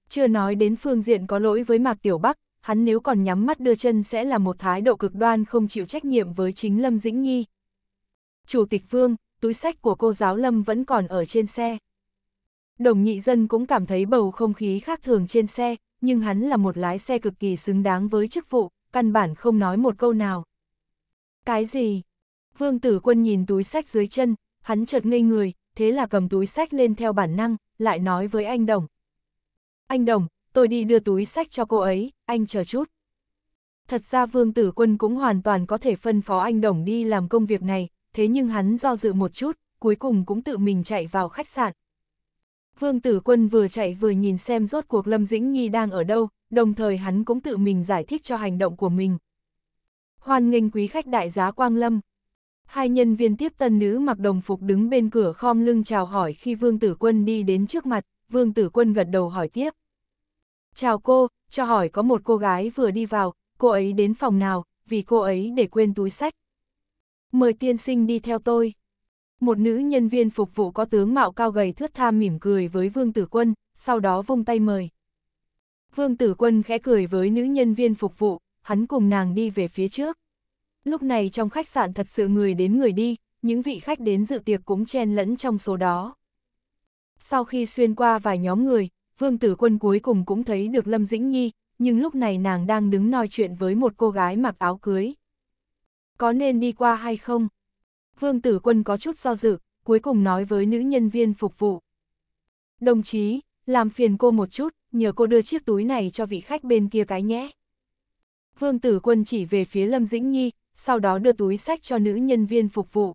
Chưa nói đến phương diện có lỗi với Mạc Tiểu Bắc, hắn nếu còn nhắm mắt đưa chân sẽ là một thái độ cực đoan không chịu trách nhiệm với chính Lâm Dĩnh Nhi. Chủ tịch Vương, túi sách của cô giáo Lâm vẫn còn ở trên xe. Đồng nhị dân cũng cảm thấy bầu không khí khác thường trên xe, nhưng hắn là một lái xe cực kỳ xứng đáng với chức vụ, căn bản không nói một câu nào. Cái gì? Vương tử quân nhìn túi sách dưới chân, hắn chợt ngây người, thế là cầm túi sách lên theo bản năng, lại nói với anh Đồng. Anh Đồng, tôi đi đưa túi sách cho cô ấy, anh chờ chút. Thật ra Vương Tử Quân cũng hoàn toàn có thể phân phó anh Đồng đi làm công việc này, thế nhưng hắn do dự một chút, cuối cùng cũng tự mình chạy vào khách sạn. Vương Tử Quân vừa chạy vừa nhìn xem rốt cuộc Lâm Dĩnh Nhi đang ở đâu, đồng thời hắn cũng tự mình giải thích cho hành động của mình. Hoan nghênh quý khách đại giá Quang Lâm. Hai nhân viên tiếp tân nữ mặc đồng phục đứng bên cửa khom lưng chào hỏi khi Vương Tử Quân đi đến trước mặt, Vương Tử Quân gật đầu hỏi tiếp. Chào cô, cho hỏi có một cô gái vừa đi vào, cô ấy đến phòng nào, vì cô ấy để quên túi sách. Mời tiên sinh đi theo tôi. Một nữ nhân viên phục vụ có tướng mạo cao gầy thướt tha mỉm cười với Vương Tử Quân, sau đó vung tay mời. Vương Tử Quân khẽ cười với nữ nhân viên phục vụ, hắn cùng nàng đi về phía trước. Lúc này trong khách sạn thật sự người đến người đi, những vị khách đến dự tiệc cũng chen lẫn trong số đó. Sau khi xuyên qua vài nhóm người, Vương Tử Quân cuối cùng cũng thấy được Lâm Dĩnh Nhi, nhưng lúc này nàng đang đứng nói chuyện với một cô gái mặc áo cưới có nên đi qua hay không? Vương tử quân có chút do dự, cuối cùng nói với nữ nhân viên phục vụ. Đồng chí, làm phiền cô một chút, nhờ cô đưa chiếc túi này cho vị khách bên kia cái nhé. Vương tử quân chỉ về phía Lâm Dĩnh Nhi, sau đó đưa túi sách cho nữ nhân viên phục vụ.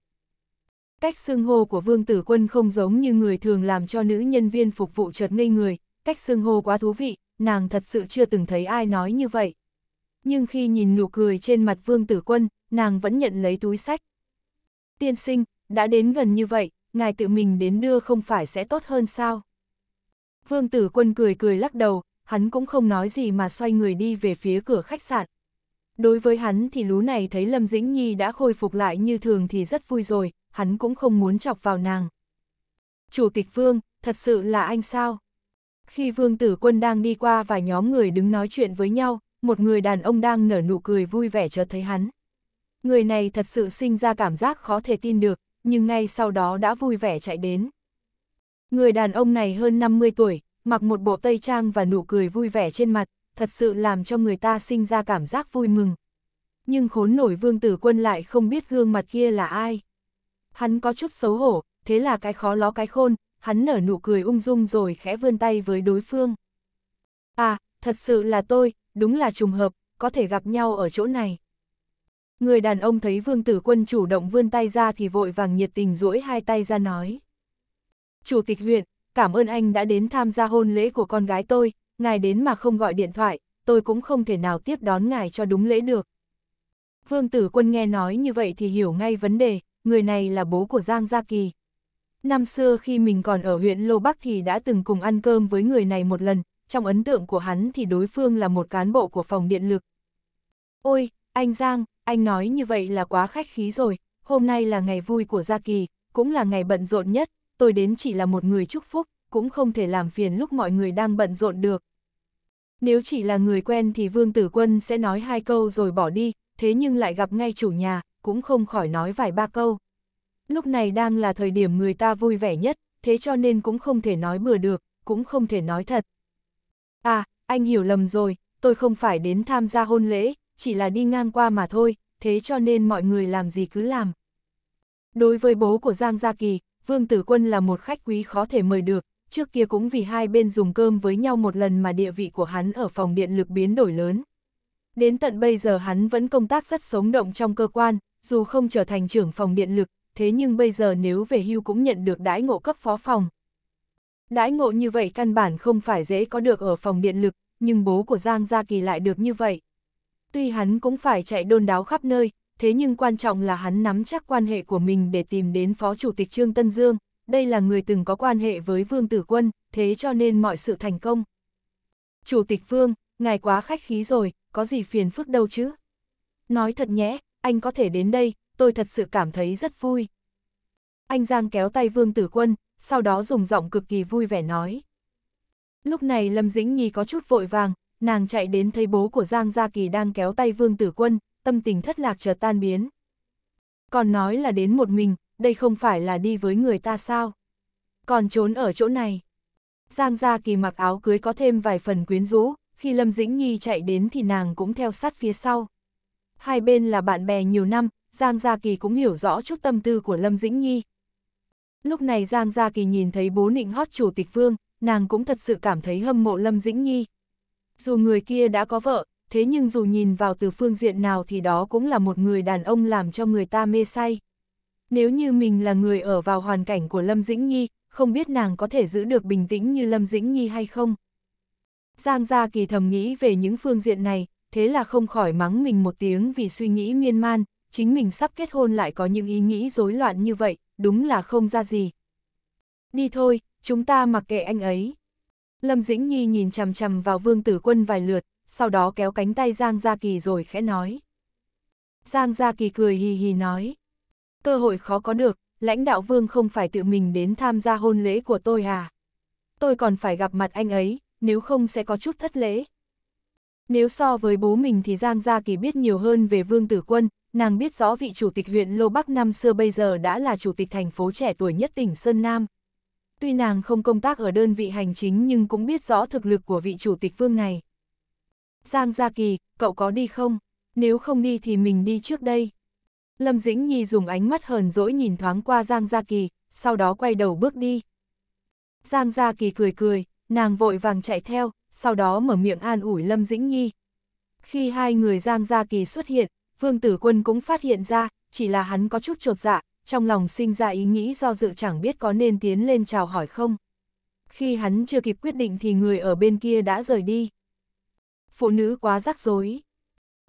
Cách xưng hô của vương tử quân không giống như người thường làm cho nữ nhân viên phục vụ chợt ngây người, cách xưng hô quá thú vị, nàng thật sự chưa từng thấy ai nói như vậy. Nhưng khi nhìn nụ cười trên mặt vương tử quân, nàng vẫn nhận lấy túi sách. Tiên sinh, đã đến gần như vậy, ngài tự mình đến đưa không phải sẽ tốt hơn sao? Vương tử quân cười cười lắc đầu, hắn cũng không nói gì mà xoay người đi về phía cửa khách sạn. Đối với hắn thì lú này thấy Lâm Dĩnh Nhi đã khôi phục lại như thường thì rất vui rồi, hắn cũng không muốn chọc vào nàng. Chủ tịch Vương, thật sự là anh sao? Khi Vương Tử Quân đang đi qua và nhóm người đứng nói chuyện với nhau, một người đàn ông đang nở nụ cười vui vẻ chợt thấy hắn. Người này thật sự sinh ra cảm giác khó thể tin được, nhưng ngay sau đó đã vui vẻ chạy đến. Người đàn ông này hơn 50 tuổi, mặc một bộ tây trang và nụ cười vui vẻ trên mặt, thật sự làm cho người ta sinh ra cảm giác vui mừng. Nhưng khốn nổi vương tử quân lại không biết gương mặt kia là ai. Hắn có chút xấu hổ, thế là cái khó ló cái khôn, hắn nở nụ cười ung dung rồi khẽ vươn tay với đối phương. À, thật sự là tôi, đúng là trùng hợp, có thể gặp nhau ở chỗ này. Người đàn ông thấy vương tử quân chủ động vươn tay ra thì vội vàng nhiệt tình duỗi hai tay ra nói. Chủ tịch huyện, cảm ơn anh đã đến tham gia hôn lễ của con gái tôi, ngài đến mà không gọi điện thoại, tôi cũng không thể nào tiếp đón ngài cho đúng lễ được. Vương tử quân nghe nói như vậy thì hiểu ngay vấn đề, người này là bố của Giang Gia Kỳ. Năm xưa khi mình còn ở huyện Lô Bắc thì đã từng cùng ăn cơm với người này một lần, trong ấn tượng của hắn thì đối phương là một cán bộ của phòng điện lực. Ôi, anh Giang, anh nói như vậy là quá khách khí rồi, hôm nay là ngày vui của Gia Kỳ, cũng là ngày bận rộn nhất, tôi đến chỉ là một người chúc phúc, cũng không thể làm phiền lúc mọi người đang bận rộn được. Nếu chỉ là người quen thì Vương Tử Quân sẽ nói hai câu rồi bỏ đi, thế nhưng lại gặp ngay chủ nhà, cũng không khỏi nói vài ba câu. Lúc này đang là thời điểm người ta vui vẻ nhất, thế cho nên cũng không thể nói bừa được, cũng không thể nói thật. À, anh hiểu lầm rồi, tôi không phải đến tham gia hôn lễ, chỉ là đi ngang qua mà thôi, thế cho nên mọi người làm gì cứ làm. Đối với bố của Giang Gia Kỳ, Vương Tử Quân là một khách quý khó thể mời được, trước kia cũng vì hai bên dùng cơm với nhau một lần mà địa vị của hắn ở phòng điện lực biến đổi lớn. Đến tận bây giờ hắn vẫn công tác rất sống động trong cơ quan, dù không trở thành trưởng phòng điện lực, thế nhưng bây giờ nếu về hưu cũng nhận được đãi ngộ cấp phó phòng. Đãi ngộ như vậy căn bản không phải dễ có được ở phòng điện lực, nhưng bố của Giang Gia Kỳ lại được như vậy, Tuy hắn cũng phải chạy đôn đáo khắp nơi, thế nhưng quan trọng là hắn nắm chắc quan hệ của mình để tìm đến Phó Chủ tịch Trương Tân Dương, đây là người từng có quan hệ với Vương Tử Quân, thế cho nên mọi sự thành công. Chủ tịch Vương, ngài quá khách khí rồi, có gì phiền phức đâu chứ? Nói thật nhé, anh có thể đến đây, tôi thật sự cảm thấy rất vui. Anh Giang kéo tay Vương Tử Quân, sau đó dùng giọng cực kỳ vui vẻ nói. Lúc này Lâm Dĩnh Nhi có chút vội vàng, nàng chạy đến thấy bố của Giang Gia Kỳ đang kéo tay Vương Tử Quân, tâm tình thất lạc chợt tan biến. Còn nói là đến một mình, đây không phải là đi với người ta sao? Còn trốn ở chỗ này. Giang Gia Kỳ mặc áo cưới có thêm vài phần quyến rũ, khi Lâm Dĩnh Nhi chạy đến thì nàng cũng theo sát phía sau. Hai bên là bạn bè nhiều năm, Giang Gia Kỳ cũng hiểu rõ chút tâm tư của Lâm Dĩnh Nhi. Lúc này Giang Gia Kỳ nhìn thấy bố nịnh hót chủ tịch Vương, nàng cũng thật sự cảm thấy hâm mộ Lâm Dĩnh Nhi. Dù người kia đã có vợ, thế nhưng dù nhìn vào từ phương diện nào thì đó cũng là một người đàn ông làm cho người ta mê say. Nếu như mình là người ở vào hoàn cảnh của Lâm Dĩnh Nhi, không biết nàng có thể giữ được bình tĩnh như Lâm Dĩnh Nhi hay không. Giang Gia Kỳ thầm nghĩ về những phương diện này, thế là không khỏi mắng mình một tiếng vì suy nghĩ miên man, chính mình sắp kết hôn lại có những ý nghĩ rối loạn như vậy, đúng là không ra gì. Đi thôi, chúng ta mặc kệ anh ấy. Lâm Dĩnh Nhi nhìn chằm chằm vào Vương Tử Quân vài lượt, sau đó kéo cánh tay Giang Gia Kỳ rồi khẽ nói. Giang Gia Kỳ cười hì hì nói. Cơ hội khó có được, lãnh đạo Vương không phải tự mình đến tham gia hôn lễ của tôi à? Tôi còn phải gặp mặt anh ấy, nếu không sẽ có chút thất lễ. Nếu so với bố mình thì Giang Gia Kỳ biết nhiều hơn về Vương Tử Quân, nàng biết rõ vị chủ tịch huyện Lô Bắc năm xưa bây giờ đã là chủ tịch thành phố trẻ tuổi nhất tỉnh Sơn Nam tuy nàng không công tác ở đơn vị hành chính nhưng cũng biết rõ thực lực của vị chủ tịch vương này. Giang Gia Kỳ, cậu có đi không? Nếu không đi thì mình đi trước đây. Lâm Dĩnh Nhi dùng ánh mắt hờn dỗi nhìn thoáng qua Giang Gia Kỳ, sau đó quay đầu bước đi. Giang Gia Kỳ cười cười, nàng vội vàng chạy theo, sau đó mở miệng an ủi Lâm Dĩnh Nhi. Khi hai người Giang Gia Kỳ xuất hiện, Vương Tử Quân cũng phát hiện ra, chỉ là hắn có chút trột dạ, trong lòng sinh ra ý nghĩ do dự chẳng biết có nên tiến lên chào hỏi không. Khi hắn chưa kịp quyết định thì người ở bên kia đã rời đi. Phụ nữ quá rắc rối.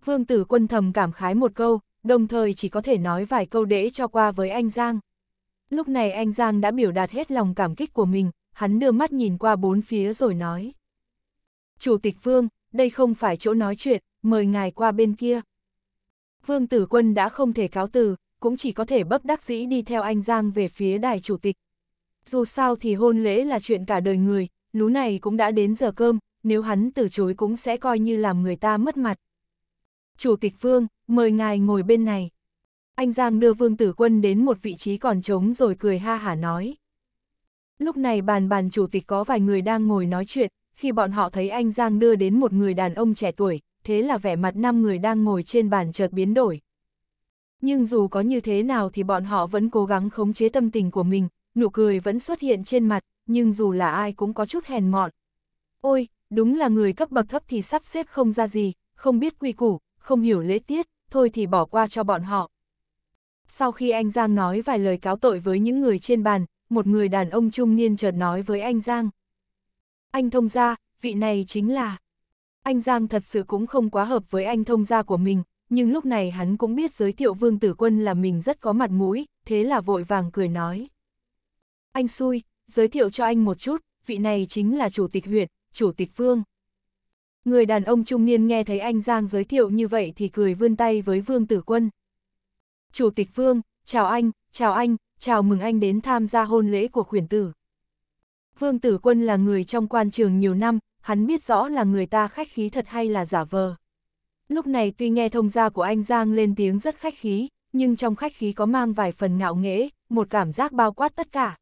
Vương tử quân thầm cảm khái một câu, đồng thời chỉ có thể nói vài câu để cho qua với anh Giang. Lúc này anh Giang đã biểu đạt hết lòng cảm kích của mình, hắn đưa mắt nhìn qua bốn phía rồi nói. Chủ tịch Vương, đây không phải chỗ nói chuyện, mời ngài qua bên kia. Vương tử quân đã không thể cáo từ, cũng chỉ có thể bấp đắc dĩ đi theo anh Giang về phía đài chủ tịch. Dù sao thì hôn lễ là chuyện cả đời người, lú này cũng đã đến giờ cơm, nếu hắn từ chối cũng sẽ coi như làm người ta mất mặt. Chủ tịch Vương, mời ngài ngồi bên này. Anh Giang đưa Vương Tử Quân đến một vị trí còn trống rồi cười ha hả nói. Lúc này bàn bàn chủ tịch có vài người đang ngồi nói chuyện, khi bọn họ thấy anh Giang đưa đến một người đàn ông trẻ tuổi, thế là vẻ mặt năm người đang ngồi trên bàn chợt biến đổi. Nhưng dù có như thế nào thì bọn họ vẫn cố gắng khống chế tâm tình của mình, nụ cười vẫn xuất hiện trên mặt, nhưng dù là ai cũng có chút hèn mọn. Ôi, đúng là người cấp bậc thấp thì sắp xếp không ra gì, không biết quy củ, không hiểu lễ tiết, thôi thì bỏ qua cho bọn họ. Sau khi anh Giang nói vài lời cáo tội với những người trên bàn, một người đàn ông trung niên chợt nói với anh Giang. Anh thông gia, vị này chính là... Anh Giang thật sự cũng không quá hợp với anh thông gia của mình, nhưng lúc này hắn cũng biết giới thiệu vương tử quân là mình rất có mặt mũi, thế là vội vàng cười nói. Anh xui, giới thiệu cho anh một chút, vị này chính là chủ tịch huyện, chủ tịch vương. Người đàn ông trung niên nghe thấy anh Giang giới thiệu như vậy thì cười vươn tay với vương tử quân. Chủ tịch vương, chào anh, chào anh, chào mừng anh đến tham gia hôn lễ của khuyển tử. Vương tử quân là người trong quan trường nhiều năm, hắn biết rõ là người ta khách khí thật hay là giả vờ. Lúc này tuy nghe thông gia của anh Giang lên tiếng rất khách khí, nhưng trong khách khí có mang vài phần ngạo nghễ, một cảm giác bao quát tất cả.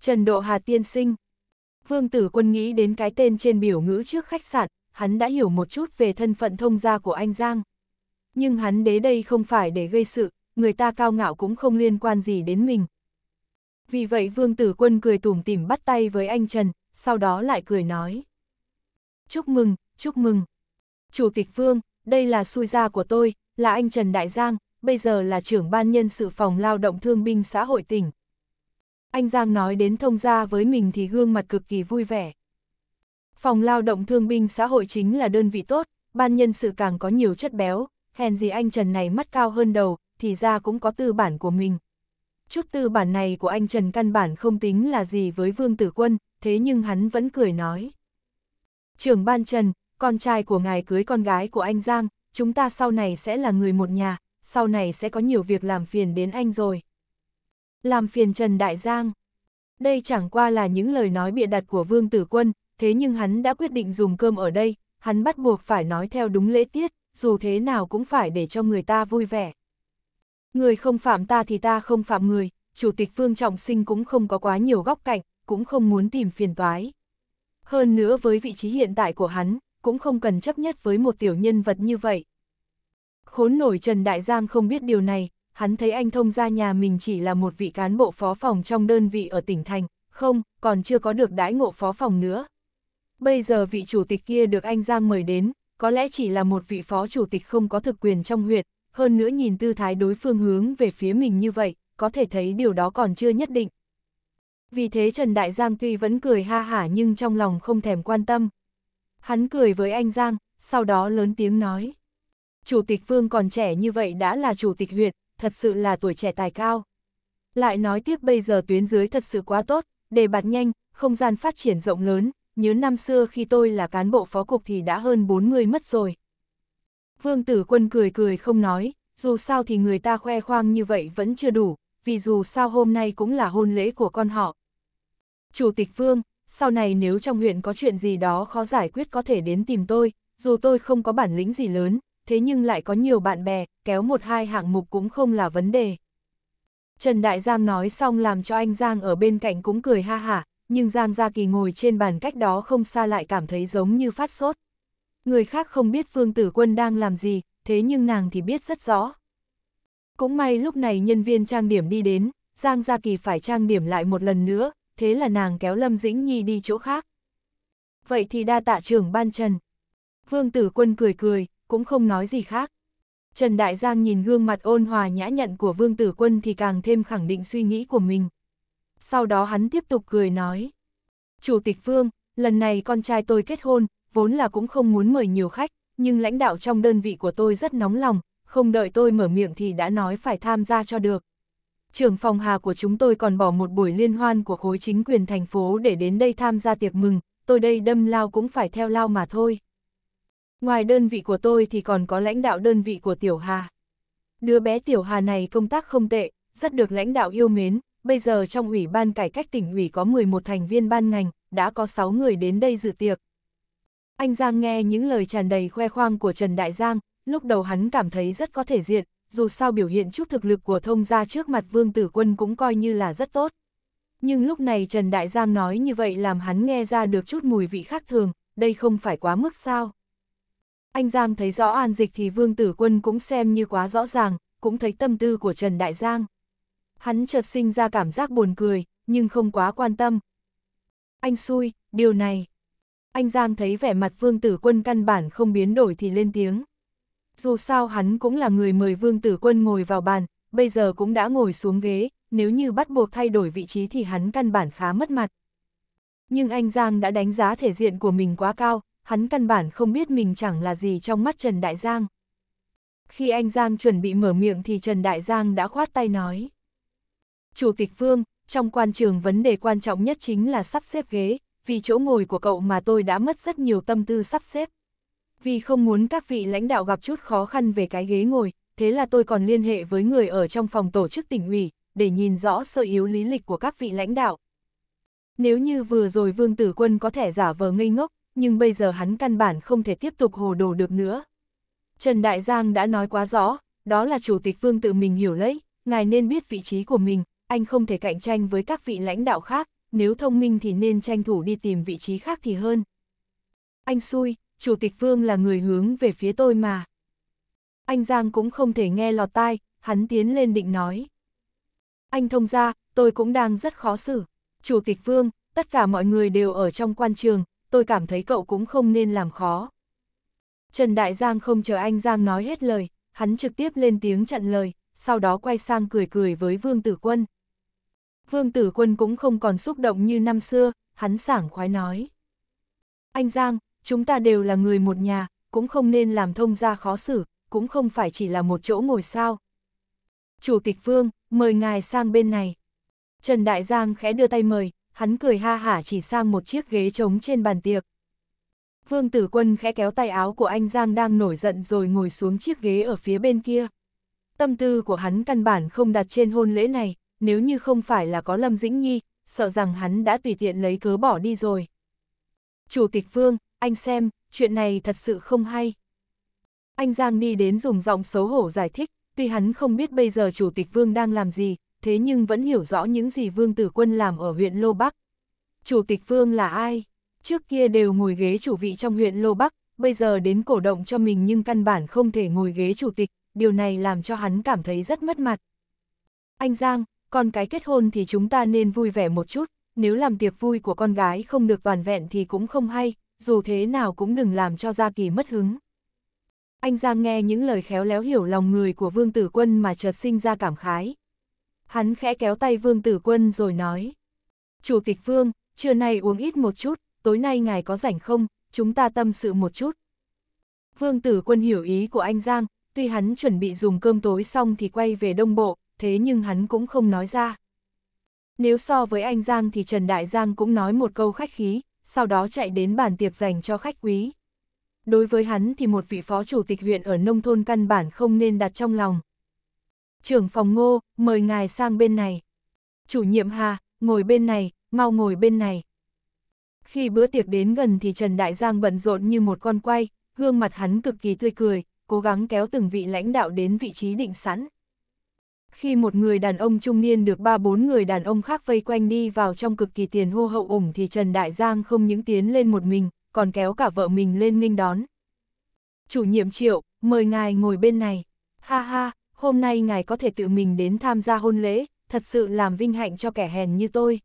Trần Độ Hà tiên sinh Vương Tử Quân nghĩ đến cái tên trên biểu ngữ trước khách sạn, hắn đã hiểu một chút về thân phận thông gia của anh Giang. Nhưng hắn đến đây không phải để gây sự, người ta cao ngạo cũng không liên quan gì đến mình. Vì vậy Vương Tử Quân cười tủm tỉm bắt tay với anh Trần, sau đó lại cười nói. Chúc mừng, chúc mừng. Chủ tịch Vương, đây là xui gia của tôi, là anh Trần Đại Giang, bây giờ là trưởng ban nhân sự phòng lao động thương binh xã hội tỉnh. Anh Giang nói đến thông gia với mình thì gương mặt cực kỳ vui vẻ. Phòng lao động thương binh xã hội chính là đơn vị tốt, ban nhân sự càng có nhiều chất béo, hèn gì anh Trần này mắt cao hơn đầu, thì ra cũng có tư bản của mình. Chút tư bản này của anh Trần căn bản không tính là gì với Vương Tử Quân, thế nhưng hắn vẫn cười nói. Trưởng ban Trần, con trai của ngài cưới con gái của anh Giang, chúng ta sau này sẽ là người một nhà, sau này sẽ có nhiều việc làm phiền đến anh rồi. Làm phiền Trần Đại Giang. Đây chẳng qua là những lời nói bịa đặt của Vương Tử Quân, thế nhưng hắn đã quyết định dùng cơm ở đây, hắn bắt buộc phải nói theo đúng lễ tiết, dù thế nào cũng phải để cho người ta vui vẻ. Người không phạm ta thì ta không phạm người, Chủ tịch Vương Trọng Sinh cũng không có quá nhiều góc cạnh, cũng không muốn tìm phiền toái. Hơn nữa với vị trí hiện tại của hắn, cũng không cần chấp nhất với một tiểu nhân vật như vậy. Khốn nổi Trần Đại Giang không biết điều này, hắn thấy anh thông gia nhà mình chỉ là một vị cán bộ phó phòng trong đơn vị ở tỉnh thành, không, còn chưa có được đãi ngộ phó phòng nữa. Bây giờ vị chủ tịch kia được anh Giang mời đến, có lẽ chỉ là một vị phó chủ tịch không có thực quyền trong huyện, hơn nữa nhìn tư thái đối phương hướng về phía mình như vậy, có thể thấy điều đó còn chưa nhất định. Vì thế Trần Đại Giang tuy vẫn cười ha hả nhưng trong lòng không thèm quan tâm. Hắn cười với anh Giang, sau đó lớn tiếng nói. Chủ tịch Vương còn trẻ như vậy đã là chủ tịch huyện, thật sự là tuổi trẻ tài cao. Lại nói tiếp bây giờ tuyến dưới thật sự quá tốt, đề bạt nhanh, không gian phát triển rộng lớn, nhớ năm xưa khi tôi là cán bộ phó cục thì đã hơn 40 mất rồi. Vương Tử Quân cười cười không nói, dù sao thì người ta khoe khoang như vậy vẫn chưa đủ, vì dù sao hôm nay cũng là hôn lễ của con họ. Chủ tịch Vương, sau này nếu trong huyện có chuyện gì đó khó giải quyết có thể đến tìm tôi, dù tôi không có bản lĩnh gì lớn, thế nhưng lại có nhiều bạn bè, kéo một hai hạng mục cũng không là vấn đề. Trần Đại Giang nói xong làm cho anh Giang ở bên cạnh cũng cười ha hả, nhưng Giang Gia Kỳ ngồi trên bàn cách đó không xa lại cảm thấy giống như phát sốt. Người khác không biết Phương Tử Quân đang làm gì, thế nhưng nàng thì biết rất rõ. Cũng may lúc này nhân viên trang điểm đi đến, Giang Gia Kỳ phải trang điểm lại một lần nữa, thế là nàng kéo Lâm Dĩnh Nhi đi chỗ khác. Vậy thì đa tạ trưởng ban Trần. Vương Tử Quân cười cười, cũng không nói gì khác. Trần Đại Giang nhìn gương mặt ôn hòa nhã nhặn của Vương Tử Quân thì càng thêm khẳng định suy nghĩ của mình. Sau đó hắn tiếp tục cười nói. Chủ tịch Vương, lần này con trai tôi kết hôn, vốn là cũng không muốn mời nhiều khách, nhưng lãnh đạo trong đơn vị của tôi rất nóng lòng, không đợi tôi mở miệng thì đã nói phải tham gia cho được, trưởng phòng Hà của chúng tôi còn bỏ một buổi liên hoan của khối chính quyền thành phố để đến đây tham gia tiệc mừng, tôi đây đâm lao cũng phải theo lao mà thôi. Ngoài đơn vị của tôi thì còn có lãnh đạo đơn vị của Tiểu Hà. Đứa bé Tiểu Hà này công tác không tệ, rất được lãnh đạo yêu mến, bây giờ trong ủy ban cải cách tỉnh ủy có 11 thành viên ban ngành, đã có 6 người đến đây dự tiệc. Anh Giang nghe những lời tràn đầy khoe khoang của Trần Đại Giang, lúc đầu hắn cảm thấy rất có thể diện, dù sao biểu hiện chút thực lực của thông gia trước mặt vương tử quân cũng coi như là rất tốt. Nhưng lúc này Trần Đại Giang nói như vậy làm hắn nghe ra được chút mùi vị khác thường, đây không phải quá mức sao. Anh Giang thấy rõ an dịch thì vương tử quân cũng xem như quá rõ ràng, cũng thấy tâm tư của Trần Đại Giang. Hắn chợt sinh ra cảm giác buồn cười, nhưng không quá quan tâm. Anh xui, điều này. Anh Giang thấy vẻ mặt vương tử quân căn bản không biến đổi thì lên tiếng dù sao hắn cũng là người mời Vương Tử Quân ngồi vào bàn, bây giờ cũng đã ngồi xuống ghế, nếu như bắt buộc thay đổi vị trí thì hắn căn bản khá mất mặt. Nhưng anh Giang đã đánh giá thể diện của mình quá cao, hắn căn bản không biết mình chẳng là gì trong mắt Trần Đại Giang. Khi anh Giang chuẩn bị mở miệng thì Trần Đại Giang đã khoát tay nói. Chủ tịch Vương, trong quan trường vấn đề quan trọng nhất chính là sắp xếp ghế, vì chỗ ngồi của cậu mà tôi đã mất rất nhiều tâm tư sắp xếp vì không muốn các vị lãnh đạo gặp chút khó khăn về cái ghế ngồi, thế là tôi còn liên hệ với người ở trong phòng tổ chức tỉnh ủy, để nhìn rõ sơ yếu lý lịch của các vị lãnh đạo. Nếu như vừa rồi Vương Tử Quân có thể giả vờ ngây ngốc, nhưng bây giờ hắn căn bản không thể tiếp tục hồ đồ được nữa. Trần Đại Giang đã nói quá rõ, đó là Chủ tịch Vương tự mình hiểu lấy, ngài nên biết vị trí của mình, anh không thể cạnh tranh với các vị lãnh đạo khác, nếu thông minh thì nên tranh thủ đi tìm vị trí khác thì hơn. Anh xui, Chủ tịch Vương là người hướng về phía tôi mà. Anh Giang cũng không thể nghe lọt tai, hắn tiến lên định nói. Anh thông ra, tôi cũng đang rất khó xử. Chủ tịch Vương, tất cả mọi người đều ở trong quan trường, tôi cảm thấy cậu cũng không nên làm khó. Trần Đại Giang không chờ anh Giang nói hết lời, hắn trực tiếp lên tiếng chặn lời, sau đó quay sang cười cười với Vương Tử Quân. Vương Tử Quân cũng không còn xúc động như năm xưa, hắn sảng khoái nói. Anh Giang, chúng ta đều là người một nhà, cũng không nên làm thông gia khó xử, cũng không phải chỉ là một chỗ ngồi sao. Chủ tịch Vương, mời ngài sang bên này. Trần Đại Giang khẽ đưa tay mời, hắn cười ha hả chỉ sang một chiếc ghế trống trên bàn tiệc. Vương Tử Quân khẽ kéo tay áo của anh Giang đang nổi giận rồi ngồi xuống chiếc ghế ở phía bên kia. Tâm tư của hắn căn bản không đặt trên hôn lễ này, nếu như không phải là có Lâm Dĩnh Nhi, sợ rằng hắn đã tùy tiện lấy cớ bỏ đi rồi. Chủ tịch Vương, anh xem, chuyện này thật sự không hay. Anh Giang đi đến dùng giọng xấu hổ giải thích, tuy hắn không biết bây giờ Chủ tịch Vương đang làm gì, thế nhưng vẫn hiểu rõ những gì Vương Tử Quân làm ở huyện Lô Bắc. Chủ tịch Vương là ai? Trước kia đều ngồi ghế chủ vị trong huyện Lô Bắc, bây giờ đến cổ động cho mình nhưng căn bản không thể ngồi ghế chủ tịch, điều này làm cho hắn cảm thấy rất mất mặt. Anh Giang, con cái kết hôn thì chúng ta nên vui vẻ một chút, nếu làm tiệc vui của con gái không được toàn vẹn thì cũng không hay, dù thế nào cũng đừng làm cho Gia Kỳ mất hứng. Anh Giang nghe những lời khéo léo hiểu lòng người của Vương Tử Quân mà chợt sinh ra cảm khái. Hắn khẽ kéo tay Vương Tử Quân rồi nói. Chủ tịch Vương, trưa nay uống ít một chút, tối nay ngài có rảnh không, chúng ta tâm sự một chút. Vương Tử Quân hiểu ý của anh Giang, tuy hắn chuẩn bị dùng cơm tối xong thì quay về Đông Bộ, thế nhưng hắn cũng không nói ra. Nếu so với anh Giang thì Trần Đại Giang cũng nói một câu khách khí, sau đó chạy đến bàn tiệc dành cho khách quý. Đối với hắn thì một vị phó chủ tịch huyện ở nông thôn căn bản không nên đặt trong lòng. Trưởng phòng ngô, mời ngài sang bên này. Chủ nhiệm Hà, ngồi bên này, mau ngồi bên này. Khi bữa tiệc đến gần thì Trần Đại Giang bận rộn như một con quay, gương mặt hắn cực kỳ tươi cười, cố gắng kéo từng vị lãnh đạo đến vị trí định sẵn. Khi một người đàn ông trung niên được ba bốn người đàn ông khác vây quanh đi vào trong cực kỳ tiền hô hậu ủng thì Trần Đại Giang không những tiến lên một mình, còn kéo cả vợ mình lên nghênh đón. Chủ nhiệm triệu, mời ngài ngồi bên này. Ha ha, hôm nay ngài có thể tự mình đến tham gia hôn lễ, thật sự làm vinh hạnh cho kẻ hèn như tôi.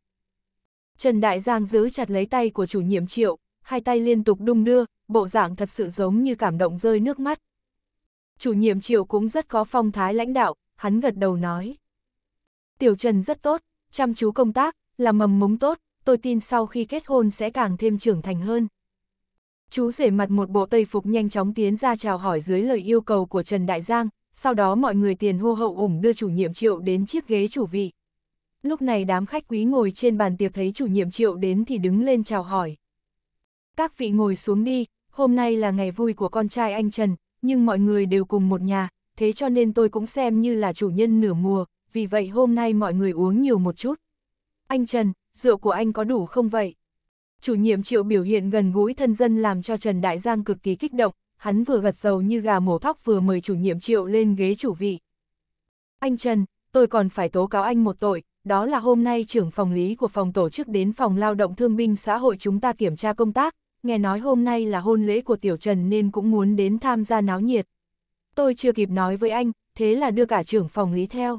Trần Đại Giang giữ chặt lấy tay của chủ nhiệm triệu, hai tay liên tục đung đưa, bộ dạng thật sự giống như cảm động rơi nước mắt. Chủ nhiệm triệu cũng rất có phong thái lãnh đạo, hắn gật đầu nói. Tiểu Trần rất tốt, chăm chú công tác, là mầm mống tốt, tôi tin sau khi kết hôn sẽ càng thêm trưởng thành hơn. Chú rể mặt một bộ tây phục nhanh chóng tiến ra chào hỏi dưới lời yêu cầu của Trần Đại Giang, sau đó mọi người tiền hô hậu ủng đưa chủ nhiệm triệu đến chiếc ghế chủ vị. Lúc này đám khách quý ngồi trên bàn tiệc thấy chủ nhiệm triệu đến thì đứng lên chào hỏi. Các vị ngồi xuống đi, hôm nay là ngày vui của con trai anh Trần, nhưng mọi người đều cùng một nhà, thế cho nên tôi cũng xem như là chủ nhân nửa mùa, vì vậy hôm nay mọi người uống nhiều một chút. Anh Trần, rượu của anh có đủ không vậy? Chủ nhiệm triệu biểu hiện gần gũi thân dân làm cho Trần Đại Giang cực kỳ kích động, hắn vừa gật dầu như gà mổ thóc vừa mời chủ nhiệm triệu lên ghế chủ vị. Anh Trần, tôi còn phải tố cáo anh một tội, đó là hôm nay trưởng phòng lý của phòng tổ chức đến phòng lao động thương binh xã hội chúng ta kiểm tra công tác, nghe nói hôm nay là hôn lễ của Tiểu Trần nên cũng muốn đến tham gia náo nhiệt tôi chưa kịp nói với anh, thế là đưa cả trưởng phòng lý theo.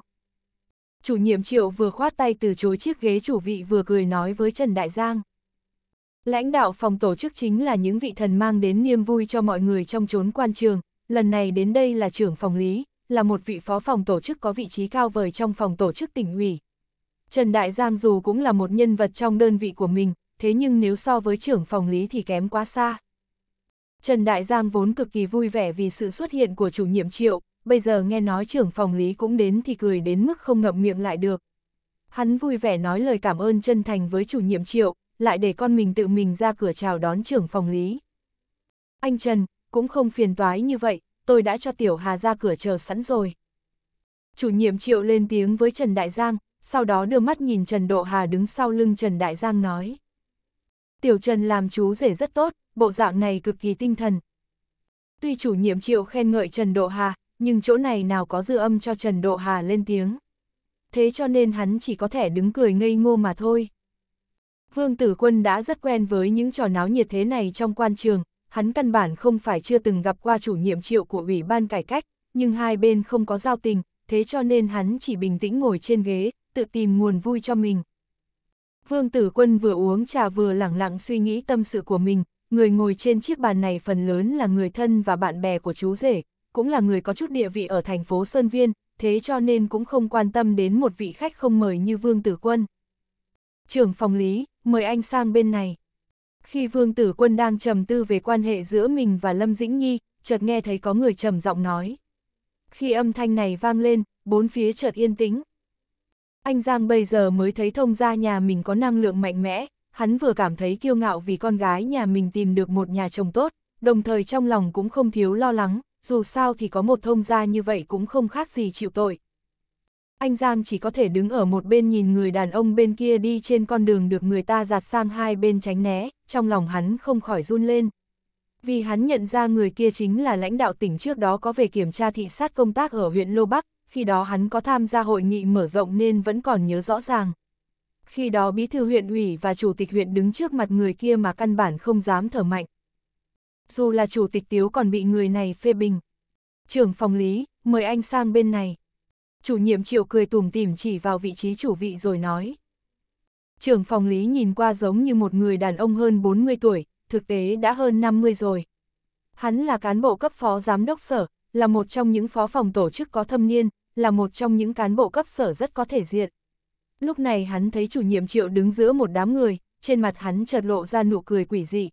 Chủ nhiệm triệu vừa khoát tay từ chối chiếc ghế chủ vị vừa cười nói với Trần Đại Giang. Lãnh đạo phòng tổ chức chính là những vị thần mang đến niềm vui cho mọi người trong chốn quan trường, lần này đến đây là trưởng phòng lý, là một vị phó phòng tổ chức có vị trí cao vời trong phòng tổ chức tỉnh ủy. Trần Đại Giang dù cũng là một nhân vật trong đơn vị của mình, thế nhưng nếu so với trưởng phòng lý thì kém quá xa. Trần Đại Giang vốn cực kỳ vui vẻ vì sự xuất hiện của chủ nhiệm triệu, bây giờ nghe nói trưởng phòng lý cũng đến thì cười đến mức không ngậm miệng lại được. Hắn vui vẻ nói lời cảm ơn chân thành với chủ nhiệm triệu, lại để con mình tự mình ra cửa chào đón trưởng phòng lý. Anh Trần, cũng không phiền toái như vậy, tôi đã cho Tiểu Hà ra cửa chờ sẵn rồi. Chủ nhiệm triệu lên tiếng với Trần Đại Giang, sau đó đưa mắt nhìn Trần Độ Hà đứng sau lưng Trần Đại Giang nói. Tiểu Trần làm chú rể rất tốt, bộ dạng này cực kỳ tinh thần. Tuy chủ nhiệm triệu khen ngợi Trần Độ Hà, nhưng chỗ này nào có dư âm cho Trần Độ Hà lên tiếng. Thế cho nên hắn chỉ có thể đứng cười ngây ngô mà thôi. Vương Tử Quân đã rất quen với những trò náo nhiệt thế này trong quan trường, hắn căn bản không phải chưa từng gặp qua chủ nhiệm triệu của Ủy ban Cải cách, nhưng hai bên không có giao tình, thế cho nên hắn chỉ bình tĩnh ngồi trên ghế, tự tìm nguồn vui cho mình. Vương Tử Quân vừa uống trà vừa lặng lặng suy nghĩ tâm sự của mình, người ngồi trên chiếc bàn này phần lớn là người thân và bạn bè của chú rể, cũng là người có chút địa vị ở thành phố Sơn Viên, thế cho nên cũng không quan tâm đến một vị khách không mời như Vương Tử Quân. Trưởng phòng lý, mời anh sang bên này. Khi Vương Tử Quân đang trầm tư về quan hệ giữa mình và Lâm Dĩnh Nhi, chợt nghe thấy có người trầm giọng nói. Khi âm thanh này vang lên, bốn phía chợt yên tĩnh. Anh Giang bây giờ mới thấy thông gia nhà mình có năng lượng mạnh mẽ, hắn vừa cảm thấy kiêu ngạo vì con gái nhà mình tìm được một nhà chồng tốt, đồng thời trong lòng cũng không thiếu lo lắng, dù sao thì có một thông gia như vậy cũng không khác gì chịu tội. Anh Giang chỉ có thể đứng ở một bên nhìn người đàn ông bên kia đi trên con đường được người ta giạt sang hai bên tránh né, trong lòng hắn không khỏi run lên. Vì hắn nhận ra người kia chính là lãnh đạo tỉnh trước đó có về kiểm tra thị sát công tác ở huyện Lô Bắc, khi đó hắn có tham gia hội nghị mở rộng nên vẫn còn nhớ rõ ràng khi đó bí thư huyện ủy và chủ tịch huyện đứng trước mặt người kia mà căn bản không dám thở mạnh. Dù là chủ tịch Tiếu còn bị người này phê bình. Trưởng phòng lý, mời anh sang bên này. Chủ nhiệm triệu cười tùm tìm chỉ vào vị trí chủ vị rồi nói. Trưởng phòng lý nhìn qua giống như một người đàn ông hơn 40 tuổi, thực tế đã hơn 50 rồi. Hắn là cán bộ cấp phó giám đốc sở, là một trong những phó phòng tổ chức có thâm niên, là một trong những cán bộ cấp sở rất có thể diện. Lúc này hắn thấy chủ nhiệm triệu đứng giữa một đám người, trên mặt hắn chợt lộ ra nụ cười quỷ dị.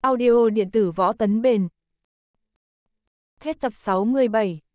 Audio điện tử võ tấn bền. Hết tập 67